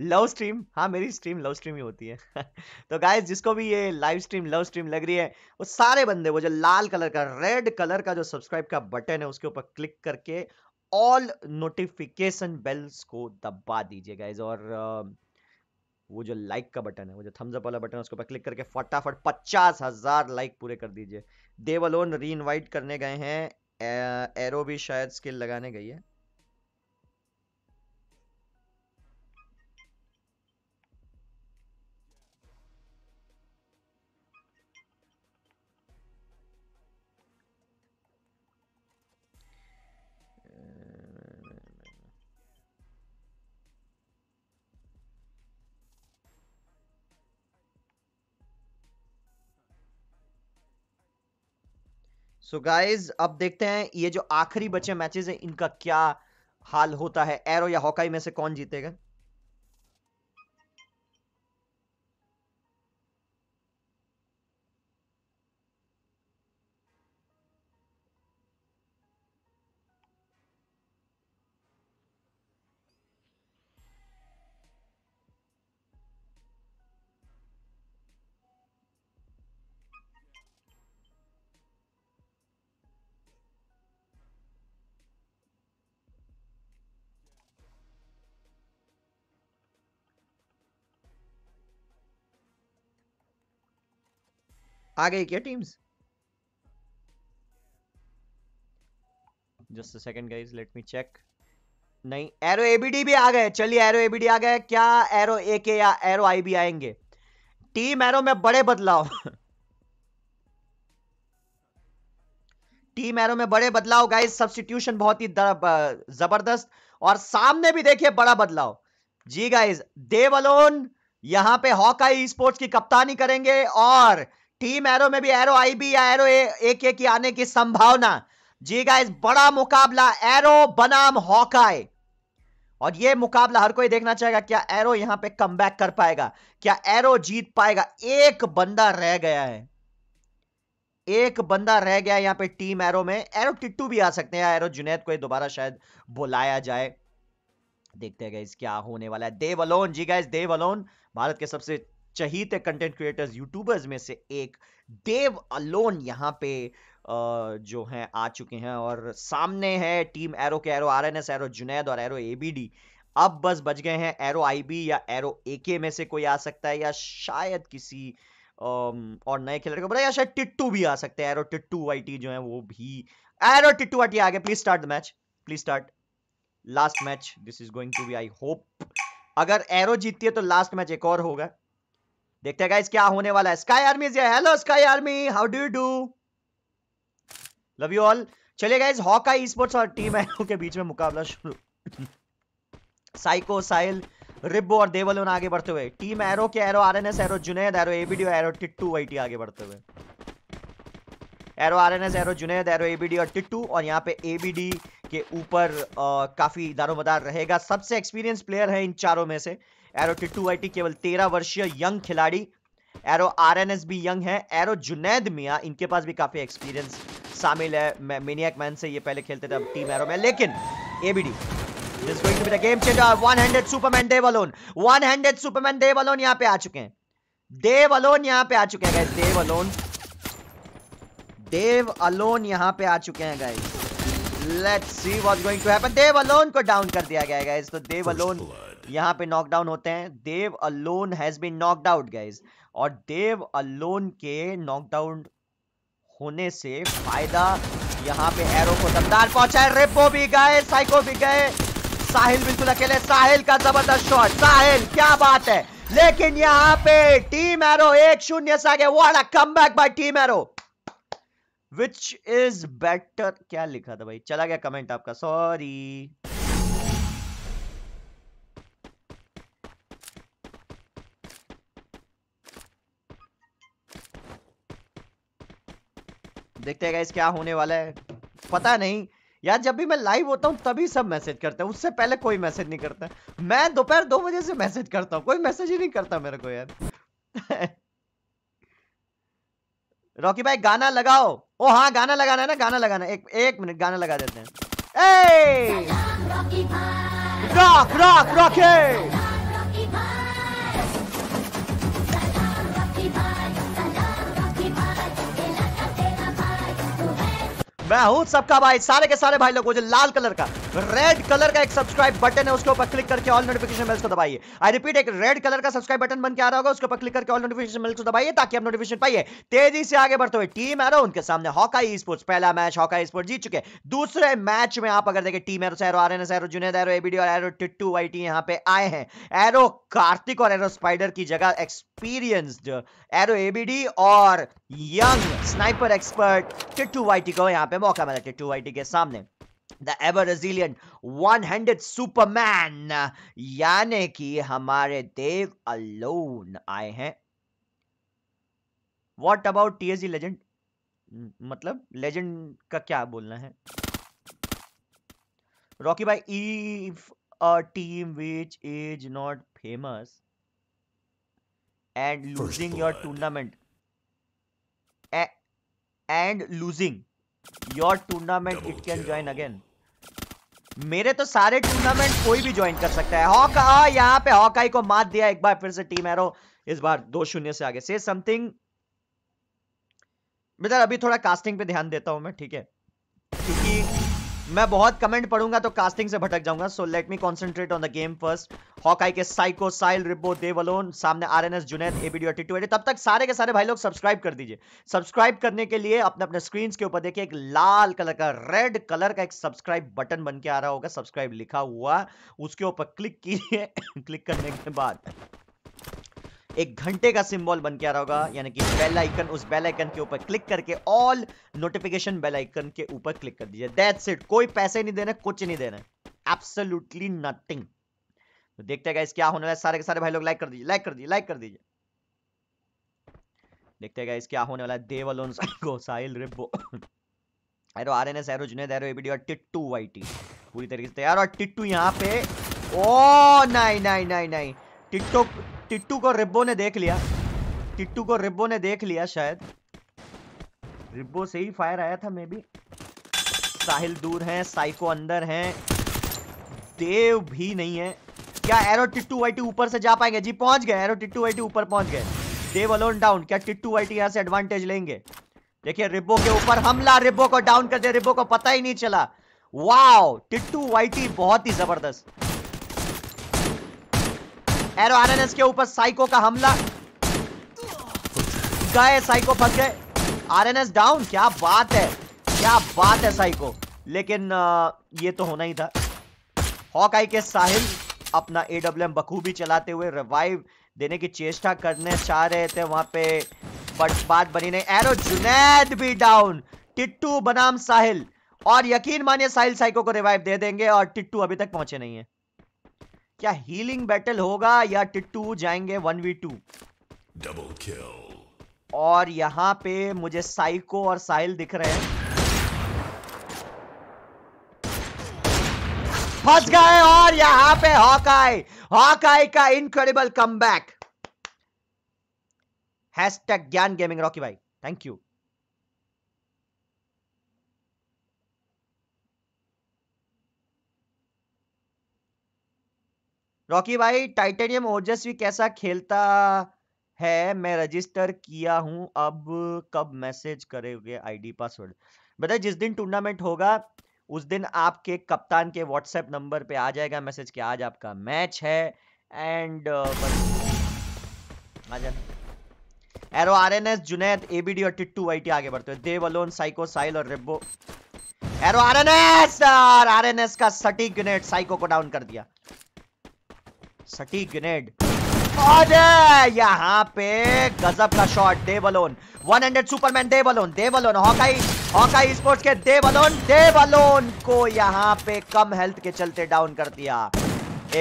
लव [laughs] स्ट्रीम हाँ मेरी स्ट्रीम लव स्ट्रीम ही होती है [laughs] तो गाइस जिसको भी ये लाइव स्ट्रीम लव स्ट्रीम लग रही है वो सारे बंदे वो जो लाल कलर का रेड कलर का जो सब्सक्राइब का बटन है उसके ऊपर क्लिक करके ऑल नोटिफिकेशन बेल्स को दबा दीजिए गाइज और वो जो लाइक का बटन है वो जो थम्स अप वाला बटन है उसके ऊपर क्लिक करके फटाफट पचास हजार लाइक पूरे कर दीजिए देवलोन री इन्वाइट करने गए हैं एरो भी शायद स्किल लगाने गई है सो so गाइज अब देखते हैं ये जो आखिरी बचे मैचेस हैं इनका क्या हाल होता है एरो या हॉकाई में से कौन जीतेगा आ गई क्या teams just a second guys let me check नहीं एरो एबीडी भी आ गए चलिए एरो एबीडी आ गए क्या एरो एके या एरो आई भी आएंगे टीम एरो में बड़े बदलाव टीम एरो में बड़े बदलाव गाइस सब्सटीट्यूशन बहुत ही जबरदस्त और सामने भी देखिए बड़ा बदलाव जी गाइस देवलोन यहां पे हॉकाई स्पोर्ट्स की कप्तानी करेंगे और टीम एरो में भी एरो आई बी या एरो ए एक की आने की संभावना जी गाइस बड़ा मुकाबला एरो बनाम हॉकाई और ये मुकाबला हर कोई देखना चाहेगा क्या एरो यहां पे कम कर पाएगा क्या एरो जीत पाएगा एक बंदा रह गया है एक बंदा रह गया यहां पे टीम एरो में एरो टिट्टू भी आ सकते हैं एरो जुनेद को दोबारा शायद बुलाया जाए देखते हैं गाइज क्या होने वाला है देवलोन जी गाइज देवलोन भारत के सबसे चहीत कंटेंट क्रिएटर्स यूट्यूबर्स में से एक देव अलोन यहाँ पे जो हैं आ चुके हैं और सामने है टीम एरो के Arrow R N S Arrow Junaid और एरो ए बी डी अब बस बच गए हैं एरो आई बी या एरो ए के में से कोई आ सकता है या शायद किसी और नए खिलाड़ी को पता या शायद टिट्टू भी आ सकते हैं एरो टिट्टू आई टी जो है वो भी एरो टिट्टू वाईटी आ गए please start the match please start last match this is going to be I hope अगर एरो जीतती है तो लास्ट मैच एक और होगा देखते हैं गाइस क्या होने वाला है Sky Army hello Sky Army how do you do love you all चलिए गाइस हॉका ई स्पोर्ट्स और टीम एलो के बीच में मुकाबला शुरू साइको साइल रिब्बो और देवलोन आगे बढ़ते हुए टीम एरो के Arrow RNS Arrow Junaid Arrow ABD Arrow Tittu YT आगे बढ़ते हुए Arrow RNS Arrow Junaid Arrow ABD और टिट्टू और यहां पे एबीडी के ऊपर काफी दारोमदार रहेगा सबसे एक्सपीरियंस प्लेयर है इन चारों में से एरो टिटू आई केवल तेरह वर्षीय यंग खिलाड़ी एरो आरएनएस भी यंग है एरो जुनेद मिया इनके पास भी काफी एक्सपीरियंस शामिल है मेनियक मैन से ये पहले खेलते थे अब टीम एरो में लेकिन ABD this going to be the game changer one hundred Superman Dev alone one hundred Superman Dev alone यहां पे आ चुके हैं देव अलोन यहां पे आ चुके हैं guys Dev alone Dev alone यहां पे आ चुके हैं guys let's see what's going to happen Dev alone को डाउन कर दिया गया है गाइस तो देव अलोन यहाँ पे नॉकडाउन होते हैं Dev alone has been knocked out guys और देव अलोन के नॉकडाउन होने से फायदा यहाँ पे एरो को दमदार पहुंचा है रेपो भी गए साइको भी गए साहिल बिल्कुल अकेले साहिल का जबरदस्त शॉट साहिल क्या बात है लेकिन यहाँ पे टीम एरो एक शून्य से आगे वाड़ा come back by team Arrow Which is better क्या लिखा था भाई चला गया कमेंट आपका सॉरी देखते हैं गाइस क्या होने वाला है पता नहीं यार जब भी मैं लाइव होता हूँ तभी सब मैसेज करते हैं उससे पहले कोई मैसेज नहीं करता मैं दोपहर दो बजे से मैसेज करता हूँ कोई मैसेज ही नहीं करता मेरे को यार रॉकी [laughs] भाई गाना लगाओ ओ हाँ गाना लगाना है ना गाना लगाना एक एक मिनट गाना लगा देते हैं ए रॉक रॉक रॉकी मैं सबका भाई सारे के सारे भाई लोग जो लाल कलर का रेड कलर का एक सब्सक्राइब बटन है उसके ऊपर क्लिक करके ऑल नोटिफिकेशन बेल्स को दबाइए आई रिपीट एक रेड कलर का सब्सक्राइब बटन बन के आ रहा होगा उसके ऊपर क्लिक करके ऑल नोटिफिकेशन बेल्स को दबाइए ताकि आप नोटिफिकेशन पाइए तेजी से आगे बढ़ते हुए टीम एरो उनके सामने हॉका स्पोर्ट्स पहला मैच हॉका स्पोर्ट स्पोर्ट्स जीत चुके दूसरे मैच में आप अगर देखें team Arrow Arrow R N S Arrow Junaid Arrow ABD और एरो टिट्टू वाई टी यहाँ पे आए हैं एरो कार्तिक और एरो स्पाइडर की जगह एक्सपीरियंस्ड एरो एबीडी और young sniper expert Tittu Y T को यहाँ पे पे मौका मिला था टू के सामने the ever resilient one hundred Superman यानी कि हमारे देव अलोन आए हैं what about T S legend मतलब लेजेंड का क्या बोलना है रॉकी भाई if a team which is not famous and losing your tournament and losing your tournament it can join again मेरे तो सारे टूर्नामेंट कोई भी ज्वाइन कर सकता है हॉक यहाँ पे हॉकाई को मात दिया एक बार फिर से टीम एरो इस बार दो शून्य से आगे से समथिंग बेटा अभी थोड़ा कास्टिंग पे ध्यान देता हूं मैं ठीक है मैं बहुत कमेंट पढ़ूंगा तो कास्टिंग से भटक जाऊंगा so let me concentrate on the game first Hawkeye के साइको साइल रिबो देवलोन सामने आर एन एस जुनेद एबीडियो टी तब तक सारे के सारे भाई लोग सब्सक्राइब कर दीजिए सब्सक्राइब करने के लिए अपने अपने स्क्रीन के ऊपर देखिए एक लाल कलर का रेड कलर का एक सब्सक्राइब बटन बन के आ रहा होगा सब्सक्राइब लिखा हुआ उसके ऊपर क्लिक कीजिए क्लिक [coughs] करने के बाद एक घंटे का सिंबल बन के आ रहा होगा यानी कि बेल आइकन उस बेल आइकन के ऊपर क्लिक करके ऑल नोटिफिकेशन बेल आइकन के ऊपर क्लिक कर दीजिए दैट्स इट कोई पैसे नहीं देना कुछ नहीं देना एब्सोल्युटली नथिंग तो देखते हैं क्या होने वाला है सारे के सारे भाई लोग लाइक कर दीजिए लाइक कर दीजिए लाइक कर दीजिए देखते हैं क्या होने वाला है देवलोन [laughs] साइको साहिल रिबो एरो [coughs] आरएनएस एरो जुने एरो एबीडी और टिट्टू वाईटी पूरी तरीके से तैयार और टिट्टू यहां पे ओ नहीं नहीं नहीं नहीं टिट्टो टिट्टू को रिब्बो ने देख लिया टिट्टू को रिब्बो ने देख लिया शायद रिब्बो से ही फायर आया था मे भी साहिल दूर है साइको अंदर है देव भी नहीं है क्या एरो टिट्टू वाइटी ऊपर से जा पाएंगे जी पहुंच गए एरो टिट्टू वाइटी ऊपर पहुंच गए देव अलोन डाउन क्या टिट्टू वाइटी यहां से एडवांटेज लेंगे देखिए रिब्बो के ऊपर हमला रिब्बो को डाउन कर दे रिब्बो को पता ही नहीं चला वाओ टिट्टू वाइटी बहुत ही जबरदस्त एरो आरएनएस के ऊपर साइको का हमला गए साइको फंस गए आरएनएस डाउन क्या बात है क्या बात है साइको लेकिन ये तो होना ही था हॉकाई के साहिल अपना एडब्ल्यूएम एम बखूबी चलाते हुए रिवाइव देने की चेष्टा करने चाह रहे थे वहां पे बट बात बनी नहीं एरो जुनेद भी डाउन टिट्टू बनाम साहिल और यकीन मानिए साहिल साइको को रिवाइव दे देंगे और टिट्टू अभी तक पहुंचे नहीं है क्या हीलिंग बैटल होगा या टिट्टू जाएंगे one v two double kill और यहां पे मुझे साइको और साहिल दिख रहे हैं फंस गए और यहां पे हॉकाई हॉकाई का incredible come back hashtag Gyan gaming Rocky भाई थैंक यू रॉकी भाई टाइटेनियम ओजस्वी कैसा खेलता है मैं रजिस्टर किया हूं अब कब मैसेज करेंगे आईडी पासवर्ड बताए जिस दिन टूर्नामेंट होगा उस दिन आपके कप्तान के व्हाट्सएप नंबर पे आ जाएगा मैसेज कि आज आपका मैच है and Arrow RNS Junaid ABD और टिट्टू वाईटी आगे बढ़ते हैं देव अलोन साइको साइल और रिब्बो एरो आरएनएस आरएनएस का सटीक यूनिट साइको को डाउन कर दिया सटी ग्रेनेड यहाँ पे गजब का shot one hundred Superman Dev alone Hawkeye Hawkeye sports के देवलोन देवलोन को यहाँ पे कम हेल्थ के चलते डाउन कर दिया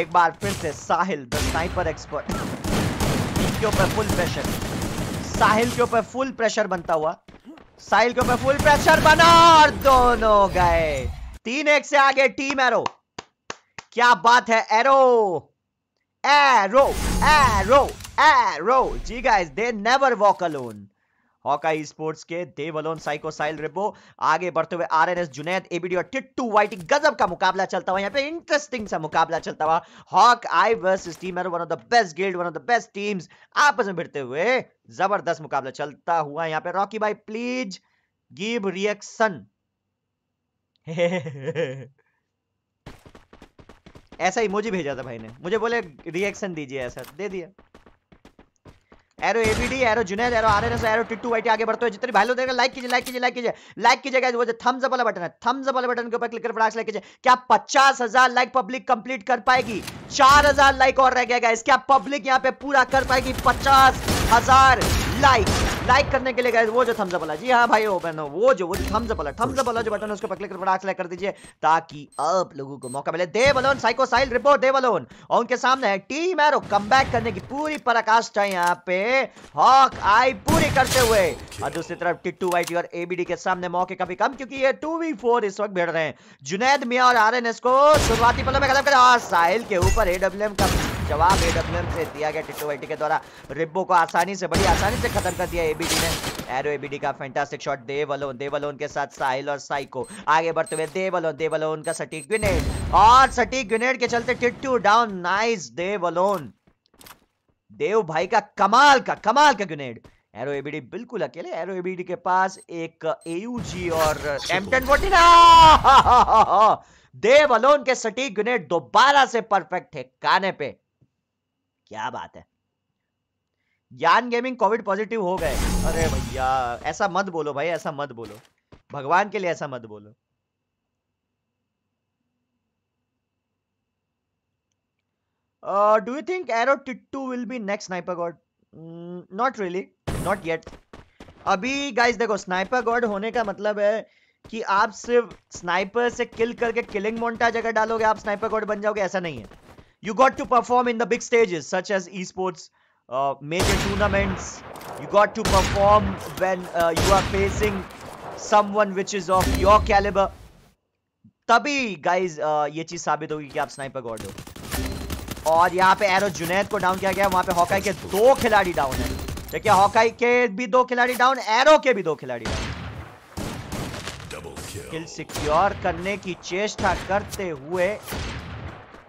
एक बार फिर से साहिल द स्नाइपर एक्सपर्ट के ऊपर फुल प्रेशर साहिल के ऊपर फुल प्रेशर बनता हुआ साहिल के ऊपर फुल प्रेशर बना और दोनों गए तीन एक से आगे टीम एरो क्या बात है एरो arrow, arrow, arrow. जी guys, they never walk alone. Hawkeye sports के देवलोन साइकोसाइल रिपो आगे बढ़ते हुए आरएनएस जुनैद एबीडी और टिट्टू वाइटी गजब का मुकाबला चलता हुआ यहाँ पे इंटरेस्टिंग सा मुकाबला चलता हुआ Hawkeye versus team Arrow one of the best guild one of the best teams आपस में भिड़ते हुए जबरदस्त मुकाबला चलता हुआ यहाँ पे रॉकी भाई प्लीज गिव रिएक्शन ऐसा इमोजी भेजा था भाई ने मुझे बोले रिएक्शन दीजिए ऐसा दे दिया Arrow ABD Arrow Junaid Arrow RNS Arrow Tittu YT आगे बढ़ते हो जितने भाई लोग देख लाइक कीजिए लाइक कीजिए लाइक कीजिए लाइक कीजिए गाइस वो जो थम्स अप वाला बटन है थम्स अप वाले बटन के ऊपर क्लिक कर फटाक से लाइक कीजिए क्या 50000 लाइक पब्लिक कंप्लीट कर पाएगी 4000 लाइक और रह गया गाइस क्या पब्लिक यहां पे पूरा कर पाएगी 50000 लाइक लाइक करने के लिए गए वो जो थम्स अप वाला जी हाँ भाई बहनो वो जो वो जो थम्स अप वाला थम्स अप वाला जो बटन है उसको कर बड़ा सिलेक्ट कर दीजिए ताकि आप लोगों को मौका मिले देवलोन साइको साइल रिपोर्ट देवलोन और उनके सामने है टीम एरो कम करने की पूरी पराकाष्ठा यहाँ पे हॉक आई पूरी करते हुए और दूसरी तरफ टिट्टू वाइटी और एबीडी के सामने मौके कभी कम क्योंकि ये टू वी फोर इस वक्त भिड़ रहे हैं जुनेद मिया और आर एन एस को शुरुआती पलों में खत्म करें और साहिल के ऊपर एडब्ल्यू एम का जवाब एडब्ल्यूएम से दिया गया टिट्टो वाइटी के द्वारा रिब्बो को आसानी से बड़ी आसानी से खत्म कर दिया एबीडी ने एरो एबीडी का फैंटास्टिक शॉट देवलोन देवलोन के साथ साहिल और साई को आगे बढ़ते हुए देवलोन देवलोन का सटीक ग्रेनेड और सटीक ग्रेनेड के चलते टिट्टू डाउन नाइस देवलोन देव भाई का कमाल का कमाल का ग्रेनेड एरो एबीडी बिल्कुल अकेले एरो एबीडी के पास एक एयूजी और M ten forty Dev alone के सटीक ग्रेनेड दोबारा से परफेक्ट है काने पे क्या बात है ज्ञान गेमिंग कोविड पॉजिटिव हो गए अरे भैया ऐसा मत बोलो भाई ऐसा मत बोलो भगवान के लिए ऐसा मत बोलो do you think Arrow Tittu will be next sniper god not really not yet अभी गाइस देखो स्नाइपर गॉड होने का मतलब है कि आप सिर्फ स्नाइपर से किल करके किलिंग मोन्टाज अगर डालोगे आप स्नाइपर गॉड बन जाओगे ऐसा नहीं है You got to perform in the big stages such as esports, uh, major tournaments. You got to perform when uh, you are facing someone which is of your caliber. tabhi guys uh, ye cheez sabit hogi ki aap sniper god ho और यहाँ पे arrow Junaid को down किया गया वहां पे Hawkeye के दो खिलाड़ी डाउन है देखिए हॉकाई के भी दो खिलाड़ी डाउन एरो के भी दो खिलाड़ी डाउन किल सिक्योर करने की चेष्टा करते हुए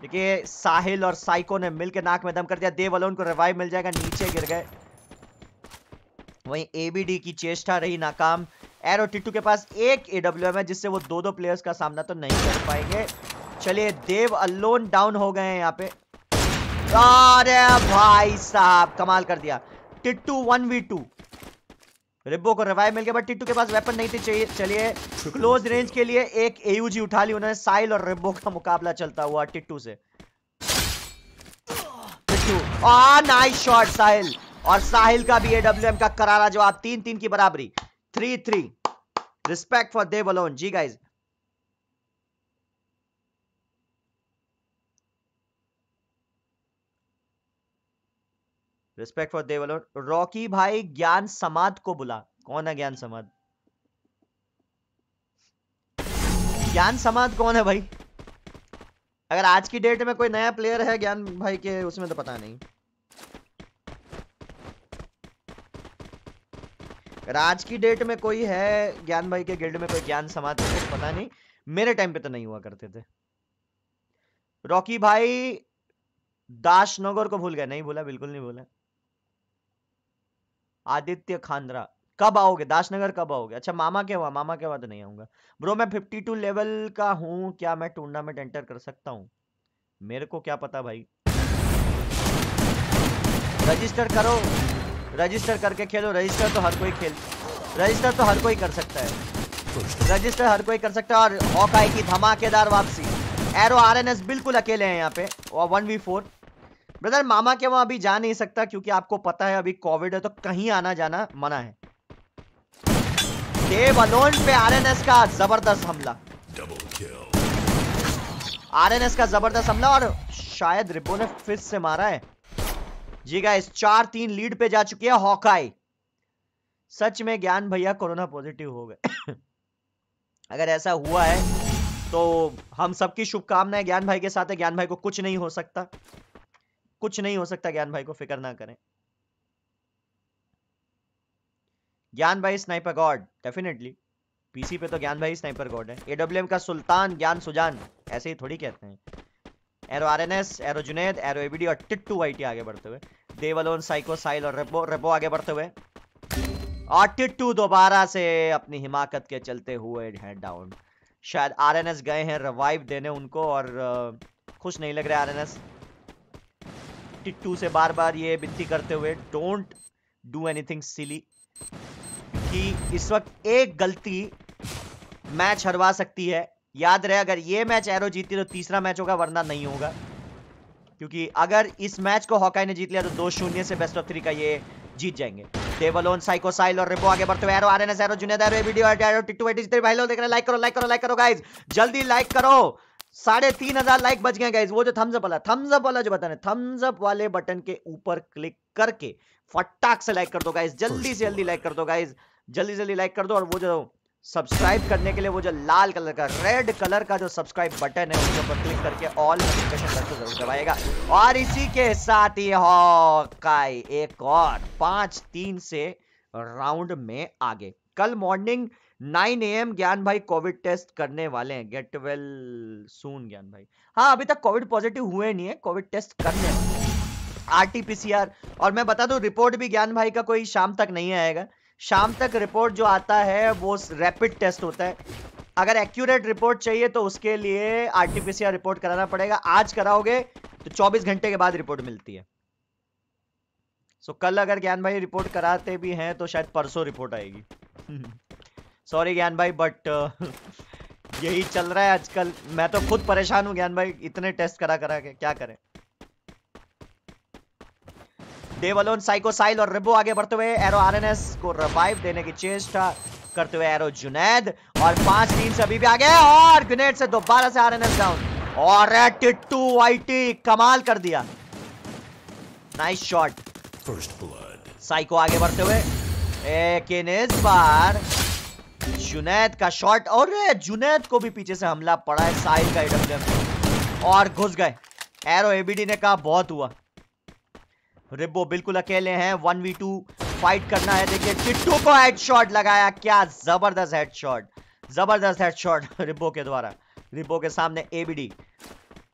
देखिए साहिल और साइको ने मिलकर नाक में दम कर दिया देव अलोन को रिवाइव मिल जाएगा नीचे गिर गए वहीं एबीडी की चेष्टा रही नाकाम एरो टिट्टू के पास एक एडब्ल्यू है जिससे वो दो दो प्लेयर्स का सामना तो नहीं कर पाएंगे चलिए देव अलोन डाउन हो गए हैं यहाँ पे अरे भाई साहब कमाल कर दिया टिट्टू वन वी टू रिबो को रिवाइव मिल गया बट टिटू के पास वेपन नहीं थी चलिए क्लोज रेंज के लिए एक एयूजी उठा ली उन्होंने साइल और रिब्बो का मुकाबला चलता हुआ टिट्टू से टिट्टू आ नाइस शॉट साहिल और साहिल का भी एडब्ल्यूएम का करारा जवाब तीन तीन की बराबरी three three respect for Dev alone ji guys respect for देवल रॉकी भाई ज्ञान समाद को बुला कौन है ज्ञान समाद ज्ञान समाद कौन है भाई अगर आज की डेट में कोई नया प्लेयर है ज्ञान भाई के उसमें तो पता नहीं अगर आज की डेट में कोई है ज्ञान भाई के गिल्ड में कोई ज्ञान समाज तो पता नहीं मेरे टाइम पे तो नहीं हुआ करते थे रॉकी भाई नगर को भूल गए नहीं भूला बिल्कुल नहीं भूला आदित्य खानरा कब आओगे दासनगर कब आओगे अच्छा मामा के हुआ मामा के हुआ तो नहीं आऊंगा ब्रो मैं फिफ्टी टू लेवल का हूँ क्या मैं टूर्नामेंट एंटर कर सकता हूँ मेरे को क्या पता भाई रजिस्टर करो रजिस्टर करके खेलो रजिस्टर तो हर कोई खेल रजिस्टर तो हर कोई कर सकता है रजिस्टर हर कोई कर सकता है और हॉकाई की धमाकेदार वापसी एरो आरएनएस बिल्कुल अकेले हैं यहाँ पे वन वी फोर ब्रदर मामा के वहां अभी जा नहीं सकता क्योंकि आपको पता है अभी कोविड है तो कहीं आना जाना मना है देव अलोन पे आरएनएस का जबरदस्त हमला आरएनएस का जबरदस्त हमला और शायद रिबो ने फिर से मारा है जी गाइस चार तीन लीड पे जा चुकी है हॉकाई सच में ज्ञान भैया कोरोना पॉजिटिव हो गए [coughs] अगर ऐसा हुआ है तो हम सबकी शुभकामनाएं ज्ञान भाई के साथ है ज्ञान भाई को कुछ नहीं हो सकता कुछ नहीं हो सकता ज्ञान भाई को फिक्र ना करें ज्ञान भाई स्नाइपर गॉड डेफिनेटली पीसी पे तो ज्ञान भाई स्नाइपर गॉड है एडब्ल्यू का सुल्तान ज्ञान सुजान ऐसे ही थोड़ी कहते हैं Arrow R N S Arrow Junaid Arrow ABD और टिट्टू वाईटी आगे बढ़ते हुए देवलोन साइको साइल और रेबो रेबो आगे बढ़ते हुए और टिट्टू दोबारा से अपनी हिमाकत के चलते हुए है डाउन शायद आरएनएस गए हैं रिवाइव देने उनको और खुश नहीं लग रहा आरएनएस टिट्टू से बार बार ये बिनती करते हुए डोंट डू एनीथिंग सिली कि इस वक्त एक गलती मैच हरवा सकती है याद रहे अगर ये मैच एरो जीती तो तीसरा मैच होगा वरना नहीं होगा क्योंकि अगर इस मैच को हॉकाई ने जीत लिया तो दो शून्य से बेस्ट ऑफ थ्री का ये जीत जाएंगे देवलोन साइको साइल और रिपो आगे बढ़ते हुए Arrow RNS Arrow junior Arrow video Arrow Tittu YT जितने भाई लोग देख रहे हैं लाइक करो लाइक करो लाइक करो गाइस जल्दी लाइक करो साढ़े तीन हजार लाइक बच गए गाइज वो जो थम्सअप वाला थम्सअप वाला जो बटन है थम्सअप वाले बटन के ऊपर क्लिक करके फटाक से लाइक कर दो गाइज जल्दी से जल्दी लाइक कर दो गाइज जल्दी से जल्दी लाइक कर दो और वो जो सब्सक्राइब करने के लिए वो जो लाल कलर का रेड कलर का जो सब्सक्राइब बटन है उसके ऊपर क्लिक करके ऑल नोटिफिकेशन बटन जरूर दबाएगा और इसी के साथ ही हो एक और पांच तीन से राउंड में आगे कल मॉर्निंग नाइन ए एम ज्ञान भाई कोविड टेस्ट करने वाले हैं गेट वेल सून ज्ञान भाई हाँ अभी तक कोविड पॉजिटिव हुए नहीं है कोविड टेस्ट करने आर और मैं बता दू रिपोर्ट भी ज्ञान भाई का कोई शाम तक नहीं आएगा शाम तक रिपोर्ट जो आता है वो रैपिड टेस्ट होता है अगर एक्यूरेट रिपोर्ट चाहिए तो उसके लिए आरटीपीसीआर रिपोर्ट कराना पड़ेगा आज कराओगे तो 24 घंटे के बाद रिपोर्ट मिलती है सो so, कल अगर ज्ञान भाई रिपोर्ट कराते भी हैं तो शायद परसों रिपोर्ट आएगी [laughs] सॉरी ज्ञान भाई बट uh, [laughs] यही चल रहा है आजकल मैं तो खुद परेशान हूँ ज्ञान भाई इतने टेस्ट करा करा के क्या करें देवलोन साइकोसाइल और रिबो आगे बढ़ते हुए एरो आरएनएस को रिवाइव देने की चेष्टा करते हुए एरो जुनेद और पांच टीम से अभी भी आगे और ग्रेनेड से दोबारा से आरएनएस डाउन और टिट्टू आईटी कमाल कर दिया nice shot first blood Psycho आगे बढ़ते हुए इन इस बार जुनैद का शॉट और जुनैद को भी पीछे से हमला पड़ा है साइड का एडम और घुस गए एरो एबीडी ने कहा बहुत हुआ रिबो बिल्कुल अकेले हैं वन वी टू फाइट करना है देखिए टिट्टू को हेडशॉट लगाया क्या जबरदस्त हेडशॉट जबरदस्त हेडशॉट [laughs] रिब्बो के द्वारा रिबो के सामने एबीडी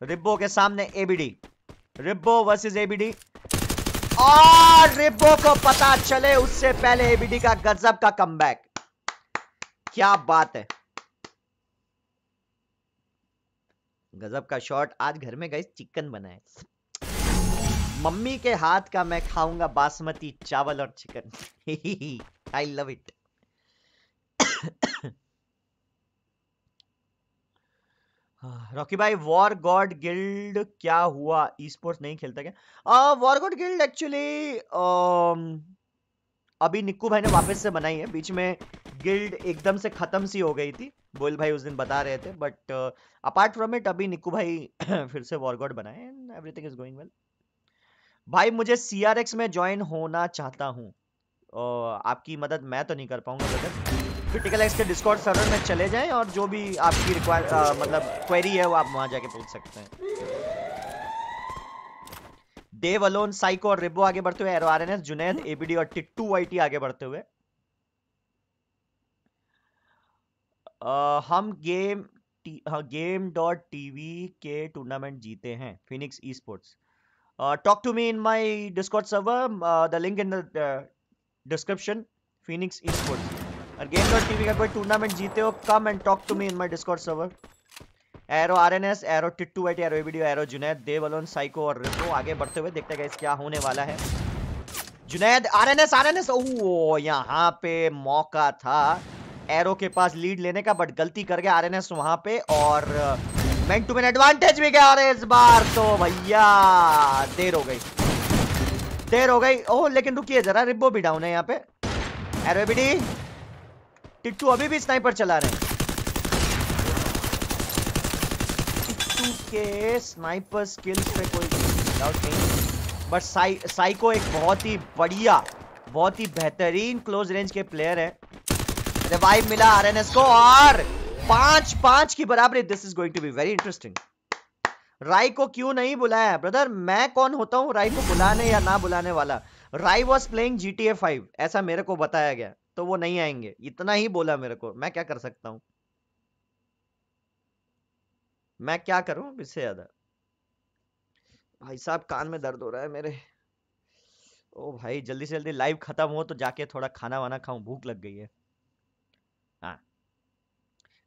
रिब्बो के सामने एबीडी रिब्बो वर्सेस एबीडी और रिब्बो को पता चले उससे पहले एबीडी का गजब का कमबैक क्या बात है गजब का शॉट आज घर में गई चिकन बनाए मम्मी के हाथ का मैं खाऊंगा बासमती चावल और chicken I love it Rocky भाई वॉर गॉड गिल्ड क्या हुआ ई स्पोर्ट्स नहीं खेलता क्या वॉर गॉड गिल्ड एक्चुअली अभी निक्कू भाई ने वापस से बनाई है बीच में गिल्ड एकदम से ख़त्म सी हो गई थी बोल भाई उस दिन बता रहे थे बट अपार्ट फ्रॉम इट अभी निकू भाई [coughs] फिर से वॉरगॉड बनाए and everything is going well भाई मुझे सी आर एक्स में ज्वाइन होना चाहता हूँ आपकी मदद मैं तो नहीं कर पाऊंगा ब्रदर क्रिटिकल एक्स के डिस्कॉर्ड सर्वर में चले जाएं और जो भी आपकी रिक्वायर मतलब क्वेरी है वो आप वहां जाके पूछ सकते हैं देव अलोन साइको और रिबो आगे बढ़ते हुए Arrow R N S Junaid ABD और टिट्टू वाईटी आगे बढ़ते हुए आ, हम गेम हाँ, गेम डॉट टीवी के टूर्नामेंट जीते हैं Phoenix esports talk to me in my Discord server the link in the description Phoenix e sports और गेम डॉट टीवी का कोई टूर्नामेंट जीते हो come and talk to me in my Discord server Arrow R N S Arrow Tittu YT Arrow video Arrow Junaid Devalone Psycho और रिपो आगे बढ़ते हुए देखते हैं क्या होने वाला है Junaid R N S R N S ओ यहाँ पे मौका था एरो के पास लीड लेने का बट गलती कर गया आरएनएस वहां पे और uh, man to man advantage भी गया इस बार तो भैया देर हो गई देर हो गई ओह लेकिन रुकिए जरा रिबो भी डाउन है यहाँ पे एरो टिट्टू अभी भी स्नाइपर चला रहे हैं टिट्टू के स्नाइपर स्किल्स पे कोई डाउट नहीं बट साई साइको एक बहुत ही बढ़िया बहुत ही बेहतरीन क्लोज रेंज के प्लेयर है रिवाइव मिला आरएनएस को और पांच पांच की बराबरी this is going to be very interesting Rai को क्यों नहीं बुलाया ब्रदर मैं कौन होता हूं राय को बुलाने या ना बुलाने वाला Rai was playing G T A five ऐसा मेरे को बताया गया तो वो नहीं आएंगे इतना ही बोला मेरे को मैं क्या कर सकता हूं मैं क्या करूं इससे ज्यादा भाई साहब कान में दर्द हो रहा है मेरे ओ भाई जल्दी से जल्दी लाइव खत्म हो तो जाके थोड़ा खाना वाना खाऊं भूख लग गई है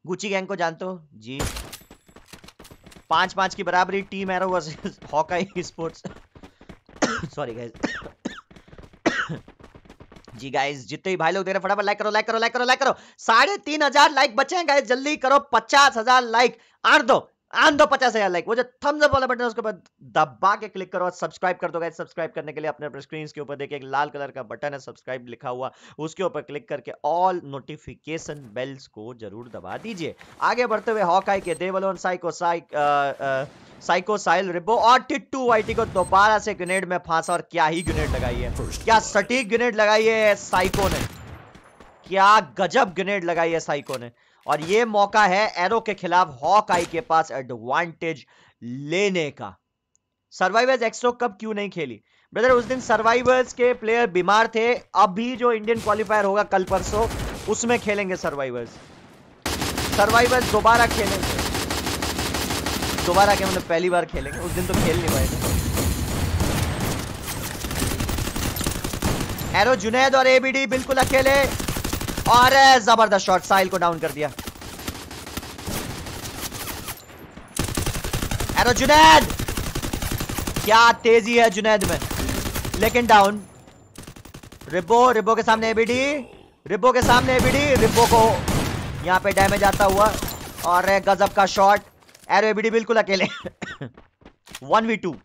गुची गैंग को जानते हो जी पांच पांच की बराबरी team Arrow versus Hawkeye sports sorry guys जी गाइज जितने भी भाई लोग देख रहे फटाफट लाइक करो लाइक करो लाइक करो लाइक करो साढ़े तीन हजार लाइक बचे हैं गाइज जल्दी करो पचास हजार लाइक आठ दो आन पचास हजार लाइक वो जो थम्स अप वाला बटन है उसके ऊपर दबा के क्लिक करो और सब्सक्राइब कर दो गाइस सब्सक्राइब करने के लिए अपने स्क्रीन के ऊपर देखिए एक लाल कलर का बटन है सब्सक्राइब लिखा हुआ उसके ऊपर क्लिक करके ऑल नोटिफिकेशन बेल्स को जरूर दबा दीजिए आगे बढ़ते हुए हॉकाई के देवलोन साइको साइक साइको साइल रिबो और टिट्टू वाइटी को दोबारा से ग्रेनेड में फांसा और क्या ही ग्रेनेड लगाई है क्या सटीक ग्रेनेड लगाई है साइको ने क्या गजब ग्रेनेड लगाई है साइको ने और ये मौका है एरो के खिलाफ हॉक आई के पास एडवांटेज लेने का सर्वाइवर्स एक्सो कब क्यों नहीं खेली ब्रदर उस दिन सर्वाइवर्स के प्लेयर बीमार थे अब भी जो इंडियन क्वालिफायर होगा कल परसों उसमें खेलेंगे सर्वाइवर्स सर्वाइवर्स दोबारा खेलेंगे दोबारा क्या मतलब पहली बार खेलेंगे उस दिन तो खेल नहीं पाए एरो जुनेद और एबीडी बिल्कुल अकेले और जबरदस्त शॉट साहिल को डाउन कर दिया एरो जुनेद क्या तेजी है जुनेद में लेकिन डाउन रिबो रिबो के सामने एबीडी रिबो के सामने एबीडी रिबो को यहां पे डैमेज आता हुआ और गजब का शॉट एरो एबीडी बिल्कुल अकेले वन वी टू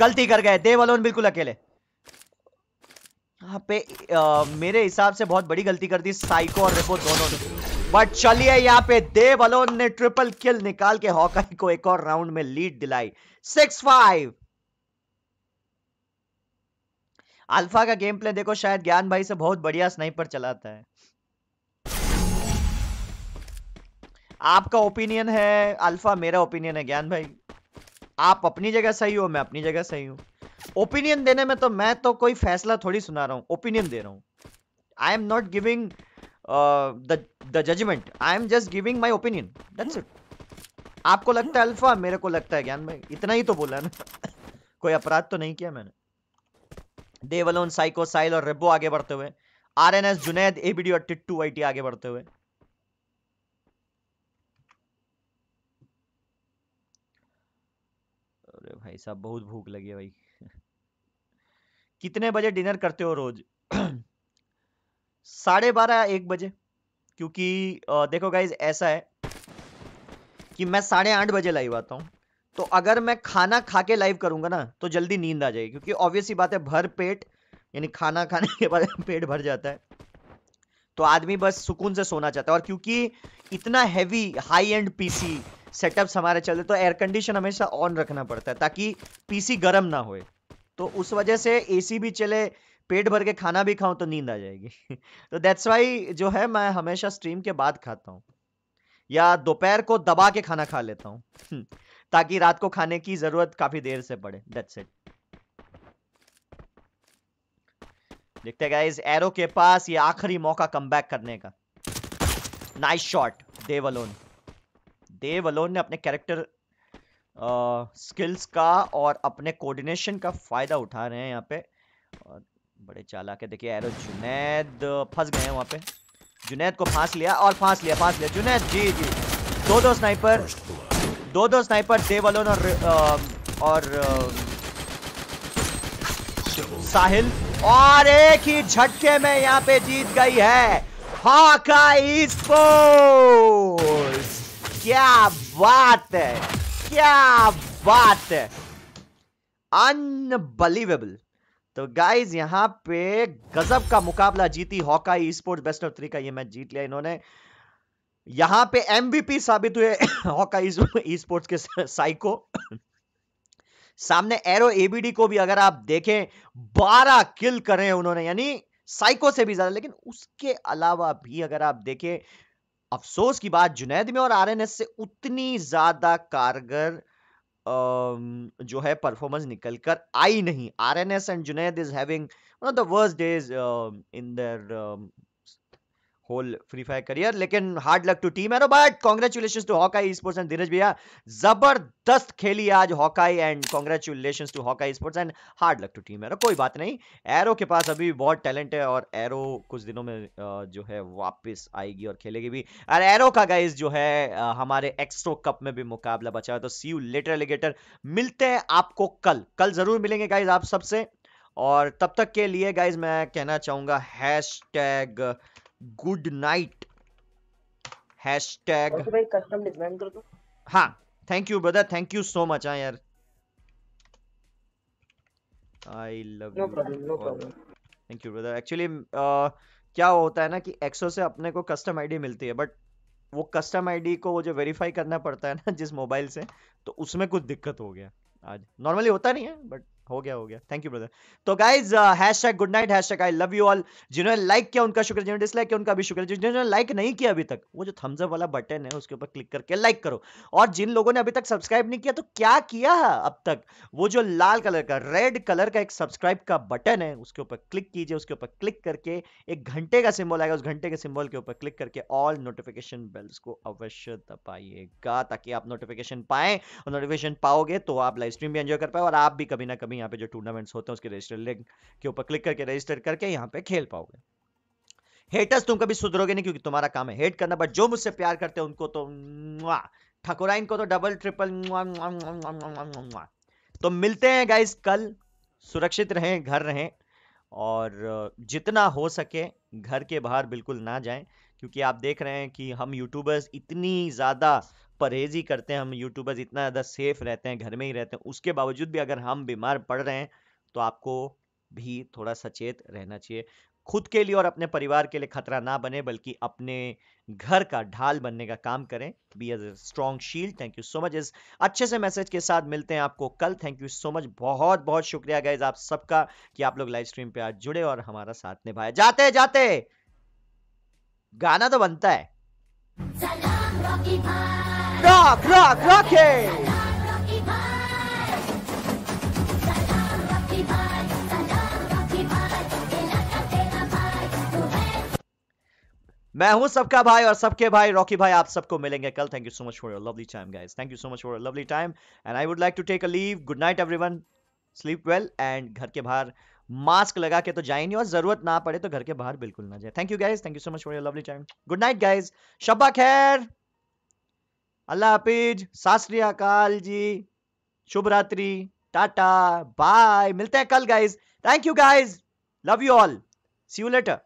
गलती कर गए देवलोन बिल्कुल अकेले यहाँ पे आ, मेरे हिसाब से बहुत बड़ी गलती कर दी साइको और रेपो दोनों ने बट चलिए यहाँ पे देव अलोन ने ट्रिपल किल निकाल के हॉकाई को एक और राउंड में लीड दिलाई सिक्स फाइव अल्फा का गेम प्ले देखो शायद ज्ञान भाई से बहुत बढ़िया स्नाइपर चलाता है आपका ओपिनियन है अल्फा मेरा ओपिनियन है ज्ञान भाई आप अपनी जगह सही हो मैं अपनी जगह सही हूं ओपिनियन देने में तो मैं तो कोई फैसला थोड़ी सुना रहा हूँ ओपिनियन दे रहा हूँ I am not giving the judgement I am just giving my opinion it आपको लगता है अल्फा मेरे को लगता है ज्ञान में इतना ही तो बोला ना कोई अपराध तो नहीं किया मैंने देवलोन साइको साइल और रेबो आगे बढ़ते हुए R N S Junaid ABD और टिट्टू टी आगे बढ़ते हुए अरे भाई साहब बहुत भूख लगी है भाई कितने बजे डिनर करते हो रोज [clears throat] साढ़े बारह एक बजे क्योंकि देखो गाइज ऐसा है कि मैं साढ़े आठ बजे लाइव आता हूँ तो अगर मैं खाना खा के लाइव करूंगा ना तो जल्दी नींद आ जाएगी क्योंकि ऑब्वियसली बात है भर पेट यानी खाना खाने के बाद [laughs] पेट भर जाता है तो आदमी बस सुकून से सोना चाहता है और क्योंकि इतना heavy high end PC setups हमारे चलते तो एयर कंडीशन हमेशा ऑन रखना पड़ता है ताकि पीसी गर्म ना होए तो उस वजह से एसी भी चले पेट भर के खाना भी खाऊं तो नींद आ जाएगी [laughs] तो दैट्स वाई जो है मैं हमेशा स्ट्रीम के बाद खाता हूँ या दोपहर को दबा के खाना खा लेता हूँ हम्म, ताकि रात को खाने की जरूरत काफी देर से पड़े दैट्स इट देखते हैं गाइस एरो के पास ये आखिरी मौका कम करने का नाइस शॉट देवलोन देवलोन ने अपने कैरेक्टर स्किल्स का और अपने कोऑर्डिनेशन का फ़ायदा उठा रहे हैं यहाँ पे और बड़े चाला के देखिए एरो जुनेद फंस गए हैं वहाँ पे जुनेद को फांस लिया और फांस लिया फांस लिया जुनेद जी जी दो दो स्नाइपर दो दो स्नाइपर देवलोन और और साहिल और एक ही झटके में यहाँ पे जीत गई है हाका क्या बात है क्या बात है अनबिलीवेबल तो गाइज यहां पे गजब का मुकाबला जीती Hawkeye sports best of three का ये मैच जीत लिया इन्होंने यहां पे एमवीपी साबित हुए हॉका [laughs] स्पोर्ट्स के साइको सामने एरो एबीडी को भी अगर आप देखें 12 किल करें उन्होंने यानी साइको से भी ज्यादा लेकिन उसके अलावा भी अगर आप देखें अफसोस की बात जुनेद में और आरएनएस से उतनी ज्यादा कारगर जो है परफॉर्मेंस निकल कर आई नहीं RNS and Junaid is having one of the worst days in their whole Free Fire career लेकिन hard luck to team Arrow but congratulation to Hawkeye sports and Dheeraj भैया जबरदस्त खेली आज Hawkeye and congratulation to Hawkeye sports and hard luck to team Arrow कोई बात नहीं arrow के पास अभी बहुत टैलेंट है और एरो कुछ दिनों में जो है वापस आएगी और खेलेगी भी और एरो का गाइज जो है हमारे एक्सट्रो कप में भी मुकाबला बचा है तो सी यू लेटर एलिगेटर मिलते हैं आपको कल कल जरूर मिलेंगे गाइज आप सबसे और तब तक के लिए गाइज मैं कहना चाहूंगा hashtag good night hashtag तो हाँ thank you brother thank you so much हाँ यार I love thank you brother actually क्या होता है ना कि एक्सो से अपने को कस्टम आईडी मिलती है बट वो कस्टम आईडी को वो जो वेरीफाई करना पड़ता है ना [laughs] जिस मोबाइल से तो उसमें कुछ दिक्कत हो गया आज नॉर्मली होता नहीं है बट हो गया हो गया थैंक यू ब्रदर तो guys hashtag good night hashtag I love you all जिन्होंने लाइक किया उनका शुक्रिया जिन्होंने डिसलाइक किया उनका भी शुक्रिया जिन्होंने लाइक नहीं किया अभी तक वो जो थम्सअप वाला बटन है उसके ऊपर क्लिक करके लाइक करो और जिन लोगों ने अभी तक सब्सक्राइब नहीं किया तो क्या किया अब तक वो जो लाल कलर का रेड कलर का एक सब्सक्राइब का बटन है उसके ऊपर क्लिक कीजिए उसके ऊपर क्लिक करके एक घंटे का सिम्बॉल आएगा उस घंटे के सिम्बॉल के ऊपर क्लिक करके ऑल नोटिफिकेशन बेल्स को अवश्य दबाइएगा ताकि आप नोटिफिकेशन पाए और नोटिफिकेशन पाओगे तो आप लाइव स्ट्रीम भी एंजॉय कर पाए और आप भी कभी ना कभी यहाँ पे जो टूर्नामेंट्स होते हैं उसके रजिस्टर लिंक के ऊपर क्लिक करके रजिस्टर करके यहाँ पे खेल पाओगे हेटर्स तुम कभी सुधरोगे नहीं क्योंकि तुम्हारा काम है हेट करना बट जो मुझसे प्यार करते हैं उनको तो ठकुराइन को तो डबल ट्रिपल तो मिलते हैं गाइज कल सुरक्षित रहें घर रहें और जितना हो सके घर के बाहर बिल्कुल ना जाएं क्योंकि आप देख रहे हैं कि हम यूट्यूबर्स इतनी ज़्यादा परहेज ही करते हैं हम यूट्यूबर्स इतना ज़्यादा सेफ रहते हैं घर में ही रहते हैं उसके बावजूद भी अगर हम बीमार पड़ रहे हैं तो आपको भी थोड़ा सचेत रहना चाहिए खुद के लिए और अपने परिवार के लिए खतरा ना बने बल्कि अपने घर का ढाल बनने का काम करें be as strong shield thank you so much इस अच्छे से मैसेज के साथ मिलते हैं आपको कल थैंक यू सो मच बहुत बहुत शुक्रिया गाइज आप सबका कि आप लोग लाइव स्ट्रीम पे आज जुड़े और हमारा साथ निभाए जाते जाते गाना तो बनता है rock, rock, rocky! मैं हूं सबका भाई और सबके भाई रॉकी भाई आप सबको मिलेंगे कल thank you so much for your lovely time guys thank you so much for your lovely time and I would like to take a leave good night everyone sleep well and घर के बाहर mask लगा के तो जाए नहीं और जरूरत ना पड़े तो घर के बाहर बिल्कुल ना जाए thank you guys thank you so much for your lovely time good night guys शब्बा खैर अल्लाह हाफिज अकाल जी शुभ रात्रि टाटा बाय मिलते हैं कल guys thank you guys love you all see you letter